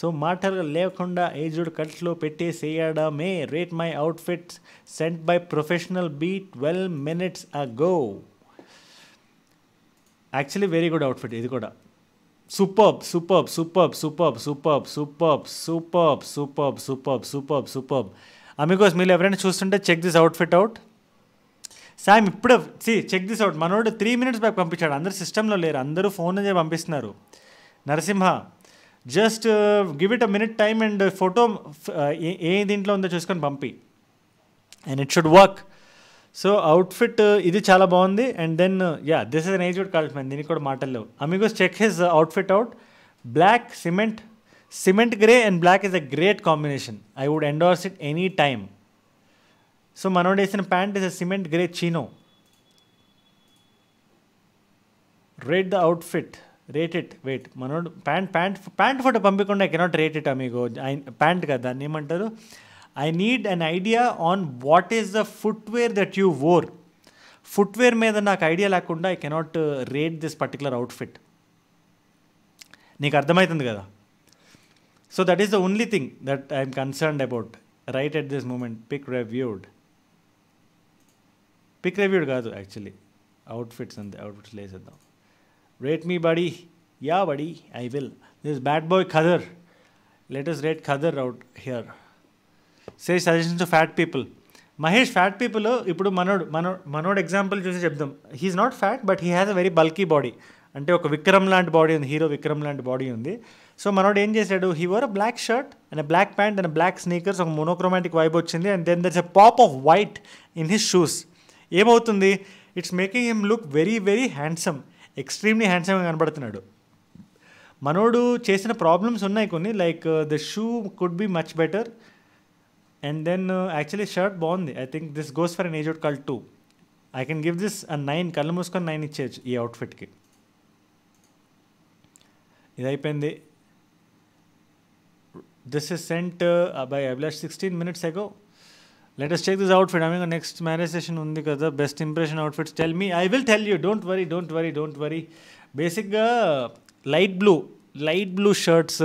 సో మాటలు లేకుండా ఏజుడ్ కట్లో పెట్టేసేయడమే rate my outfit sent by professional B twelve minutes ago actually very good outfit ఇది కూడా superb superb superb superb superb superb superb superb superb superb superb. Amigos మీరు ఎవరైనా చూస్తుంటే check this outfit out Sam ఇప్పుడే సి check this out మనోడు three minutes back పంపించాడు అందరు సిస్టంలో లేరు అందరూ ఫోన్ నుంచి పంపిస్తున్నారు Narasimha just give it a minute time and photo ఏ దీంట్లో ఉందో చూసుకొని పంపి and it should work so outfit uh, ఇది చాలా బాగుంది and then yeah this is an eight eight కాల్స్ మ్యాన్ దీనికి కూడా మాటలు amigos check his outfit out black cement cement grey and black is a great combination I would endorse it any time so మనోడు వేసిన pant is a cement grey chino rate the outfit rate it wait మనోడు pant pant pant photo పంపకుండా I cannot rate it amigo pant కదా దాన్ని ఏమంటారు I need an idea on what is the footwear that you wore. Footwear may than idea lakunda, I cannot uh, rate this particular outfit. Nikar So that is the only thing that I am concerned about right at this moment. Pick reviewed. Pick reviewed gado actually. Outfits and the outfits lays it Rate me, buddy. Yeah, buddy, I will. This bad boy Khadar. Let us rate Khadar out here. Say suggestions to fat people Mahesh fat people ఇప్పుడు మనోడు మనో మనోడు example చూసి చెప్దాం he is not fat but he has a very bulky body అంటే ఒక విక్రమ్ లాంటి body ఉంది హీరో విక్రమ్ లాంటి బాడీ ఉంది సో మనోడు ఏం చేశాడు he wore a black shirt and black pant and black sneakers ఒక మోనోక్రోమాటిక్ వైబ్ వచ్చింది and then there's a pop of white in his shoes ఏమవుతుంది it's making him look very very handsome extremely హ్యాండ్సమ్గా కనబడుతున్నాడు మనోడు చేసిన problems ఉన్నాయి కొన్ని like the shoe could be much better and then actually shirt బాగుంది I think this goes for an age out కాల్ too I can give this nine కళ్ళు మూసుకొని నైన్ ఇచ్చేయచ్చు ఈ అవుట్ఫిట్కి ఇది అయిపోయింది this is sent by Abhilash sixteen minutes ago latest check this outfit I next marriage session ఉంది కదా best impression outfits tell me I will tell you don't worry don't worry don't worry బేసిక్గా light blue light blue shirts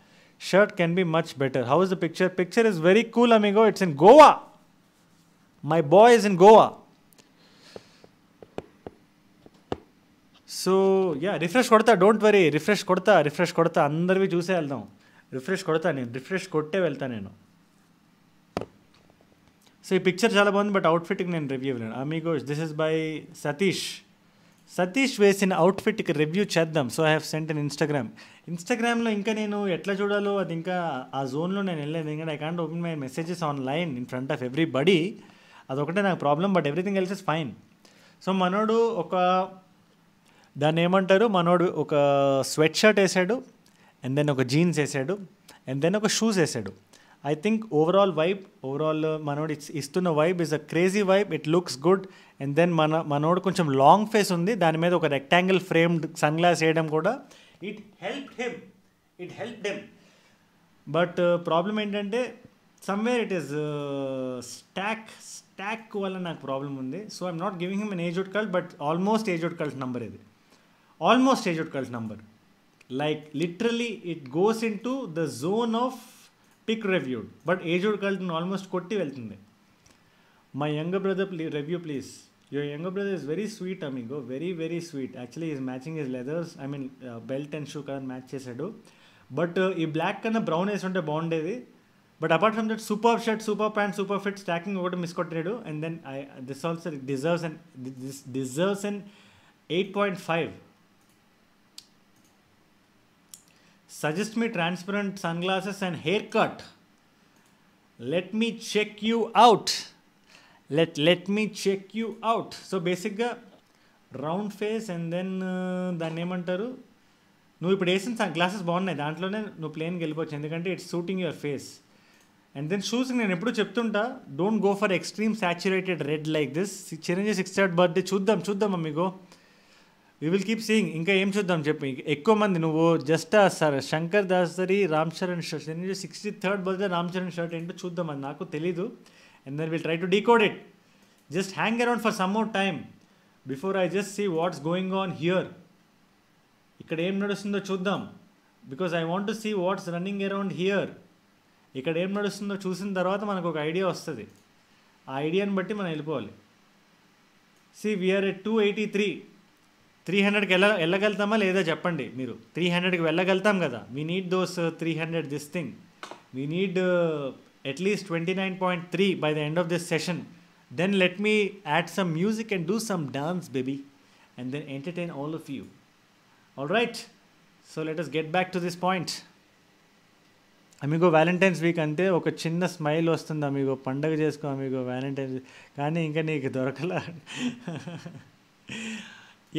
shirt can much much better. How is the picture Picture is very cool amigo. It's in Goa my boy is in Goa so yeah refresh కొడతా don't worry refresh కొడతా refresh కొడతా అందరివి చూసే వెళ్దాం refresh కొడతా నేను refresh కొట్టే వెళ్తా నేను సో ఈ పిక్చర్ చాలా బాగుంది బట్ అవుట్ఫిట్కి నేను రివ్యూ ఇవ్వలేను amigos this is by Satish Satish వేసిన అవుట్ఫిట్కి రివ్యూ చేద్దాం so I have sent in Instagram ఇన్స్టాగ్రామ్లో ఇంకా నేను ఎట్లా చూడాలో అది ఇంకా ఆ జోన్లో నేను వెళ్ళలేదు ఎందుకంటే I can't open my messages online in front of everybody అదొకటే నాకు problem but everything else is fine so మనోడు ఒక దాన్ని ఏమంటారు మనోడు ఒక స్వెట్ షర్ట్ వేసాడు అండ్ దెన్ ఒక జీన్స్ వేసాడు అండ్ దెన్ ఒక షూస్ వేసాడు I think overall vibe overall మనోడు ఇస్తున్న vibe is a crazy vibe it looks good and then మన మనోడు కొంచెం లాంగ్ ఫేస్ ఉంది దాని మీద ఒక రెక్టాంగిల్ ఫ్రేమ్డ్ సన్ గ్లాస్ వేయడం కూడా it help him it help him but problem ఏంటంటే somewhere it is stuck stuck వల్ల నాకు ప్రాబ్లం ఉంది so I'm not giving him an age out cult but almost age out cult number ఇది almost age out cult number like literally it goes in to the zone of tick reviewed but aged కల్ట్ని almost కొట్టి వెళ్తుంది my younger brother plea review please your younger brother is very sweet amigo very very sweet actually is matching is leathers I mean belt and shoe colour match చేశాడు but uh, ఈ black కన్నా brown వేసి ఉంటే బాగుండేది but apart from that super shirt super pant super fit stacking ఒకటి miss కొట్టాడు and then I this also deserves and this deserves and eight point five suggest me transparent sun glasses and hair cut let me check you out let let me check you out so బేసిక్గా round face and then దాన్ని ఏమంటారు నువ్వు ఇప్పుడు వేసిన sun sunglasses బాగున్నాయి దాంట్లోనే నువ్వు ప్లేన్కి వెళ్ళిపోవచ్చు ఎందుకంటే it's suiting your face and then shoes నేను ఎప్పుడు చెప్తుంటా don't go for extreme saturated red like this Chiranjeevi six third birthday చూద్దాం చూద్దాం మీకు వి విల్ కీప్ సీయింగ్ ఇంకా ఏం చూద్దాం చెప్పి ఎక్కువ మంది నువ్వు just sir Shankar Dasari Ram Charan shirt నేను sixty third birthday Ram Charan shirt ఏంటో చూద్దాం అని నాకు తెలీదు and then will try to decode it just hang around for some more time before I just see what's going on here ఇక్కడ ఏం నడుస్తుందో చూద్దాం because I want to see what's running around here ఇక్కడ ఏం నడుస్తుందో చూసిన తర్వాత మనకు ఒక ఐడియా వస్తుంది ఆ ఐడియాని బట్టి మనం వెళ్ళిపోవాలి see we're at two eighty three three హండ్రెడ్కి వెళ్ళ వెళ్ళగలుగుతామా లేదా చెప్పండి మీరు త్రీ హండ్రెడ్కి వెళ్ళగలుగుతాం కదా me need those three hundred this thing me need at least twenty nine point three by the end of this session then let me add some music and do some dance baby and then entertain all of you all right so let us get back to this point amigo Valentine's week అంటే ఒక చిన్న smile వస్తుంది అమీగో పండగ చేసుకో అమీగో Valentine's కానీ ఇంకా నీకు దొరకలే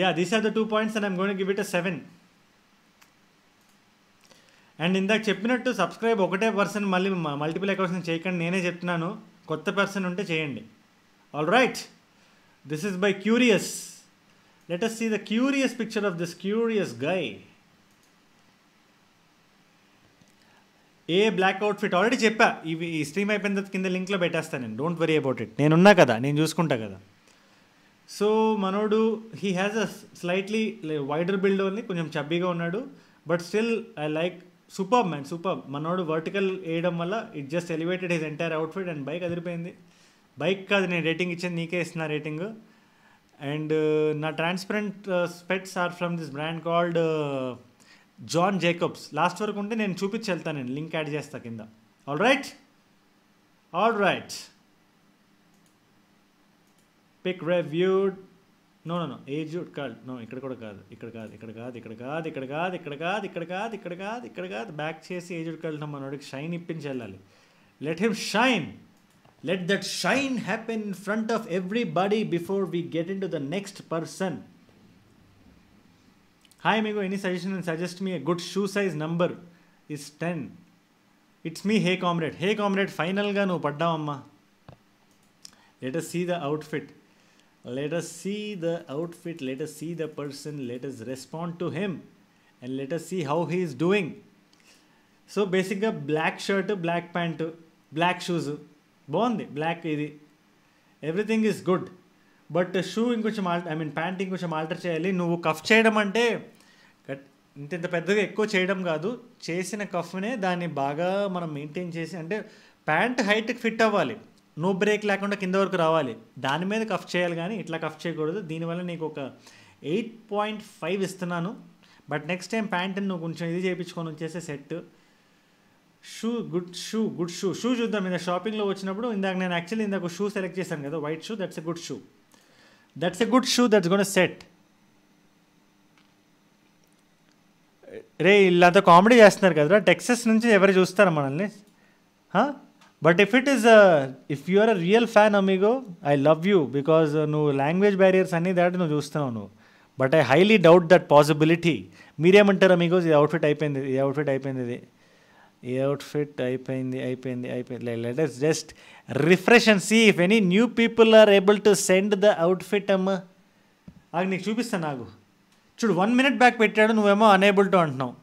Yeah, these are the two points and I'm going to give it a 7. And ఇందాక చెప్పినట్టు సబ్స్క్రైబ్ ఒకటే పర్సన్ మళ్ళీ మల్టిపుల్ అకౌంట్స్ని చేయకండి నేనే చెప్తున్నాను కొత్త పర్సన్ ఉంటే చేయండి all right this is by curious let us see the curious picture of this curious guy a black outfit already చెప్పా ఇవి ఈ స్ట్రీమ్ అయిపోయిన తర్వాత కింద లింక్లో పెట్టేస్తాను నేను డోంట్ వరీ అబౌట్ ఇట్ నేనున్నా కదా నేను చూసుకుంటా కదా సో మనోడు he has a slightly wider build only కొంచెం చబ్బీగా ఉన్నాడు but still I like superman super మనోడు వర్టికల్ వేయడం వల్ల it just elevated his entire outfit and bike అదిరిపోయింది బైక్ కాదు నేను రేటింగ్ ఇచ్చాను నీకే ఇస్తున్నా రేటింగ్ అండ్ uh, నా transparent specs are from this brand called John Jacobs last వరకు ఉంటే నేను చూపించి వెళ్తాను నేను లింక్ యాడ్ చేస్తా కింద all right all right pick reviewed no no no ఏజ్యూడ్ కాదు నో ఇక్కడ కూడా కాదు ఇక్కడ కాదు ఇక్కడ కాదు ఇక్కడ కాదు ఇక్కడ కాదు ఇక్కడ కాదు ఇక్కడ కాదు ఇక్కడ కాదు ఇక్కడ కాదు బ్యాక్ చేసి ఏజ్యూడ్ కళ్ళ మనోడికి షైన్ ఇప్పించి వెళ్ళాలి let him shine let that shine happen in front of everybody before we get in to the next person hi మీకు any suggestion and suggest me good shoe size number is ten it's me hey comrade hey comrade ఫైనల్గా నువ్వు పడ్డావమ్మా let us see the outfit let us the outfit let us see the person let us respond to him and let us see how he is doing so బేసిక్గా black shirt black pant black shoes బాగుంది black ఇది everything is good but shoe ఇంకొంచెం all I mean pant ఇంకొంచెం alter చేయాలి నువ్వు cough చేయడం అంటే ఇంత ఇంత పెద్దగా ఎక్కువ చేయడం కాదు చేసిన కఫ్నే దాన్ని బాగా మనం మెయింటైన్ చేసి అంటే ప్యాంట్ హైట్కి ఫిట్ అవ్వాలి నో బ్రేక్ లేకుండా కింద వరకు రావాలి దాని మీద కఫ్ చేయాలి కానీ ఇట్లా కఫ్ చేయకూడదు దీనివల్ల నీకు ఒక ఎయిట్ పాయింట్ ఫైవ్ ఇస్తున్నాను బట్ నెక్స్ట్ టైం ప్యాంటు నువ్వు కొంచెం ఇది చేయించుకొని వచ్చేసే set shoe good shoe good shoe shoe చూద్దాం ఇందాక షాపింగ్లో వచ్చినప్పుడు ఇందాక నేను యాక్చువల్లీ ఇందాక షూ సెలెక్ట్ చేశాను కదా white shoe that's a good shoe that's a good shoe that's gonna set రే వీళ్ళంతా కామెడీ చేస్తున్నారు కదా టెక్సస్ నుంచి ఎవరు చూస్తారా మనల్ని but if it is if you are a real fan amigo I love you because నువ్వు లాంగ్వేజ్ బ్యారియర్స్ అన్నీ దాటి నువ్వు చూస్తున్నావు నువ్వు but I highly doubt that possibility మీరేమంటారు అమీగోస్ ఈ అవుట్ఫిట్ అయిపోయింది ఇది అవుట్ఫిట్ అయిపోయింది ఇది ఈ అవుట్ఫిట్ అయిపోయింది అయిపోయింది అయిపోయింది let's just refresh and see if any new people are able to send the outfit అమ్మ అది నీకు చూపిస్తాను నాకు చూడు వన్ మినిట్ బ్యాక్ పెట్టాడు నువ్వేమో అనేబుల్ టు అంటున్నావు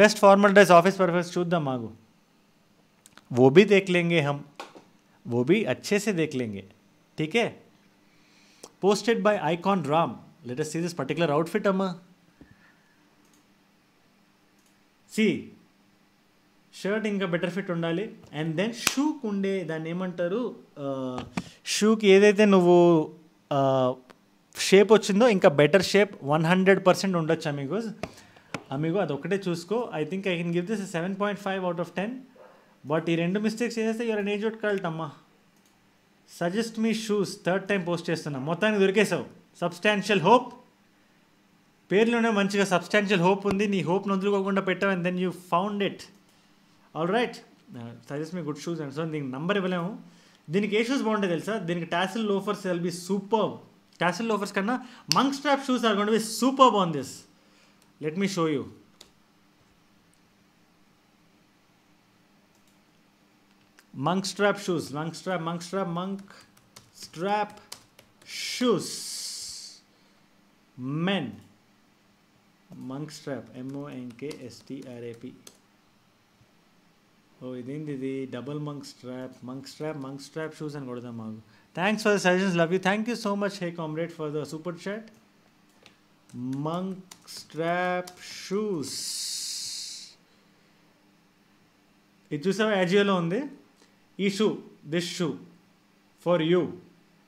best formal dress office perfects చూద్దాం మాకు वो भी देख लेंगे हम वो भी अच्छे से देख लेंगे ठीक है posted by icon ram let us see this particular outfit amma see shirt ఇంకా బెటర్ ఫిట్ ఉండాలి అండ్ దెన్ షూకి ఉండే దాన్ని ఏమంటారు షూకి ఏదైతే నువ్వు షేప్ వచ్చిందో ఇంకా better shape one hundred percent ఉండొచ్చు అమిగోస్ అమిగో అది ఒకటే చూసుకో I think I can give this seven point five out of ten but ఈ రెండు మిస్టేక్స్ చేస్తే ఇవాళ నేను చుట్టుకెళ్ళటమ్మా suggest me shoes third time post చేస్తున్నా మొత్తానికి దొరికేసావు సబ్స్టాన్షియల్ హోప్ పేర్లోనే మంచిగా సబ్స్టాన్షియల్ హోప్ ఉంది నీ హోప్ నొందుకోకుండా పెట్టావు and then you found it all right suggest me good shoes and so దీనికి నంబర్ ఇవ్వలేము దీనికి ఏ షూస్ బాగుంటాయి తెలుసా దీనికి tassel loafers will be super tassel loafers కన్నా monk strap shoes are gonna be super బాగుంది this let me show you monk strap shoes monk strap monk strap monk strap shoes men monk strap m o n k s t r a p ఓ ఇదేంటిది double monk strap monk strap monk strap shoes అని కొడదాం మాకు thanks for the suggestions love you thank you so much hey comrade for the super chat monk strap shoes ఇది చూసావా యాజియోలో ఉంది issue this shoe for you,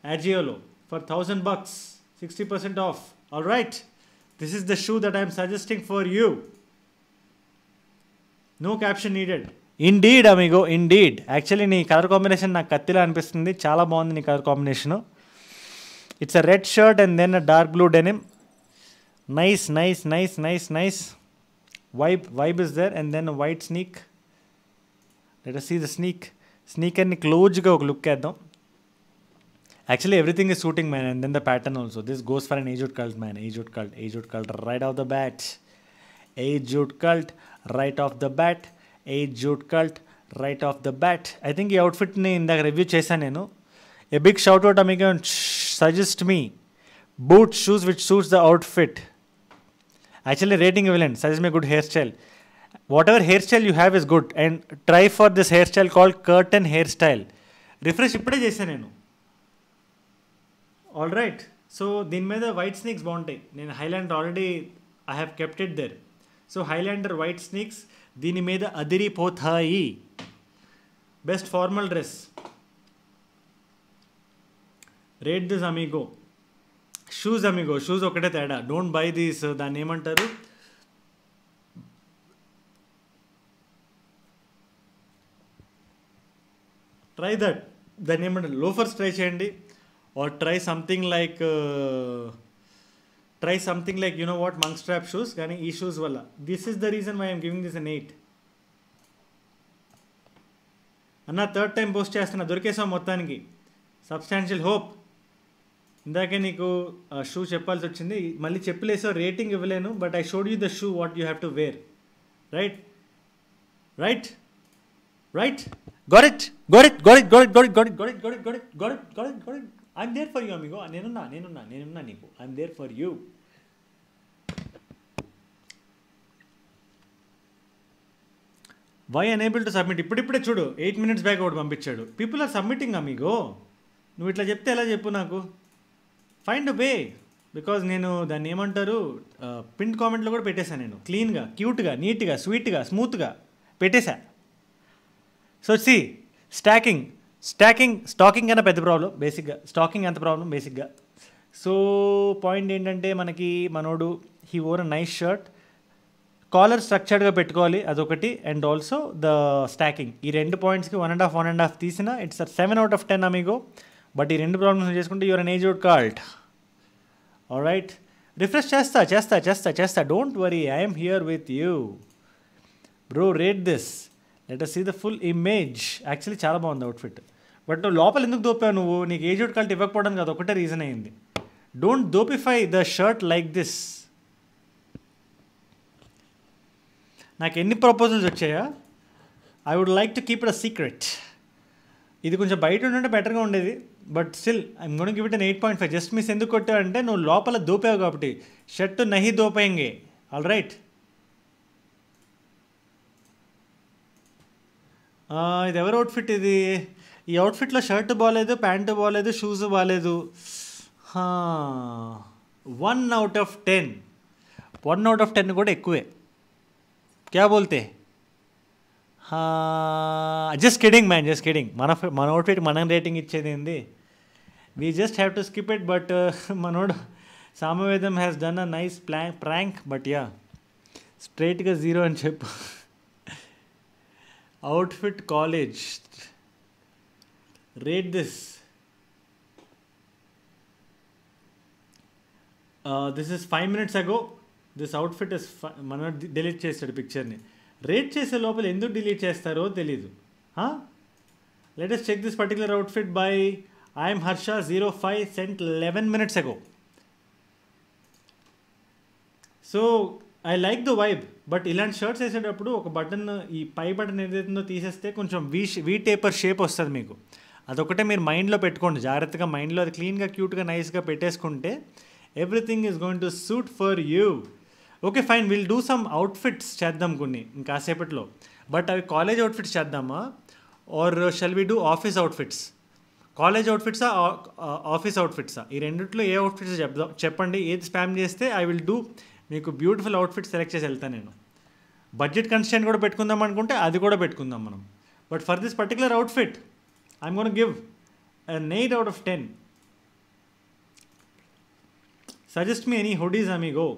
Agiolo, for 1000 bucks, 60% off. All right, this is the shoe that I am suggesting for you. No caption needed. Indeed, amigo, indeed. Actually, ni color combination na kattila anipistundi. Chala bond ni color combination. It's a red shirt and then a dark blue denim. Nice, nice, nice, nice, nice. Vibe, vibe is there and then a white sneak. Let us see the sneak. Sneaker close look actually everything is suiting man and the pattern also this goes for and aged cult man aged cult aged cult right off the bat aged cult right off the bat aged cult right off the bat I think outfit इंदा review चसा nine a big shout suggest me boot shoes which suit the outfit actually rating विलेंट suggest me good hair style you hairstyle is good and try for try hairstyle hairstyle called hairstyle refresh ఇప్పుడే చేశాను నేను all right so దీని మీద white sneaks బాగుంటాయి నేను Highlander already I have kept it there so Highlander white sneaks దీని మీద అదిరిపోతాయి best formal dress rate this amigo shoes amigo shoes ఒకటే తేడా డోంట్ బై దీస్ దాన్ని ఏమంటారు ట్రై దట్ దాన్ని ఏమంటారు లోఫర్స్ ట్రై చేయండి or try something like try something like you know what monk strap shoes కానీ ఈ షూస్ వల్ల this is the reason why giving this an eight అన్న థర్డ్ టైం పోస్ట్ చేస్తున్నా దొరికేసాం మొత్తానికి సబ్స్టాన్షియల్ హోప్ ఇందాకే నీకు షూ చెప్పాల్సి వచ్చింది మళ్ళీ చెప్పలేసా రేటింగ్ ఇవ్వలేను but I showed you the shoe what you have to wear right right right? Got it? Got it? Got it? Got it? Got it? Got it? Got it? Got it? Got it? Got it? Got it? Got it? I'm there for you amigo నేనున్నా నేనున్నా నేనున్నా నీకు I'm there for you why unable to submit ఇప్పుడిప్పుడే చూడు eight minutes back ఒకటి పంపించాడు people are submitting amigo నువ్వు ఇట్లా చెప్తే ఎలా చెప్పు నాకు ఫైండ్ వే బికాజ్ నేను దాన్ని ఏమంటారు ప్రింట్ కామెంట్లో కూడా పెట్టేశాను నేను క్లీన్గా క్యూట్గా నీట్గా స్వీట్గా స్మూత్గా పెట్టేశా so see stacking stacking stacking అన్న పెద్ద ప్రాబ్లం బేసిక్గా స్టాకింగ్ ఎంత ప్రాబ్లం బేసిక్గా సో పాయింట్ ఏంటంటే మనకి మనోడు he own a nice shirt collar స్ట్రక్చర్డ్గా పెట్టుకోవాలి అదొకటి అండ్ ఆల్సో ద స్టాకింగ్ ఈ రెండు పాయింట్స్కి one and half one and half తీసిన it's seven out of ten amigo but ఈ రెండు ప్రాబ్లమ్స్ చేసుకుంటే యువర్ అన్ ఏజ్ అవుట్ కాల్ట్ ఆల్ రైట్ రిఫ్రెష్ చేస్తా చేస్తా చేస్తా చేస్తా don't worry I'm here with you bro rate this let see the full image actually చాలా బాగుంది అవుట్ఫిట్ బట్ నువ్వు లోపల ఎందుకు దోపావు నువ్వు నీకు ఏజ్ అవుట్ కాల్ట్ ఇవ్వకపోవడం కాదు ఒకటే రీజన్ అయింది డోంట్ దోపిఫై ద షర్ట్ లైక్ దిస్ నాకు ఎన్ని ప్రపోజల్స్ వచ్చాయా I would like to keep it a secret ఇది కొంచెం బయట ఉంటే బెటర్గా ఉండేది but still I'm gonna give it an eight point five just miss ఎందుకు కొట్టావంటే నువ్వు లోపల దోపావు కాబట్టి షర్ట్ నహి దోపయంగే ఆల్ రైట్ ఇది ఎవరి అవుట్ఫిట్ ఇది ఈ అవుట్ఫిట్లో షర్ట్ బాగాలేదు ప్యాంటు బాగాలేదు షూస్ బాగాలేదు one out of ten one out of ten కూడా ఎక్కువే క్యా బోల్తే just kidding man just kidding మన మన అవుట్ఫిట్ మనం రేటింగ్ ఇచ్చేది ఏంది we just have to skip it but మనోడు Samavedam has done a nice plank prank but yeah స్ట్రైట్గా జీరో అని చెప్పు outfit college rate this Uh, this five minutes ago this outfit is మన డిలీట్ చేస్తాడు పిక్చర్ని రేట్ చేసే లోపల ఎందుకు డిలీట్ చేస్తారో తెలీదు latest check this particular outfit by I'm Harsha zero five cent eleven minutes ago so I like the vibe but ఇలాంటి shirts వేసేటప్పుడు ఒక బటన్ ఈ పై బటన్ ఏదైతుందో తీసేస్తే కొంచెం వీ వీ టేపర్ షేప్ వస్తుంది మీకు అదొకటే మీరు మైండ్లో పెట్టుకోండి జాగ్రత్తగా మైండ్లో అది క్లీన్గా క్యూట్గా నైస్గా పెట్టేసుకుంటే everything is going to suit for you okay fine will do some outfits చేద్దాం కొన్ని ఇంకాసేపట్లో బట్ అవి కాలేజ్ అవుట్ఫిట్స్ చేద్దామా or shall we do office outfits college అవుట్ఫిట్సా ఆఫీస్ అవుట్ఫిట్సా ఈ రెండిట్లో ఏ అవుట్ఫిట్స్ చెప్దాం చెప్పండి ఏది స్పామ్ చేస్తే ఐ విల్ డూ మీకు బ్యూటిఫుల్ అవుట్ఫిట్ సెలెక్ట్ చేసి వెళ్తాను నేను బడ్జెట్ కన్స్టెంట్ కూడా పెట్టుకుందాం అనుకుంటే అది కూడా పెట్టుకుందాం మనం but for this particular outfit I'm gonna give eight out of ten suggest me any hoodies amigo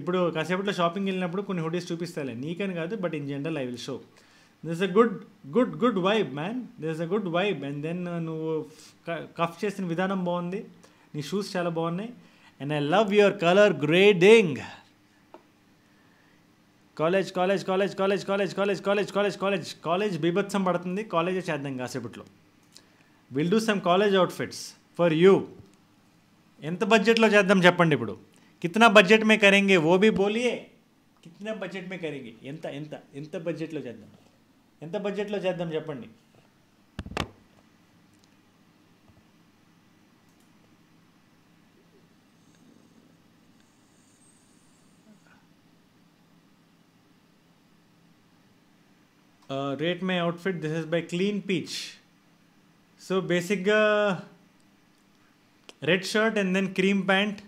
ఇప్పుడు కాసేపట్లో షాపింగ్ వెళ్ళినప్పుడు కొన్ని హుడీస్ చూపిస్తాలే నీకని కాదు but in general I will show this a good good good vibe man this a good vibe and then నువ్వు cuff చేసిన విధానం బాగుంది నీ షూస్ చాలా బాగున్నాయి and I love your colour grading college college college college college college college college college college బీభత్సం పడుతుంది కాలేజే చేద్దాం కాసేపట్లో will do some college outfits for you ఎంత బడ్జెట్లో చేద్దాం చెప్పండి ఇప్పుడు కితనా బడ్జెట్ మే కరేంగే ఓ బీ బోలియే కితనా బడ్జెట్ మే కరేంగే ఎంత ఎంత ఎంత బడ్జెట్లో చేద్దాం ఎంత బడ్జెట్లో చేద్దాం చెప్పండి rate my outfit this this by clean peach so బేసిక్గా red shirt and then cream pant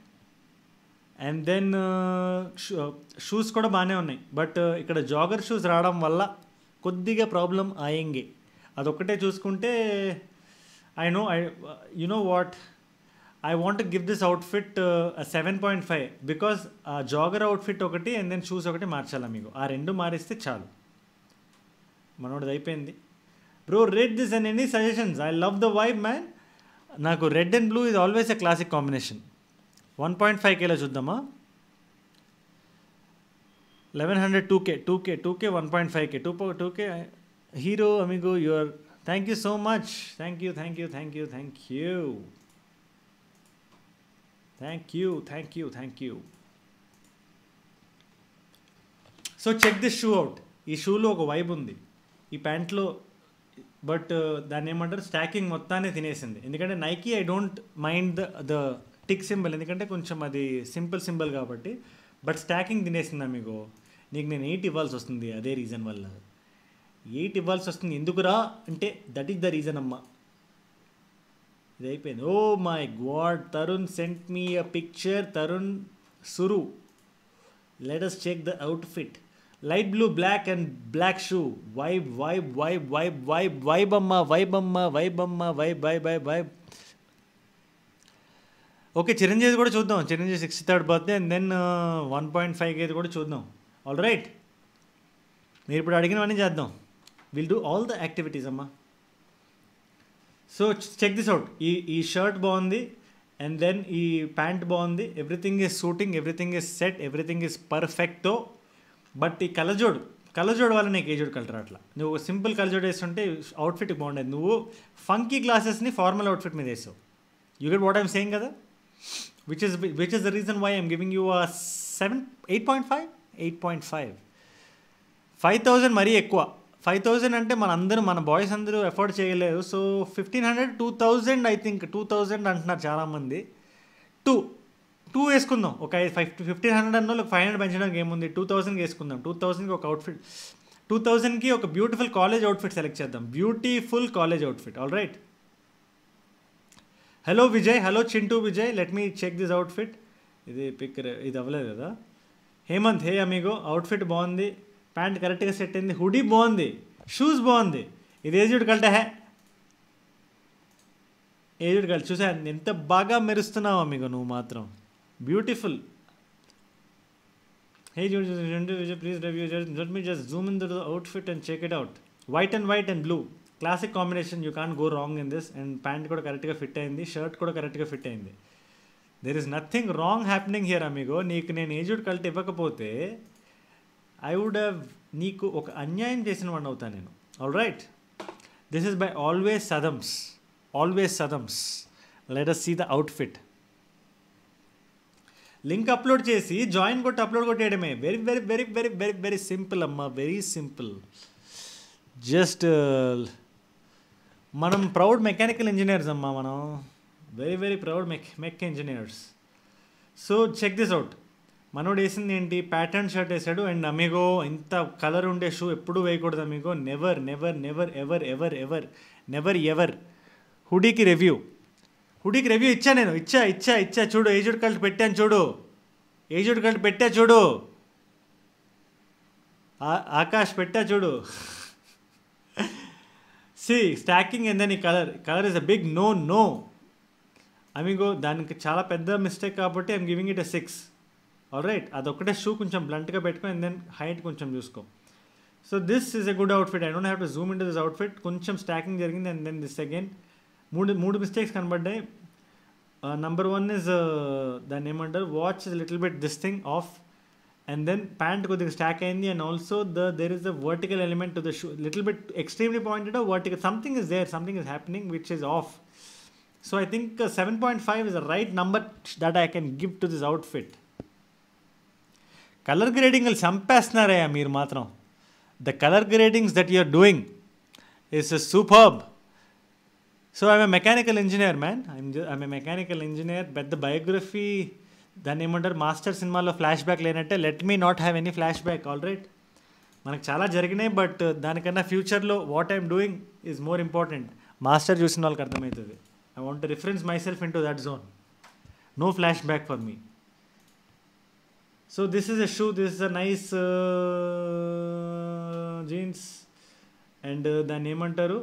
and then shoes కూడా బాగానే ఉన్నాయి బట్ uh, ఇక్కడ జాగర్ షూస్ రావడం వల్ల కొద్దిగా ప్రాబ్లం అయ్యింగే అదొక్కటే చూసుకుంటే I know I you know what I want give this outfit seven point five because ఆ జాగర్ అవుట్ఫిట్ ఒకటి అండ్ దెన్ షూస్ ఒకటి మార్చాలా మీకు ఆ రెండు మారిస్తే చాలు మనోడిది అయిపోయింది bro red this and any suggestions I love the vibe man నాకు red and blue is always a classic combination one point five కేలో చూద్దామా eleven hundred two K two K two K one point five K two two K hero amigo your thank you so much thank you thank you thank you thank you thank you thank you thank you so check this shoe out ఈ షూలో ఒక vibe ఉంది ఈ ప్యాంట్లో but uh, దాన్ని ఏమంటారు stacking మొత్తాన్ని తినేసింది ఎందుకంటే Nike I don't mind the the tick symbol ఎందుకంటే కొంచెం అది సింపుల్ సింబల్ కాబట్టి బట్ స్టాకింగ్ తినేసిందా మీకు నీకు నేను ఎయిట్ ఇవ్వాల్సి వస్తుంది అదే రీజన్ వల్ల ఎయిట్ ఇవ్వాల్సి వస్తుంది ఎందుకురా అంటే దట్ ఈస్ ద రీజన్ అమ్మా ఇది అయిపోయింది oh my God Tarun sent me a picture Tarun సురు let us check the outfit light blue black and black shoe vibe vibe vibe vibe vibe vibe అమ్మ వైబ్ అమ్మ వైబ్ అమ్మ vibe vibe vibe vibe okay Chiranjeevi కూడా చూద్దాం Chiranjeevi six third birthday and then one point five అయితే కూడా చూద్దాం all right మీరు ఇప్పుడు అడిగినవన్నీ చేద్దాం will do all the activities అమ్మా సో చెక్ దిస్ అవుట్ ఈ ఈ షర్ట్ బాగుంది అండ్ దెన్ ఈ ప్యాంట్ బాగుంది everything is shooting everything is set everything is perfecto but ఈ కలజోడు కలజోడు వల్ల నీకు ఏజోడు కలర్ అట్లా నువ్వు సింపుల్ కలజోడు వేస్తుంటే అవుట్ఫిట్ బాగుండేది నువ్వు ఫంకీ గ్లాసెస్ని ఫార్మల్ అవుట్ఫిట్ మీద వేసావు you get what I'm same కదా which is which is the reason why I'm giving you seven eight point five eight point five five thousand మరీ ఎక్కువ ఫైవ్ థౌజండ్ అంటే మన అందరూ మన బాయ్స్ అందరూ ఎఫోర్డ్ చేయలేరు so fifteen hundred two thousand I think two thousand అంటున్నారు చాలామంది టూ టూ వేసుకుందాం ఒక ఫైవ్ ఫిఫ్టీన్ హండ్రెడ్ అన్న ఒక ఫైవ్ హండ్రెడ్ పెంచడానికి ఏముంది టూ థౌసండ్కి వేసుకుందాం టూ థౌసండ్కి ఒక అవుట్ఫిట్ టూ థౌసండ్కి ఒక బ్యూటిఫుల్ కాలేజ్ అవుట్ఫిట్ సెలెక్ట్ చేద్దాం beautiful college outfit all right hello Vijay hello Chintu Vijay let me check this outfit ఇది పిక్ ఇది అవ్వలేదు కదా హేమంత్ హే అమీగో అవుట్ఫిట్ బాగుంది ప్యాంట్ కరెక్ట్గా సెట్ అయింది హుడీ బాగుంది షూస్ బాగుంది ఇది aged cult hey aged cult చూసా ఎంత బాగా మెరుస్తున్నావు అమీగో నువ్వు మాత్రం beautiful hey please just let me just zoom into the outfit and check it out white and white and blue classic combination you can go wrong in this and pant కూడా కరెక్ట్గా fit అయింది shirt కూడా కరెక్ట్గా fit అయింది there is nothing wrong happening here amigo నీకు నేను aged cult ఇవ్వకపోతే I would have నీకు ఒక అన్యాయం చేసిన వాడిని అవుతాను నేను all right this is by always సదమ్స్ ఆల్వేస్ సదమ్స్ let us see the fit link upload చేసి జాయిన్ కొట్టి అప్లోడ్ కొట్టేయడమే very very very very very very simple అమ్మా వెరీ సింపుల్ జస్ట్ మనం ప్రౌడ్ మెకానికల్ ఇంజనీర్స్ అమ్మా మనం very very proud mech mech engineers so check this out మనోడు వేసింది ఏంటి ప్యాటర్న్ షర్ట్ వేసాడు అండ్ అమిగో ఇంత కలర్ ఉండే షూ ఎప్పుడు వేయకూడదు amigo never never never ever ever ever never ever హుడీకి రివ్యూ ಹುಡಿ ಗ್ರೇವಿ ಇಚ್ಚಾ ನೇನ ಇಚ್ಚಾ ಇಚ್ಚಾ ಇಚ್ಚಾ ಚುಡು ಏಜ್ಡ್ ಕಲರ್ ಬೆಟ್ಟೆ ಅಂತಾ ಚುಡು ಏಜ್ಡ್ ಕಲರ್ ಬೆಟ್ಟೆ ಚುಡು ಆ ಆಕಾಶ ಬೆಟ್ಟೆ ಚುಡು ಸಿ ಸ್ಟ್ಯಾಕಿಂಗ್ ಅಂದೆ ನೀ colour colour is a big no no amigo ದಾನಿಕೆ ಚಾಲಾ ದೊಡ್ಡ ಮಿಸ್ಟೇಕ್ ಕಾಬಟ್ಟಿ I am giving it a 6올 right ಅದొక్కಡೆ ಶೂ கொஞ்சம் ब्लಂಟ್ ಗ ಬೆಟ್ಟ್ಕೊಂಡ್ಮೇನ್ ದೆನ್ ಹೈಟ್ கொஞ்சம் చూಸ್ಕೊ so this is a good outfit I don't have to zoom into this outfit ಕುಂಚಂ ಸ್ಟ್ಯಾಕಿಂಗ್ ಜರ್ಗಿನ್ದ ಅಂದೆನ್ ದಿಸ್ ಅಗೇನ್ మూడు మూడు మిస్టేక్స్ కనబడ్డాయి నంబర్ వన్ ఇస్ దాన్ని ఏమంటారు watch little bit this thing off and then pant కొద్దిగా stack అయింది and also the there is the vertical element to the shoe little bit extremely pointed vertical something is there something is happening which is off so I think seven point five is the right number that I can give to this outfit colour గ్రేడింగ్లు చంపేస్తున్నారయ్యా మీరు మాత్రం the colour gradings that you are doing is superb so I'm mechanical engineer man I'm I'm mechanical engineer పెద్ద biography దాన్ని ఏమంటారు Master సినిమాలో flashback లేనట్టే let me not have any flashback all right మనకు చాలా జరిగినాయి but దానికన్నా ఫ్యూచర్లో what I'm doing is more important Master చూసిన వాళ్ళకి అర్థమవుతుంది I want reference myself in to that zone no flashback for me so this is a shoe this is a nice jeans and దాన్ని ఏమంటారు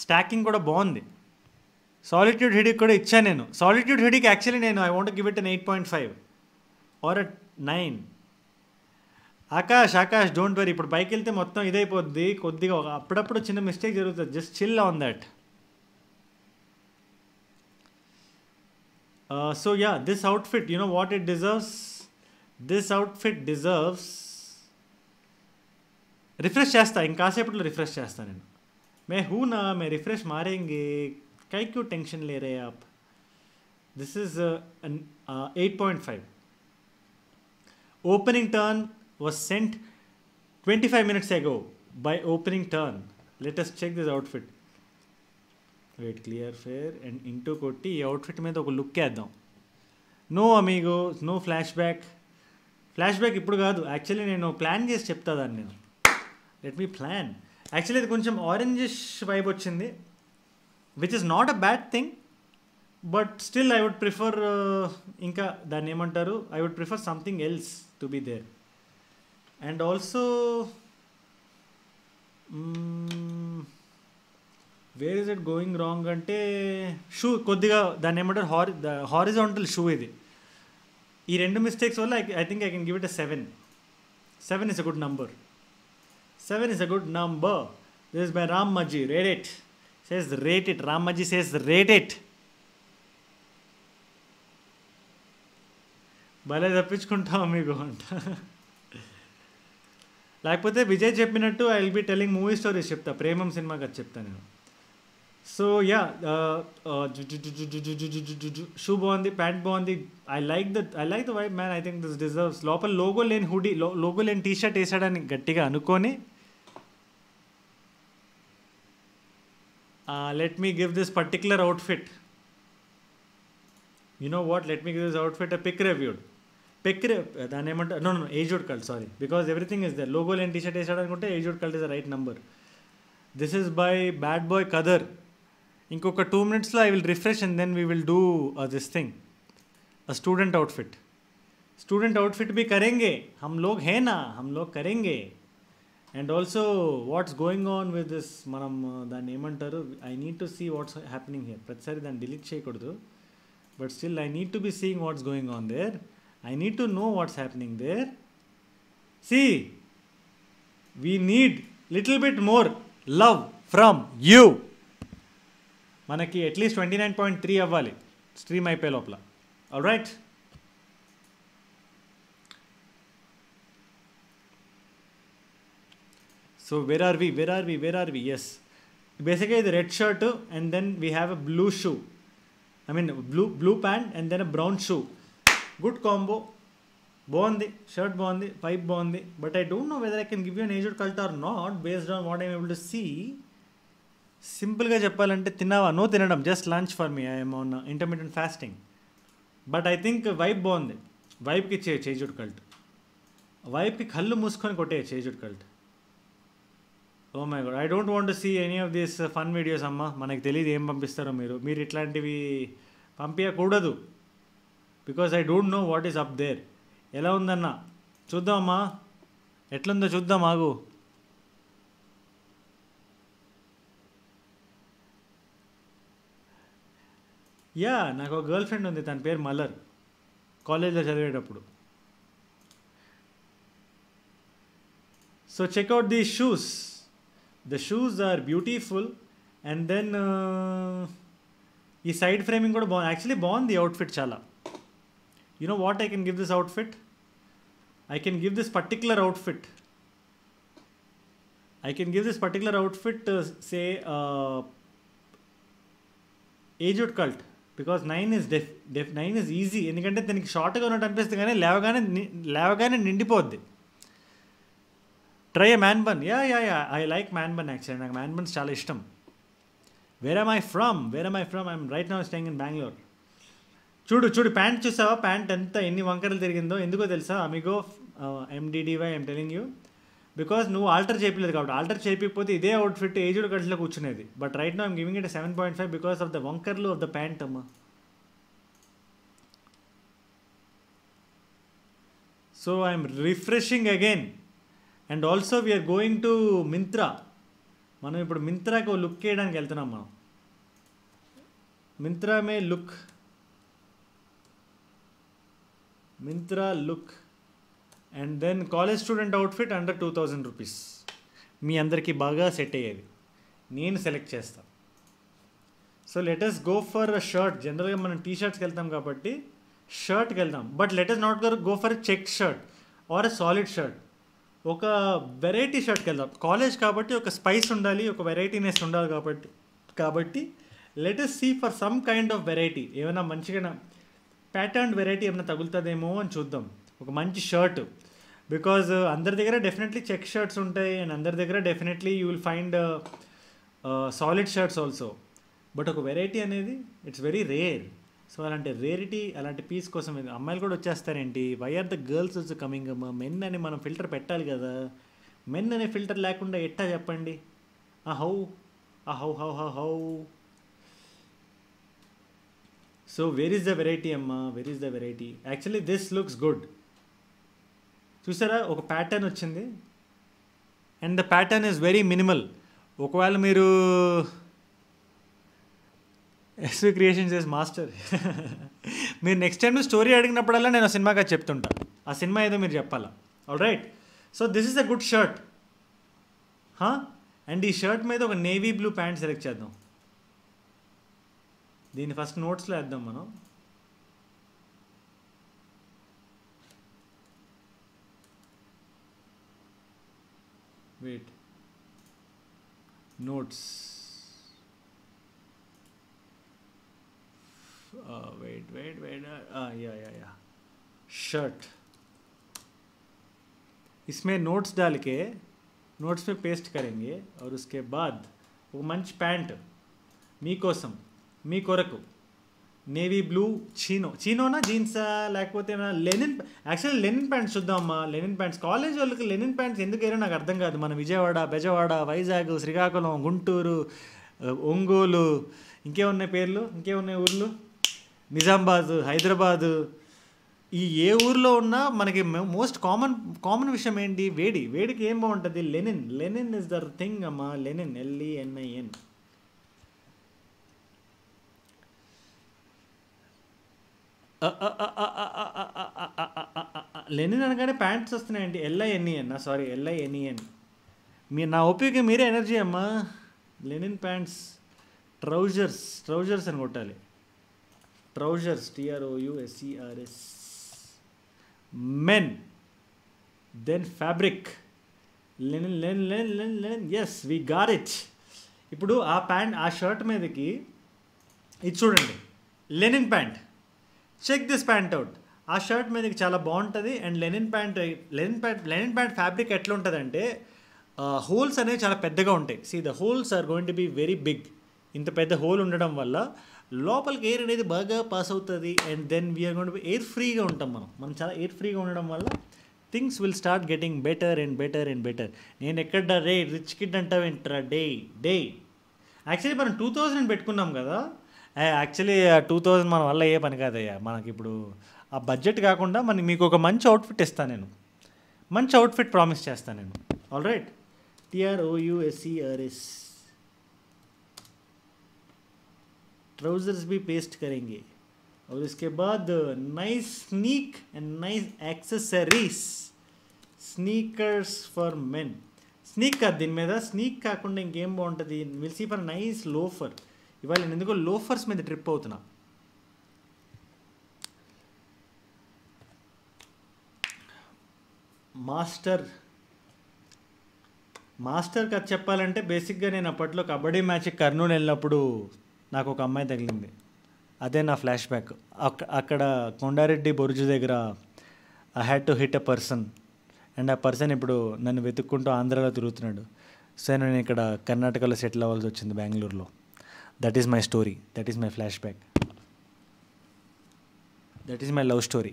stacking కూడా బాగుంది solitude headache కూడా ఇచ్చాను నేను సాలిట్యూడ్ హెడేక్ యాక్చువల్లీ నేను I want give it an eight point five or at nine Akash Akash don't worry ఇప్పుడు పైకి వెళ్తే మొత్తం ఇదైపోద్ది కొద్దిగా అప్పుడప్పుడు చిన్న మిస్టేక్ జరుగుతుంది just chill on that so yeah this outfit you know what it deserves this outfit deserves refresh చేస్తా ఇంకాసేపట్లో రిఫ్రెష్ చేస్తాను నేను मैं हूँ ना मैं रिफ्रेश मारेंगे कई क्यों टेंशन ले रहे हैं आप this is eight point five opening turn was sent twenty five minutes go by opening turn latest check this outfit wait clear fair and into कोटी आउटफिट में तो लुक के आदा no no flashback flashback ఇప్పుడు కాదు actually నేను plan చేసి చెప్తా దాన్ని నేను యాక్చువల్లీ ఇది కొంచెం ఆరెంజిష్ వైబ్ వచ్చింది which is not a bad thing but still I would prefer ఇంకా దాన్ని ఏమంటారు I would prefer something else to be there and also where is it going wrong అంటే షూ కొద్దిగా దాన్ని ఏమంటారు హారి హారిజాంటల్ షూ ఇది ఈ రెండు మిస్టేక్స్ వల్ల I I think I can give it a seven seven is a good number seven is a good number This my Ram Rammaji. Read it. Says rate it. Rammaji says rate it. భలే తప్పించుకుంటాం మీకు అంట లేకపోతే విజయ్ చెప్పినట్టు I will be telling movie stories చెప్తా ప్రేమం సినిమాకి అది చెప్తా నేను సో యా షూ బాగుంది ప్యాంట్ బాగుంది I like the I like the white man I think this deserves లోపల లోగో లేని హుడీ లోగో లేని టీషర్ట్ వేసాడని గట్టిగా అనుకొని Uh, let me give this particular outfit. You know what? Let me give this outfit a pick review. Pick review. Uh, no, no, no. Aged cult, sorry. Because everything is there. Logo and t-shirt, aged cult is the right number. This is by Bad Boy Kader. In two minutes, I will refresh and then we will do uh, this thing. A student outfit. Student outfit bhi karenge. Hum log hai na. Hum log karenge. And also what's going on with this మనం దాన్ని ఏమంటారు I need to see what's happening here ప్రతిసారి దాన్ని delete చేయకూడదు but still I need to be seeing what's going on there I need to know what's happening there see we need little bit more love from you మనకి at least twenty nine point three అవ్వాలి stream అయిపోయే లోపల all right so where are we where are we where are we yes బేసిక్గా ఇది red shirt and then we have a blue shoe I mean blue blue pant and then brown shoe good combo బాగుంది shirt బాగుంది పైప్ బాగుంది but I don't know whether I can give you an aged cult or not based on what I'm able to see సింపుల్గా చెప్పాలంటే తిన్నావా no తినడం just lunch for me I'm on intermediate fasting but I think vibe బాగుంది వైబ్కి చే చేజుడ్ cult వైబ్కి కళ్ళు మూసుకొని కొట్టే చేజుడ్ cult oh my God I don't want see any of these fun videos అమ్మ మనకు తెలియదు ఏం పంపిస్తారో మీరు మీరు ఇట్లాంటివి పంపించకూడదు because I don't know what is up there ఎలా ఉందన్న చూద్దామమ్మా ఎట్లుందో చూద్దాం ఆగు యా నాకు ఒక గర్ల్ ఫ్రెండ్ ఉంది తన పేరు మలర్ కాలేజ్లో చదివేటప్పుడు so check out these shoes the shoes are beautiful and then ఈ సైడ్ ఫ్రేమింగ్ కూడా బాగుంది యాక్చువల్లీ బాగుంది అవుట్ఫిట్ చాలా know what I can give this outfit I can give this particular outfit I can give this particular outfit say aged cult because nine is def def nine is easy ఎందుకంటే దీనికి షార్ట్గా ఉన్నట్టు అనిపిస్తుంది కానీ లేవగానే లేవగానే నిండిపోద్ది try a man bun yeah yeah yeah I like man bun actually నాకు మ్యాన్ బన్స్ చాలా ఇష్టం where my from where my from I'm right now staying in Bengaluru చూడు చూడు ప్యాంట్ చూసావా ప్యాంట్ ఎంత ఎన్ని వంకరలు తిరిగిందో ఎందుకో తెలుసా అమిగో ఎండిడివై ఐమ్ టెలింగ్ యూ బికాజ్ నువ్వు ఆల్టర్ చేయలేదు కాబట్టి ఆల్టర్ చేయకపోతే ఇదే అవుట్ఫిట్ ఏజ్డ్ కట్లో కూర్చునేది but right now I'm giving it seven point five because of the వంకర్లు ఆఫ్ ద ప్యాంట్ అమ్మ so I'm refreshing again and also we're going to Myntra మనం ఇప్పుడు మింత్రాకి లుక్ చేయడానికి వెళ్తున్నాం మనం మింత్రా మే look Myntra look and then college student outfit under two thousand rupees మీ అందరికీ బాగా సెట్ అయ్యేది నేను సెలెక్ట్ చేస్తాను so let's go for shirt జనరల్గా మనం టీ షర్ట్స్కి వెళ్తాం కాబట్టి షర్ట్కి వెళ్దాం but let's not go for check shirt or a solid shirt ఒక వెరైటీ షర్ట్కి వెళ్దాం కాలేజ్ కాబట్టి ఒక స్పైస్ ఉండాలి ఒక వెరైటీనెస్ ఉండాలి కాబట్టి కాబట్టి let's see for some kind of variety ఏమైనా మంచిగా ప్యాటర్న్ వెరైటీ ఏమైనా తగులుతుందేమో అని చూద్దాం ఒక మంచి షర్ట్ బికాజ్ అందరి దగ్గర డెఫినెట్లీ చెక్ షర్ట్స్ ఉంటాయి అండ్ అందరి దగ్గర definitely you will find solid shirts also but ఒక వెరైటీ అనేది ఇట్స్ వెరీ రేర్ సో అలాంటి రేరిటీ అలాంటి పీస్ కోసం అమ్మాయిలు కూడా వచ్చేస్తారేంటి why are the girls is coming అమ్మా మెన్ అని మనం ఫిల్టర్ పెట్టాలి కదా మెన్ అనే ఫిల్టర్ లేకుండా ఎట్టా చెప్పండి ఆ హౌ ఆ how how how how so where is the variety అమ్మ where is the variety actually this looks good చూసారా ఒక ప్యాటర్న్ వచ్చింది and the pattern is very minimal ఒకవేళ మీరు ఎస్వి క్రియేషన్స్ ఎస్ మాస్టర్ మీరు నెక్స్ట్ టైం స్టోరీ అడిగినప్పుడల్లా నేను ఆ సినిమాగా చెప్తుంటా ఆ సినిమా ఏదో మీరు చెప్పాలా all right so this is a good shirt హా అండ్ ఈ షర్ట్ మీద ఒక నేవీ బ్లూ ప్యాంట్ సెలెక్ట్ చేద్దాం దీన్ని ఫస్ట్ నోట్స్లో వేద్దాం మనం wait notes wait wait wait yeah Uh, yeah shirt yeah, notes shirt notes पे पेस्ट करेंगे और उसके बाद ఒక మంచి ప్యాంట్ మీకోసం మీ కొరకు నేవీ బ్లూ చీనో చీనోనా జీన్సా లేకపోతే లెనిన్ యాక్చువల్లీ లెనిన్ ప్యాంట్స్ చూద్దామమ్మా లెనిన్ ప్యాంట్స్ కాలేజ్ వాళ్ళకి లెనిన్ ప్యాంట్స్ ఎందుకు ఎందుకైనా నాకు అర్థం కాదు మన విజయవాడ బెజవాడ వైజాగ్ శ్రీకాకుళం గుంటూరు ఒంగోలు ఇంకేమున్నాయి పేర్లు ఇంకేమున్నాయి ఊర్లు నిజామాబాదు హైదరాబాదు ఈ ఏ ఊర్లో ఉన్నా మనకి మోస్ట్ కామన్ కామన్ విషయం ఏంటి వేడి వేడికి ఏం బాగుంటుంది linen linen is the thing అమ్మా లెనిన్ ఎల్ఈఎన్ఐఎన్ లెనిన్ అనగానే ప్యాంట్స్ వస్తున్నాయండి ఎల్ఐఎన్ఈఎన్ నా సారీ ఎల్ఐఎన్ఈఎన్ మీ నా ఉపయోగం మీరే ఎనర్జీ అమ్మా లెనిన్ ప్యాంట్స్ ట్రౌజర్స్ ట్రౌజర్స్ అని కొట్టాలి trousers టిఆర్ఓయుఎస్ఈఆర్ఎస్ men then fabric లెన్ లెన్ లెన్ లెన్ లెన్ yes వి గార్ ఇప్పుడు ఆ ప్యాంట్ ఆ షర్ట్ మీదకి ఇది చూడండి Lenin pant check this pant out ఆ షర్ట్ మీదకి చాలా బాగుంటుంది and Lenin pant Lenin pant Lenin pant fabric ఎట్లా ఉంటుందంటే హోల్స్ అనేవి చాలా పెద్దగా ఉంటాయి see the holes are going to be very big ఇంత పెద్ద హోల్ ఉండడం వల్ల లోపలికి ఎయిర్ అనేది బాగా పాస్ అవుతుంది and then we're gonna air ఫ్రీగా ఉంటాం మనం మనం చాలా ఎయిర్ ఫ్రీగా ఉండడం వల్ల things will start getting better and better and better నేను ఎక్కడ రే రిచ్ కిడ్ అంటావేంట్రా డే డే యాక్చువల్లీ మనం టూ థౌజండ్ పెట్టుకున్నాం కదా యాక్చువల్లీ టూ థౌజండ్ మన వల్ల ఏ పని కాదయ్యా మనకి ఇప్పుడు ఆ బడ్జెట్ కాకుండా మనకి మీకు ఒక మంచి అవుట్ఫిట్ ఇస్తాను నేను మంచి అవుట్ఫిట్ ప్రామిస్ చేస్తాను నేను ఆల్ రైట్ ट्राउजर्स भी पेस्ट करेंगे और इसके बाद nice sneak and nice accessories sneakers for men sneak का दिन में था स्नीक का कुंडे गेम बॉन्ड थी मिल्सी पर नाइस लोफर इवाले नहीं देखो लोफर्स में ट्रिप तो होता ना मास्टर मास्टर का चप्पल अंटे बेसिक गने ना पटलो कबड्डी मैच कर्नूल ऐल्ला पड़ो నాకు ఒక అమ్మాయి తగిలింది అదే నా ఫ్లాష్ బ్యాక్ అక్కడ కొండారెడ్డి బొరుజు దగ్గర I had to hit a person and ఆ పర్సన్ ఇప్పుడు నన్ను వెతుక్కుంటూ ఆంధ్రాలో తిరుగుతున్నాడు సో నేను ఇక్కడ కర్ణాటకలో సెటిల్ అవ్వాల్సి వచ్చింది బెంగళూరులో that is my story that is my flashback that is my love story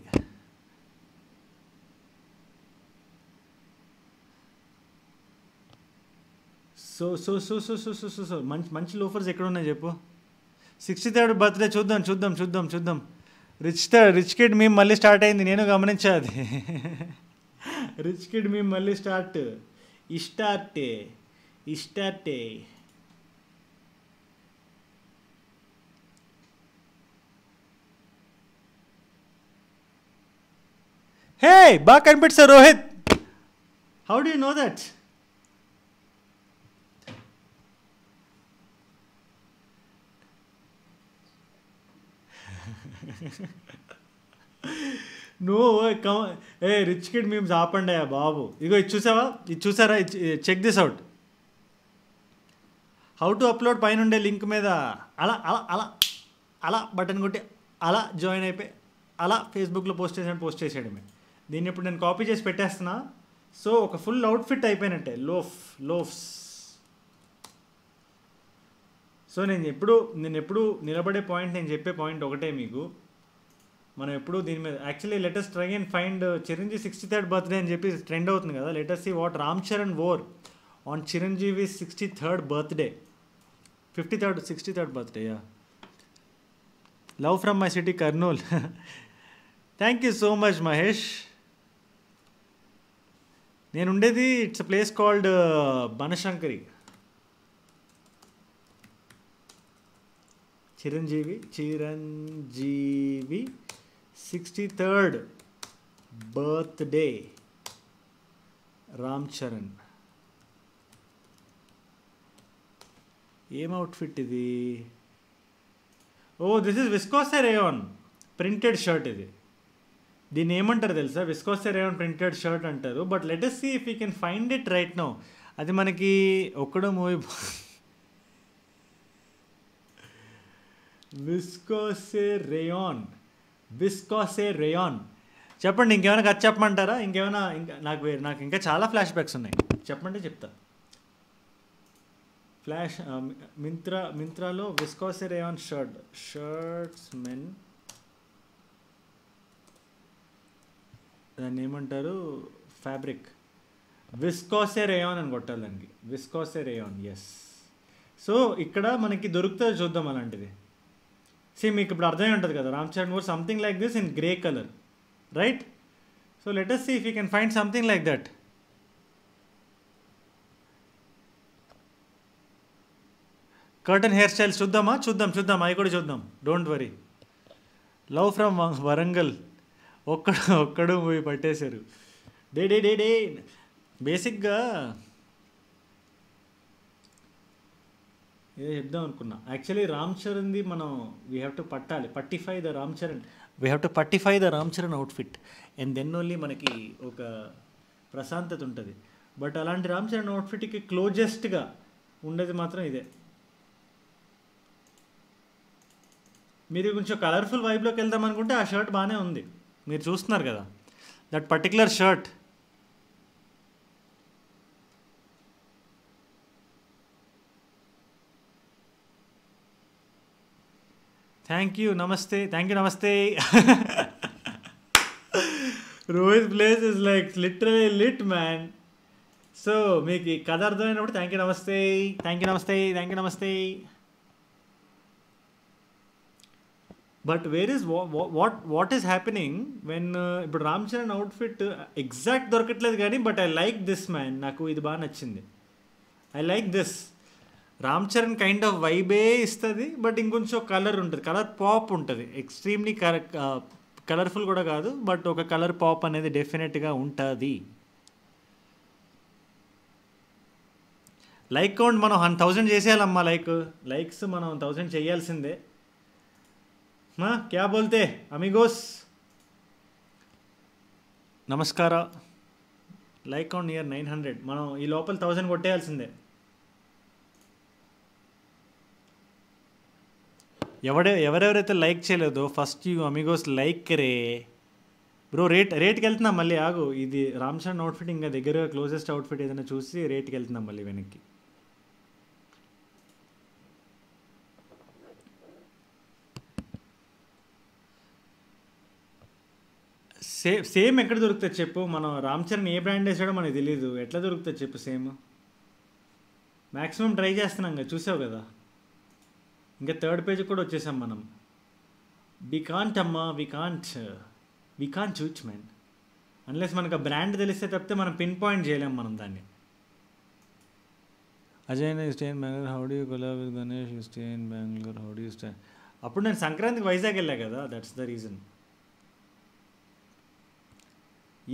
so so so so so so so మంచి మంచి లోఫర్స్ ఎక్కడ ఉన్నాయి చెప్పు 63 बर्थडे చూద్దాం చూద్దాం చూద్దాం చూద్దాం రిచ్ కిడ్ మీ మళ్ళీ స్టార్ట్ అయ్యింది నేను గమనించాది రిచ్ కిడ్ మీ మళ్ళీ స్టార్ట్ ఇ స్టార్టే ఇ స్టార్టే hey bakın bitte rohit how do you know that నువ్వు కమ ఏ రిచ్ కిడ్ మేము ఆపండి బాబు ఇగో ఇది చూసావా ఇది చూసారా check this out how to upload పైన ఉండే లింక్ మీద అలా అలా అలా అలా బటన్ కొట్టి అలా జాయిన్ అయిపోయి అలా ఫేస్బుక్లో పోస్ట్ చేసాడు పోస్ట్ మేము దీన్ని ఇప్పుడు నేను కాపీ చేసి పెట్టేస్తున్నా సో ఒక ఫుల్ అవుట్ఫిట్ అయిపోయినట్టే లోఫ్ లోఫ్స్ సో నేను ఎప్పుడు నేను ఎప్పుడు నిలబడే పాయింట్ నేను చెప్పే పాయింట్ ఒకటే మీకు మనం ఎప్పుడూ దీని మీద actually let's try and find Chiranjeevi sixty third birthday అని చెప్పి ట్రెండ్ అవుతుంది కదా let's see what Ram Charan wore on Chiranjeevi sixty third birthday fifty third sixty third birthday yeah love from my city Kurnool thank you so much Mahesh నేను ఉండేది it's place called Banashankari Chiranjeevi Chiranjeevi sixty third birthday Ram Charan ఏం outfit ఇది ఓ this is viscose rayon printed shirt ఇది దీన్ని ఏమంటారు తెలుసా viscose rayon printed shirt అంటారు but let us see if you can find it right now అది మనకి ఒక్కడో movie viscose rayon [laughs] viscose rayon చెప్పండి ఇంకేమైనా కథ చెప్పమంటారా ఇంకేమైనా ఇంకా నాకు వేరు నాకు ఇంకా చాలా ఫ్లాష్ బ్యాక్స్ ఉన్నాయి చెప్పండి చెప్తా ఫ్లాష్ మింత్రా మింత్రాలో viscose rayon shirt shirts men దాన్ని ఏమంటారు ఫ్యాబ్రిక్ విస్కాసే రేయాన్ అని కొట్టాలి దానికి విస్కాసే రేయాన్ ఎస్ సో ఇక్కడ మనకి దొరుకుతుంది చూద్దాం అలాంటిది సీ మీకు ఇప్పుడు అర్థమై ఉంటుంది కదా Ram Charan movie something like this in grey colour right so let us see if you can find something like that curtain hair style చూద్దామా చూద్దాం చూద్దాం అవి కూడా చూద్దాం don't worry love from Warangal Okkadu Okkadu movie పట్టేశారు డే డే డే డే బేసిక్గా ఏదో చెప్దాం అనుకున్నా యాక్చువల్లీ రామ్ చరణ్ది మనం వీ హ్యావ్ టు పట్టాలి పట్టిఫై the Ram Charan we have to పట్టిఫై the Ram Charan outfit and then only మనకి ఒక ప్రశాంతత ఉంటుంది బట్ అలాంటి రామ్ చరణ్ అవుట్ఫిట్కి క్లోజెస్ట్గా ఉండేది మాత్రం ఇదే మీరు కొంచెం కలర్ఫుల్ వైబ్లోకి వెళ్దాం అనుకుంటే ఆ షర్ట్ బాగానే ఉంది మీరు చూస్తున్నారు కదా that particular shirt thank you నమస్తే థ్యాంక్ యూ నమస్తే Rohit place is like literally lit man so మీకు కథ అర్థమైనప్పుడు థ్యాంక్ యూ నమస్తే థ్యాంక్ యూ నమస్తే థ్యాంక్ యూ నమస్తే but where is what what is happening when ఇప్పుడు రామ్ చరణ్ అవుట్ఫిట్ ఎగ్జాక్ట్ దొరకట్లేదు కానీ but I like this man నాకు ఇది బాగా నచ్చింది I like this Ram Charan kind of vibe ఇస్తుంది బట్ ఇంకొంచెం కలర్ ఉంటుంది కలర్ పాప్ ఉంటుంది ఎక్స్ట్రీమ్లీ కలర్ఫుల్ కూడా కాదు బట్ ఒక కలర్ పాప్ అనేది డెఫినెట్గా ఉంటుంది లైక్ కౌంట్ మనం వన్ థౌజండ్ చేసేయాలమ్మా లైక్ లైక్స్ మనం థౌజండ్ చేయాల్సిందే క్యా బోల్తే అమిగోస్ నమస్కారం like count near nine hundred మనం ఈ లోపల థౌజండ్ కొట్టేయాల్సిందే ఎవడే ఎవరెవరైతే లైక్ చేయలేదో ఫస్ట్ యూ అమిగోస్ లైక్ రే బ్రో రేట్ రేట్కి వెళ్తున్నాం మళ్ళీ ఆగు ఇది రామ్చరణ్ అవుట్ఫిట్ ఇంకా దగ్గరగా క్లోజెస్ట్ అవుట్ఫిట్ ఏదైనా చూసి రేట్కి వెళ్తున్నాం మళ్ళీ వెనక్కి సేమ్ సేమ్ ఎక్కడ దొరుకుతుంది చెప్పు మనం రామ్ చరణ్ ఏ బ్రాండ్ వేసాడో మనకు తెలియదు ఎట్లా దొరుకుతుంది చెప్పు సేమ్ మ్యాక్సిమం ట్రై చేస్తున్నాం కదా చూసావు కదా ఇంకా థర్డ్ పేజ్ కూడా వచ్చేసాం మనం వి కాంట్ అమ్మా వి కాంట్ వి కాంట్ చూచ్ మ్యాన్ అన్లెస్ మనకు ఆ బ్రాండ్ తెలిస్తే తప్పితే మనం పిన్ పాయింట్ చేయలేం మనం దాన్ని అజయ్ నేను stay in Bengaluru how do కొలా with Ganesh you stay in Bengaluru how do stay అప్పుడు నేను సంక్రాంతికి వైజాగ్ వెళ్ళా కదా దట్స్ ద రీజన్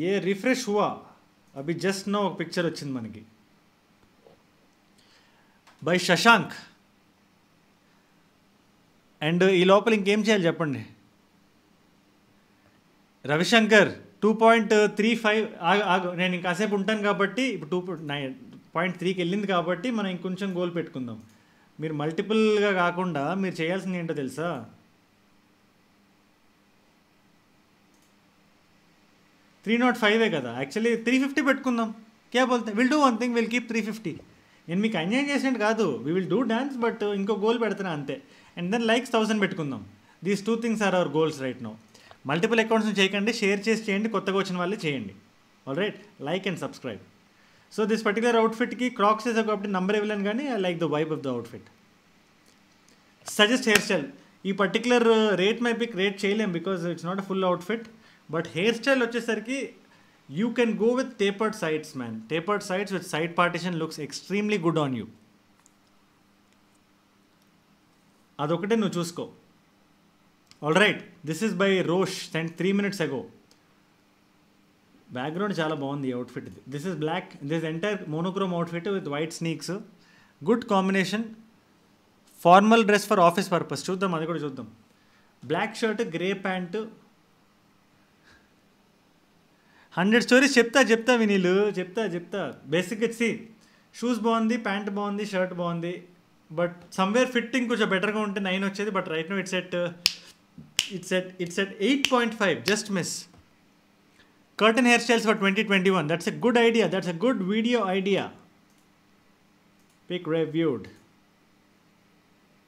ఏ రిఫ్రెష్ హువా అవి జస్ట్ నో ఒక పిక్చర్ వచ్చింది మనకి బై శశాంక్ అండ్ ఈ లోపల ఇంకేం చేయాలి చెప్పండి Ravishankar two point three five నేను ఇంకాసేపు ఉంటాను కాబట్టి ఇప్పుడు టూ నైన్ పాయింట్ త్రీకి వెళ్ళింది కాబట్టి మనం ఇంకొంచెం గోల్ పెట్టుకుందాం మీరు మల్టిపుల్గా కాకుండా మీరు చేయాల్సింది ఏంటో తెలుసా త్రీ నాట్ ఫైవే కదా యాక్చువల్లీ త్రీ ఫిఫ్టీ పెట్టుకుందాం క్యా బోల్తే will do one thing will keep three fifty నేను మీకు అన్యాయం చేసినట్టు కాదు we will do dance but ఇంకో గోల్ పెడుతున్నా అంతే అండ్ దెన్ లైక్స్ థౌసండ్ పెట్టుకుందాం these two things are our goals right now multiple అకౌంట్స్ని చేయకండి షేర్ చేసి చేయండి కొత్తగా వచ్చిన వాళ్ళు చేయండి all right like and subscribe so this particular అవుట్ఫిట్కి క్రాక్స్ వేసా కాబట్టి నంబర్ ఇవ్వలేను కానీ I like the vibe of the outfit suggest hair style ఈ particular rate my pic rate చేయలేం because it's not a full outfit but hair style వచ్చేసరికి you can go with tapered sides man tapered sides with side partition looks extremely good on you అదొకటే నువ్వు చూసుకో all right this is by Rosh send three minutes ago background చాలా బాగుంది outfit ఇది this is black this entire monochrome outfit with white sneaks good combination formal dress for office purpose చూద్దాం అది కూడా చూద్దాం black shirt grey pant hundred stories చెప్తా చెప్తా వినీలు చెప్తా చెప్తా బేసిక్ సి షూస్ బాగుంది ప్యాంట్ బాగుంది షర్ట్ బాగుంది బట్ సమ్వేర్ ఫిట్టింగ్ కొంచెం బెటర్గా ఉంటే నైన్ వచ్చేది but right no it's at it's at it's at eight point five just miss curtain hair styles for twenty twenty one that's a good idea that's a good video idea pic reviewed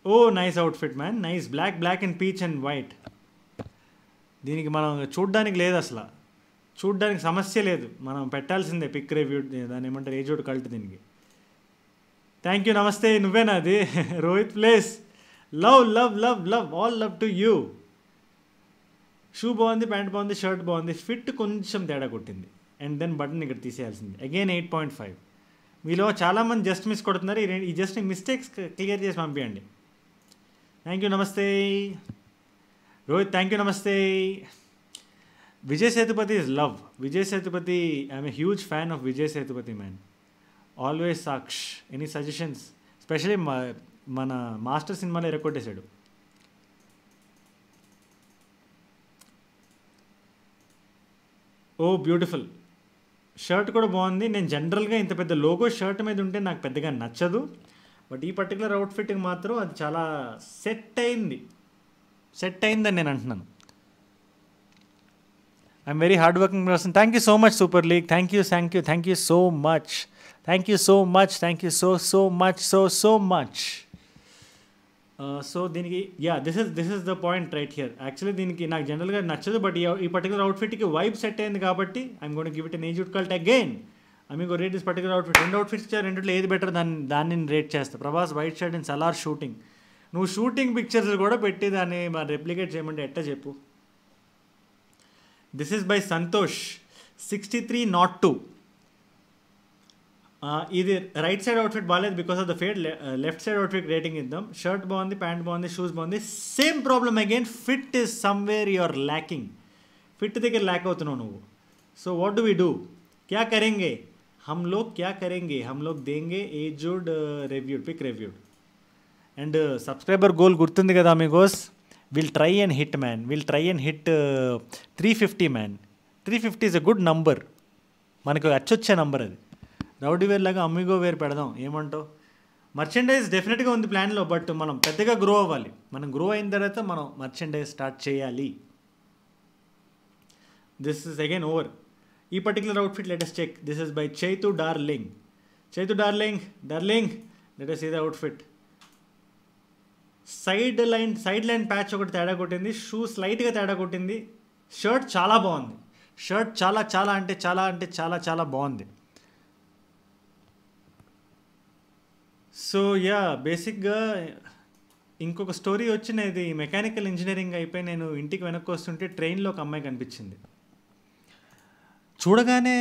oh nice outfit man nice black black and peach and white దీనికి మనం చూడ్డానికి లేదు అసలు చూడ్డానికి సమస్య లేదు మనం పెట్టాల్సిందే పిక్ రివ్యూ దాని ఏమంటారు ఏజోడ్ కల్ట్ దీనికి థ్యాంక్ యూ నమస్తే నువ్వేనా అది [laughs] Rohit place love love love love all love to you shoe బాగుంది ప్యాంట్ బాగుంది షర్ట్ బాగుంది ఫిట్ కొంచెం తేడా కొట్టింది అండ్ దెన్ బటన్ ఇక్కడ తీసేయాల్సింది అగైన్ ఎయిట్ పాయింట్ ఫైవ్ మీలో చాలామంది జస్ట్ మిస్ కొడుతున్నారు ఈ జస్ట్ మిస్టేక్స్ క్లియర్ చేసి పంపించండి థ్యాంక్ యూ నమస్తే రోహిత్ థ్యాంక్ యూ నమస్తే Vijay Sethupathi is love Vijay Sethupathi I'm huge fan of Vijay Sethupathi man always సాక్ష్ ఎనీ సజెషన్స్ స్పెషలీ మన మాస్టర్ సినిమాలో చేశాడు ఓ బ్యూటిఫుల్ షర్ట్ కూడా బాగుంది నేను జనరల్గా ఇంత పెద్ద లోగో షర్ట్ మీద ఉంటే నాకు పెద్దగా నచ్చదు బట్ ఈ పర్టికులర్ అవుట్ఫిట్కి మాత్రం అది చాలా సెట్ అయింది సెట్ అయిందని నేను అంటున్నాను I'm very hard working person thank you so much super league thank you thank you thank you so much thank you so much thank you so so much so so much so దీనికి yeah this is this is the point right here actually దీనికి నాకు జనరల్గా నచ్చదు but ఈ particular అవుట్ఫిట్కి vibe set అయింది కాబట్టి I'm gonna give it an age cult again I మీకు rate is particular outfit రెండు అవుట్ఫిట్స్ ఇచ్చారు రెండుట్లో ఏది బెటర్ దాన్ని దాన్ని రేట్ చేస్తాను Prabhas white shirt and Salaar shooting నువ్వు షూటింగ్ పిక్చర్స్ కూడా పెట్టి దాన్ని మరి రెప్లికేట్ చేయమంటే ఎట్ట చెప్పు this is by Santosh sixty three not two ఇది రైట్ సైడ్ అవుట్ఫిట్ బాగాలేదు because of the fade left side outfit rating ఇద్దాం షర్ట్ బాగుంది ప్యాంట్ బాగుంది షూస్ బాగుంది same problem again fit is somewhere your lacking fit దగ్గర ల్యాక్ అవుతున్నావు నువ్వు so what do we do క్యా కరెంగే हम लोग क्या करेंगे हम लोग देंगे एजुड reviewed pic reviewed and subscriber goal గుర్తుంది కదా మీకోస్ will try and hit man will try and hit three fifty man three fifty is a good number మనకు అచ్చొచ్చే నంబర్ అది రౌడీ వేర్ లాగా అమ్మిగో వేర్ పెడదాం ఏమంటావు మర్చెండైజ్ డెఫినెట్గా ఉంది ప్లాన్లో బట్ మనం పెద్దగా గ్రో అవ్వాలి మనం గ్రో అయిన తర్వాత మనం మర్చెండైజ్ స్టార్ట్ చేయాలి దిస్ ఇస్ అగైన్ ఓవర్ ఈ particular outfit let's check this is by Chaitu darling Chaitu darling darling let's ఇదే outfit side line side line patch ఒకటి తేడా కొట్టింది షూ స్లైట్గా తేడా కొట్టింది షర్ట్ చాలా బాగుంది షర్ట్ చాలా చాలా అంటే చాలా అంటే చాలా చాలా బాగుంది సో యా బేసిక్గా ఇంకొక స్టోరీ వచ్చినది మెకానికల్ ఇంజనీరింగ్ అయిపోయి నేను ఇంటికి వెనక్కి వస్తుంటే ట్రైన్లో ఒక అమ్మాయి కనిపించింది చూడగానే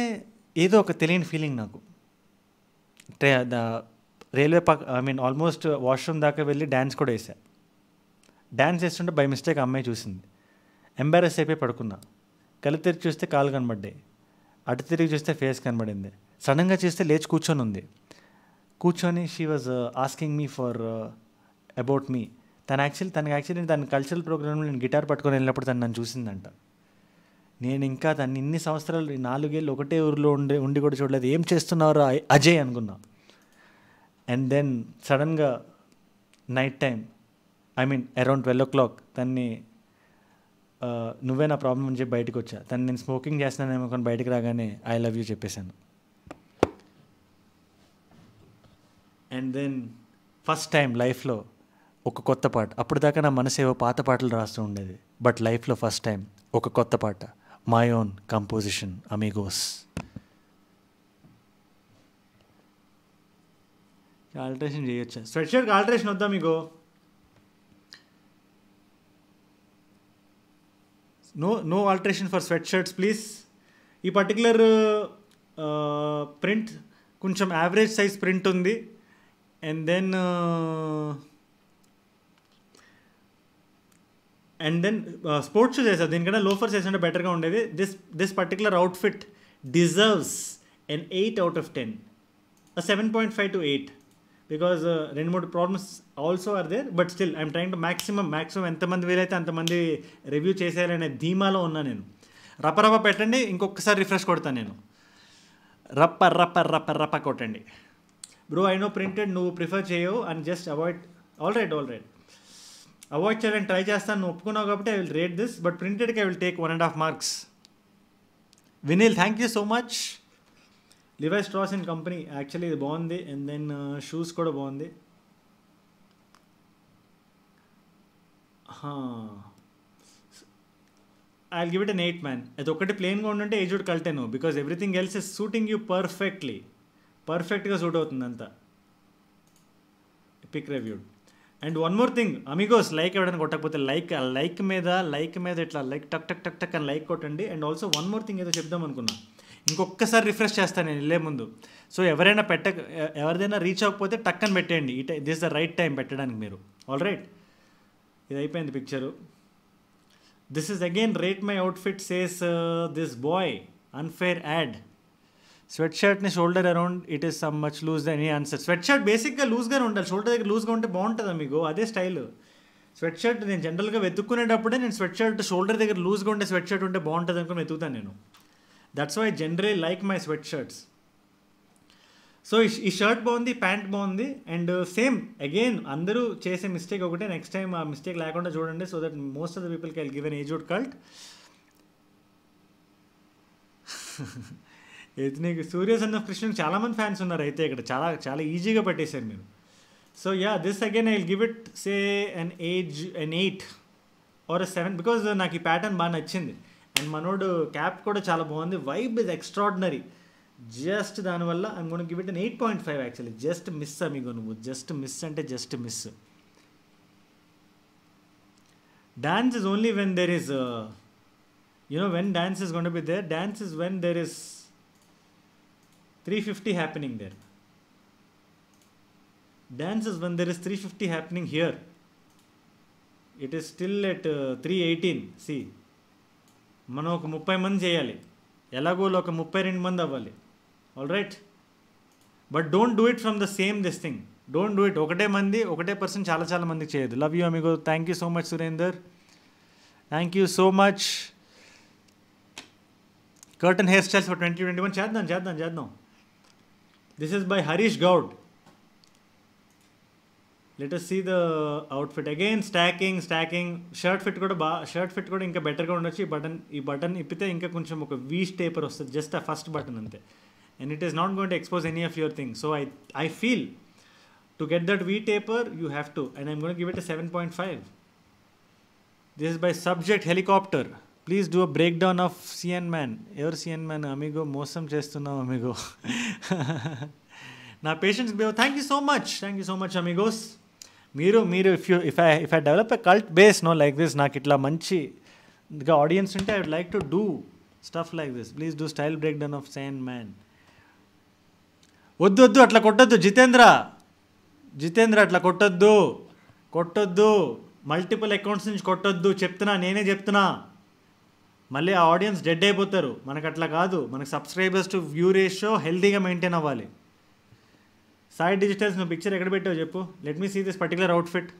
ఏదో ఒక తెలియని ఫీలింగ్ నాకు ట్రై రైల్వే పక్క ఐ మీన్ ఆల్మోస్ట్ వాష్రూమ్ దాకా వెళ్ళి డ్యాన్స్ కూడా వేసా డ్యాన్స్ చేస్తుంటే బై మిస్టేక్ అమ్మాయి చూసింది ఎంబారస్ అయిపోయి పడుకున్నా కళ్ళు తెరిచి చూస్తే కాలు కనబడ్డాయి అటు తిరిగి చూస్తే ఫేస్ కనబడింది సడన్గా చూస్తే లేచి కూర్చొని ఉంది కూర్చొని she was asking me for about me తను యాక్చువల్ తనకి యాక్చువల్లీ తన కల్చరల్ ప్రోగ్రామ్లో నేను గిటార్ పట్టుకొని వెళ్ళినప్పుడు తను నన్ను చూసిందంట నేను ఇంకా తను ఇన్ని సంవత్సరాలు నాలుగేళ్ళు ఒకటే ఊరిలో ఉండే ఉండి కూడా చూడలేదు ఏం చేస్తున్నారు అజయ్ అనుకున్నా అండ్ దెన్ సడన్గా night time I mean around twelve o'clock తన్ని uh, నువ్వే నా ప్రాబ్లం అని చెప్పి బయటకు వచ్చా తను నేను స్మోకింగ్ చేస్తున్నానేమో కానీ బయటకు రాగానే ఐ లవ్ యూ చెప్పేశాను అండ్ దెన్ ఫస్ట్ టైం లైఫ్లో ఒక కొత్త పాట అప్పుడు దాకా నా మనసు ఏవో పాత పాటలు రాస్తూ ఉండేది బట్ లైఫ్లో ఫస్ట్ టైం ఒక కొత్త పాట my own composition amigos alteration చేయొచ్చా స్వెట్ షర్ట్కి ఆల్టరేషన్ వద్దా మీకు no no alteration for sweatshirts please ఈ పర్టికులర్ ప్రింట్ uh, కొంచెం యావరేజ్ సైజ్ ప్రింట్ ఉంది and then and then sports చేశారు దీనికంటే లోఫర్ చేసినట్టు బెటర్గా ఉండేది this this particular fit deserves an eight out of ten seven point five to eight because రెండు మూడు problems also are there but still I'm trying to maximum maximum ఎంతమంది వీలైతే అంతమంది రివ్యూ చేసేయాలనే ధీమాలో ఉన్నా నేను రపరప పెట్టండి ఇంకొకసారి రిఫ్రెష్ కొడతాను నేను రప్ప రప్ప రప్ప రప్ప కొట్టండి బ్రో ఐ నో ప్రింటెడ్ నువ్వు ప్రిఫర్ చేయవు and just avoid all right all right avoid చేయాలని ట్రై చేస్తాను నువ్వు ఒప్పుకున్నావు కాబట్టి I will rate this but ప్రింటెడ్కి I will take one and half marks Vineel thank you so much Levi Strauss in company actually ఇది బాగుంది and then shoes కూడా బాగుంది I give it an eight man అది ఒకటి ప్లెయిన్గా ఉండుంటే ఏజ్ వుడ్ కల్టెను because everything else is suiting you perfectly పర్ఫెక్ట్గా సూట్ అవుతుంది అంతా pic reviewed and one more thing amigos like ఎవడైనా కొట్టకపోతే లైక్ లైక్ మీద లైక్ మీద ఇట్లా లైక్ టక్ టక్ టక్ టక్ అని లైక్ కొట్టండి and also one more thing ఏదో చెప్దాం అనుకున్నా ఇంకొకసారి రిఫ్రెష్ చేస్తాను నేను వెళ్ళే ముందు సో ఎవరైనా పెట్ట ఎవరిదైనా రీచ్ అవ్వకపోతే టక్ అని పెట్టేయండి it this the right time పెట్టడానికి మీరు ఆల్ రైట్ ఇది అయిపోయింది picture this is again rate my outfit says this boy unfair add స్వెట్ షర్ట్ని shoulder around it is some much loose అని ఆన్సర్ స్వెట్ షర్ట్ బేసిక్గా లూజ్గానే ఉండాలి షోల్డర్ దగ్గర లూజ్గా ఉంటే బాగుంటుందా మీకు అదే స్టైల్ స్వెట్ షర్ట్ నేను జనరల్గా వెతుక్కునేటప్పుడే నేను స్వెట్ షర్ట్ షోల్డర్ దగ్గర లూజ్గా ఉండే స్వెట్ షర్ట్ ఉంటే బాగుంటుంది అనుకుని వెతుకుతాను నేను that's why generally like my sweatshirts so ఈ షర్ట్ బాగుంది ప్యాంట్ బాగుంది అండ్ సేమ్ అగైన్ అందరూ చేసే మిస్టేక్ ఒకటే నెక్స్ట్ టైం ఆ మిస్టేక్ లేకుండా చూడండి so that most of the people కెల్ గివ్ ఎన్ ఏజ్ కల్ట్ అయితే నీకు సూర్య సన్ ఆఫ్ చాలామంది ఫ్యాన్స్ ఉన్నారు అయితే ఇక్కడ చాలా చాలా ఈజీగా పట్టేశారు మీరు so yeah this again I will give it say an age an eight or seven because నాకు ఈ ప్యాటర్న్ బాగా నచ్చింది అండ్ మనోడు క్యాప్ కూడా చాలా బాగుంది వైబ్ ఇస్ ఎక్స్ట్రాడినరీ జస్ట్ దానివల్ల I'm gonna give it an eight point five actually just miss మీకు నువ్వు జస్ట్ మిస్ అంటే just miss dance is only when there is you know when dance is gonna be there dance is when there is 350 happening there. Dance is when there is 350 happening here. It is still at uh, 318. See, మనం ఒక ముప్పై మంది చేయాలి ఎలాగో ఒక ముప్పై రెండు మంది అవ్వాలి all right but don't do it from the same this thing don't do it ఒకటే మంది ఒకటే పర్సన్ చాలా చాలా మంది చేయదు love you amigo thank you so much Surender thank you so much curtain hair styles for twenty twenty one చేద్దాం చేద్దాం చేద్దాం This is by Harish Goud. Let us see the outfit again. Stacking, stacking. Shirt fit could shirt fit could inka better ground chi button e button ipite inka kunchamoka V taper or just a first button. Ante. And it is not going to expose any of your things. So I I feel to get that V taper, you have to. And I'm gonna give it a 7.5. This is by subject helicopter. Please do a break down of C N man ఎవరు సిఎన్ man amigo మోసం చేస్తున్నావు amigo నా patience thank you so much thank you so much amigos మీరు మీరు if you if I if I develop a cult base no like this నాకు ఇట్లా మంచి ఇంకా ఆడియన్స్ ఉంటే I would like to do stuff like this please do style break down of sign man వద్దు వద్దు అట్లా కొట్టద్దు జితేంద్ర జితేంద్ర అట్లా కొట్టొద్దు కొట్టద్దు మల్టిపుల్ అకౌంట్స్ నుంచి కొట్టొద్దు చెప్తున్నా నేనే చెప్తున్నా మళ్ళీ ఆ ఆడియన్స్ డెడ్ అయిపోతారు మనకు అట్లా కాదు మనకు సబ్స్క్రైబర్స్ టు వ్యూ రేషియో హెల్తీగా మెయింటైన్ అవ్వాలి సాయి డిజిటల్స్ నువ్వు పిక్చర్ ఎక్కడ పెట్టావు చెప్పు let me see this particular outfit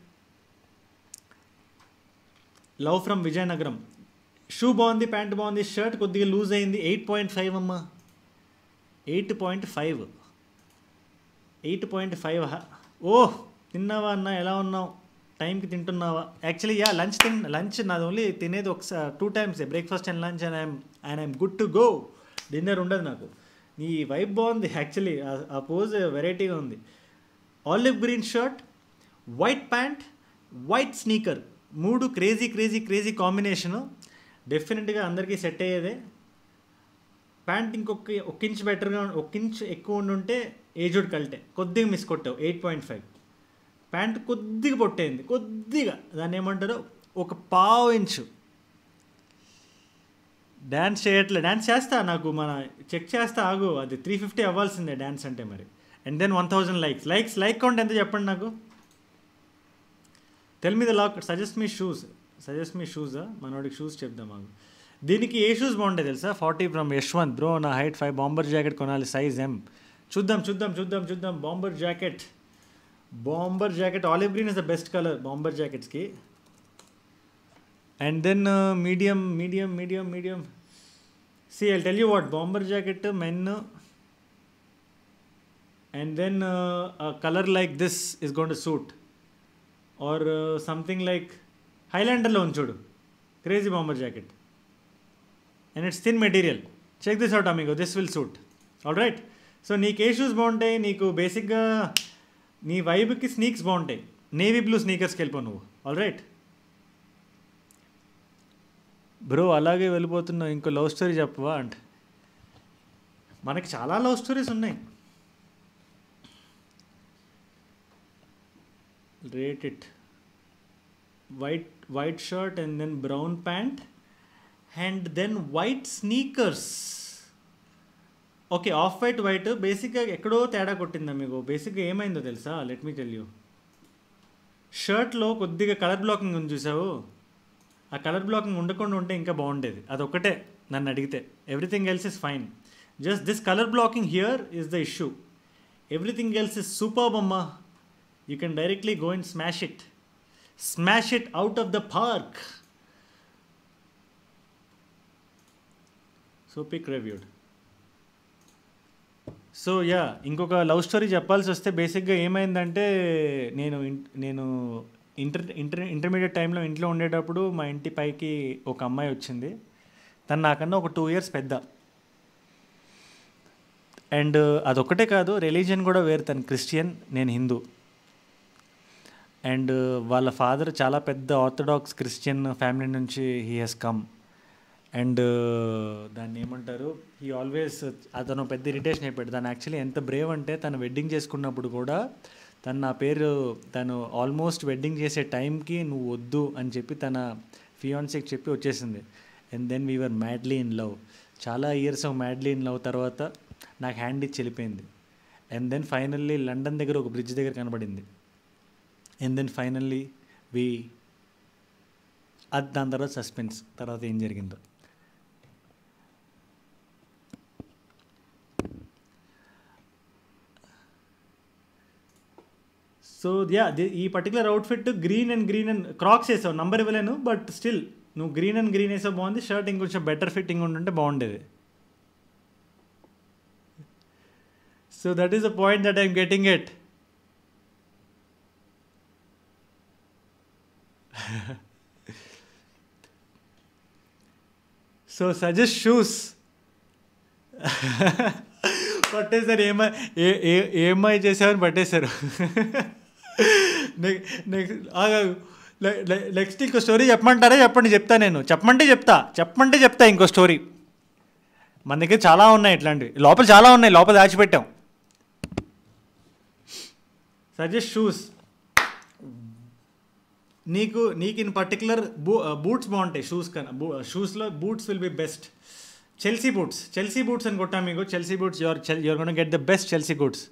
love from Vizianagaram shoe బాగుంది ప్యాంట్ బాగుంది షర్ట్ కొద్దిగా లూజ్ అయింది ఎయిట్ పాయింట్ ఫైవ్ అమ్మ eight point five eight point five oh తిన్నావా అన్న ఎలా ఉన్నావు టైంకి తింటున్నావా యాక్చువల్లీ యా లంచ్ తిన్ లంచ్ నాది ఓన్లీ తినేది ఒకసారి two times breakfast and lunch and I'm and I'm good to go dinner ఉండదు నాకు నీ వైబ్ బాగుంది యాక్చువల్లీ ఆ పోజ్ వెరైటీగా ఉంది olive green shirt white pant white sneaker మూడు క్రేజీ క్రేజీ క్రేజీ కాంబినేషను డెఫినెట్గా అందరికీ సెట్ అయ్యేదే ప్యాంట్ ఇంకొక ఒక్క ఇంచ్ బెటర్గా ఒక ఇంచ్ ఎక్కువ ఉండుంటే ఏజ్డ్ కల్టే కొద్దిగా మిస్ కొట్టావు ఎయిట్ పాయింట్ ఫైవ్ ప్యాంట్ కొద్దిగా పొట్టయింది కొద్దిగా దాన్ని ఏమంటారు ఒక పావు ఇంచు డ్యాన్స్ చేయట్లే డ్యాన్స్ చేస్తా నాకు మన చెక్ చేస్తా ఆగు అది త్రీ ఫిఫ్టీ అవ్వాల్సిందే డ్యాన్స్ అంటే మరి and then one thousand likes likes like count ఎంత చెప్పండి నాకు తెల్ మీద లాక్ suggest me shoes suggest me షూసా మనోడికి షూస్ చెప్దాం మాకు దీనికి ఏ షూస్ బాగుంటాయి తెలుసా ఫార్టీ ఫ్రమ్ యశ్వంత్ బ్రో నా హైట్ ఫైవ్ బాంబర్ జాకెట్ కొనాలి సైజ్ ఎం చూద్దాం చూద్దాం చూద్దాం చూద్దాం bomber jacket bomber jacket olive green is the best color bomber jackets ki and then uh, medium medium medium medium see i'll tell you what bomber jacket men and then uh, a color like this is going to suit or uh, something like highlander lo unchudu crazy bomber jacket and it's thin material check this out amigo this will suit all right so నీకు ఏ shoes బాగుంటాయి నీకు బేసిక్గా నీ వైబ్కి స్నీక్స్ బాగుంటాయి navy blue స్నీకర్స్కి వెళ్ళిపో నువ్వు all right bro అలాగే వెళ్ళిపోతున్నావు ఇంకో లవ్ స్టోరీ చెప్పవా అంట మనకి చాలా లవ్ స్టోరీస్ ఉన్నాయి rate it white white shirt and then brown pant and then white sneakers okay off white white బేసిక్గా ఎక్కడో తేడా కొట్టిందా మీకు బేసిక్గా ఏమైందో తెలుసా లెట్ మీ టెల్ యూ షర్ట్లో కొద్దిగా కలర్ బ్లాకింగ్ ఉంది చూసావు ఆ కలర్ బ్లాకింగ్ ఉండకుండా ఉంటే ఇంకా బాగుండేది అది ఒకటే నన్ను అడిగితే everything else is fine just this colour blocking here is the issue everything else is super బొమ్మ you can directly go and smash it smash it out of the park so pic reviewed so yeah ఇంకొక love story చెప్పాల్సి వస్తే బేసిక్గా ఏమైందంటే నేను నేను inter inter intermediate టైంలో ఇంట్లో ఉండేటప్పుడు మా ఇంటి పైకి ఒక అమ్మాయి వచ్చింది తను నాకన్నా ఒక టూ ఇయర్స్ పెద్ద అండ్ అదొక్కటే కాదు రిలీజియన్ కూడా వేరు తను క్రిస్టియన్ నేను హిందూ అండ్ వాళ్ళ ఫాదర్ చాలా పెద్ద ఆర్థడాక్స్ క్రిస్టియన్ ఫ్యామిలీ నుంచి he he's come and uh, దాన్ని ఏమంటారు ఈ ఆల్వేస్ అతను పెద్ద ఇరిటేషన్ అయిపోయాడు తను యాక్చువల్లీ ఎంత బ్రేవ్ అంటే తను వెడ్డింగ్ చేసుకున్నప్పుడు కూడా తను నా పేరు తను ఆల్మోస్ట్ వెడ్డింగ్ చేసే టైంకి నువ్వు వద్దు అని చెప్పి తన ఫియాన్సీకి చెప్పి వచ్చేసింది and then we're madly in love చాలా years of madly in love తర్వాత నాకు హ్యాండ్ ఇచ్చి వెళ్ళిపోయింది అండ్ దెన్ ఫైనల్లీ లండన్ దగ్గర ఒక బ్రిడ్జ్ దగ్గర కనబడింది అండ్ దెన్ ఫైనల్లీ వి అది దాని తర్వాత సస్పెన్స్ తర్వాత ఏం జరిగిందో సో యా ఈ particular outfit green and green and crocs వేసావు నంబర్ ఇవ్వలేను బట్ స్టిల్ నువ్వు గ్రీన్ అండ్ గ్రీన్ వేసావు బాగుంది షర్ట్ ఇంకొంచెం బెటర్ ఫిట్టింగ్ ఉంటుంటే బాగుండేది so that is the point that I'm getting it so suggest shoes పట్టేశారు ఏమై ఏ ఏమై చేసామని పట్టేశారు నెక్స్ట్ ఇంకో స్టోరీ చెప్పమంటారా చెప్పండి చెప్తా నేను చెప్పమంటే చెప్తా చెప్పమంటే చెప్తా ఇంకో స్టోరీ మన దగ్గర చాలా ఉన్నాయి ఇట్లాంటివి లోపల చాలా ఉన్నాయి లోపల దాచిపెట్టాం సజెస్ట్ షూస్ నీకు నీకు ఇన్ పర్టికులర్ బూ బూట్స్ uh, బాగుంటాయి షూస్ కన్నా షూస్లో boots will be best Chelsea boots Chelsea boots అని కొట్టాం మీకు Chelsea boots your your get the best Chelsea boots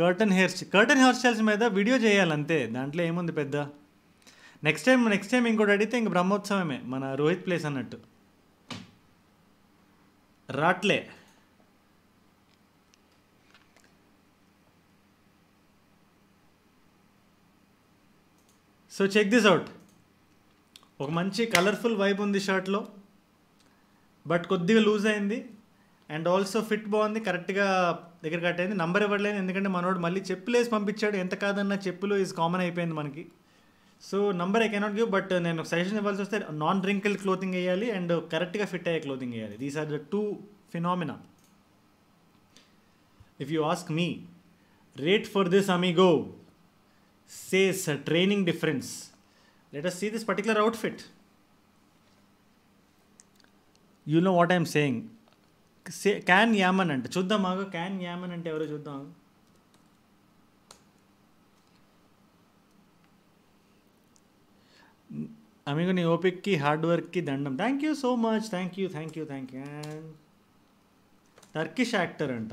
curtain hair curtain hair styles మీద వీడియో చేయాలంతే దాంట్లో ఏముంది పెద్ద నెక్స్ట్ టైం నెక్స్ట్ టైం ఇంకోటి అడిగితే ఇంక బ్రహ్మోత్సవమే మన రోహిత్ ప్లేస్ అన్నట్టు రాట్లే సో చెక్ దిస్ అవుట్ ఒక మంచి కలర్ఫుల్ వైబ్ ఉంది షర్ట్లో బట్ కొద్దిగా లూజ్ అయింది అండ్ ఆల్సో ఫిట్ బాగుంది కరెక్ట్గా దగ్గర కట్ అయింది నంబర్ ఇవ్వట్లేదు ఎందుకంటే మనోడు మళ్ళీ చెప్పులేసి పంపించాడు ఎంత కాదన్న చెప్పులు ఈజ్ కామన్ అయిపోయింది మనకి so number I cannot give but నేను సజెషన్ ఇవ్వాల్సి వస్తే నాన్ డ్రింకిల్ క్లోతింగ్ వేయాలి అండ్ కరెక్ట్గా ఫిట్ అయ్యే క్లోతింగ్ వేయాలి these are the two phenomena if you ask me rate for this amigo says training difference let us see this particular fit you know what I'm saying can యామన్ అంట చూద్దాం మాకు can యామన్ అంటే ఎవరో చూద్దాం అమీకు నీ ఓపిక్కి హార్డ్ వర్క్కి దండం thank you so much thank you thank you thank you Turkish actor అంట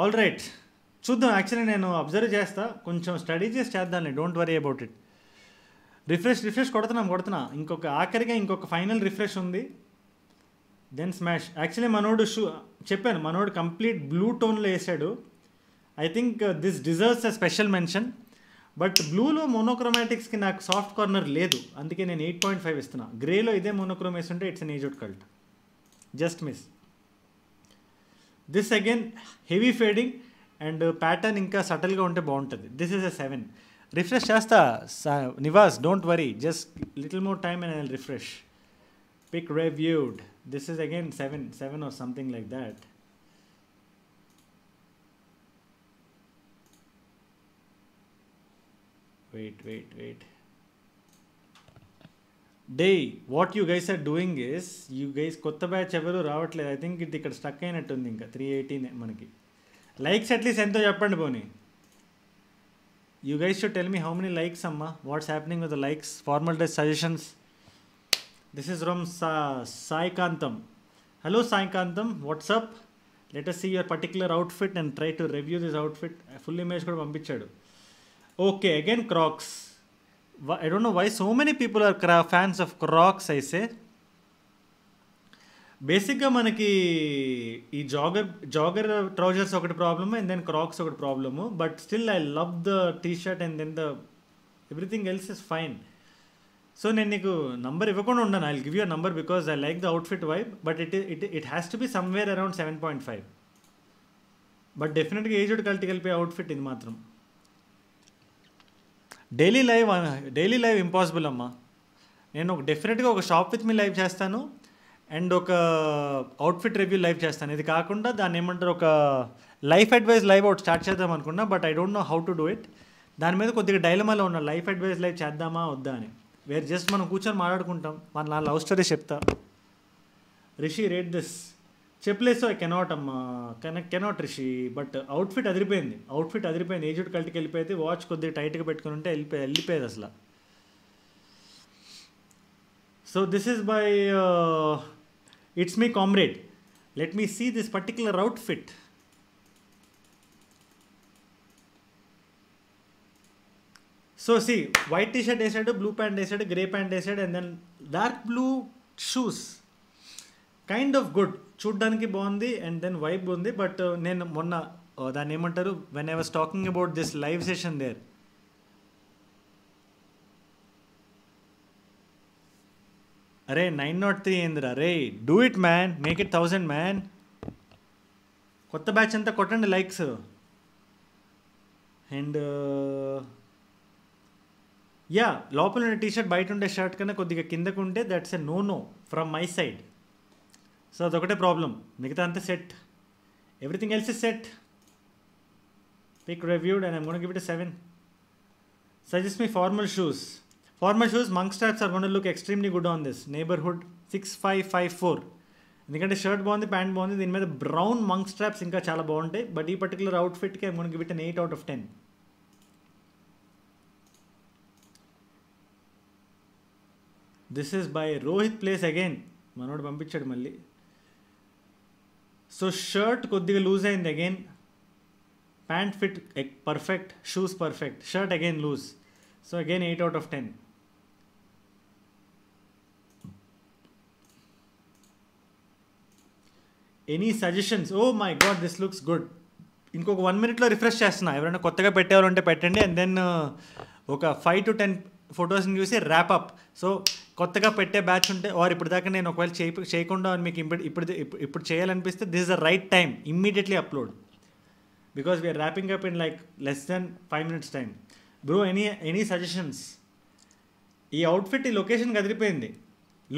ఆల్ రైట్ చూద్దాం యాక్చువల్లీ నేను అబ్జర్వ్ చేస్తా కొంచెం స్టడీ చేసి చేద్దాం don't worry about it refresh refresh కొడుతున్నాం కొడుతున్నా ఇంకొక ఆఖరిగా ఇంకొక ఫైనల్ రిఫ్రెష్ ఉంది దెన్ స్మాష్ యాక్చువల్లీ మనోడు షూ చెప్పాను మనోడు కంప్లీట్ బ్లూ టోన్లో వేసాడు I think this deserves a special mention but బ్లూలో మోనోక్రోమాటిక్స్కి నాకు సాఫ్ట్ కార్నర్ లేదు అందుకే నేను ఎయిట్ పాయింట్ ఫైవ్ ఇస్తున్నా గ్రేలో ఇదే మోనోక్రోమ్ వేస్తుంటే it's an age out cult just miss this again heavy fading and pattern ఇంకా సటల్గా ఉంటే బాగుంటుంది this is a seven refresh చేస్తా Nivas don't worry just little more time and I refresh pick reviewed. This is again seven, seven or something like that. Wait, wait, wait. Day, what you guys are doing is you guys kotha batch evaru raavatle. I think it ikkada stuck ayinattu turning inga 318 manaki. Likes at least ento cheppandi poni. You guys should tell me how many likes amma. What's happening with the likes? Formal suggestions. This is from Sa- Saikantham hello Saikantham Sai Kantam, let us see your particular outfit and try to review this outfit full image కూడా పంపించాడు okay again crocs I don't know why so many people are క్రా fans of crocs అయితే బేసిక్గా మనకి ఈ jogger jogger trousers ఒకటి problem and then crocs ఒకటి problem but still I love the T-shirt and then the everything else is fine so నేను నీకు number ఇవ్వకుండా ఉన్నాను I give you number because I like the outfit vibe but it it it has to be somewhere around seven point five but డెఫినెట్గా aged కలిటి కలిపే outfit ఇది మాత్రం daily live daily live impossible అమ్మా నేను ఒక డెఫినెట్గా ఒక షాప్ విత్ మీ లైవ్ చేస్తాను అండ్ ఒక అవుట్ఫిట్ రివ్యూ లైవ్ చేస్తాను ఇది కాకుండా దాన్ని ఏమంటారు ఒక life advice live out start చేద్దాం అనుకున్నా but I don't know how to do it దాని మీద కొద్దిగా డైలమాలో ఉన్న లైఫ్ అడ్వైస్ లైవ్ చేద్దామా వద్దా అని వేర్ జస్ట్ మనం కూర్చొని మాట్లాడుకుంటాం మన నా లవ్ స్టోరీస్ చెప్తా రిషి రేట్ దిస్ చెప్పలేసో ఐ కెనాట్ అమ్మా కెన కెనాట్ రిషి బట్ అవుట్ఫిట్ అదిరిపోయింది అవుట్ఫిట్ అదిరిపోయింది ఏజుడ్ కల్ట్కి వెళ్ళిపోయితే వాచ్ కొద్దిగా టైట్గా పెట్టుకుని ఉంటే వెళ్ళిపోయి వెళ్ళిపోయేది అసలు so this is by it's me comrade let me see this particular outfit so సి వైట్ టీషర్ట్ షర్ట్ వేసాడు బ్లూ ప్యాంట్ వేసాడు గ్రే ప్యాంట్ వేసాడు and then dark blue shoes kind of good చూడ్డానికి బాగుంది అండ్ దెన్ వైబ్ ఉంది but uh, నేను మొన్న uh, దాన్ని ఏమంటారు when I was talking about this live session there అరే నైన్ నాట్ త్రీ ఏందిరా రే do it man make it thousand man కొత్త బ్యాచ్ అంతా కొట్టండి లైక్స్ అండ్ యా లోపల ఉన్న టీషర్ట్ బయట ఉండే షర్ట్ కన్నా కొద్దిగా కిందకు ఉంటే that's a no no from my side so అదొకటే ప్రాబ్లం మిగతా అంతా set everything else is set pick reviewed and I'm gonna give it seven suggest me formal shoes formal shoes monk straps are gonna look extremely good on this neighbourhood six five five four ఎందుకంటే shirt బాగుంది pant బాగుంది దీని మీద brown Monk straps ఇంకా చాలా బాగుంటాయి but ఈ particular అవుట్ఫిట్కి I'm gonna give it eight out of ten this is by Rohit place again మనోడు పంపించాడు మళ్ళీ సో షర్ట్ కొద్దిగా లూజ్ అయింది again pant fit perfect shoes perfect shirt again loose so again eight out of ten any suggestions oh my God this looks good ఇంకొక one మినిట్లో refresh చేస్తున్నా ఎవరైనా కొత్తగా ఉంటే పెట్టండి అండ్ దెన్ uh, ఒక ఫైవ్ టు టెన్ ఫొటోస్ని చూసి ర్యాప్ అప్ సో కొత్తగా పెట్టే బ్యాచ్ ఉంటే వారు ఇప్పుడు దాకా నేను ఒకవేళ చేయ చేయకుండా మీకు ఇప్పుడు ఇప్పుడు ఇప్పుడు చేయాలనిపిస్తే this is the right time immediately upload because we're wrapping up in like less than five minutes time bro any any suggestions ఈ అవుట్ఫిట్ ఈ లొకేషన్ కదిలిపోయింది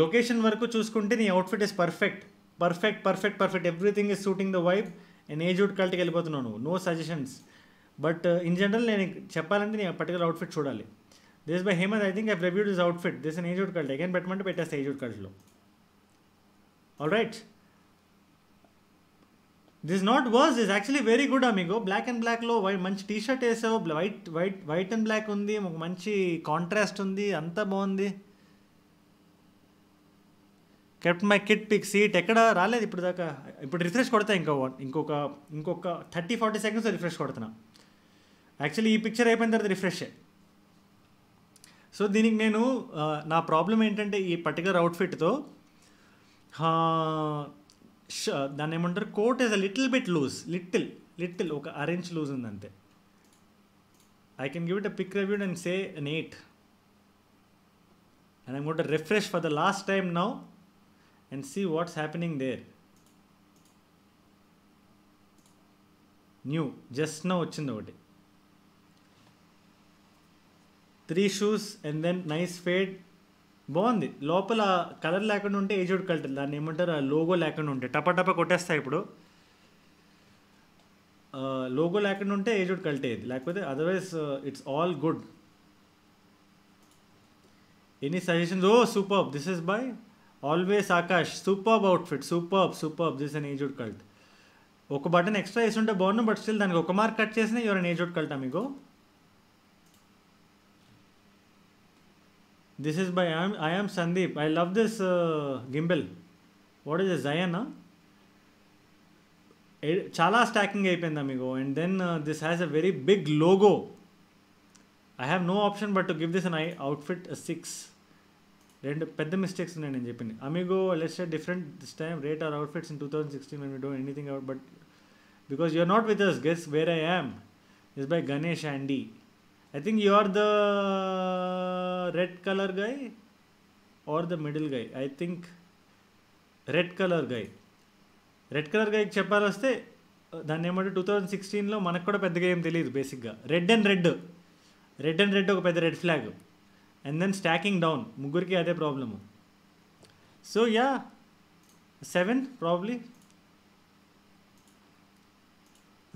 లొకేషన్ వరకు చూసుకుంటే నీ outfit is perfect perfect perfect perfect everything is shooting the vibe నేను age out కల్ట్కి వెళ్ళిపోతున్నాను no suggestions but in general నేను చెప్పాలంటే నీ పర్టికులర్ అవుట్ఫిట్ చూడాలి this by Hemant I think I reviewed this outfit this नहीं जूट कर लेगा इन बैटमैन बेटा सही जूट कर लो all right this is not worse this is actually very good amigo black and black లో వైట్ మంచి టీ షర్ట్ వేసావు white white white and black ఉంది ఒక మంచి కాంట్రాస్ట్ ఉంది అంతా బాగుంది కెప్ట్ మై కిట్ పిక్ సీట్ ఎక్కడ రాలేదు ఇప్పుడు దాకా ఇప్పుడు రిఫ్రెష్ కొడతా ఇంకో ఇంకొక ఇంకొక థర్టీ ఫార్టీ సెకండ్స్ రిఫ్రెష్ కొడుతున్నా యాక్చువల్లీ ఈ పిక్చర్ అయిపోయిన తర్వాత రిఫ్రెష్ సో దీనికి నేను నా ప్రాబ్లం ఏంటంటే ఈ పర్టికులర్ అవుట్ఫిట్తో దాన్ని ఏమంటారు coat is a little bit loose little little ఒక అరేంజ్ లూజ్ ఉంది అంతే I can give it a pick reviewed and say an eight and I'm gonna refresh for the last time now and see what's happening there new just నా వచ్చింది ఒకటి three shoes and then nice fade బాగుంది లోపల colour లేకుండా ఉంటే age colour దాన్ని ఏమంటారు ఆ లోగో లేకుండా ఉంటే టపటప కొట్టేస్తాయి ఇప్పుడు లోగో లేకుండా ఉంటే ఏజ్ కలర్ ఇది లేకపోతే otherwise it's all good any suggestions oh super this is by always Akash super outfit super super this an age cult ఒక బటన్ ఎక్స్ట్రా వేసి ఉంటే బాగున్నాను బట్ స్టిల్ దానికి ఒక మార్క్ కట్ చేసిన ఎవరైనా ఏజ్ కల్టా మీకు This is by I am, Sandeep. I love this uh, gimbal. What is it? Zayana? huh? Eh, chala stacking and then uh, this has a very big logo. I have no option but to give this an I outfit a 6. Then mistakes in Japan. Amigo, let's say different this time, rate our outfits in 2016 when we don't anything out, but because you're not with us, guess where I am? It's by Ganesh Andy. I think you are the red colour guy are the middle guy I think red colour guy red colour గైకి చెప్పాలి వస్తే దాన్ని ఏమంటే two thousand సిక్స్టీన్లో మనకు కూడా పెద్దగా ఏం తెలియదు బేసిక్గా red and red red and red ఒక పెద్ద red flag and then stacking down ముగ్గురికి అదే problem so yeah seven probably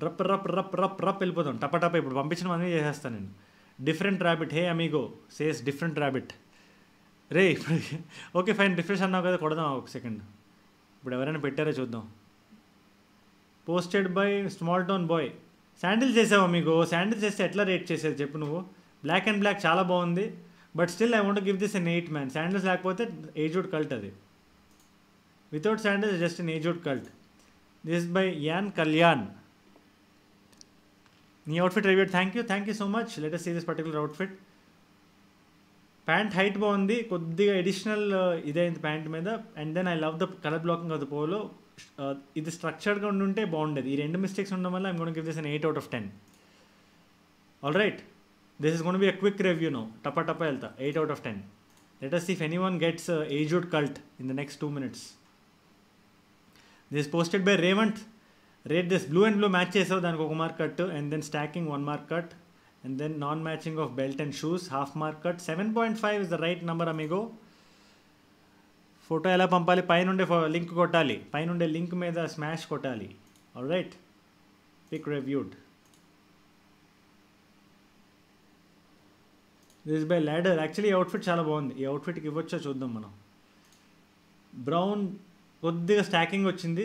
రప్ రప్ రప్ రప్ రప్ వెళ్ళిపోతాం టపటప ఇప్పుడు పంపించిన అన్నీ చేసేస్తాను నేను different rabbit hey amigo says different rabbit రే ఇప్పుడు ఓకే ఫైన్ డిఫరెన్స్ అన్నావు కదా కొడదాం ఒక సెకండ్ ఇప్పుడు ఎవరైనా పెట్టారో చూద్దాం posted by small town boy sandal చేసావు మీకు శాండిల్స్ చేస్తే ఎట్లా రేట్ చేసేది చెప్పు నువ్వు బ్లాక్ అండ్ బ్లాక్ చాలా బాగుంది but still I want give this an eight man sandals లేకపోతే ఏజ్వుడ్ కల్ట్ అది without sandals just an wood cult this by an Kalyan నీ outfit reviewed thank you thank you so much let us see this particular outfit pant height బాగుంది కొద్దిగా additional uh, ఇదైంది pant మీద and then I love the colour blocking of the polo ఇది స్ట్రక్చర్డ్గా ఉండుంటే బాగుండేది ఈ రెండు మిస్టేక్స్ ఉండడం వల్ల I'm gonna give this an eight out of ten all right this is gonna be a quick review no టపా టపా వెళ్తా eight out of ten let if see if anyone gets uh, Ajude cult in the next two minutes. This is rate this blue and blue match చేసావు దానికి ఒక mark cut and then stacking one mark cut and then non matching of belt and shoes half mark cut seven point five is the right number amigo photo ఎలా పంపాలి పైనుండే link కొట్టాలి పైనుండే link మీద smash కొట్టాలి all right pick reviewed this by ladder actually ఈ outfit చాలా బాగుంది ఈ అవుట్ఫిట్కి ఇవ్వచ్చో చూద్దాం మనం బ్రౌన్ కొద్దిగా స్టాకింగ్ వచ్చింది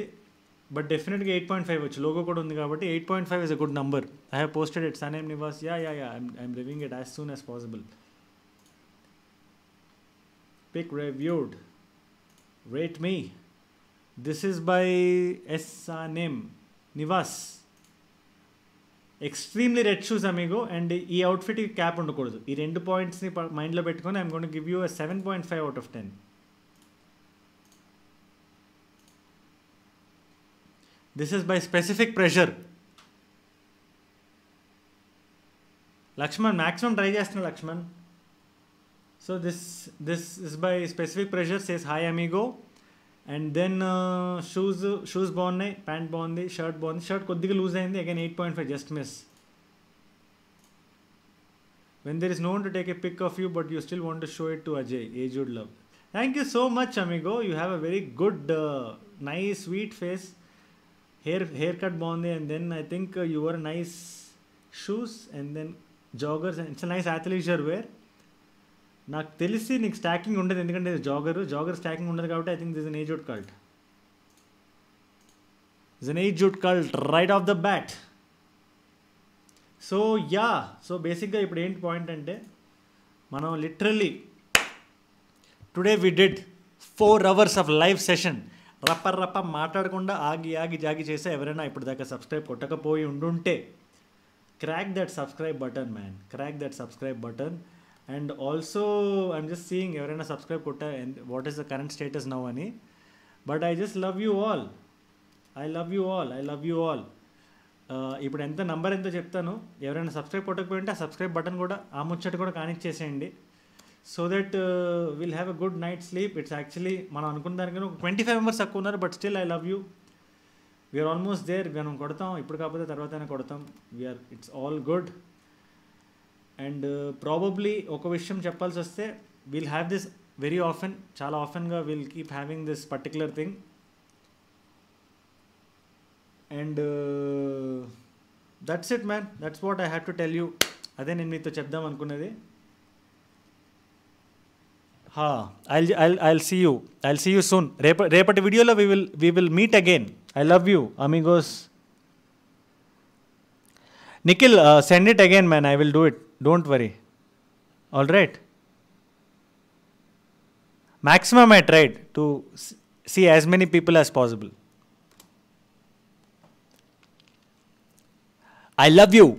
బట్ డెఫినెట్గా ఎయిట్ పాయింట్ ఫైవ్ వచ్చు లోగో కూడా ఉంది కాబట్టి eight point five is a good number I have posted it Sanem Nivas yeah yeah yeah I'm living it as soon as possible pick reviewed rate me this is by S Sanem Nivas extremely red shoes amigo and ఈ అవుట్ఫిట్కి cap ఉండకూడదు ఈ రెండు పాయింట్స్ని మైండ్లో పెట్టుకొని I'm gonna give you seven point five out of ten this is by specific pressure Lakshman maximum try చేస్తున్నాడు Lakshman so this this is by specific pressure says hi amigo and then shoes shoes బాగున్నాయి pant బాగుంది shirt బాగుంది shirt కొద్దిగా loose అయింది again eight point five just miss when there is no one to take a pic of you but you still want to show it to Ajay A Jude love thank you so much amigo you have a very good nice sweet face hair haircut బాగుంది and then I think your nice shoes and then joggers it's nice athleisure wear నాకు తెలిసి నీకు stacking ఉండదు ఎందుకంటే jogger jogger స్టాకింగ్ ఉండదు కాబట్టి I think this edge edge would cult is edge edge would cult right off the bat so yeah so బేసిక్గా ఇప్పుడు ఏంటి పాయింట్ అంటే మనం literally today we did four hours of live session రప్ప రప్ప మాట్లాడకుండా ఆగి ఆగి జాగి చేసే ఎవరైనా ఇప్పుడు దాకా సబ్స్క్రైబ్ కొట్టకపోయి ఉండుంటే crack that subscribe button man crack that subscribe button and also I'm just seeing ఎవరైనా సబ్స్క్రైబ్ కొట్ట what is the current status now అని but I just love you all I love you all I love you all ఇప్పుడు ఎంత number ఎంతో చెప్తాను ఎవరైనా subscribe కొట్టకపోయింటే ఆ subscribe button కూడా ఆ ముచ్చట కూడా కానిచ్చేసేయండి so that will have a good night sleep it's actually మనం అనుకున్న దానికన్నా ఒక ట్వంటీ ఫైవ్ మెంబర్స్ తక్కువ ఉన్నారు but still I love you we're almost there మనం కొడతాం ఇప్పుడు కాకపోతే తర్వాతనే కొడతాం we're it's all good and probably ఒక విషయం చెప్పాల్సి వస్తే we'll have this very often చాలా ఆఫెన్గా we'll keep having this particular thing and that's it man that's what I have to tell you అదే నేను మీతో చెప్దాం అనుకున్నది हा ऐल ऐल see you I'll see you soon रेप रेपट video we we will meet again I love you अमी अमीगोस Nikhil send it again man I will do it don't worry all right Maxim I tried to see as many people as possible I love you